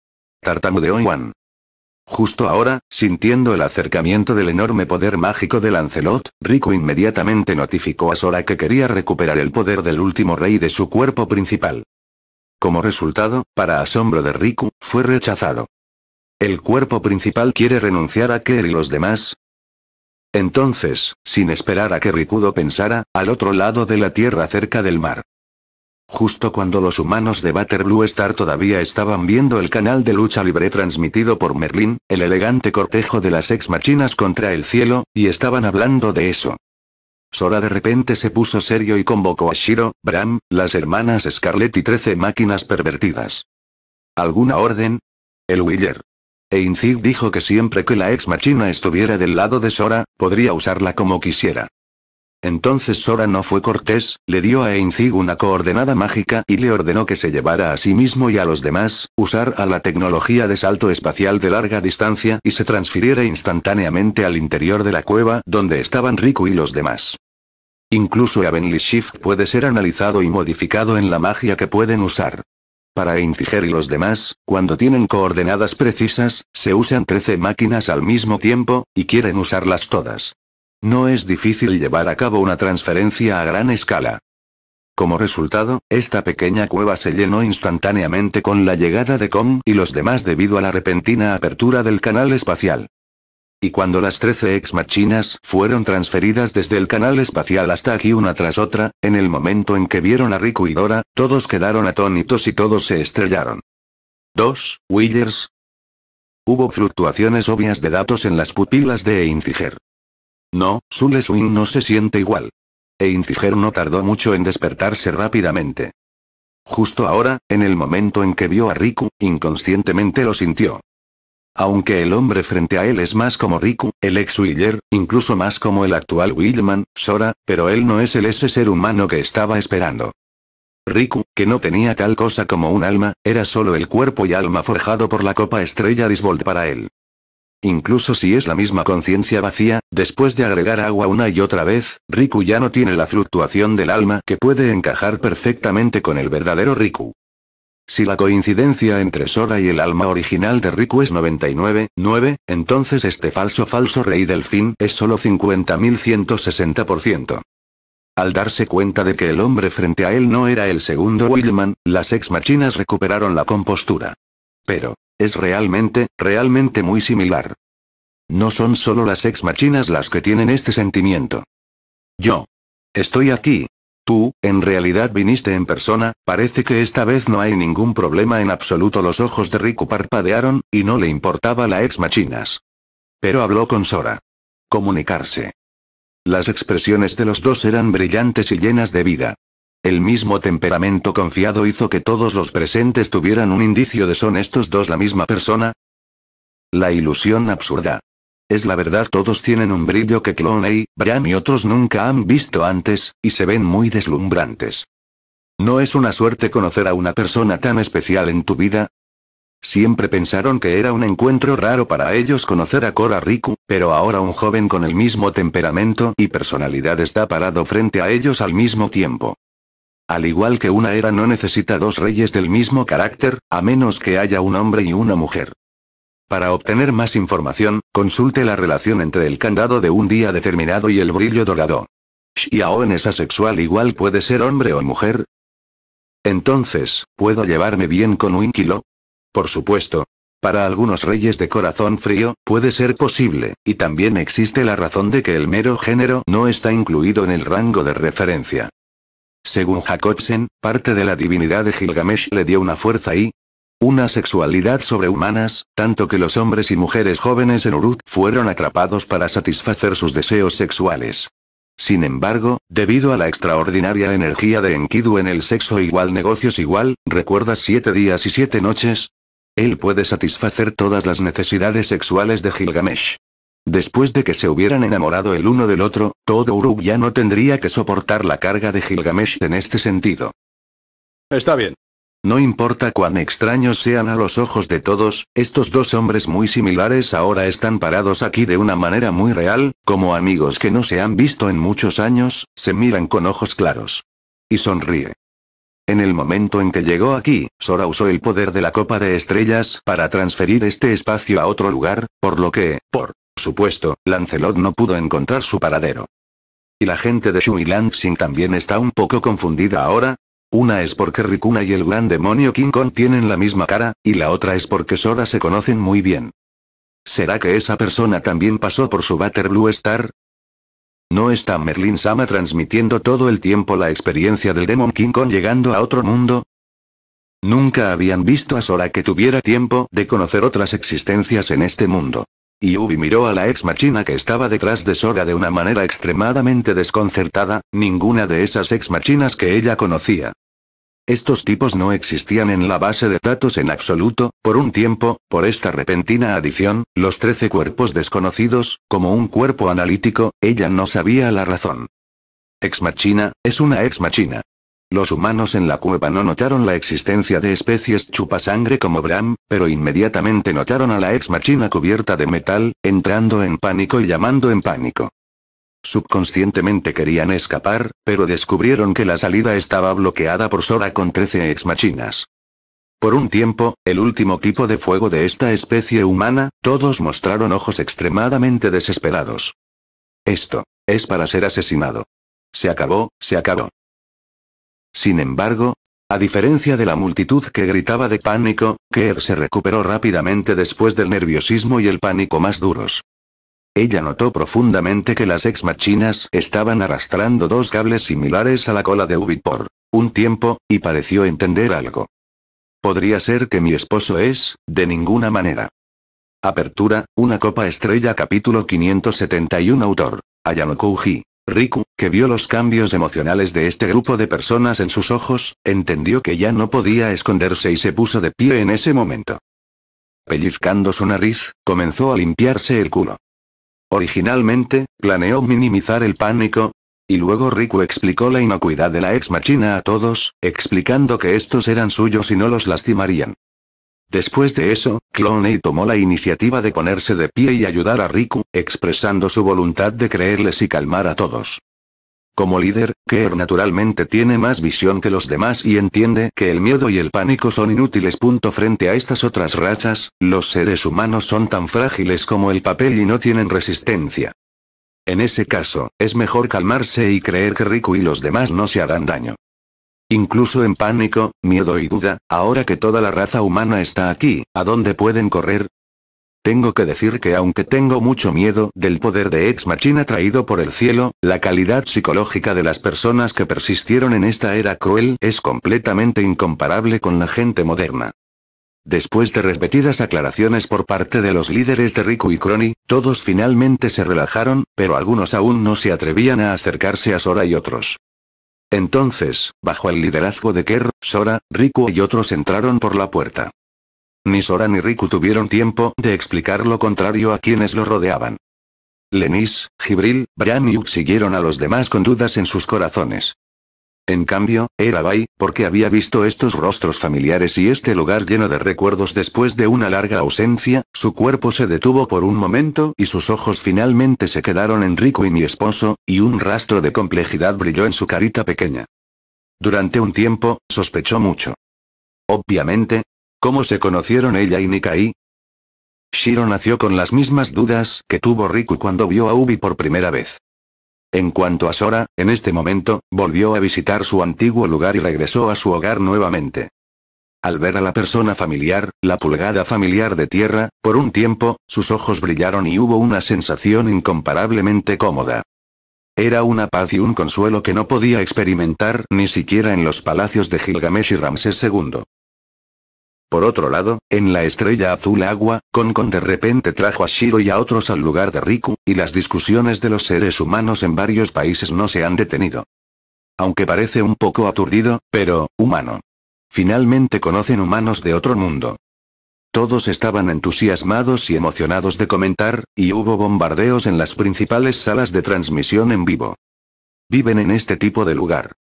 Tartamudeó Iwan. Justo ahora, sintiendo el acercamiento del enorme poder mágico de Lancelot, Riku inmediatamente notificó a Sora que quería recuperar el poder del último rey de su cuerpo principal. Como resultado, para asombro de Riku, fue rechazado. El cuerpo principal quiere renunciar a Kerr y los demás. Entonces, sin esperar a que Rikudo pensara, al otro lado de la tierra cerca del mar. Justo cuando los humanos de Blue Star todavía estaban viendo el canal de lucha libre transmitido por Merlin, el elegante cortejo de las ex machinas contra el cielo, y estaban hablando de eso. Sora de repente se puso serio y convocó a Shiro, Bram, las hermanas Scarlet y trece máquinas pervertidas. ¿Alguna orden? El Willer. Einzig dijo que siempre que la ex machina estuviera del lado de Sora, podría usarla como quisiera. Entonces Sora no fue cortés, le dio a Einzig una coordenada mágica y le ordenó que se llevara a sí mismo y a los demás, usar a la tecnología de salto espacial de larga distancia y se transfiriera instantáneamente al interior de la cueva donde estaban Riku y los demás. Incluso Avenly Shift puede ser analizado y modificado en la magia que pueden usar. Para Intiger y los demás, cuando tienen coordenadas precisas, se usan 13 máquinas al mismo tiempo, y quieren usarlas todas. No es difícil llevar a cabo una transferencia a gran escala. Como resultado, esta pequeña cueva se llenó instantáneamente con la llegada de Com y los demás debido a la repentina apertura del canal espacial. Y cuando las 13 ex-machinas fueron transferidas desde el canal espacial hasta aquí una tras otra, en el momento en que vieron a Riku y Dora, todos quedaron atónitos y todos se estrellaron. 2. Willers. Hubo fluctuaciones obvias de datos en las pupilas de Einziger. No, Suleswing Swing no se siente igual. Einziger no tardó mucho en despertarse rápidamente. Justo ahora, en el momento en que vio a Riku, inconscientemente lo sintió. Aunque el hombre frente a él es más como Riku, el ex Willer, incluso más como el actual Willman, Sora, pero él no es el ese ser humano que estaba esperando. Riku, que no tenía tal cosa como un alma, era solo el cuerpo y alma forjado por la copa estrella Disbold para él. Incluso si es la misma conciencia vacía, después de agregar agua una y otra vez, Riku ya no tiene la fluctuación del alma que puede encajar perfectamente con el verdadero Riku. Si la coincidencia entre Sora y el alma original de Riku es 99,9, entonces este falso falso rey del fin es solo 50.160%. Al darse cuenta de que el hombre frente a él no era el segundo Willman, las ex machinas recuperaron la compostura. Pero, es realmente, realmente muy similar. No son solo las ex machinas las que tienen este sentimiento. Yo. Estoy aquí, Tú, en realidad viniste en persona, parece que esta vez no hay ningún problema en absoluto. Los ojos de Riku parpadearon, y no le importaba la ex machinas. Pero habló con Sora. Comunicarse. Las expresiones de los dos eran brillantes y llenas de vida. El mismo temperamento confiado hizo que todos los presentes tuvieran un indicio de son estos dos la misma persona. La ilusión absurda. Es la verdad todos tienen un brillo que Clooney, Brian y otros nunca han visto antes, y se ven muy deslumbrantes. ¿No es una suerte conocer a una persona tan especial en tu vida? Siempre pensaron que era un encuentro raro para ellos conocer a Cora Riku, pero ahora un joven con el mismo temperamento y personalidad está parado frente a ellos al mismo tiempo. Al igual que una era no necesita dos reyes del mismo carácter, a menos que haya un hombre y una mujer. Para obtener más información, consulte la relación entre el candado de un día determinado y el brillo dorado. en es asexual igual puede ser hombre o mujer? Entonces, ¿puedo llevarme bien con un kilo? Por supuesto. Para algunos reyes de corazón frío, puede ser posible, y también existe la razón de que el mero género no está incluido en el rango de referencia. Según Jacobsen, parte de la divinidad de Gilgamesh le dio una fuerza y, una sexualidad sobrehumanas, tanto que los hombres y mujeres jóvenes en Uruk fueron atrapados para satisfacer sus deseos sexuales. Sin embargo, debido a la extraordinaria energía de Enkidu en el sexo igual negocios igual, ¿recuerdas siete días y siete noches? Él puede satisfacer todas las necesidades sexuales de Gilgamesh. Después de que se hubieran enamorado el uno del otro, todo Uruk ya no tendría que soportar la carga de Gilgamesh en este sentido. Está bien. No importa cuán extraños sean a los ojos de todos, estos dos hombres muy similares ahora están parados aquí de una manera muy real, como amigos que no se han visto en muchos años, se miran con ojos claros. Y sonríe. En el momento en que llegó aquí, Sora usó el poder de la Copa de Estrellas para transferir este espacio a otro lugar, por lo que, por supuesto, Lancelot no pudo encontrar su paradero. Y la gente de Sin también está un poco confundida ahora, una es porque Rikuna y el gran demonio King Kong tienen la misma cara, y la otra es porque Sora se conocen muy bien. ¿Será que esa persona también pasó por su Butter Blue Star? ¿No está Merlin Sama transmitiendo todo el tiempo la experiencia del Demon King Kong llegando a otro mundo? Nunca habían visto a Sora que tuviera tiempo de conocer otras existencias en este mundo. Y Ubi miró a la ex machina que estaba detrás de Sora de una manera extremadamente desconcertada, ninguna de esas ex machinas que ella conocía. Estos tipos no existían en la base de datos en absoluto, por un tiempo, por esta repentina adición, los 13 cuerpos desconocidos, como un cuerpo analítico, ella no sabía la razón. Ex machina, es una ex machina. Los humanos en la cueva no notaron la existencia de especies chupasangre como Bram, pero inmediatamente notaron a la ex machina cubierta de metal, entrando en pánico y llamando en pánico. Subconscientemente querían escapar, pero descubrieron que la salida estaba bloqueada por Sora con 13 machinas Por un tiempo, el último tipo de fuego de esta especie humana, todos mostraron ojos extremadamente desesperados. Esto, es para ser asesinado. Se acabó, se acabó. Sin embargo, a diferencia de la multitud que gritaba de pánico, Kerr se recuperó rápidamente después del nerviosismo y el pánico más duros. Ella notó profundamente que las ex-machinas estaban arrastrando dos cables similares a la cola de Ubi por un tiempo, y pareció entender algo. Podría ser que mi esposo es, de ninguna manera. Apertura, una copa estrella capítulo 571 autor, Ayano Kouji. Riku, que vio los cambios emocionales de este grupo de personas en sus ojos, entendió que ya no podía esconderse y se puso de pie en ese momento. Pellizcando su nariz, comenzó a limpiarse el culo. Originalmente, planeó minimizar el pánico, y luego Riku explicó la inocuidad de la ex machina a todos, explicando que estos eran suyos y no los lastimarían. Después de eso, Cloney e tomó la iniciativa de ponerse de pie y ayudar a Riku, expresando su voluntad de creerles y calmar a todos. Como líder, Kerr naturalmente tiene más visión que los demás y entiende que el miedo y el pánico son inútiles. Frente a estas otras razas, los seres humanos son tan frágiles como el papel y no tienen resistencia. En ese caso, es mejor calmarse y creer que Riku y los demás no se harán daño. Incluso en pánico, miedo y duda, ahora que toda la raza humana está aquí, ¿a dónde pueden correr? Tengo que decir que aunque tengo mucho miedo del poder de Ex Machina traído por el cielo, la calidad psicológica de las personas que persistieron en esta era cruel es completamente incomparable con la gente moderna. Después de repetidas aclaraciones por parte de los líderes de Riku y Crony, todos finalmente se relajaron, pero algunos aún no se atrevían a acercarse a Sora y otros. Entonces, bajo el liderazgo de Kerr, Sora, Riku y otros entraron por la puerta. Ni Sora ni Riku tuvieron tiempo de explicar lo contrario a quienes lo rodeaban. Lenis, Gibril, Brian y Uk siguieron a los demás con dudas en sus corazones. En cambio, era Bai, porque había visto estos rostros familiares y este lugar lleno de recuerdos después de una larga ausencia, su cuerpo se detuvo por un momento y sus ojos finalmente se quedaron en Riku y mi esposo, y un rastro de complejidad brilló en su carita pequeña. Durante un tiempo, sospechó mucho. Obviamente, ¿Cómo se conocieron ella y Nikai? Shiro nació con las mismas dudas que tuvo Riku cuando vio a Ubi por primera vez. En cuanto a Sora, en este momento, volvió a visitar su antiguo lugar y regresó a su hogar nuevamente. Al ver a la persona familiar, la pulgada familiar de tierra, por un tiempo, sus ojos brillaron y hubo una sensación incomparablemente cómoda. Era una paz y un consuelo que no podía experimentar ni siquiera en los palacios de Gilgamesh y Ramsés II. Por otro lado, en la estrella azul agua, Concon de repente trajo a Shiro y a otros al lugar de Riku, y las discusiones de los seres humanos en varios países no se han detenido. Aunque parece un poco aturdido, pero, humano. Finalmente conocen humanos de otro mundo. Todos estaban entusiasmados y emocionados de comentar, y hubo bombardeos en las principales salas de transmisión en vivo. Viven en este tipo de lugar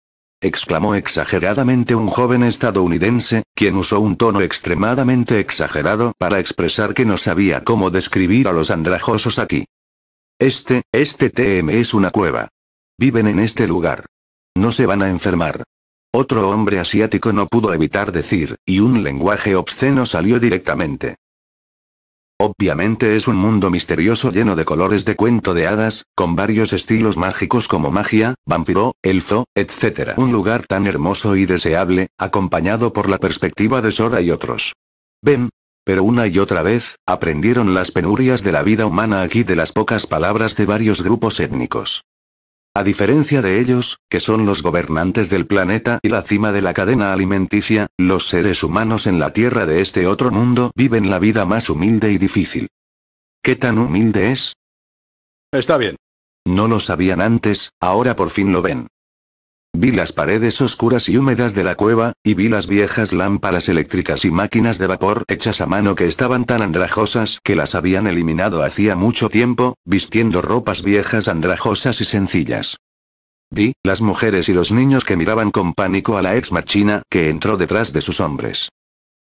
exclamó exageradamente un joven estadounidense, quien usó un tono extremadamente exagerado para expresar que no sabía cómo describir a los andrajosos aquí. Este, este TM es una cueva. Viven en este lugar. No se van a enfermar. Otro hombre asiático no pudo evitar decir, y un lenguaje obsceno salió directamente. Obviamente es un mundo misterioso lleno de colores de cuento de hadas, con varios estilos mágicos como magia, vampiro, elfo, etc. Un lugar tan hermoso y deseable, acompañado por la perspectiva de Sora y otros. Ven. Pero una y otra vez, aprendieron las penurias de la vida humana aquí de las pocas palabras de varios grupos étnicos. A diferencia de ellos, que son los gobernantes del planeta y la cima de la cadena alimenticia, los seres humanos en la Tierra de este otro mundo viven la vida más humilde y difícil. ¿Qué tan humilde es? Está bien. No lo sabían antes, ahora por fin lo ven. Vi las paredes oscuras y húmedas de la cueva, y vi las viejas lámparas eléctricas y máquinas de vapor hechas a mano que estaban tan andrajosas que las habían eliminado hacía mucho tiempo, vistiendo ropas viejas andrajosas y sencillas. Vi las mujeres y los niños que miraban con pánico a la ex machina que entró detrás de sus hombres.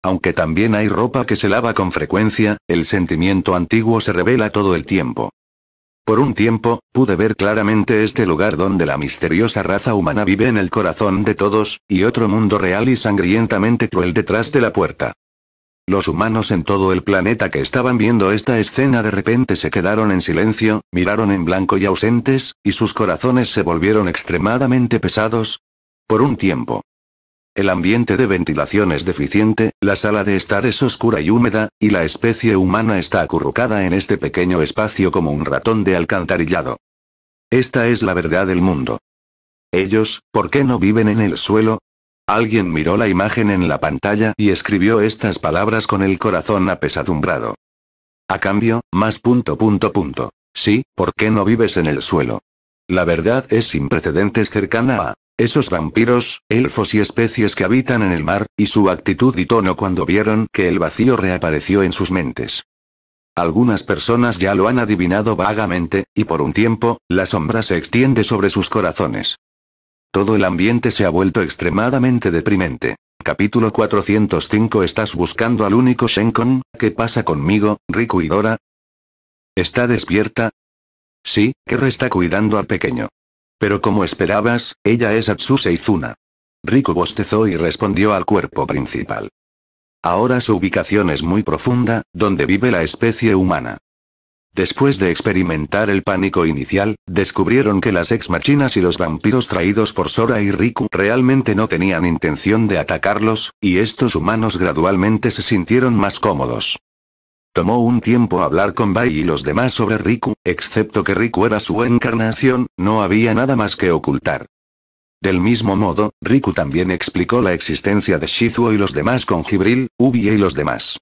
Aunque también hay ropa que se lava con frecuencia, el sentimiento antiguo se revela todo el tiempo. Por un tiempo, pude ver claramente este lugar donde la misteriosa raza humana vive en el corazón de todos, y otro mundo real y sangrientamente cruel detrás de la puerta. Los humanos en todo el planeta que estaban viendo esta escena de repente se quedaron en silencio, miraron en blanco y ausentes, y sus corazones se volvieron extremadamente pesados. Por un tiempo, el ambiente de ventilación es deficiente, la sala de estar es oscura y húmeda, y la especie humana está acurrucada en este pequeño espacio como un ratón de alcantarillado. Esta es la verdad del mundo. Ellos, ¿por qué no viven en el suelo? Alguien miró la imagen en la pantalla y escribió estas palabras con el corazón apesadumbrado. A cambio, más punto punto punto. Sí, ¿por qué no vives en el suelo? La verdad es sin precedentes cercana a esos vampiros, elfos y especies que habitan en el mar, y su actitud y tono cuando vieron que el vacío reapareció en sus mentes. Algunas personas ya lo han adivinado vagamente, y por un tiempo, la sombra se extiende sobre sus corazones. Todo el ambiente se ha vuelto extremadamente deprimente. Capítulo 405 ¿Estás buscando al único Shenkon? ¿Qué pasa conmigo, Riku y Dora? ¿Está despierta? Sí, que está cuidando al pequeño. Pero como esperabas, ella es Atsuse Izuna. Riku bostezó y respondió al cuerpo principal. Ahora su ubicación es muy profunda, donde vive la especie humana. Después de experimentar el pánico inicial, descubrieron que las ex-machinas y los vampiros traídos por Sora y Riku realmente no tenían intención de atacarlos, y estos humanos gradualmente se sintieron más cómodos. Tomó un tiempo hablar con Bai y los demás sobre Riku, excepto que Riku era su encarnación, no había nada más que ocultar. Del mismo modo, Riku también explicó la existencia de Shizuo y los demás con Jibril Ubi y los demás.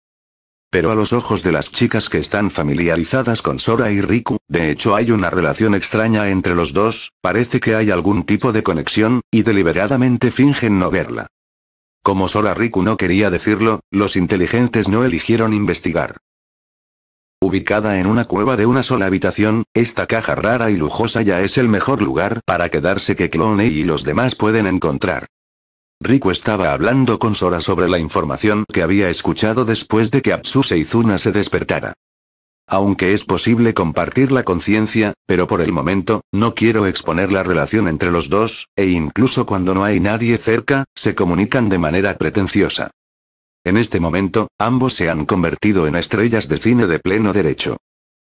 Pero a los ojos de las chicas que están familiarizadas con Sora y Riku, de hecho hay una relación extraña entre los dos, parece que hay algún tipo de conexión, y deliberadamente fingen no verla. Como Sora Riku no quería decirlo, los inteligentes no eligieron investigar ubicada en una cueva de una sola habitación, esta caja rara y lujosa ya es el mejor lugar para quedarse que Clone y los demás pueden encontrar. Rico estaba hablando con Sora sobre la información que había escuchado después de que Atsuse Izuna se despertara. Aunque es posible compartir la conciencia, pero por el momento, no quiero exponer la relación entre los dos, e incluso cuando no hay nadie cerca, se comunican de manera pretenciosa. En este momento, ambos se han convertido en estrellas de cine de pleno derecho.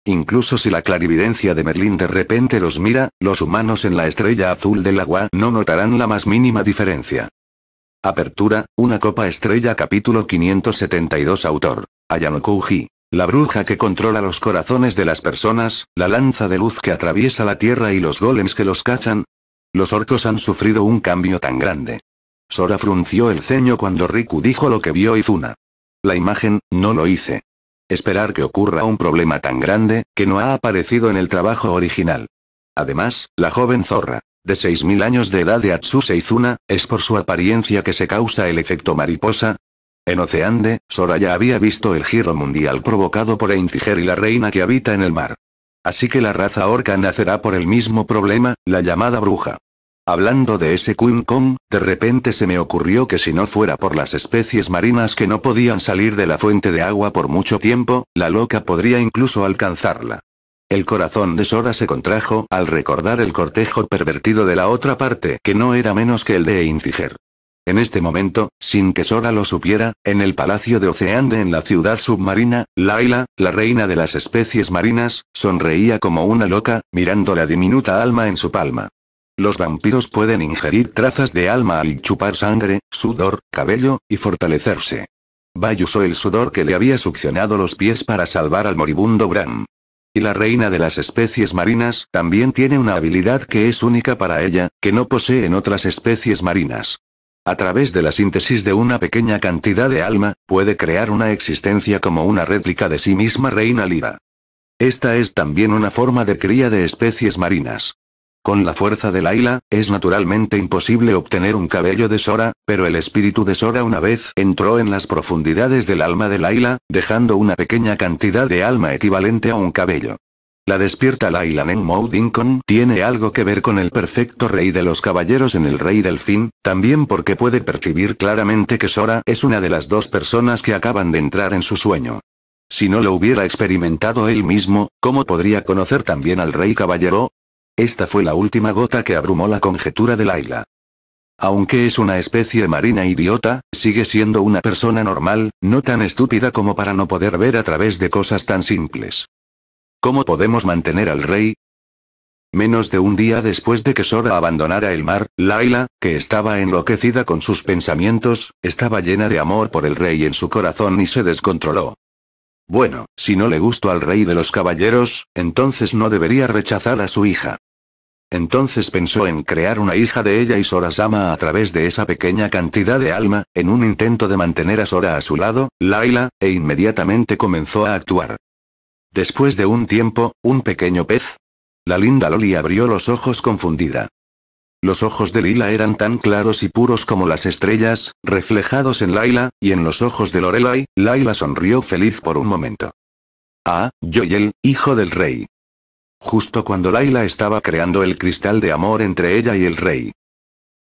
Incluso si la clarividencia de Merlin de repente los mira, los humanos en la estrella azul del agua no notarán la más mínima diferencia. Apertura, una copa estrella capítulo 572 autor. Ayano Kouji. La bruja que controla los corazones de las personas, la lanza de luz que atraviesa la tierra y los golems que los cazan. Los orcos han sufrido un cambio tan grande Sora frunció el ceño cuando Riku dijo lo que vio Izuna. La imagen, no lo hice. Esperar que ocurra un problema tan grande, que no ha aparecido en el trabajo original. Además, la joven zorra, de 6.000 años de edad de Atsuse Izuna, es por su apariencia que se causa el efecto mariposa. En Oceande, Sora ya había visto el giro mundial provocado por Eintiger y la reina que habita en el mar. Así que la raza orca nacerá por el mismo problema, la llamada bruja. Hablando de ese Queen Kong, de repente se me ocurrió que si no fuera por las especies marinas que no podían salir de la fuente de agua por mucho tiempo, la loca podría incluso alcanzarla. El corazón de Sora se contrajo al recordar el cortejo pervertido de la otra parte, que no era menos que el de Inciger. En este momento, sin que Sora lo supiera, en el palacio de Oceande en la ciudad submarina, Laila, la reina de las especies marinas, sonreía como una loca, mirando la diminuta alma en su palma. Los vampiros pueden ingerir trazas de alma al chupar sangre, sudor, cabello, y fortalecerse. Bay usó el sudor que le había succionado los pies para salvar al moribundo Bran. Y la reina de las especies marinas también tiene una habilidad que es única para ella, que no poseen otras especies marinas. A través de la síntesis de una pequeña cantidad de alma, puede crear una existencia como una réplica de sí misma Reina Lira. Esta es también una forma de cría de especies marinas. Con la fuerza de Laila, es naturalmente imposible obtener un cabello de Sora, pero el espíritu de Sora una vez entró en las profundidades del alma de Laila, dejando una pequeña cantidad de alma equivalente a un cabello. La despierta Laila Nenmou Dinkon tiene algo que ver con el perfecto rey de los caballeros en el rey del fin, también porque puede percibir claramente que Sora es una de las dos personas que acaban de entrar en su sueño. Si no lo hubiera experimentado él mismo, ¿cómo podría conocer también al rey caballero? Esta fue la última gota que abrumó la conjetura de Laila. Aunque es una especie marina idiota, sigue siendo una persona normal, no tan estúpida como para no poder ver a través de cosas tan simples. ¿Cómo podemos mantener al rey? Menos de un día después de que Sora abandonara el mar, Laila, que estaba enloquecida con sus pensamientos, estaba llena de amor por el rey en su corazón y se descontroló. Bueno, si no le gustó al rey de los caballeros, entonces no debería rechazar a su hija. Entonces pensó en crear una hija de ella y Sora-sama a través de esa pequeña cantidad de alma, en un intento de mantener a Sora a su lado, Laila, e inmediatamente comenzó a actuar. Después de un tiempo, un pequeño pez. La linda Loli abrió los ojos confundida. Los ojos de Lila eran tan claros y puros como las estrellas, reflejados en Laila, y en los ojos de Lorelai, Laila sonrió feliz por un momento. Ah, Joyel, hijo del rey, Justo cuando Laila estaba creando el cristal de amor entre ella y el rey.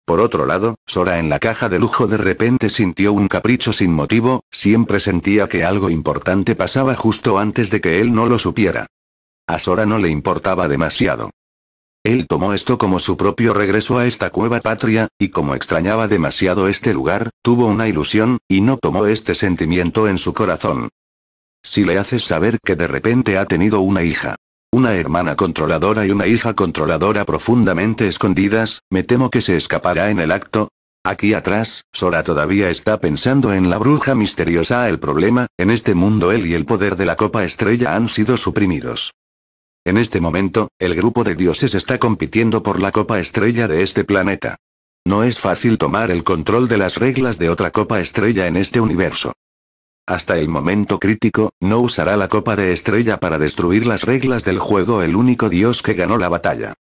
Por otro lado, Sora en la caja de lujo de repente sintió un capricho sin motivo, siempre sentía que algo importante pasaba justo antes de que él no lo supiera. A Sora no le importaba demasiado. Él tomó esto como su propio regreso a esta cueva patria, y como extrañaba demasiado este lugar, tuvo una ilusión, y no tomó este sentimiento en su corazón. Si le haces saber que de repente ha tenido una hija, una hermana controladora y una hija controladora profundamente escondidas, me temo que se escapará en el acto. Aquí atrás, Sora todavía está pensando en la bruja misteriosa. El problema, en este mundo él y el poder de la copa estrella han sido suprimidos. En este momento, el grupo de dioses está compitiendo por la copa estrella de este planeta. No es fácil tomar el control de las reglas de otra copa estrella en este universo. Hasta el momento crítico, no usará la copa de estrella para destruir las reglas del juego el único dios que ganó la batalla.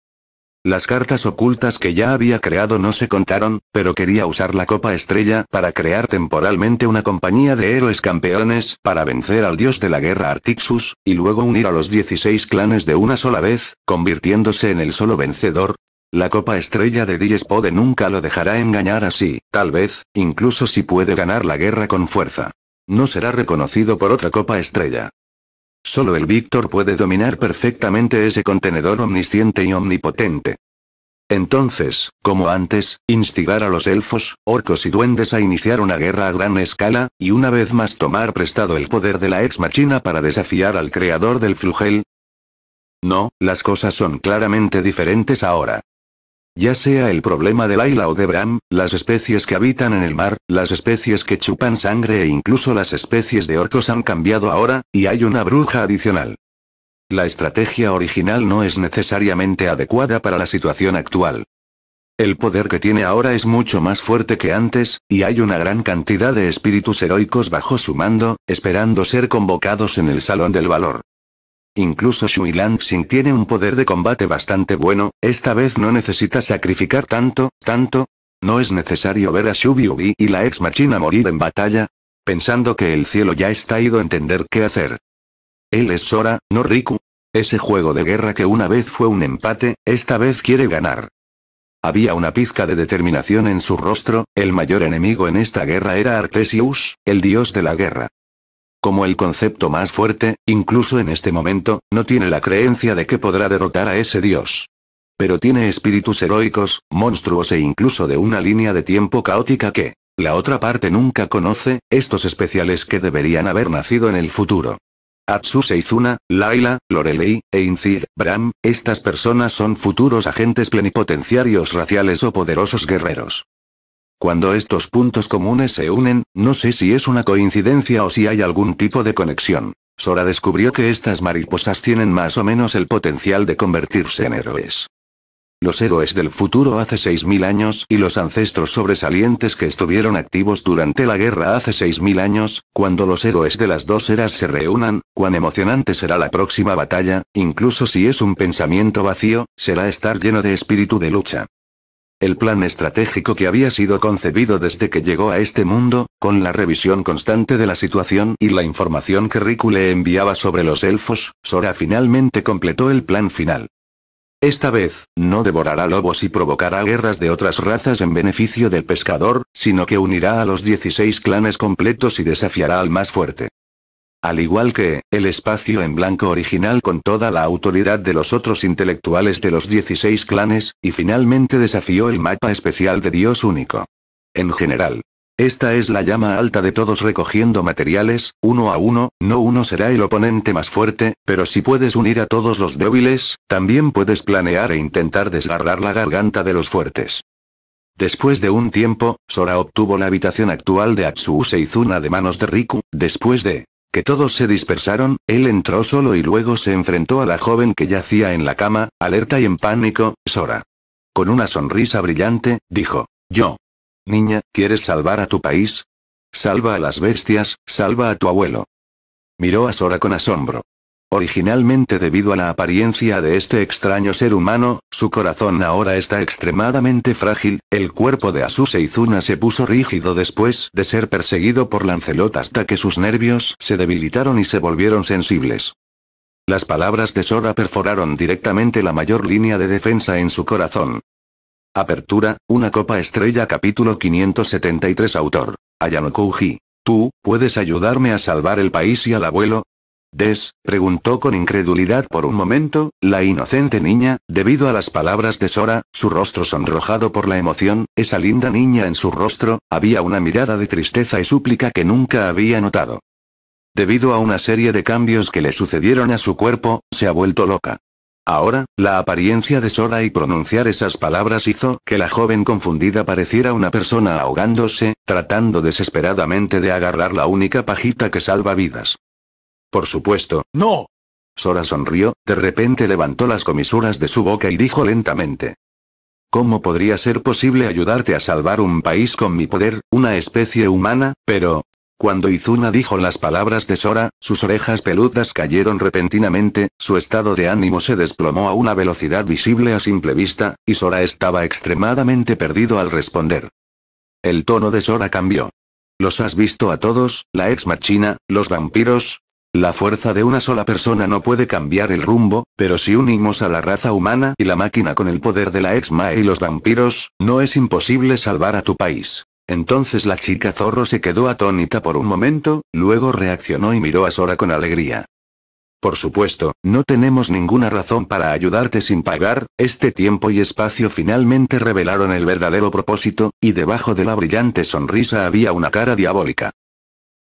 Las cartas ocultas que ya había creado no se contaron, pero quería usar la copa estrella para crear temporalmente una compañía de héroes campeones para vencer al dios de la guerra Artixus, y luego unir a los 16 clanes de una sola vez, convirtiéndose en el solo vencedor, la copa estrella de pode nunca lo dejará engañar así, tal vez, incluso si puede ganar la guerra con fuerza. No será reconocido por otra copa estrella. Solo el Víctor puede dominar perfectamente ese contenedor omnisciente y omnipotente. Entonces, como antes, instigar a los elfos, orcos y duendes a iniciar una guerra a gran escala, y una vez más tomar prestado el poder de la ex machina para desafiar al creador del flugel. No, las cosas son claramente diferentes ahora. Ya sea el problema del Aila o de Bram, las especies que habitan en el mar, las especies que chupan sangre e incluso las especies de orcos han cambiado ahora, y hay una bruja adicional. La estrategia original no es necesariamente adecuada para la situación actual. El poder que tiene ahora es mucho más fuerte que antes, y hay una gran cantidad de espíritus heroicos bajo su mando, esperando ser convocados en el Salón del Valor. Incluso Shui Xing tiene un poder de combate bastante bueno, esta vez no necesita sacrificar tanto, tanto. No es necesario ver a Shubiubi y la ex machina morir en batalla. Pensando que el cielo ya está ido a entender qué hacer. Él es Sora, no Riku. Ese juego de guerra que una vez fue un empate, esta vez quiere ganar. Había una pizca de determinación en su rostro, el mayor enemigo en esta guerra era Artesius, el dios de la guerra como el concepto más fuerte, incluso en este momento, no tiene la creencia de que podrá derrotar a ese dios. Pero tiene espíritus heroicos, monstruos e incluso de una línea de tiempo caótica que, la otra parte nunca conoce, estos especiales que deberían haber nacido en el futuro. Atsu Seizuna, Laila, Lorelei, e Incir, Bram, estas personas son futuros agentes plenipotenciarios raciales o poderosos guerreros. Cuando estos puntos comunes se unen, no sé si es una coincidencia o si hay algún tipo de conexión. Sora descubrió que estas mariposas tienen más o menos el potencial de convertirse en héroes. Los héroes del futuro hace 6.000 años y los ancestros sobresalientes que estuvieron activos durante la guerra hace 6.000 años, cuando los héroes de las dos eras se reúnan, cuán emocionante será la próxima batalla, incluso si es un pensamiento vacío, será estar lleno de espíritu de lucha el plan estratégico que había sido concebido desde que llegó a este mundo, con la revisión constante de la situación y la información que Riku le enviaba sobre los elfos, Sora finalmente completó el plan final. Esta vez, no devorará lobos y provocará guerras de otras razas en beneficio del pescador, sino que unirá a los 16 clanes completos y desafiará al más fuerte. Al igual que, el espacio en blanco original con toda la autoridad de los otros intelectuales de los 16 clanes, y finalmente desafió el mapa especial de Dios único. En general, esta es la llama alta de todos recogiendo materiales, uno a uno, no uno será el oponente más fuerte, pero si puedes unir a todos los débiles, también puedes planear e intentar desgarrar la garganta de los fuertes. Después de un tiempo, Sora obtuvo la habitación actual de Atsu Seizuna de manos de Riku, después de que todos se dispersaron, él entró solo y luego se enfrentó a la joven que yacía en la cama, alerta y en pánico, Sora. Con una sonrisa brillante, dijo, yo. Niña, ¿quieres salvar a tu país? Salva a las bestias, salva a tu abuelo. Miró a Sora con asombro. Originalmente debido a la apariencia de este extraño ser humano, su corazón ahora está extremadamente frágil, el cuerpo de Asu Seizuna se puso rígido después de ser perseguido por Lancelot hasta que sus nervios se debilitaron y se volvieron sensibles. Las palabras de Sora perforaron directamente la mayor línea de defensa en su corazón. Apertura, una copa estrella capítulo 573 autor. Ayano Kouji. Tú, puedes ayudarme a salvar el país y al abuelo, Des, preguntó con incredulidad por un momento, la inocente niña, debido a las palabras de Sora, su rostro sonrojado por la emoción, esa linda niña en su rostro, había una mirada de tristeza y súplica que nunca había notado. Debido a una serie de cambios que le sucedieron a su cuerpo, se ha vuelto loca. Ahora, la apariencia de Sora y pronunciar esas palabras hizo que la joven confundida pareciera una persona ahogándose, tratando desesperadamente de agarrar la única pajita que salva vidas. Por supuesto, no. Sora sonrió, de repente levantó las comisuras de su boca y dijo lentamente. ¿Cómo podría ser posible ayudarte a salvar un país con mi poder, una especie humana, pero... Cuando Izuna dijo las palabras de Sora, sus orejas peludas cayeron repentinamente, su estado de ánimo se desplomó a una velocidad visible a simple vista, y Sora estaba extremadamente perdido al responder. El tono de Sora cambió. ¿Los has visto a todos, la ex machina, los vampiros, la fuerza de una sola persona no puede cambiar el rumbo, pero si unimos a la raza humana y la máquina con el poder de la ex-mae y los vampiros, no es imposible salvar a tu país. Entonces la chica zorro se quedó atónita por un momento, luego reaccionó y miró a Sora con alegría. Por supuesto, no tenemos ninguna razón para ayudarte sin pagar, este tiempo y espacio finalmente revelaron el verdadero propósito, y debajo de la brillante sonrisa había una cara diabólica.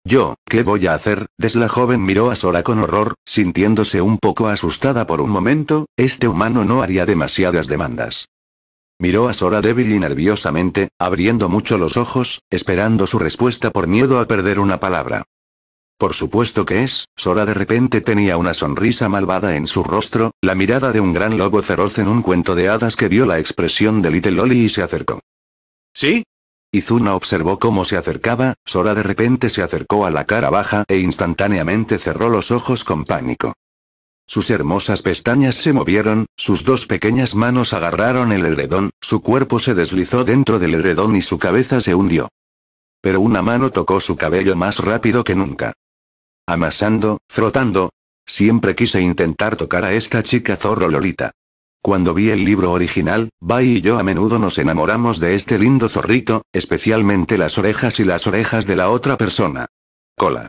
Yo, ¿qué voy a hacer? Des la joven miró a Sora con horror, sintiéndose un poco asustada por un momento, este humano no haría demasiadas demandas. Miró a Sora débil y nerviosamente, abriendo mucho los ojos, esperando su respuesta por miedo a perder una palabra. Por supuesto que es, Sora de repente tenía una sonrisa malvada en su rostro, la mirada de un gran lobo feroz en un cuento de hadas que vio la expresión de Little Loli y se acercó. ¿Sí? Izuna observó cómo se acercaba, Sora de repente se acercó a la cara baja e instantáneamente cerró los ojos con pánico. Sus hermosas pestañas se movieron, sus dos pequeñas manos agarraron el edredón, su cuerpo se deslizó dentro del edredón y su cabeza se hundió. Pero una mano tocó su cabello más rápido que nunca. Amasando, frotando. Siempre quise intentar tocar a esta chica zorro Lolita. Cuando vi el libro original, Bai y yo a menudo nos enamoramos de este lindo zorrito, especialmente las orejas y las orejas de la otra persona. Cola.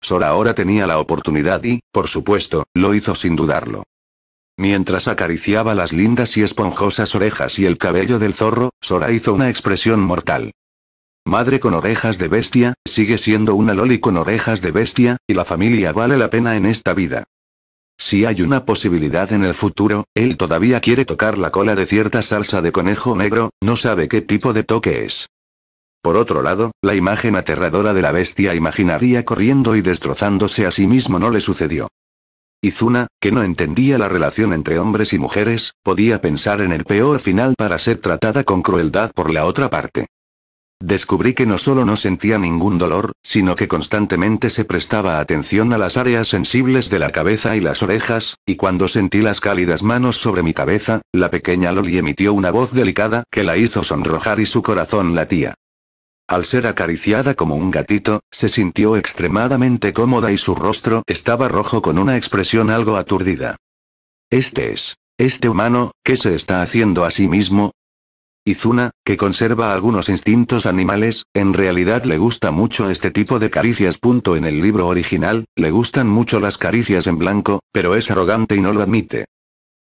Sora ahora tenía la oportunidad y, por supuesto, lo hizo sin dudarlo. Mientras acariciaba las lindas y esponjosas orejas y el cabello del zorro, Sora hizo una expresión mortal. Madre con orejas de bestia, sigue siendo una loli con orejas de bestia, y la familia vale la pena en esta vida. Si hay una posibilidad en el futuro, él todavía quiere tocar la cola de cierta salsa de conejo negro, no sabe qué tipo de toque es. Por otro lado, la imagen aterradora de la bestia imaginaría corriendo y destrozándose a sí mismo no le sucedió. Izuna, que no entendía la relación entre hombres y mujeres, podía pensar en el peor final para ser tratada con crueldad por la otra parte. Descubrí que no solo no sentía ningún dolor, sino que constantemente se prestaba atención a las áreas sensibles de la cabeza y las orejas, y cuando sentí las cálidas manos sobre mi cabeza, la pequeña Loli emitió una voz delicada que la hizo sonrojar y su corazón latía. Al ser acariciada como un gatito, se sintió extremadamente cómoda y su rostro estaba rojo con una expresión algo aturdida. Este es, este humano, ¿qué se está haciendo a sí mismo, Izuna, que conserva algunos instintos animales, en realidad le gusta mucho este tipo de caricias. En el libro original, le gustan mucho las caricias en blanco, pero es arrogante y no lo admite.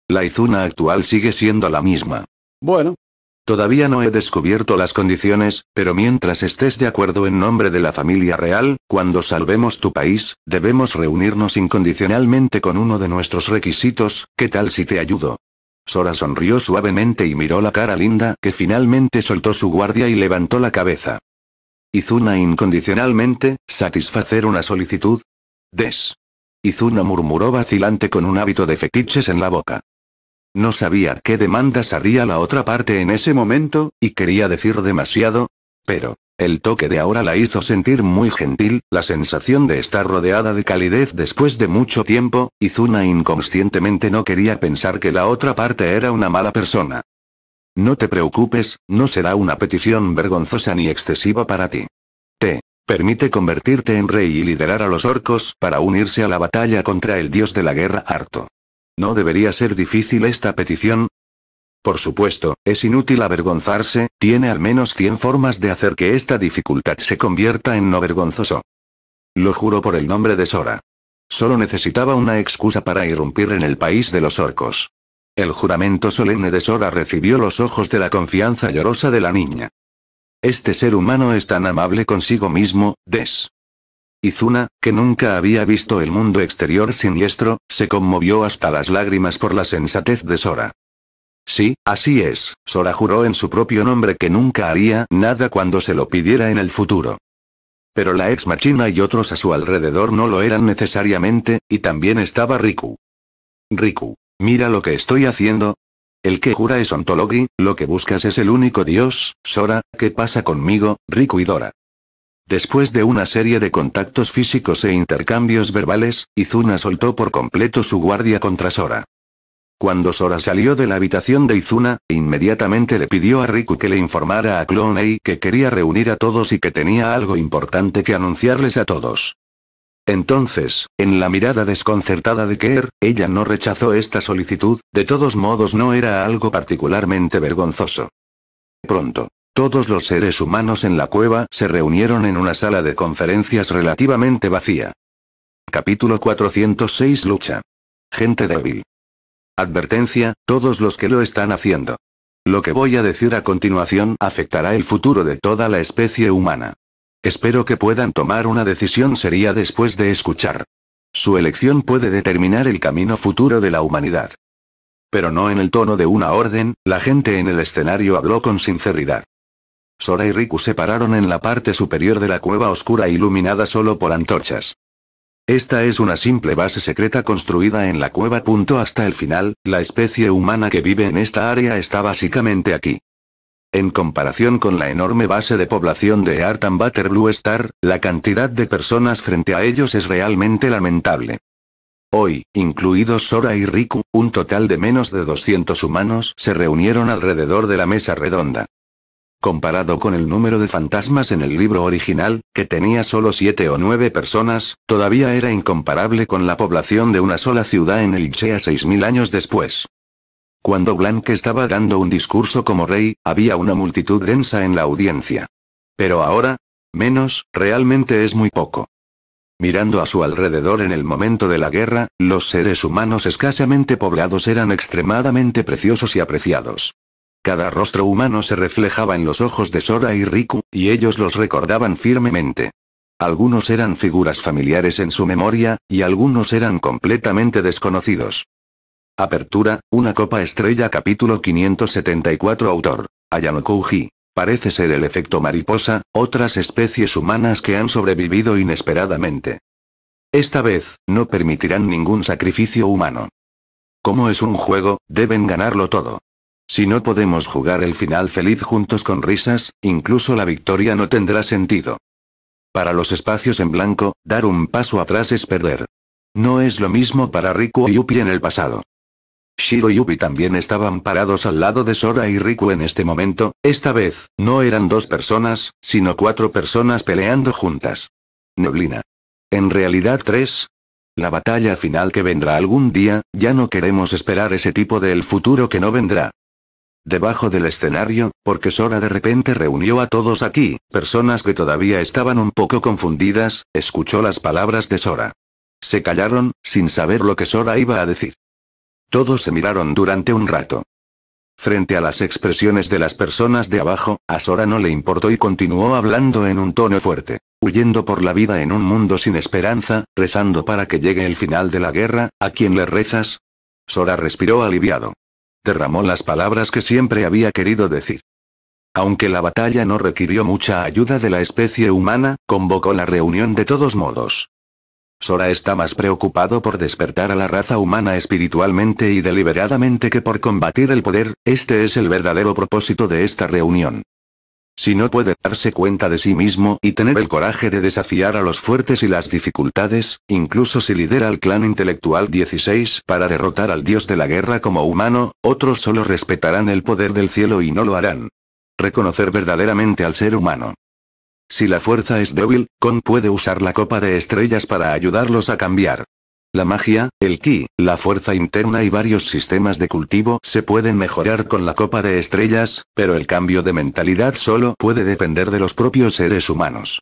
La Izuna actual sigue siendo la misma. Bueno. Todavía no he descubierto las condiciones, pero mientras estés de acuerdo en nombre de la familia real, cuando salvemos tu país, debemos reunirnos incondicionalmente con uno de nuestros requisitos, ¿qué tal si te ayudo? Sora sonrió suavemente y miró la cara linda que finalmente soltó su guardia y levantó la cabeza. Izuna incondicionalmente, satisfacer una solicitud. Des. Izuna murmuró vacilante con un hábito de fetiches en la boca. No sabía qué demandas haría la otra parte en ese momento, y quería decir demasiado. Pero, el toque de ahora la hizo sentir muy gentil, la sensación de estar rodeada de calidez después de mucho tiempo, y Zuna inconscientemente no quería pensar que la otra parte era una mala persona. No te preocupes, no será una petición vergonzosa ni excesiva para ti. Te permite convertirte en rey y liderar a los orcos para unirse a la batalla contra el dios de la guerra Harto. No debería ser difícil esta petición, por supuesto, es inútil avergonzarse, tiene al menos 100 formas de hacer que esta dificultad se convierta en no vergonzoso. Lo juro por el nombre de Sora. Solo necesitaba una excusa para irrumpir en el país de los orcos. El juramento solemne de Sora recibió los ojos de la confianza llorosa de la niña. Este ser humano es tan amable consigo mismo, Des. Izuna, que nunca había visto el mundo exterior siniestro, se conmovió hasta las lágrimas por la sensatez de Sora. Sí, así es, Sora juró en su propio nombre que nunca haría nada cuando se lo pidiera en el futuro. Pero la ex machina y otros a su alrededor no lo eran necesariamente, y también estaba Riku. Riku, mira lo que estoy haciendo. El que jura es Ontologi, lo que buscas es el único dios, Sora, ¿qué pasa conmigo, Riku y Dora? Después de una serie de contactos físicos e intercambios verbales, Izuna soltó por completo su guardia contra Sora. Cuando Sora salió de la habitación de Izuna, inmediatamente le pidió a Riku que le informara a Cloney que quería reunir a todos y que tenía algo importante que anunciarles a todos. Entonces, en la mirada desconcertada de Kerr, ella no rechazó esta solicitud, de todos modos no era algo particularmente vergonzoso. Pronto. Todos los seres humanos en la cueva se reunieron en una sala de conferencias relativamente vacía. Capítulo 406 Lucha. Gente débil. Advertencia, todos los que lo están haciendo. Lo que voy a decir a continuación afectará el futuro de toda la especie humana. Espero que puedan tomar una decisión seria después de escuchar. Su elección puede determinar el camino futuro de la humanidad. Pero no en el tono de una orden, la gente en el escenario habló con sinceridad. Sora y Riku se pararon en la parte superior de la cueva oscura iluminada solo por antorchas. Esta es una simple base secreta construida en la cueva. Hasta el final, la especie humana que vive en esta área está básicamente aquí. En comparación con la enorme base de población de Artan Butter Blue Star, la cantidad de personas frente a ellos es realmente lamentable. Hoy, incluidos Sora y Riku, un total de menos de 200 humanos se reunieron alrededor de la mesa redonda. Comparado con el número de fantasmas en el libro original, que tenía solo siete o nueve personas, todavía era incomparable con la población de una sola ciudad en Elchea seis mil años después. Cuando Blanque estaba dando un discurso como rey, había una multitud densa en la audiencia. Pero ahora, menos, realmente es muy poco. Mirando a su alrededor en el momento de la guerra, los seres humanos escasamente poblados eran extremadamente preciosos y apreciados. Cada rostro humano se reflejaba en los ojos de Sora y Riku, y ellos los recordaban firmemente. Algunos eran figuras familiares en su memoria, y algunos eran completamente desconocidos. Apertura, una copa estrella capítulo 574 autor. Ayano Kouji. Parece ser el efecto mariposa, otras especies humanas que han sobrevivido inesperadamente. Esta vez, no permitirán ningún sacrificio humano. Como es un juego, deben ganarlo todo. Si no podemos jugar el final feliz juntos con risas, incluso la victoria no tendrá sentido. Para los espacios en blanco, dar un paso atrás es perder. No es lo mismo para Riku y Yuppie en el pasado. Shiro y Yuppie también estaban parados al lado de Sora y Riku en este momento, esta vez, no eran dos personas, sino cuatro personas peleando juntas. Neblina. En realidad tres, la batalla final que vendrá algún día, ya no queremos esperar ese tipo del futuro que no vendrá. Debajo del escenario, porque Sora de repente reunió a todos aquí, personas que todavía estaban un poco confundidas, escuchó las palabras de Sora. Se callaron, sin saber lo que Sora iba a decir. Todos se miraron durante un rato. Frente a las expresiones de las personas de abajo, a Sora no le importó y continuó hablando en un tono fuerte, huyendo por la vida en un mundo sin esperanza, rezando para que llegue el final de la guerra, ¿a quién le rezas? Sora respiró aliviado. Derramó las palabras que siempre había querido decir. Aunque la batalla no requirió mucha ayuda de la especie humana, convocó la reunión de todos modos. Sora está más preocupado por despertar a la raza humana espiritualmente y deliberadamente que por combatir el poder, este es el verdadero propósito de esta reunión. Si no puede darse cuenta de sí mismo y tener el coraje de desafiar a los fuertes y las dificultades, incluso si lidera al clan intelectual 16 para derrotar al dios de la guerra como humano, otros solo respetarán el poder del cielo y no lo harán. Reconocer verdaderamente al ser humano. Si la fuerza es débil, Con puede usar la copa de estrellas para ayudarlos a cambiar. La magia, el ki, la fuerza interna y varios sistemas de cultivo se pueden mejorar con la copa de estrellas, pero el cambio de mentalidad solo puede depender de los propios seres humanos.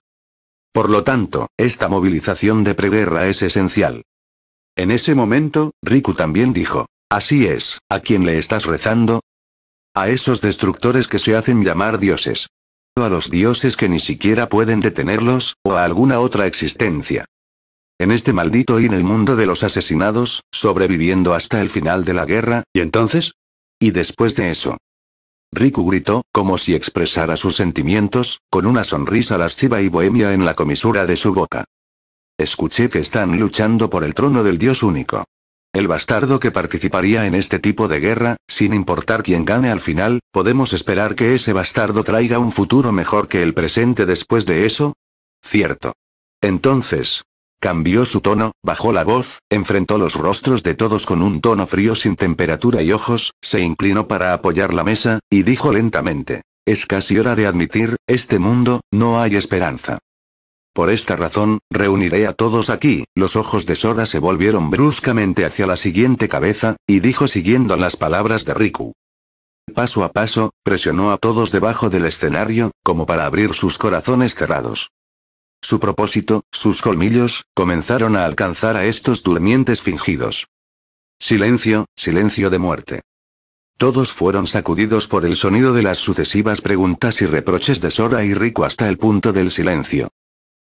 Por lo tanto, esta movilización de preguerra es esencial. En ese momento, Riku también dijo, Así es, ¿a quién le estás rezando? A esos destructores que se hacen llamar dioses. O a los dioses que ni siquiera pueden detenerlos, o a alguna otra existencia en este maldito y en el mundo de los asesinados, sobreviviendo hasta el final de la guerra, ¿y entonces? ¿Y después de eso? Riku gritó, como si expresara sus sentimientos, con una sonrisa lasciva y bohemia en la comisura de su boca. Escuché que están luchando por el trono del Dios único. El bastardo que participaría en este tipo de guerra, sin importar quién gane al final, ¿podemos esperar que ese bastardo traiga un futuro mejor que el presente después de eso? Cierto. Entonces, Cambió su tono, bajó la voz, enfrentó los rostros de todos con un tono frío sin temperatura y ojos, se inclinó para apoyar la mesa, y dijo lentamente. Es casi hora de admitir, este mundo, no hay esperanza. Por esta razón, reuniré a todos aquí. Los ojos de Sora se volvieron bruscamente hacia la siguiente cabeza, y dijo siguiendo las palabras de Riku. Paso a paso, presionó a todos debajo del escenario, como para abrir sus corazones cerrados. Su propósito, sus colmillos, comenzaron a alcanzar a estos durmientes fingidos. Silencio, silencio de muerte. Todos fueron sacudidos por el sonido de las sucesivas preguntas y reproches de Sora y Riku hasta el punto del silencio.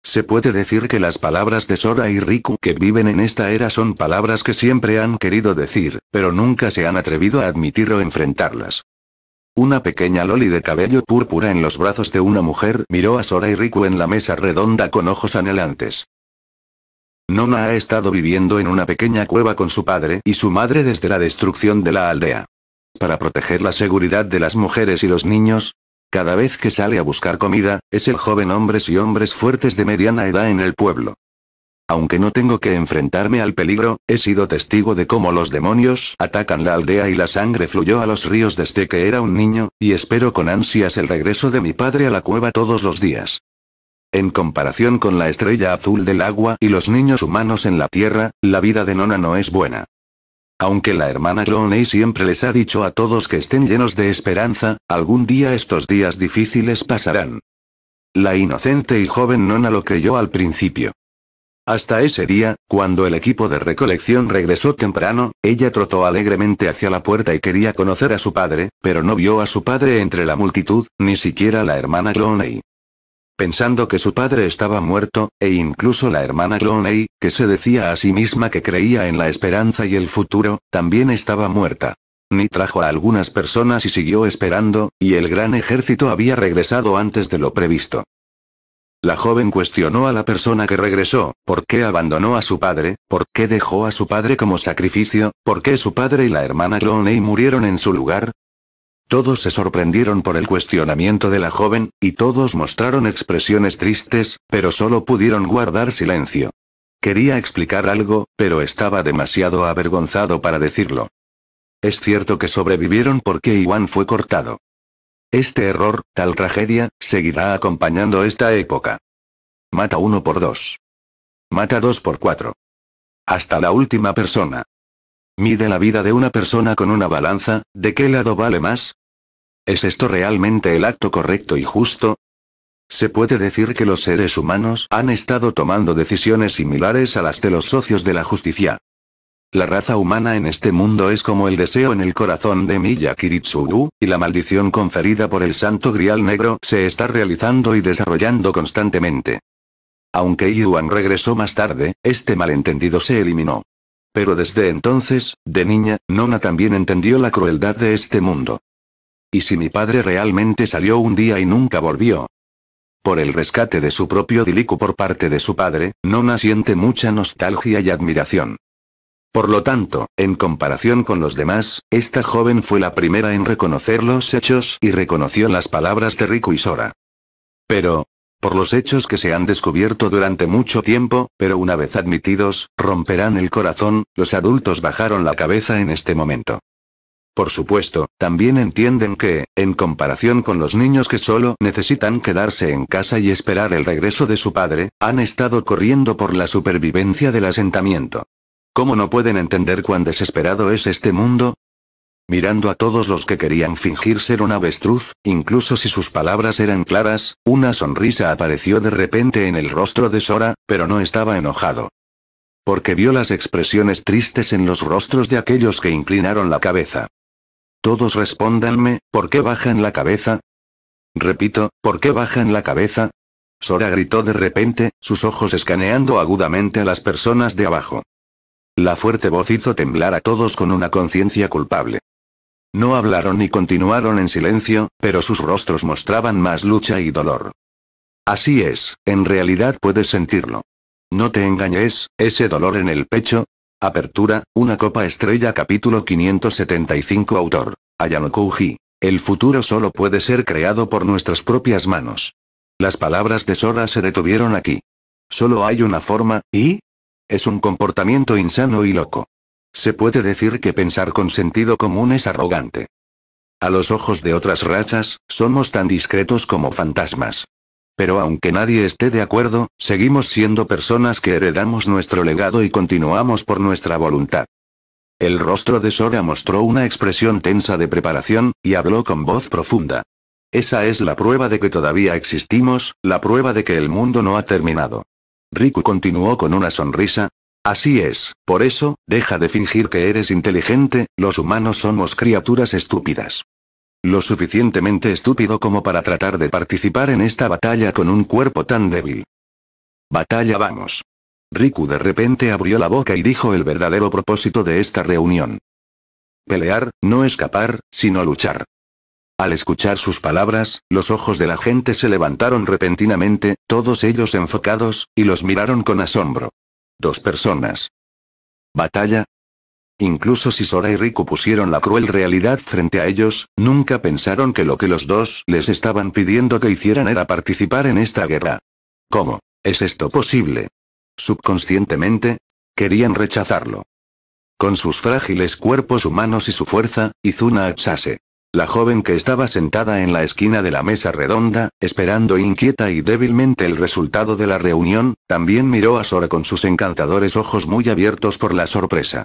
Se puede decir que las palabras de Sora y Riku que viven en esta era son palabras que siempre han querido decir, pero nunca se han atrevido a admitir o enfrentarlas. Una pequeña loli de cabello púrpura en los brazos de una mujer miró a Sora y Riku en la mesa redonda con ojos anhelantes. Nona ha estado viviendo en una pequeña cueva con su padre y su madre desde la destrucción de la aldea. Para proteger la seguridad de las mujeres y los niños, cada vez que sale a buscar comida, es el joven hombres y hombres fuertes de mediana edad en el pueblo. Aunque no tengo que enfrentarme al peligro, he sido testigo de cómo los demonios atacan la aldea y la sangre fluyó a los ríos desde que era un niño, y espero con ansias el regreso de mi padre a la cueva todos los días. En comparación con la estrella azul del agua y los niños humanos en la Tierra, la vida de Nona no es buena. Aunque la hermana Cloney siempre les ha dicho a todos que estén llenos de esperanza, algún día estos días difíciles pasarán. La inocente y joven Nona lo creyó al principio. Hasta ese día, cuando el equipo de recolección regresó temprano, ella trotó alegremente hacia la puerta y quería conocer a su padre, pero no vio a su padre entre la multitud, ni siquiera la hermana Clooney. Pensando que su padre estaba muerto, e incluso la hermana Clooney, que se decía a sí misma que creía en la esperanza y el futuro, también estaba muerta. Ni trajo a algunas personas y siguió esperando, y el gran ejército había regresado antes de lo previsto. La joven cuestionó a la persona que regresó, ¿por qué abandonó a su padre? ¿Por qué dejó a su padre como sacrificio? ¿Por qué su padre y la hermana Cloney murieron en su lugar? Todos se sorprendieron por el cuestionamiento de la joven, y todos mostraron expresiones tristes, pero solo pudieron guardar silencio. Quería explicar algo, pero estaba demasiado avergonzado para decirlo. Es cierto que sobrevivieron porque Iwan fue cortado. Este error, tal tragedia, seguirá acompañando esta época. Mata uno por dos. Mata dos por cuatro. Hasta la última persona. Mide la vida de una persona con una balanza, ¿de qué lado vale más? ¿Es esto realmente el acto correcto y justo? Se puede decir que los seres humanos han estado tomando decisiones similares a las de los socios de la justicia. La raza humana en este mundo es como el deseo en el corazón de Miya Kiritsugu, y la maldición conferida por el santo grial negro se está realizando y desarrollando constantemente. Aunque Yuan regresó más tarde, este malentendido se eliminó. Pero desde entonces, de niña, Nona también entendió la crueldad de este mundo. ¿Y si mi padre realmente salió un día y nunca volvió? Por el rescate de su propio Diliku por parte de su padre, Nona siente mucha nostalgia y admiración. Por lo tanto, en comparación con los demás, esta joven fue la primera en reconocer los hechos y reconoció las palabras de Riku y Sora. Pero, por los hechos que se han descubierto durante mucho tiempo, pero una vez admitidos, romperán el corazón, los adultos bajaron la cabeza en este momento. Por supuesto, también entienden que, en comparación con los niños que solo necesitan quedarse en casa y esperar el regreso de su padre, han estado corriendo por la supervivencia del asentamiento. ¿Cómo no pueden entender cuán desesperado es este mundo? Mirando a todos los que querían fingir ser un avestruz, incluso si sus palabras eran claras, una sonrisa apareció de repente en el rostro de Sora, pero no estaba enojado. Porque vio las expresiones tristes en los rostros de aquellos que inclinaron la cabeza. Todos respóndanme, ¿por qué bajan la cabeza? Repito, ¿por qué bajan la cabeza? Sora gritó de repente, sus ojos escaneando agudamente a las personas de abajo. La fuerte voz hizo temblar a todos con una conciencia culpable. No hablaron y continuaron en silencio, pero sus rostros mostraban más lucha y dolor. Así es, en realidad puedes sentirlo. No te engañes, ese dolor en el pecho. Apertura, una copa estrella capítulo 575 autor. Ayano El futuro solo puede ser creado por nuestras propias manos. Las palabras de Sora se detuvieron aquí. Solo hay una forma, y, es un comportamiento insano y loco. Se puede decir que pensar con sentido común es arrogante. A los ojos de otras razas, somos tan discretos como fantasmas. Pero aunque nadie esté de acuerdo, seguimos siendo personas que heredamos nuestro legado y continuamos por nuestra voluntad. El rostro de Sora mostró una expresión tensa de preparación, y habló con voz profunda. Esa es la prueba de que todavía existimos, la prueba de que el mundo no ha terminado. Riku continuó con una sonrisa. Así es, por eso, deja de fingir que eres inteligente, los humanos somos criaturas estúpidas. Lo suficientemente estúpido como para tratar de participar en esta batalla con un cuerpo tan débil. Batalla vamos. Riku de repente abrió la boca y dijo el verdadero propósito de esta reunión. Pelear, no escapar, sino luchar. Al escuchar sus palabras, los ojos de la gente se levantaron repentinamente, todos ellos enfocados, y los miraron con asombro. Dos personas. Batalla. Incluso si Sora y Riku pusieron la cruel realidad frente a ellos, nunca pensaron que lo que los dos les estaban pidiendo que hicieran era participar en esta guerra. ¿Cómo? ¿Es esto posible? Subconscientemente, querían rechazarlo. Con sus frágiles cuerpos humanos y su fuerza, Izuna Achase la joven que estaba sentada en la esquina de la mesa redonda, esperando inquieta y débilmente el resultado de la reunión, también miró a Sora con sus encantadores ojos muy abiertos por la sorpresa.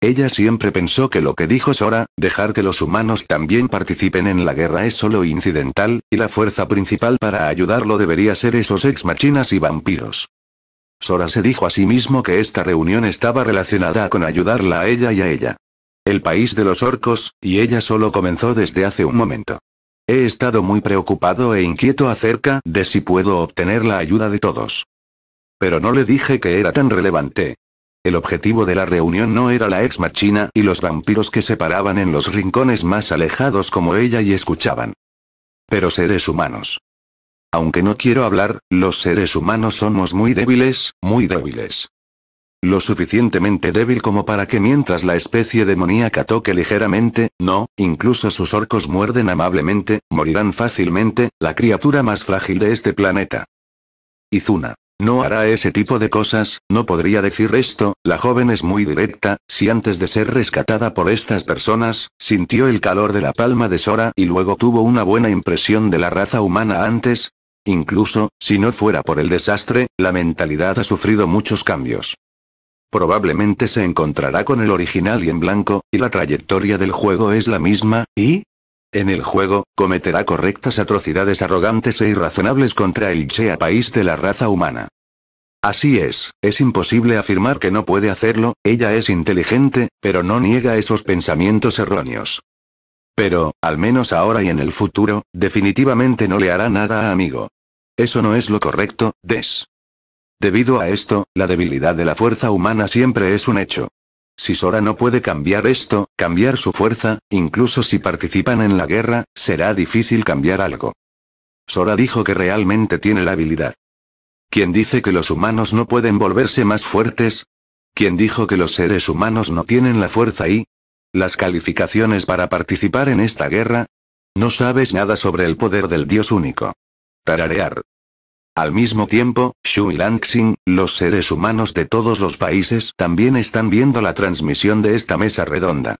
Ella siempre pensó que lo que dijo Sora, dejar que los humanos también participen en la guerra es solo incidental, y la fuerza principal para ayudarlo debería ser esos ex machinas y vampiros. Sora se dijo a sí mismo que esta reunión estaba relacionada con ayudarla a ella y a ella. El país de los orcos, y ella solo comenzó desde hace un momento. He estado muy preocupado e inquieto acerca de si puedo obtener la ayuda de todos. Pero no le dije que era tan relevante. El objetivo de la reunión no era la ex machina y los vampiros que se paraban en los rincones más alejados como ella y escuchaban. Pero seres humanos. Aunque no quiero hablar, los seres humanos somos muy débiles, muy débiles. Lo suficientemente débil como para que mientras la especie demoníaca toque ligeramente, no, incluso sus orcos muerden amablemente, morirán fácilmente, la criatura más frágil de este planeta. Izuna. No hará ese tipo de cosas, no podría decir esto, la joven es muy directa, si antes de ser rescatada por estas personas, sintió el calor de la palma de Sora y luego tuvo una buena impresión de la raza humana antes, incluso, si no fuera por el desastre, la mentalidad ha sufrido muchos cambios probablemente se encontrará con el original y en blanco, y la trayectoria del juego es la misma, y... En el juego, cometerá correctas atrocidades arrogantes e irrazonables contra el Chea país de la raza humana. Así es, es imposible afirmar que no puede hacerlo, ella es inteligente, pero no niega esos pensamientos erróneos. Pero, al menos ahora y en el futuro, definitivamente no le hará nada a amigo. Eso no es lo correcto, Des. Debido a esto, la debilidad de la fuerza humana siempre es un hecho. Si Sora no puede cambiar esto, cambiar su fuerza, incluso si participan en la guerra, será difícil cambiar algo. Sora dijo que realmente tiene la habilidad. ¿Quién dice que los humanos no pueden volverse más fuertes? ¿Quién dijo que los seres humanos no tienen la fuerza y? ¿Las calificaciones para participar en esta guerra? No sabes nada sobre el poder del Dios único. Tararear. Al mismo tiempo, Xu y los seres humanos de todos los países también están viendo la transmisión de esta mesa redonda.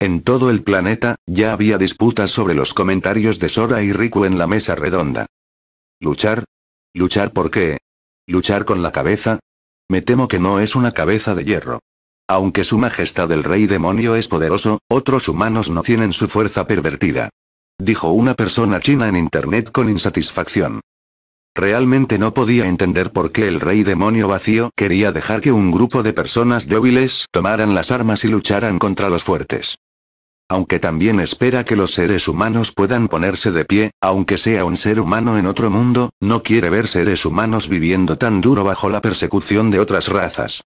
En todo el planeta, ya había disputas sobre los comentarios de Sora y Riku en la mesa redonda. ¿Luchar? ¿Luchar por qué? ¿Luchar con la cabeza? Me temo que no es una cabeza de hierro. Aunque su majestad el rey demonio es poderoso, otros humanos no tienen su fuerza pervertida. Dijo una persona china en internet con insatisfacción. Realmente no podía entender por qué el rey demonio vacío quería dejar que un grupo de personas débiles tomaran las armas y lucharan contra los fuertes. Aunque también espera que los seres humanos puedan ponerse de pie, aunque sea un ser humano en otro mundo, no quiere ver seres humanos viviendo tan duro bajo la persecución de otras razas.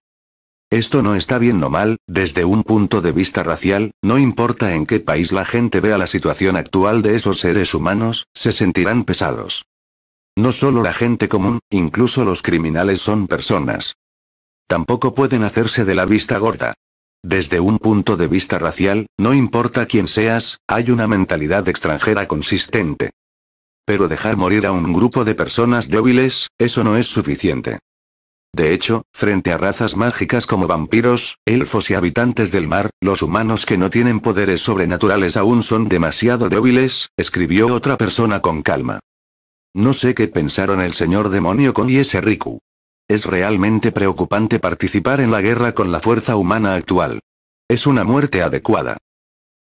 Esto no está bien o mal, desde un punto de vista racial, no importa en qué país la gente vea la situación actual de esos seres humanos, se sentirán pesados. No solo la gente común, incluso los criminales son personas. Tampoco pueden hacerse de la vista gorda. Desde un punto de vista racial, no importa quién seas, hay una mentalidad extranjera consistente. Pero dejar morir a un grupo de personas débiles, eso no es suficiente. De hecho, frente a razas mágicas como vampiros, elfos y habitantes del mar, los humanos que no tienen poderes sobrenaturales aún son demasiado débiles, escribió otra persona con calma. No sé qué pensaron el señor demonio con y ese Riku. Es realmente preocupante participar en la guerra con la fuerza humana actual. Es una muerte adecuada.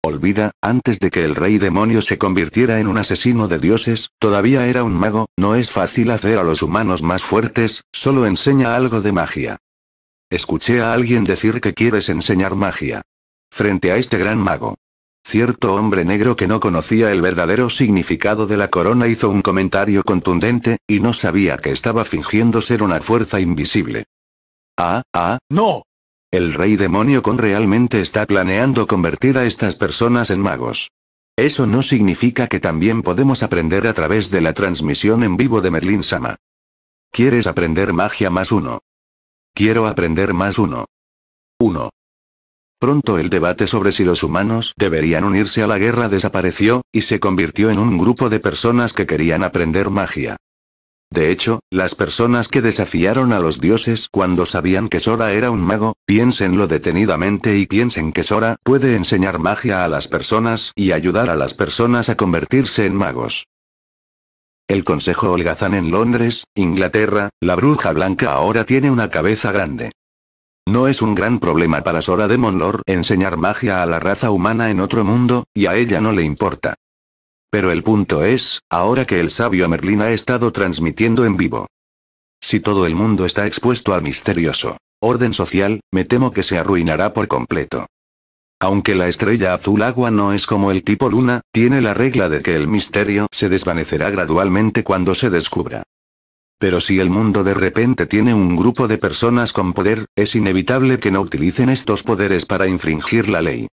Olvida, antes de que el rey demonio se convirtiera en un asesino de dioses, todavía era un mago, no es fácil hacer a los humanos más fuertes, solo enseña algo de magia. Escuché a alguien decir que quieres enseñar magia. Frente a este gran mago, Cierto hombre negro que no conocía el verdadero significado de la corona hizo un comentario contundente, y no sabía que estaba fingiendo ser una fuerza invisible. Ah, ah, no. El rey demonio con realmente está planeando convertir a estas personas en magos. Eso no significa que también podemos aprender a través de la transmisión en vivo de Merlin Sama. ¿Quieres aprender magia más uno? Quiero aprender más uno. 1. Pronto el debate sobre si los humanos deberían unirse a la guerra desapareció, y se convirtió en un grupo de personas que querían aprender magia. De hecho, las personas que desafiaron a los dioses cuando sabían que Sora era un mago, piénsenlo detenidamente y piensen que Sora puede enseñar magia a las personas y ayudar a las personas a convertirse en magos. El Consejo Holgazán en Londres, Inglaterra, la bruja blanca ahora tiene una cabeza grande. No es un gran problema para Sora de Lord enseñar magia a la raza humana en otro mundo, y a ella no le importa. Pero el punto es, ahora que el sabio Merlin ha estado transmitiendo en vivo. Si todo el mundo está expuesto al misterioso orden social, me temo que se arruinará por completo. Aunque la estrella azul agua no es como el tipo luna, tiene la regla de que el misterio se desvanecerá gradualmente cuando se descubra. Pero si el mundo de repente tiene un grupo de personas con poder, es inevitable que no utilicen estos poderes para infringir la ley.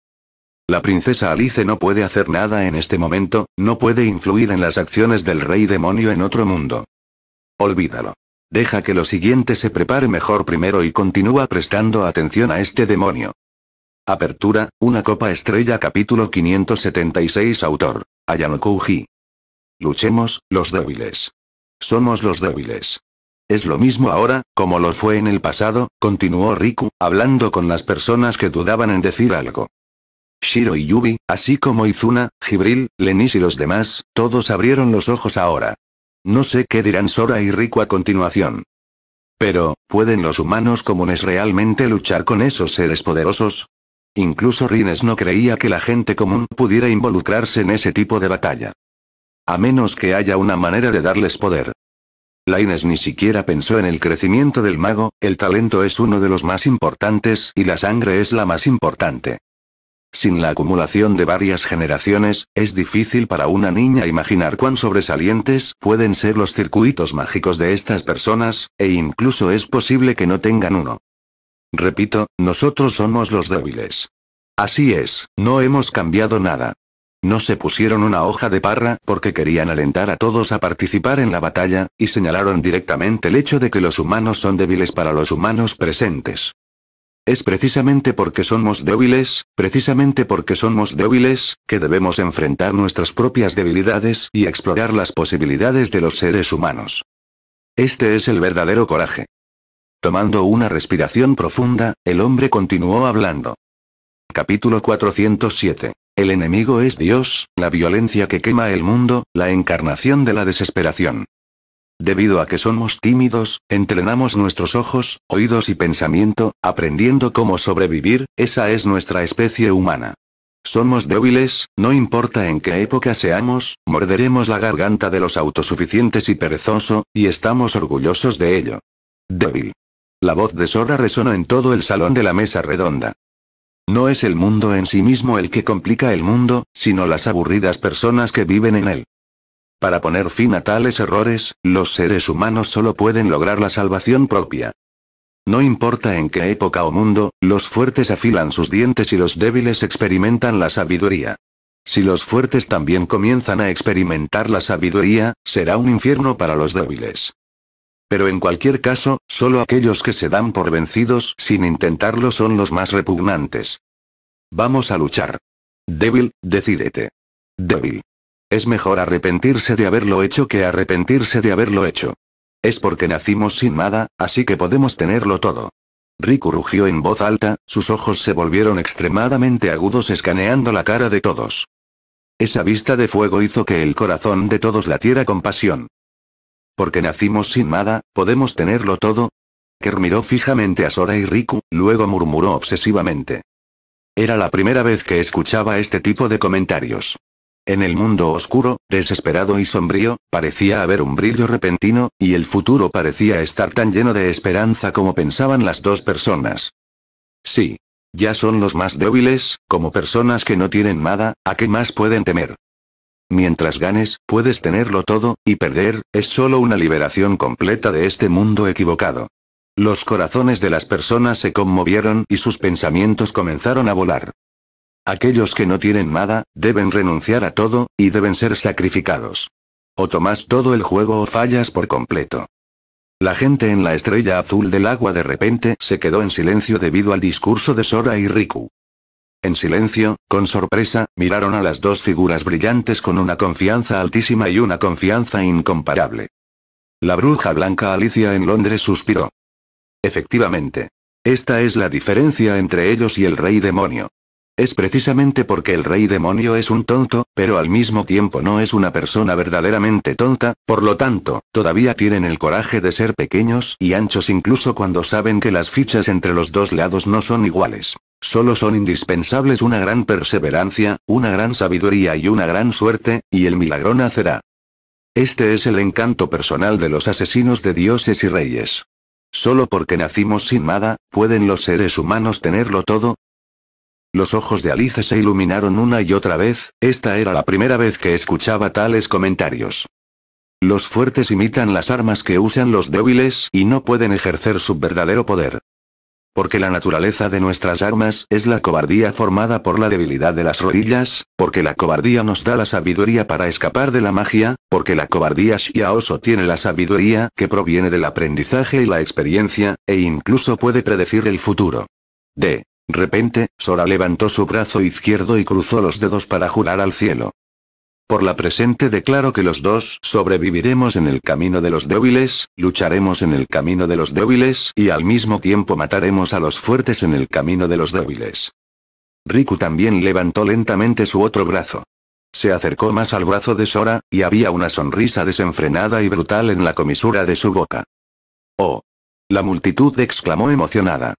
La princesa Alice no puede hacer nada en este momento, no puede influir en las acciones del rey demonio en otro mundo. Olvídalo. Deja que lo siguiente se prepare mejor primero y continúa prestando atención a este demonio. Apertura, una copa estrella capítulo 576 autor, Ayano Kouji. Luchemos, los débiles. Somos los débiles. Es lo mismo ahora, como lo fue en el pasado, continuó Riku, hablando con las personas que dudaban en decir algo. Shiro y Yubi, así como Izuna, Jibril Lenis y los demás, todos abrieron los ojos ahora. No sé qué dirán Sora y Riku a continuación. Pero, ¿pueden los humanos comunes realmente luchar con esos seres poderosos? Incluso Rines no creía que la gente común pudiera involucrarse en ese tipo de batalla. A menos que haya una manera de darles poder. Laines ni siquiera pensó en el crecimiento del mago, el talento es uno de los más importantes y la sangre es la más importante. Sin la acumulación de varias generaciones, es difícil para una niña imaginar cuán sobresalientes pueden ser los circuitos mágicos de estas personas, e incluso es posible que no tengan uno. Repito, nosotros somos los débiles. Así es, no hemos cambiado nada. No se pusieron una hoja de parra, porque querían alentar a todos a participar en la batalla, y señalaron directamente el hecho de que los humanos son débiles para los humanos presentes. Es precisamente porque somos débiles, precisamente porque somos débiles, que debemos enfrentar nuestras propias debilidades y explorar las posibilidades de los seres humanos. Este es el verdadero coraje. Tomando una respiración profunda, el hombre continuó hablando. Capítulo 407 el enemigo es Dios, la violencia que quema el mundo, la encarnación de la desesperación. Debido a que somos tímidos, entrenamos nuestros ojos, oídos y pensamiento, aprendiendo cómo sobrevivir, esa es nuestra especie humana. Somos débiles, no importa en qué época seamos, morderemos la garganta de los autosuficientes y perezoso, y estamos orgullosos de ello. Débil. La voz de Sora resonó en todo el salón de la mesa redonda. No es el mundo en sí mismo el que complica el mundo, sino las aburridas personas que viven en él. Para poner fin a tales errores, los seres humanos solo pueden lograr la salvación propia. No importa en qué época o mundo, los fuertes afilan sus dientes y los débiles experimentan la sabiduría. Si los fuertes también comienzan a experimentar la sabiduría, será un infierno para los débiles. Pero en cualquier caso, solo aquellos que se dan por vencidos sin intentarlo son los más repugnantes. Vamos a luchar. Débil, decídete. Débil. Es mejor arrepentirse de haberlo hecho que arrepentirse de haberlo hecho. Es porque nacimos sin nada, así que podemos tenerlo todo. Riku rugió en voz alta, sus ojos se volvieron extremadamente agudos escaneando la cara de todos. Esa vista de fuego hizo que el corazón de todos latiera con pasión porque nacimos sin nada, podemos tenerlo todo. Kerr miró fijamente a Sora y Riku, luego murmuró obsesivamente. Era la primera vez que escuchaba este tipo de comentarios. En el mundo oscuro, desesperado y sombrío, parecía haber un brillo repentino, y el futuro parecía estar tan lleno de esperanza como pensaban las dos personas. Sí. Ya son los más débiles, como personas que no tienen nada, ¿a qué más pueden temer? Mientras ganes, puedes tenerlo todo, y perder, es solo una liberación completa de este mundo equivocado. Los corazones de las personas se conmovieron y sus pensamientos comenzaron a volar. Aquellos que no tienen nada, deben renunciar a todo, y deben ser sacrificados. O tomas todo el juego o fallas por completo. La gente en la estrella azul del agua de repente se quedó en silencio debido al discurso de Sora y Riku. En silencio, con sorpresa, miraron a las dos figuras brillantes con una confianza altísima y una confianza incomparable. La bruja blanca Alicia en Londres suspiró. Efectivamente. Esta es la diferencia entre ellos y el rey demonio. Es precisamente porque el rey demonio es un tonto, pero al mismo tiempo no es una persona verdaderamente tonta, por lo tanto, todavía tienen el coraje de ser pequeños y anchos incluso cuando saben que las fichas entre los dos lados no son iguales. Solo son indispensables una gran perseverancia, una gran sabiduría y una gran suerte, y el milagro nacerá. Este es el encanto personal de los asesinos de dioses y reyes. Solo porque nacimos sin nada, pueden los seres humanos tenerlo todo, los ojos de Alice se iluminaron una y otra vez, esta era la primera vez que escuchaba tales comentarios. Los fuertes imitan las armas que usan los débiles y no pueden ejercer su verdadero poder. Porque la naturaleza de nuestras armas es la cobardía formada por la debilidad de las rodillas, porque la cobardía nos da la sabiduría para escapar de la magia, porque la cobardía Shiaoso tiene la sabiduría que proviene del aprendizaje y la experiencia, e incluso puede predecir el futuro. D. Repente, Sora levantó su brazo izquierdo y cruzó los dedos para jurar al cielo. Por la presente declaro que los dos sobreviviremos en el camino de los débiles, lucharemos en el camino de los débiles y al mismo tiempo mataremos a los fuertes en el camino de los débiles. Riku también levantó lentamente su otro brazo. Se acercó más al brazo de Sora, y había una sonrisa desenfrenada y brutal en la comisura de su boca. ¡Oh! La multitud exclamó emocionada.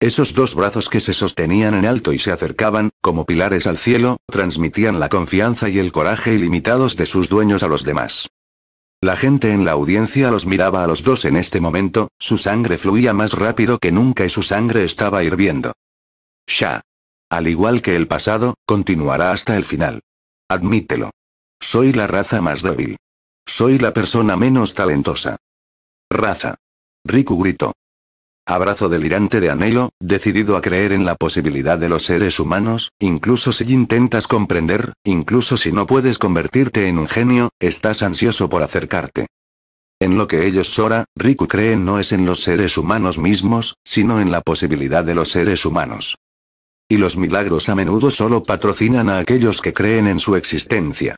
Esos dos brazos que se sostenían en alto y se acercaban, como pilares al cielo, transmitían la confianza y el coraje ilimitados de sus dueños a los demás. La gente en la audiencia los miraba a los dos en este momento, su sangre fluía más rápido que nunca y su sangre estaba hirviendo. Sha. Al igual que el pasado, continuará hasta el final. Admítelo. Soy la raza más débil. Soy la persona menos talentosa. Raza. Riku gritó abrazo delirante de anhelo, decidido a creer en la posibilidad de los seres humanos, incluso si intentas comprender, incluso si no puedes convertirte en un genio, estás ansioso por acercarte. En lo que ellos Sora, Riku creen no es en los seres humanos mismos, sino en la posibilidad de los seres humanos. Y los milagros a menudo solo patrocinan a aquellos que creen en su existencia.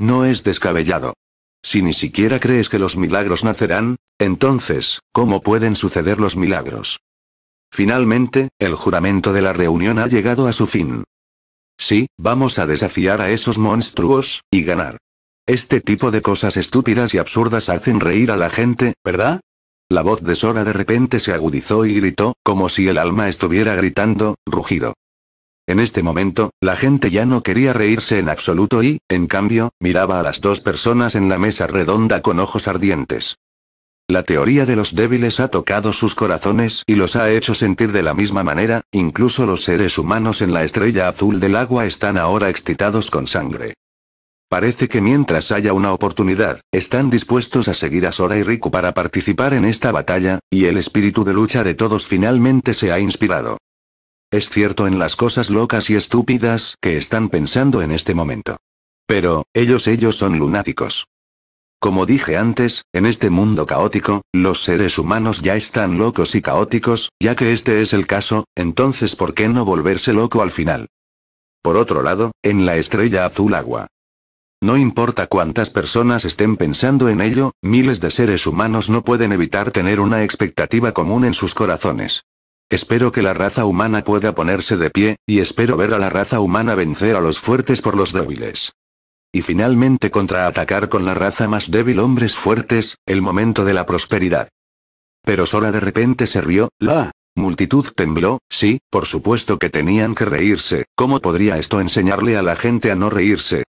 No es descabellado. Si ni siquiera crees que los milagros nacerán, entonces, ¿cómo pueden suceder los milagros? Finalmente, el juramento de la reunión ha llegado a su fin. Sí, vamos a desafiar a esos monstruos, y ganar. Este tipo de cosas estúpidas y absurdas hacen reír a la gente, ¿verdad? La voz de Sora de repente se agudizó y gritó, como si el alma estuviera gritando, rugido. En este momento, la gente ya no quería reírse en absoluto y, en cambio, miraba a las dos personas en la mesa redonda con ojos ardientes. La teoría de los débiles ha tocado sus corazones y los ha hecho sentir de la misma manera, incluso los seres humanos en la estrella azul del agua están ahora excitados con sangre. Parece que mientras haya una oportunidad, están dispuestos a seguir a Sora y Riku para participar en esta batalla, y el espíritu de lucha de todos finalmente se ha inspirado. Es cierto en las cosas locas y estúpidas que están pensando en este momento. Pero, ellos ellos son lunáticos. Como dije antes, en este mundo caótico, los seres humanos ya están locos y caóticos, ya que este es el caso, entonces ¿por qué no volverse loco al final? Por otro lado, en la estrella azul agua. No importa cuántas personas estén pensando en ello, miles de seres humanos no pueden evitar tener una expectativa común en sus corazones. Espero que la raza humana pueda ponerse de pie, y espero ver a la raza humana vencer a los fuertes por los débiles. Y finalmente contraatacar con la raza más débil hombres fuertes, el momento de la prosperidad. Pero Sora de repente se rió, la multitud tembló, sí, por supuesto que tenían que reírse, ¿cómo podría esto enseñarle a la gente a no reírse?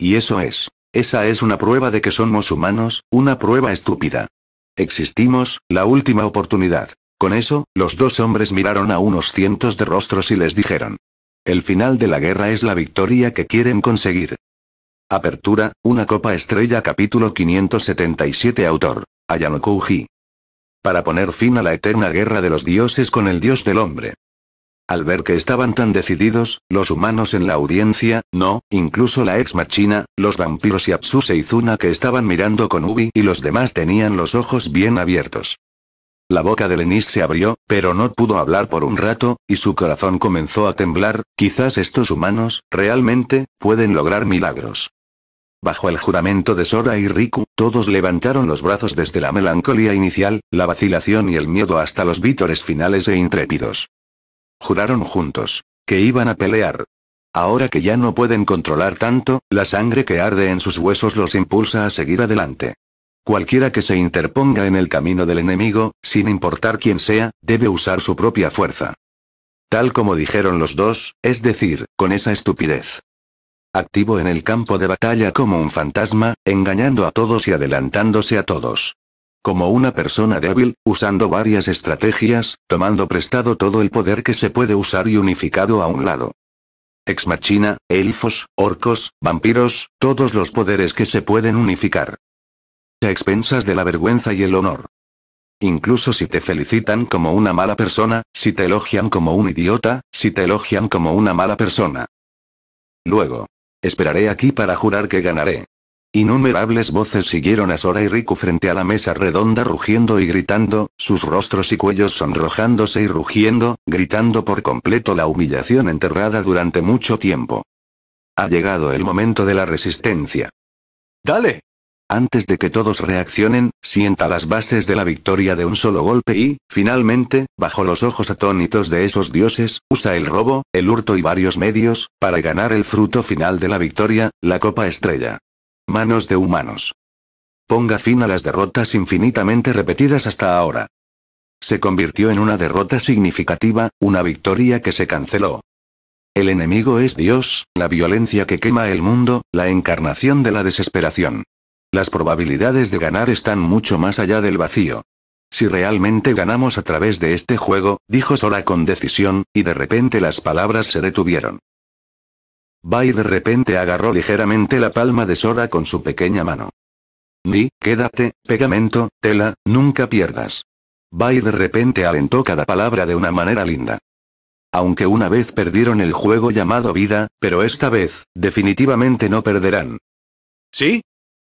Y eso es. Esa es una prueba de que somos humanos, una prueba estúpida. Existimos, la última oportunidad. Con eso, los dos hombres miraron a unos cientos de rostros y les dijeron. El final de la guerra es la victoria que quieren conseguir. Apertura, una copa estrella capítulo 577 autor, Ayano Para poner fin a la eterna guerra de los dioses con el dios del hombre. Al ver que estaban tan decididos, los humanos en la audiencia, no, incluso la ex machina, los vampiros y Apsuse y que estaban mirando con Ubi y los demás tenían los ojos bien abiertos. La boca de Lenis se abrió, pero no pudo hablar por un rato, y su corazón comenzó a temblar, quizás estos humanos, realmente, pueden lograr milagros. Bajo el juramento de Sora y Riku, todos levantaron los brazos desde la melancolía inicial, la vacilación y el miedo hasta los vítores finales e intrépidos. Juraron juntos, que iban a pelear. Ahora que ya no pueden controlar tanto, la sangre que arde en sus huesos los impulsa a seguir adelante. Cualquiera que se interponga en el camino del enemigo, sin importar quién sea, debe usar su propia fuerza. Tal como dijeron los dos, es decir, con esa estupidez. Activo en el campo de batalla como un fantasma, engañando a todos y adelantándose a todos. Como una persona débil, usando varias estrategias, tomando prestado todo el poder que se puede usar y unificado a un lado. Ex machina, elfos, orcos, vampiros, todos los poderes que se pueden unificar a expensas de la vergüenza y el honor. Incluso si te felicitan como una mala persona, si te elogian como un idiota, si te elogian como una mala persona. Luego. Esperaré aquí para jurar que ganaré. Innumerables voces siguieron a Sora y Riku frente a la mesa redonda rugiendo y gritando, sus rostros y cuellos sonrojándose y rugiendo, gritando por completo la humillación enterrada durante mucho tiempo. Ha llegado el momento de la resistencia. ¡Dale! Antes de que todos reaccionen, sienta las bases de la victoria de un solo golpe y, finalmente, bajo los ojos atónitos de esos dioses, usa el robo, el hurto y varios medios, para ganar el fruto final de la victoria, la copa estrella. Manos de humanos. Ponga fin a las derrotas infinitamente repetidas hasta ahora. Se convirtió en una derrota significativa, una victoria que se canceló. El enemigo es Dios, la violencia que quema el mundo, la encarnación de la desesperación. Las probabilidades de ganar están mucho más allá del vacío. Si realmente ganamos a través de este juego, dijo Sora con decisión, y de repente las palabras se detuvieron. Bai de repente agarró ligeramente la palma de Sora con su pequeña mano. Ni, quédate, pegamento, tela, nunca pierdas. Bai de repente alentó cada palabra de una manera linda. Aunque una vez perdieron el juego llamado vida, pero esta vez, definitivamente no perderán. ¿Sí?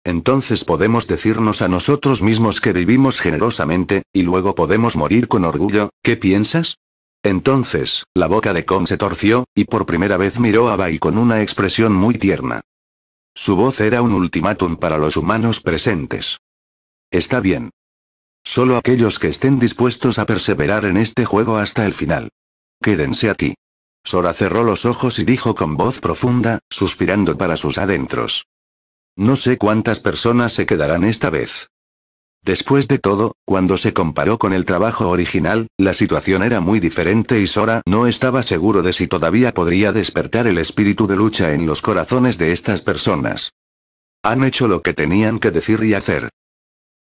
Entonces podemos decirnos a nosotros mismos que vivimos generosamente, y luego podemos morir con orgullo, ¿qué piensas? Entonces, la boca de Kong se torció, y por primera vez miró a Bai con una expresión muy tierna. Su voz era un ultimátum para los humanos presentes. Está bien. Solo aquellos que estén dispuestos a perseverar en este juego hasta el final. Quédense aquí. Sora cerró los ojos y dijo con voz profunda, suspirando para sus adentros. No sé cuántas personas se quedarán esta vez. Después de todo, cuando se comparó con el trabajo original, la situación era muy diferente y Sora no estaba seguro de si todavía podría despertar el espíritu de lucha en los corazones de estas personas. Han hecho lo que tenían que decir y hacer.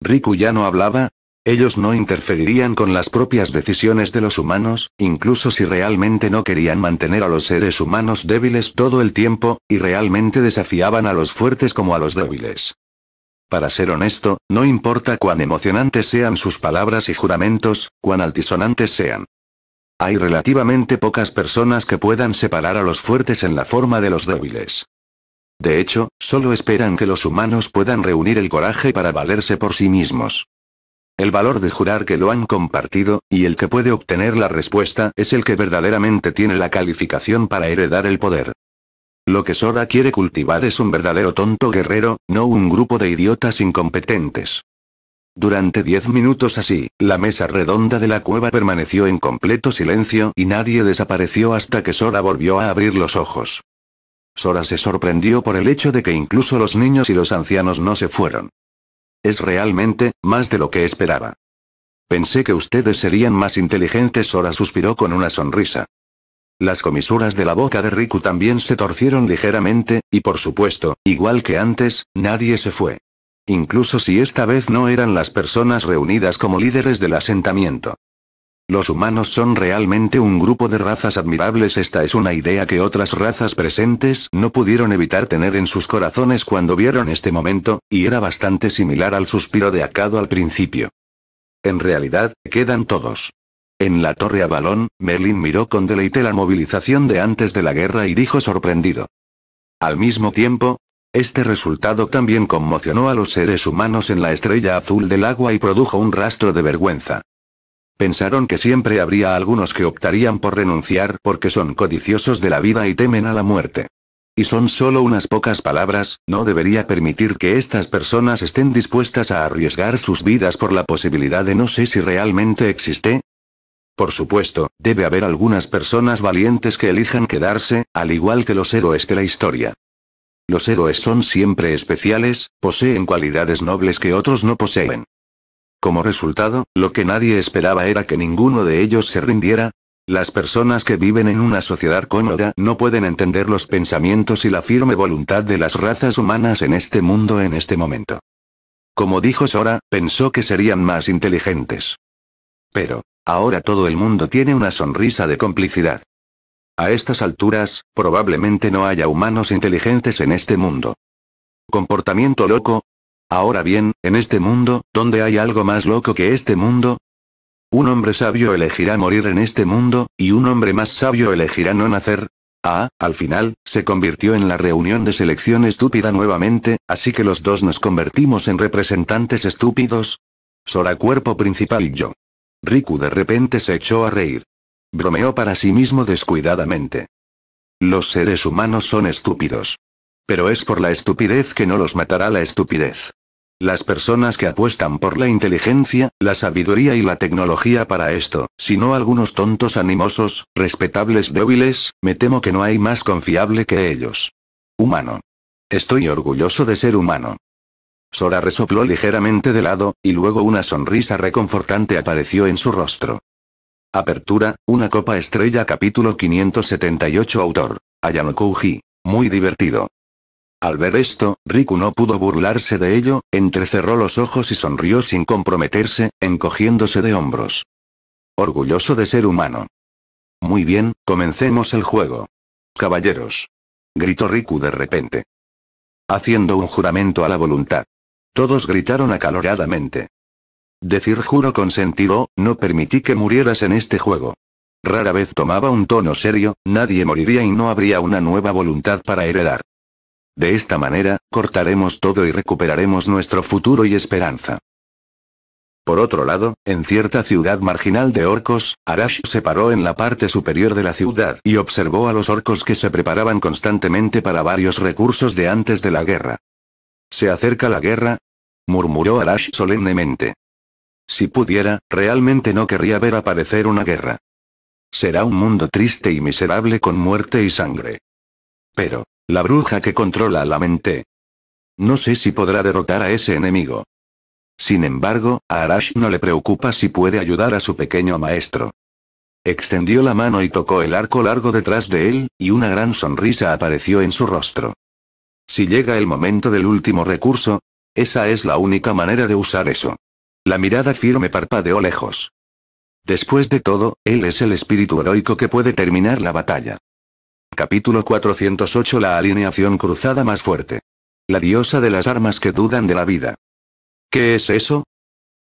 Riku ya no hablaba, ellos no interferirían con las propias decisiones de los humanos, incluso si realmente no querían mantener a los seres humanos débiles todo el tiempo, y realmente desafiaban a los fuertes como a los débiles. Para ser honesto, no importa cuán emocionantes sean sus palabras y juramentos, cuán altisonantes sean. Hay relativamente pocas personas que puedan separar a los fuertes en la forma de los débiles. De hecho, solo esperan que los humanos puedan reunir el coraje para valerse por sí mismos. El valor de jurar que lo han compartido, y el que puede obtener la respuesta es el que verdaderamente tiene la calificación para heredar el poder. Lo que Sora quiere cultivar es un verdadero tonto guerrero, no un grupo de idiotas incompetentes. Durante diez minutos así, la mesa redonda de la cueva permaneció en completo silencio y nadie desapareció hasta que Sora volvió a abrir los ojos. Sora se sorprendió por el hecho de que incluso los niños y los ancianos no se fueron. Es realmente, más de lo que esperaba. Pensé que ustedes serían más inteligentes. Ora suspiró con una sonrisa. Las comisuras de la boca de Riku también se torcieron ligeramente, y por supuesto, igual que antes, nadie se fue. Incluso si esta vez no eran las personas reunidas como líderes del asentamiento. Los humanos son realmente un grupo de razas admirables. Esta es una idea que otras razas presentes no pudieron evitar tener en sus corazones cuando vieron este momento, y era bastante similar al suspiro de Akado al principio. En realidad, quedan todos. En la torre balón, Merlin miró con deleite la movilización de antes de la guerra y dijo sorprendido. Al mismo tiempo, este resultado también conmocionó a los seres humanos en la estrella azul del agua y produjo un rastro de vergüenza. Pensaron que siempre habría algunos que optarían por renunciar porque son codiciosos de la vida y temen a la muerte. Y son solo unas pocas palabras, no debería permitir que estas personas estén dispuestas a arriesgar sus vidas por la posibilidad de no sé si realmente existe. Por supuesto, debe haber algunas personas valientes que elijan quedarse, al igual que los héroes de la historia. Los héroes son siempre especiales, poseen cualidades nobles que otros no poseen. Como resultado, lo que nadie esperaba era que ninguno de ellos se rindiera. Las personas que viven en una sociedad cómoda no pueden entender los pensamientos y la firme voluntad de las razas humanas en este mundo en este momento. Como dijo Sora, pensó que serían más inteligentes. Pero, ahora todo el mundo tiene una sonrisa de complicidad. A estas alturas, probablemente no haya humanos inteligentes en este mundo. Comportamiento loco, Ahora bien, en este mundo, ¿dónde hay algo más loco que este mundo? Un hombre sabio elegirá morir en este mundo, y un hombre más sabio elegirá no nacer. Ah, al final, se convirtió en la reunión de selección estúpida nuevamente, así que los dos nos convertimos en representantes estúpidos. Sora cuerpo principal y yo. Riku de repente se echó a reír. Bromeó para sí mismo descuidadamente. Los seres humanos son estúpidos. Pero es por la estupidez que no los matará la estupidez. Las personas que apuestan por la inteligencia, la sabiduría y la tecnología para esto, sino algunos tontos animosos, respetables débiles, me temo que no hay más confiable que ellos. Humano. Estoy orgulloso de ser humano. Sora resopló ligeramente de lado, y luego una sonrisa reconfortante apareció en su rostro. Apertura, una copa estrella capítulo 578 autor. Ayano Kouji. Muy divertido. Al ver esto, Riku no pudo burlarse de ello, entrecerró los ojos y sonrió sin comprometerse, encogiéndose de hombros. Orgulloso de ser humano. Muy bien, comencemos el juego. Caballeros. Gritó Riku de repente. Haciendo un juramento a la voluntad. Todos gritaron acaloradamente. Decir juro consentido, no permití que murieras en este juego. Rara vez tomaba un tono serio, nadie moriría y no habría una nueva voluntad para heredar. De esta manera, cortaremos todo y recuperaremos nuestro futuro y esperanza. Por otro lado, en cierta ciudad marginal de orcos, Arash se paró en la parte superior de la ciudad y observó a los orcos que se preparaban constantemente para varios recursos de antes de la guerra. ¿Se acerca la guerra? murmuró Arash solemnemente. Si pudiera, realmente no querría ver aparecer una guerra. Será un mundo triste y miserable con muerte y sangre. Pero, la bruja que controla la mente. No sé si podrá derrotar a ese enemigo. Sin embargo, a Arash no le preocupa si puede ayudar a su pequeño maestro. Extendió la mano y tocó el arco largo detrás de él, y una gran sonrisa apareció en su rostro. Si llega el momento del último recurso, esa es la única manera de usar eso. La mirada firme parpadeó lejos. Después de todo, él es el espíritu heroico que puede terminar la batalla. Capítulo 408 La alineación cruzada más fuerte. La diosa de las armas que dudan de la vida. ¿Qué es eso?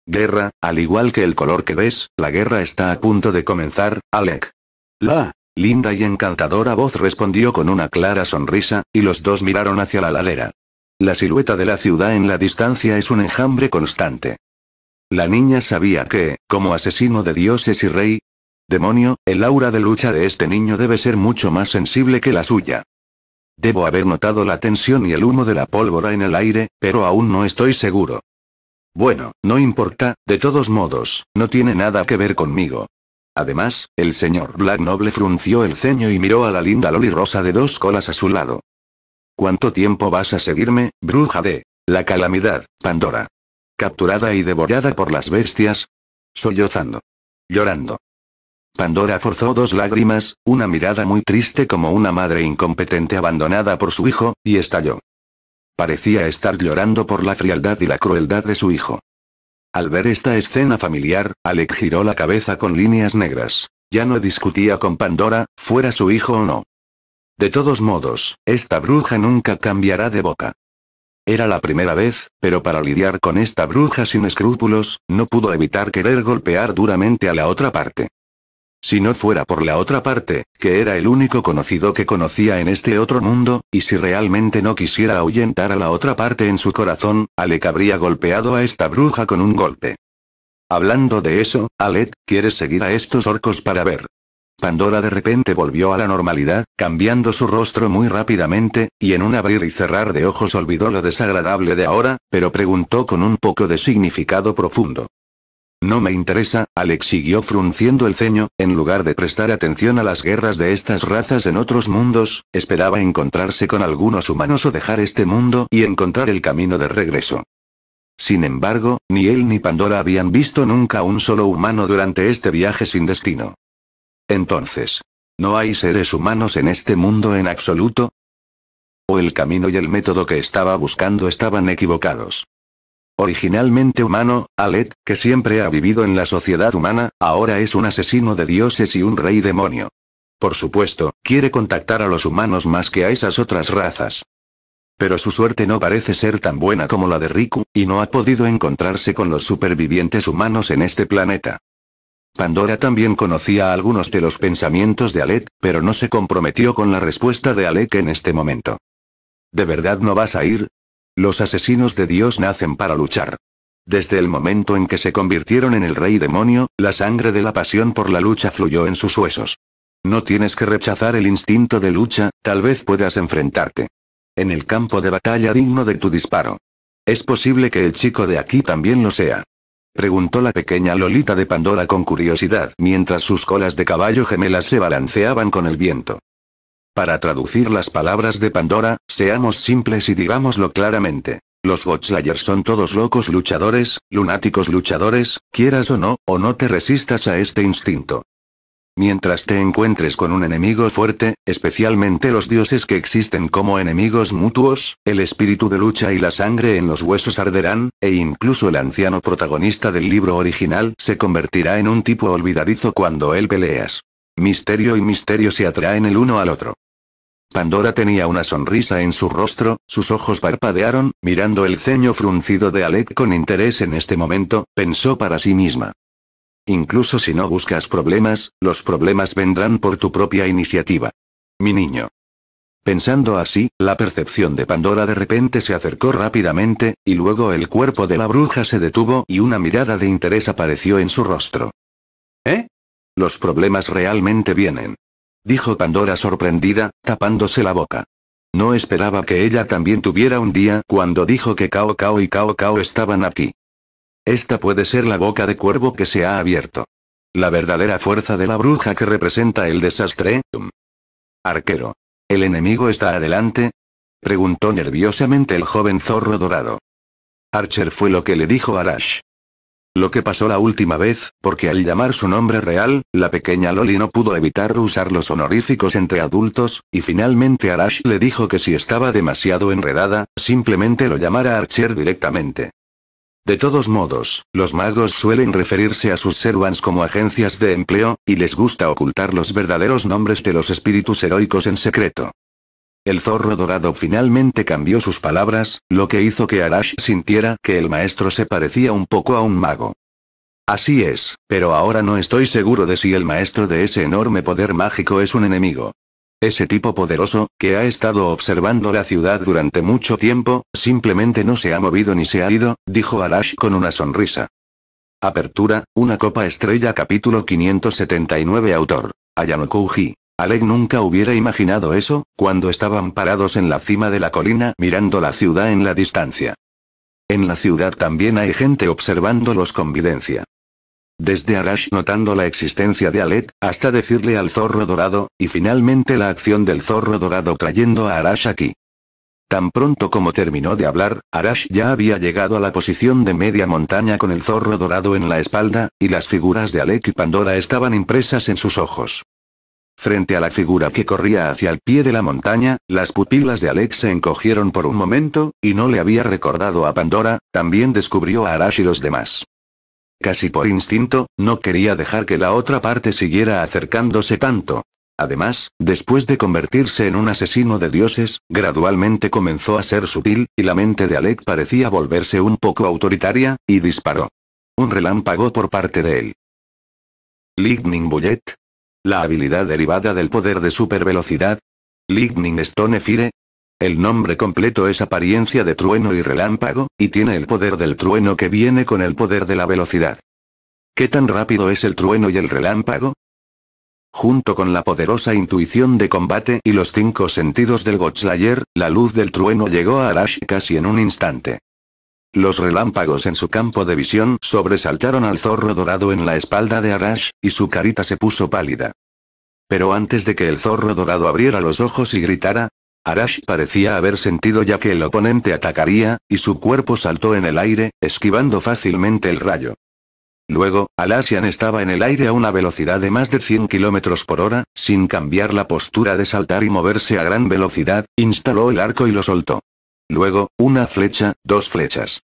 Guerra, al igual que el color que ves, la guerra está a punto de comenzar, Alec. La linda y encantadora voz respondió con una clara sonrisa, y los dos miraron hacia la ladera. La silueta de la ciudad en la distancia es un enjambre constante. La niña sabía que, como asesino de dioses y rey, Demonio, el aura de lucha de este niño debe ser mucho más sensible que la suya. Debo haber notado la tensión y el humo de la pólvora en el aire, pero aún no estoy seguro. Bueno, no importa, de todos modos, no tiene nada que ver conmigo. Además, el señor Black Noble frunció el ceño y miró a la linda Loli Rosa de dos colas a su lado. ¿Cuánto tiempo vas a seguirme, bruja de la calamidad, Pandora? Capturada y devorada por las bestias. Sollozando. Llorando. Pandora forzó dos lágrimas, una mirada muy triste como una madre incompetente abandonada por su hijo, y estalló. Parecía estar llorando por la frialdad y la crueldad de su hijo. Al ver esta escena familiar, Alec giró la cabeza con líneas negras. Ya no discutía con Pandora, fuera su hijo o no. De todos modos, esta bruja nunca cambiará de boca. Era la primera vez, pero para lidiar con esta bruja sin escrúpulos, no pudo evitar querer golpear duramente a la otra parte. Si no fuera por la otra parte, que era el único conocido que conocía en este otro mundo, y si realmente no quisiera ahuyentar a la otra parte en su corazón, Alec habría golpeado a esta bruja con un golpe. Hablando de eso, Alec, ¿quiere seguir a estos orcos para ver? Pandora de repente volvió a la normalidad, cambiando su rostro muy rápidamente, y en un abrir y cerrar de ojos olvidó lo desagradable de ahora, pero preguntó con un poco de significado profundo. No me interesa, Alex siguió frunciendo el ceño, en lugar de prestar atención a las guerras de estas razas en otros mundos, esperaba encontrarse con algunos humanos o dejar este mundo y encontrar el camino de regreso. Sin embargo, ni él ni Pandora habían visto nunca un solo humano durante este viaje sin destino. Entonces, ¿no hay seres humanos en este mundo en absoluto? ¿O el camino y el método que estaba buscando estaban equivocados? Originalmente humano, Alet, que siempre ha vivido en la sociedad humana, ahora es un asesino de dioses y un rey demonio. Por supuesto, quiere contactar a los humanos más que a esas otras razas. Pero su suerte no parece ser tan buena como la de Riku, y no ha podido encontrarse con los supervivientes humanos en este planeta. Pandora también conocía algunos de los pensamientos de Alet, pero no se comprometió con la respuesta de Alec en este momento. ¿De verdad no vas a ir? Los asesinos de Dios nacen para luchar. Desde el momento en que se convirtieron en el rey demonio, la sangre de la pasión por la lucha fluyó en sus huesos. No tienes que rechazar el instinto de lucha, tal vez puedas enfrentarte. En el campo de batalla digno de tu disparo. Es posible que el chico de aquí también lo sea. Preguntó la pequeña Lolita de Pandora con curiosidad mientras sus colas de caballo gemelas se balanceaban con el viento. Para traducir las palabras de Pandora, seamos simples y digámoslo claramente. Los Godslayers son todos locos luchadores, lunáticos luchadores, quieras o no, o no te resistas a este instinto. Mientras te encuentres con un enemigo fuerte, especialmente los dioses que existen como enemigos mutuos, el espíritu de lucha y la sangre en los huesos arderán, e incluso el anciano protagonista del libro original se convertirá en un tipo olvidadizo cuando él peleas. Misterio y misterio se atraen el uno al otro. Pandora tenía una sonrisa en su rostro, sus ojos parpadearon, mirando el ceño fruncido de Alec con interés en este momento, pensó para sí misma. Incluso si no buscas problemas, los problemas vendrán por tu propia iniciativa. Mi niño. Pensando así, la percepción de Pandora de repente se acercó rápidamente, y luego el cuerpo de la bruja se detuvo y una mirada de interés apareció en su rostro. ¿Eh? Los problemas realmente vienen dijo Pandora sorprendida, tapándose la boca. No esperaba que ella también tuviera un día cuando dijo que Cao Cao y Cao Cao estaban aquí. Esta puede ser la boca de cuervo que se ha abierto. La verdadera fuerza de la bruja que representa el desastre. Arquero. ¿El enemigo está adelante? Preguntó nerviosamente el joven zorro dorado. Archer fue lo que le dijo Arash. Lo que pasó la última vez, porque al llamar su nombre real, la pequeña Loli no pudo evitar usar los honoríficos entre adultos, y finalmente Arash le dijo que si estaba demasiado enredada, simplemente lo llamara Archer directamente. De todos modos, los magos suelen referirse a sus servants como agencias de empleo, y les gusta ocultar los verdaderos nombres de los espíritus heroicos en secreto. El zorro dorado finalmente cambió sus palabras, lo que hizo que Arash sintiera que el maestro se parecía un poco a un mago. Así es, pero ahora no estoy seguro de si el maestro de ese enorme poder mágico es un enemigo. Ese tipo poderoso, que ha estado observando la ciudad durante mucho tiempo, simplemente no se ha movido ni se ha ido, dijo Arash con una sonrisa. Apertura, una copa estrella capítulo 579 autor. Ayano Kouji. Alec nunca hubiera imaginado eso, cuando estaban parados en la cima de la colina mirando la ciudad en la distancia. En la ciudad también hay gente observándolos con vivencia. Desde Arash notando la existencia de Alec, hasta decirle al zorro dorado, y finalmente la acción del zorro dorado trayendo a Arash aquí. Tan pronto como terminó de hablar, Arash ya había llegado a la posición de media montaña con el zorro dorado en la espalda, y las figuras de Alec y Pandora estaban impresas en sus ojos. Frente a la figura que corría hacia el pie de la montaña, las pupilas de Alex se encogieron por un momento, y no le había recordado a Pandora, también descubrió a Arash y los demás. Casi por instinto, no quería dejar que la otra parte siguiera acercándose tanto. Además, después de convertirse en un asesino de dioses, gradualmente comenzó a ser sutil, y la mente de Alec parecía volverse un poco autoritaria, y disparó. Un relámpago por parte de él. Lightning Bullet, la habilidad derivada del poder de supervelocidad. Lightning Stone Fire. El nombre completo es apariencia de trueno y relámpago, y tiene el poder del trueno que viene con el poder de la velocidad. ¿Qué tan rápido es el trueno y el relámpago? Junto con la poderosa intuición de combate y los cinco sentidos del Godslayer, la luz del trueno llegó a Arash casi en un instante. Los relámpagos en su campo de visión sobresaltaron al zorro dorado en la espalda de Arash, y su carita se puso pálida. Pero antes de que el zorro dorado abriera los ojos y gritara, Arash parecía haber sentido ya que el oponente atacaría, y su cuerpo saltó en el aire, esquivando fácilmente el rayo. Luego, Alasian estaba en el aire a una velocidad de más de 100 km por hora, sin cambiar la postura de saltar y moverse a gran velocidad, instaló el arco y lo soltó. Luego, una flecha, dos flechas.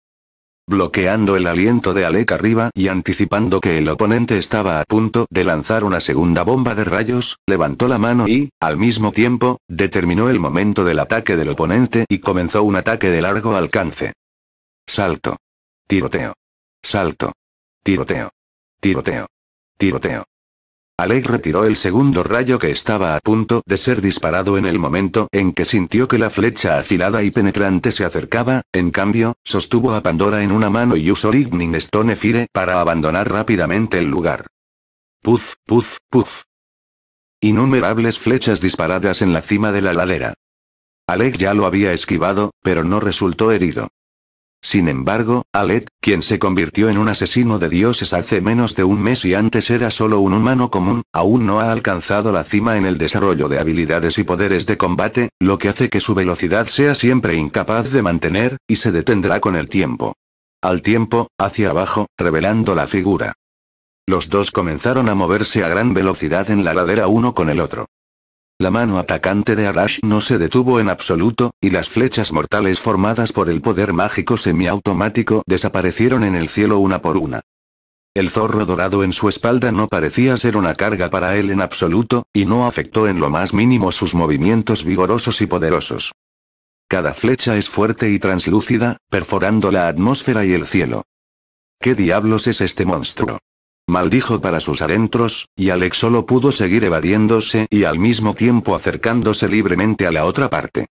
Bloqueando el aliento de Alec arriba y anticipando que el oponente estaba a punto de lanzar una segunda bomba de rayos, levantó la mano y, al mismo tiempo, determinó el momento del ataque del oponente y comenzó un ataque de largo alcance. Salto. Tiroteo. Salto. Tiroteo. Tiroteo. Tiroteo. Alec retiró el segundo rayo que estaba a punto de ser disparado en el momento en que sintió que la flecha afilada y penetrante se acercaba, en cambio, sostuvo a Pandora en una mano y usó Lightning Stone Fire para abandonar rápidamente el lugar. Puf, puf, puf. Innumerables flechas disparadas en la cima de la ladera. Alec ya lo había esquivado, pero no resultó herido. Sin embargo, Alet, quien se convirtió en un asesino de dioses hace menos de un mes y antes era solo un humano común, aún no ha alcanzado la cima en el desarrollo de habilidades y poderes de combate, lo que hace que su velocidad sea siempre incapaz de mantener, y se detendrá con el tiempo. Al tiempo, hacia abajo, revelando la figura. Los dos comenzaron a moverse a gran velocidad en la ladera uno con el otro. La mano atacante de Arash no se detuvo en absoluto, y las flechas mortales formadas por el poder mágico semiautomático desaparecieron en el cielo una por una. El zorro dorado en su espalda no parecía ser una carga para él en absoluto, y no afectó en lo más mínimo sus movimientos vigorosos y poderosos. Cada flecha es fuerte y translúcida, perforando la atmósfera y el cielo. ¿Qué diablos es este monstruo? maldijo para sus adentros, y Alex solo pudo seguir evadiéndose y al mismo tiempo acercándose libremente a la otra parte.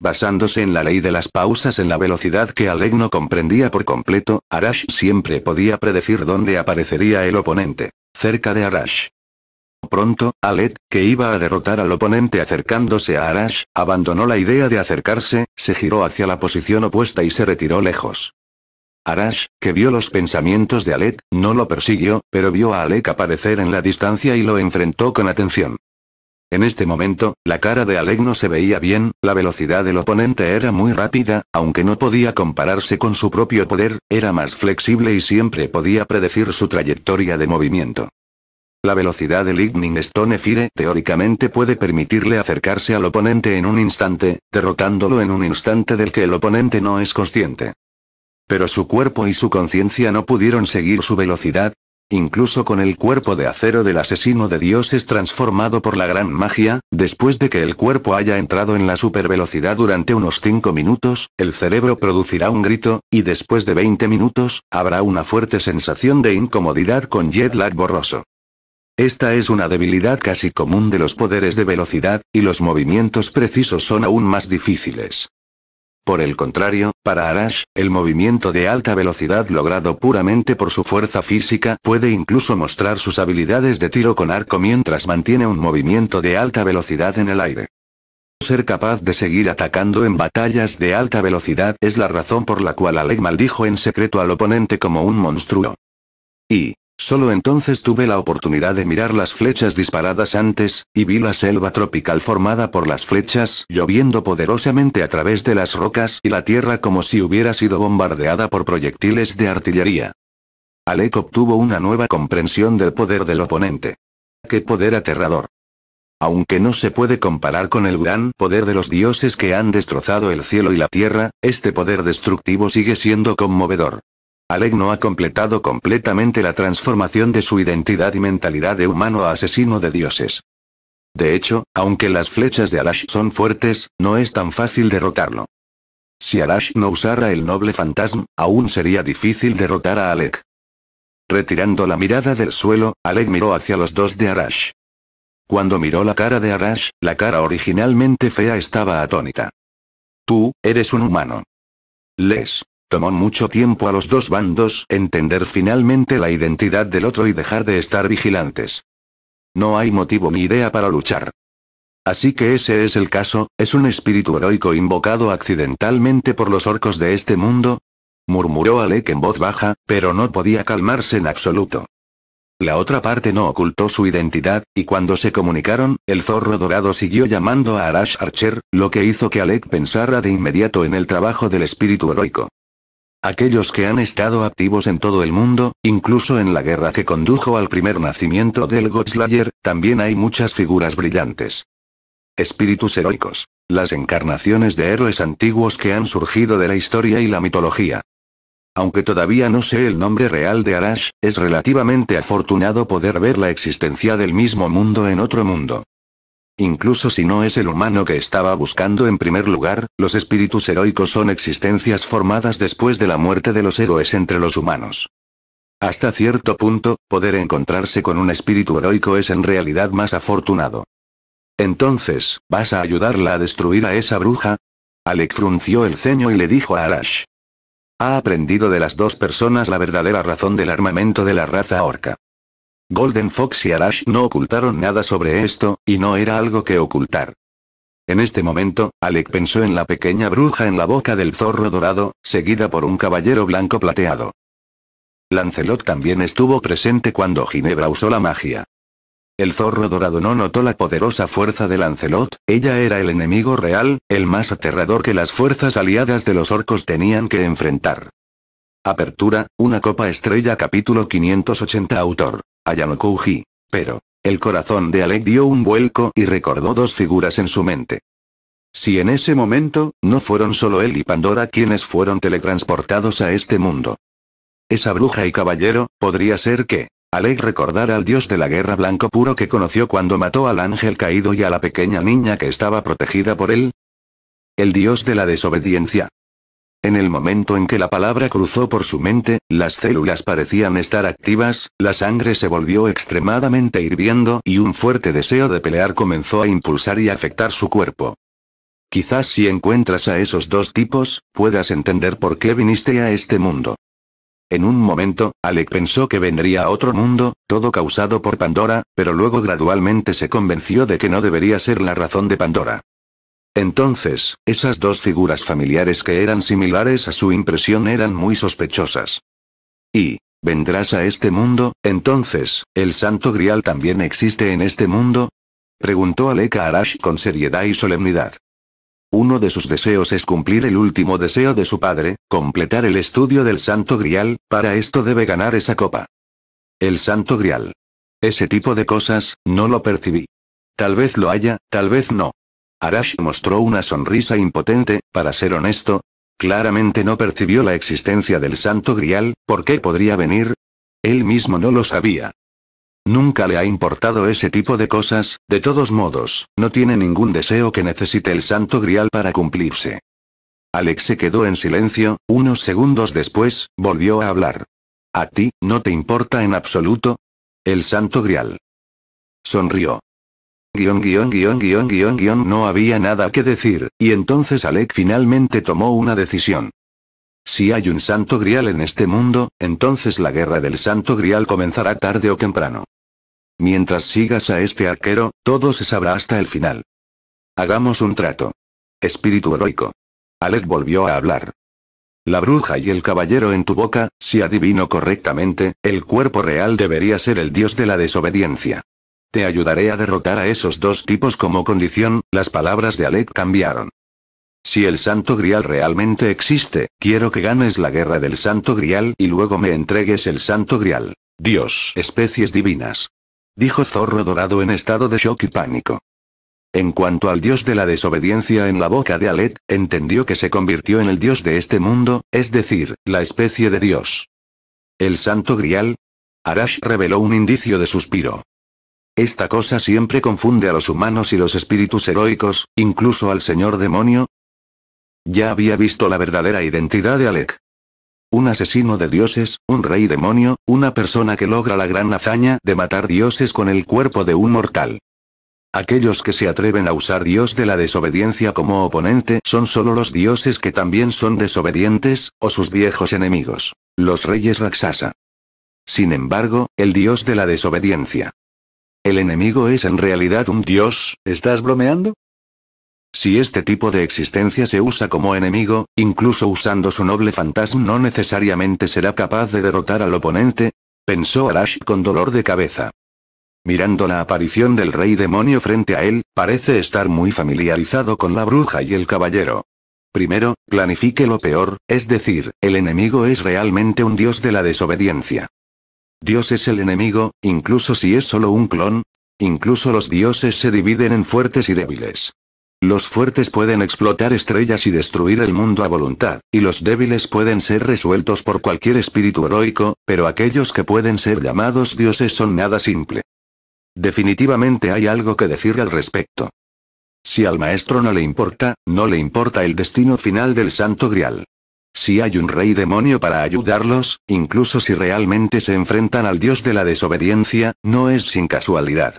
Basándose en la ley de las pausas en la velocidad que Alec no comprendía por completo, Arash siempre podía predecir dónde aparecería el oponente. Cerca de Arash. Pronto, Alec, que iba a derrotar al oponente acercándose a Arash, abandonó la idea de acercarse, se giró hacia la posición opuesta y se retiró lejos. Arash, que vio los pensamientos de Alec, no lo persiguió, pero vio a Alec aparecer en la distancia y lo enfrentó con atención. En este momento, la cara de Alec no se veía bien, la velocidad del oponente era muy rápida, aunque no podía compararse con su propio poder, era más flexible y siempre podía predecir su trayectoria de movimiento. La velocidad del Lightning Stone Fire teóricamente puede permitirle acercarse al oponente en un instante, derrotándolo en un instante del que el oponente no es consciente. Pero su cuerpo y su conciencia no pudieron seguir su velocidad, incluso con el cuerpo de acero del asesino de dioses transformado por la gran magia, después de que el cuerpo haya entrado en la supervelocidad durante unos 5 minutos, el cerebro producirá un grito, y después de 20 minutos, habrá una fuerte sensación de incomodidad con jet lag borroso. Esta es una debilidad casi común de los poderes de velocidad, y los movimientos precisos son aún más difíciles. Por el contrario, para Arash, el movimiento de alta velocidad logrado puramente por su fuerza física puede incluso mostrar sus habilidades de tiro con arco mientras mantiene un movimiento de alta velocidad en el aire. Ser capaz de seguir atacando en batallas de alta velocidad es la razón por la cual Alec maldijo en secreto al oponente como un monstruo. Y, Solo entonces tuve la oportunidad de mirar las flechas disparadas antes, y vi la selva tropical formada por las flechas lloviendo poderosamente a través de las rocas y la tierra como si hubiera sido bombardeada por proyectiles de artillería. Alec obtuvo una nueva comprensión del poder del oponente. ¡Qué poder aterrador! Aunque no se puede comparar con el gran poder de los dioses que han destrozado el cielo y la tierra, este poder destructivo sigue siendo conmovedor. Alec no ha completado completamente la transformación de su identidad y mentalidad de humano a asesino de dioses. De hecho, aunque las flechas de Arash son fuertes, no es tan fácil derrotarlo. Si Arash no usara el noble fantasma, aún sería difícil derrotar a Alec. Retirando la mirada del suelo, Alec miró hacia los dos de Arash. Cuando miró la cara de Arash, la cara originalmente fea estaba atónita. Tú, eres un humano. Les. Tomó mucho tiempo a los dos bandos entender finalmente la identidad del otro y dejar de estar vigilantes. No hay motivo ni idea para luchar. Así que ese es el caso, es un espíritu heroico invocado accidentalmente por los orcos de este mundo, murmuró Alec en voz baja, pero no podía calmarse en absoluto. La otra parte no ocultó su identidad, y cuando se comunicaron, el zorro dorado siguió llamando a Arash Archer, lo que hizo que Alec pensara de inmediato en el trabajo del espíritu heroico. Aquellos que han estado activos en todo el mundo, incluso en la guerra que condujo al primer nacimiento del Godslayer, también hay muchas figuras brillantes. Espíritus heroicos. Las encarnaciones de héroes antiguos que han surgido de la historia y la mitología. Aunque todavía no sé el nombre real de Arash, es relativamente afortunado poder ver la existencia del mismo mundo en otro mundo. Incluso si no es el humano que estaba buscando en primer lugar, los espíritus heroicos son existencias formadas después de la muerte de los héroes entre los humanos. Hasta cierto punto, poder encontrarse con un espíritu heroico es en realidad más afortunado. Entonces, ¿vas a ayudarla a destruir a esa bruja? Alec frunció el ceño y le dijo a Arash. Ha aprendido de las dos personas la verdadera razón del armamento de la raza orca. Golden Fox y Arash no ocultaron nada sobre esto, y no era algo que ocultar. En este momento, Alec pensó en la pequeña bruja en la boca del zorro dorado, seguida por un caballero blanco plateado. Lancelot también estuvo presente cuando Ginebra usó la magia. El zorro dorado no notó la poderosa fuerza de Lancelot, ella era el enemigo real, el más aterrador que las fuerzas aliadas de los orcos tenían que enfrentar. Apertura, una copa estrella capítulo 580 autor a Pero, el corazón de Alec dio un vuelco y recordó dos figuras en su mente. Si en ese momento, no fueron solo él y Pandora quienes fueron teletransportados a este mundo. Esa bruja y caballero, podría ser que, Alec recordara al dios de la guerra blanco puro que conoció cuando mató al ángel caído y a la pequeña niña que estaba protegida por él. El dios de la desobediencia, en el momento en que la palabra cruzó por su mente, las células parecían estar activas, la sangre se volvió extremadamente hirviendo y un fuerte deseo de pelear comenzó a impulsar y afectar su cuerpo. Quizás si encuentras a esos dos tipos, puedas entender por qué viniste a este mundo. En un momento, Alec pensó que vendría a otro mundo, todo causado por Pandora, pero luego gradualmente se convenció de que no debería ser la razón de Pandora. Entonces, esas dos figuras familiares que eran similares a su impresión eran muy sospechosas. Y, ¿vendrás a este mundo, entonces, el santo grial también existe en este mundo? Preguntó Aleka Arash con seriedad y solemnidad. Uno de sus deseos es cumplir el último deseo de su padre, completar el estudio del santo grial, para esto debe ganar esa copa. El santo grial. Ese tipo de cosas, no lo percibí. Tal vez lo haya, tal vez no. Arash mostró una sonrisa impotente, para ser honesto, claramente no percibió la existencia del santo grial, ¿por qué podría venir? Él mismo no lo sabía. Nunca le ha importado ese tipo de cosas, de todos modos, no tiene ningún deseo que necesite el santo grial para cumplirse. Alex se quedó en silencio, unos segundos después, volvió a hablar. ¿A ti, no te importa en absoluto? El santo grial. Sonrió. Guión no había nada que decir, y entonces Alec finalmente tomó una decisión. Si hay un santo grial en este mundo, entonces la guerra del santo grial comenzará tarde o temprano. Mientras sigas a este arquero, todo se sabrá hasta el final. Hagamos un trato. Espíritu heroico. Alec volvió a hablar. La bruja y el caballero en tu boca, si adivino correctamente, el cuerpo real debería ser el dios de la desobediencia. Te ayudaré a derrotar a esos dos tipos como condición, las palabras de Alet cambiaron. Si el Santo Grial realmente existe, quiero que ganes la guerra del Santo Grial y luego me entregues el Santo Grial. Dios, especies divinas. Dijo Zorro Dorado en estado de shock y pánico. En cuanto al dios de la desobediencia en la boca de Alet, entendió que se convirtió en el dios de este mundo, es decir, la especie de dios. ¿El santo grial? Arash reveló un indicio de suspiro. Esta cosa siempre confunde a los humanos y los espíritus heroicos, incluso al señor demonio. Ya había visto la verdadera identidad de Alec. Un asesino de dioses, un rey demonio, una persona que logra la gran hazaña de matar dioses con el cuerpo de un mortal. Aquellos que se atreven a usar Dios de la desobediencia como oponente son solo los dioses que también son desobedientes, o sus viejos enemigos, los reyes Raksasa. Sin embargo, el Dios de la desobediencia, ¿El enemigo es en realidad un dios? ¿Estás bromeando? Si este tipo de existencia se usa como enemigo, incluso usando su noble fantasma no necesariamente será capaz de derrotar al oponente, pensó Arash con dolor de cabeza. Mirando la aparición del rey demonio frente a él, parece estar muy familiarizado con la bruja y el caballero. Primero, planifique lo peor, es decir, el enemigo es realmente un dios de la desobediencia. Dios es el enemigo, incluso si es solo un clon. Incluso los dioses se dividen en fuertes y débiles. Los fuertes pueden explotar estrellas y destruir el mundo a voluntad, y los débiles pueden ser resueltos por cualquier espíritu heroico, pero aquellos que pueden ser llamados dioses son nada simple. Definitivamente hay algo que decir al respecto. Si al maestro no le importa, no le importa el destino final del santo grial. Si hay un rey demonio para ayudarlos, incluso si realmente se enfrentan al dios de la desobediencia, no es sin casualidad.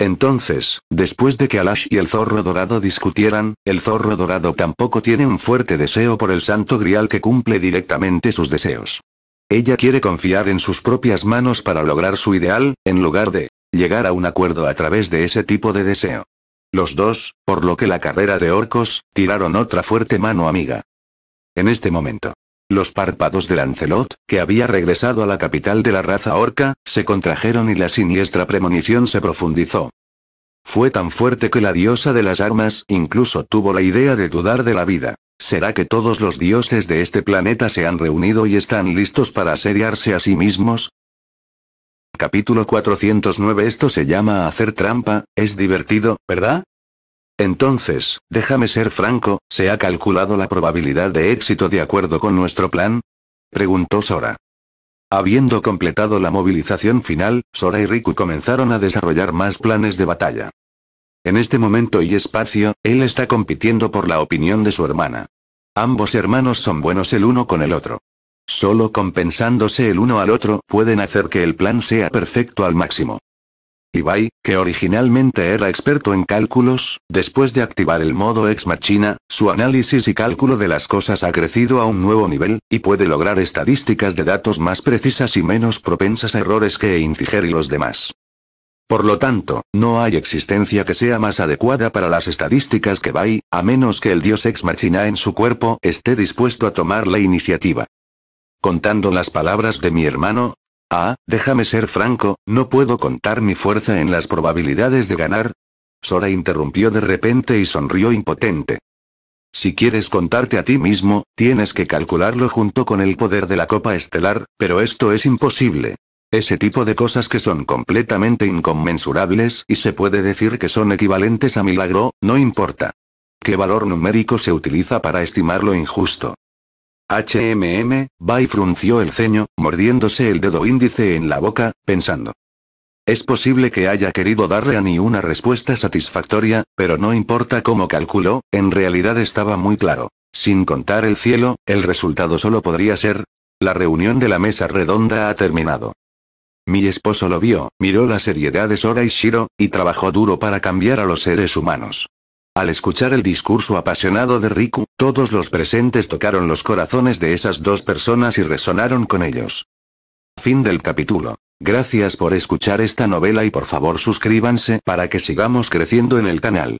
Entonces, después de que Alash y el zorro dorado discutieran, el zorro dorado tampoco tiene un fuerte deseo por el santo grial que cumple directamente sus deseos. Ella quiere confiar en sus propias manos para lograr su ideal, en lugar de llegar a un acuerdo a través de ese tipo de deseo. Los dos, por lo que la carrera de orcos, tiraron otra fuerte mano amiga en este momento. Los párpados de Lancelot, que había regresado a la capital de la raza orca, se contrajeron y la siniestra premonición se profundizó. Fue tan fuerte que la diosa de las armas incluso tuvo la idea de dudar de la vida. ¿Será que todos los dioses de este planeta se han reunido y están listos para asediarse a sí mismos? Capítulo 409 Esto se llama hacer trampa, es divertido, ¿verdad? Entonces, déjame ser franco, ¿se ha calculado la probabilidad de éxito de acuerdo con nuestro plan? Preguntó Sora. Habiendo completado la movilización final, Sora y Riku comenzaron a desarrollar más planes de batalla. En este momento y espacio, él está compitiendo por la opinión de su hermana. Ambos hermanos son buenos el uno con el otro. Solo compensándose el uno al otro pueden hacer que el plan sea perfecto al máximo. Ibai, que originalmente era experto en cálculos, después de activar el modo Ex Machina, su análisis y cálculo de las cosas ha crecido a un nuevo nivel, y puede lograr estadísticas de datos más precisas y menos propensas a errores que e Inciger y los demás. Por lo tanto, no hay existencia que sea más adecuada para las estadísticas que Bai, a menos que el dios Ex Machina en su cuerpo esté dispuesto a tomar la iniciativa. Contando las palabras de mi hermano, Ah, déjame ser franco, no puedo contar mi fuerza en las probabilidades de ganar. Sora interrumpió de repente y sonrió impotente. Si quieres contarte a ti mismo, tienes que calcularlo junto con el poder de la copa estelar, pero esto es imposible. Ese tipo de cosas que son completamente inconmensurables y se puede decir que son equivalentes a milagro, no importa. ¿Qué valor numérico se utiliza para estimar lo injusto? HMM, Bai frunció el ceño, mordiéndose el dedo índice en la boca, pensando. Es posible que haya querido darle a ni una respuesta satisfactoria, pero no importa cómo calculó, en realidad estaba muy claro. Sin contar el cielo, el resultado solo podría ser. La reunión de la mesa redonda ha terminado. Mi esposo lo vio, miró la seriedad de Sora y Shiro, y trabajó duro para cambiar a los seres humanos. Al escuchar el discurso apasionado de Riku, todos los presentes tocaron los corazones de esas dos personas y resonaron con ellos. Fin del capítulo. Gracias por escuchar esta novela y por favor suscríbanse para que sigamos creciendo en el canal.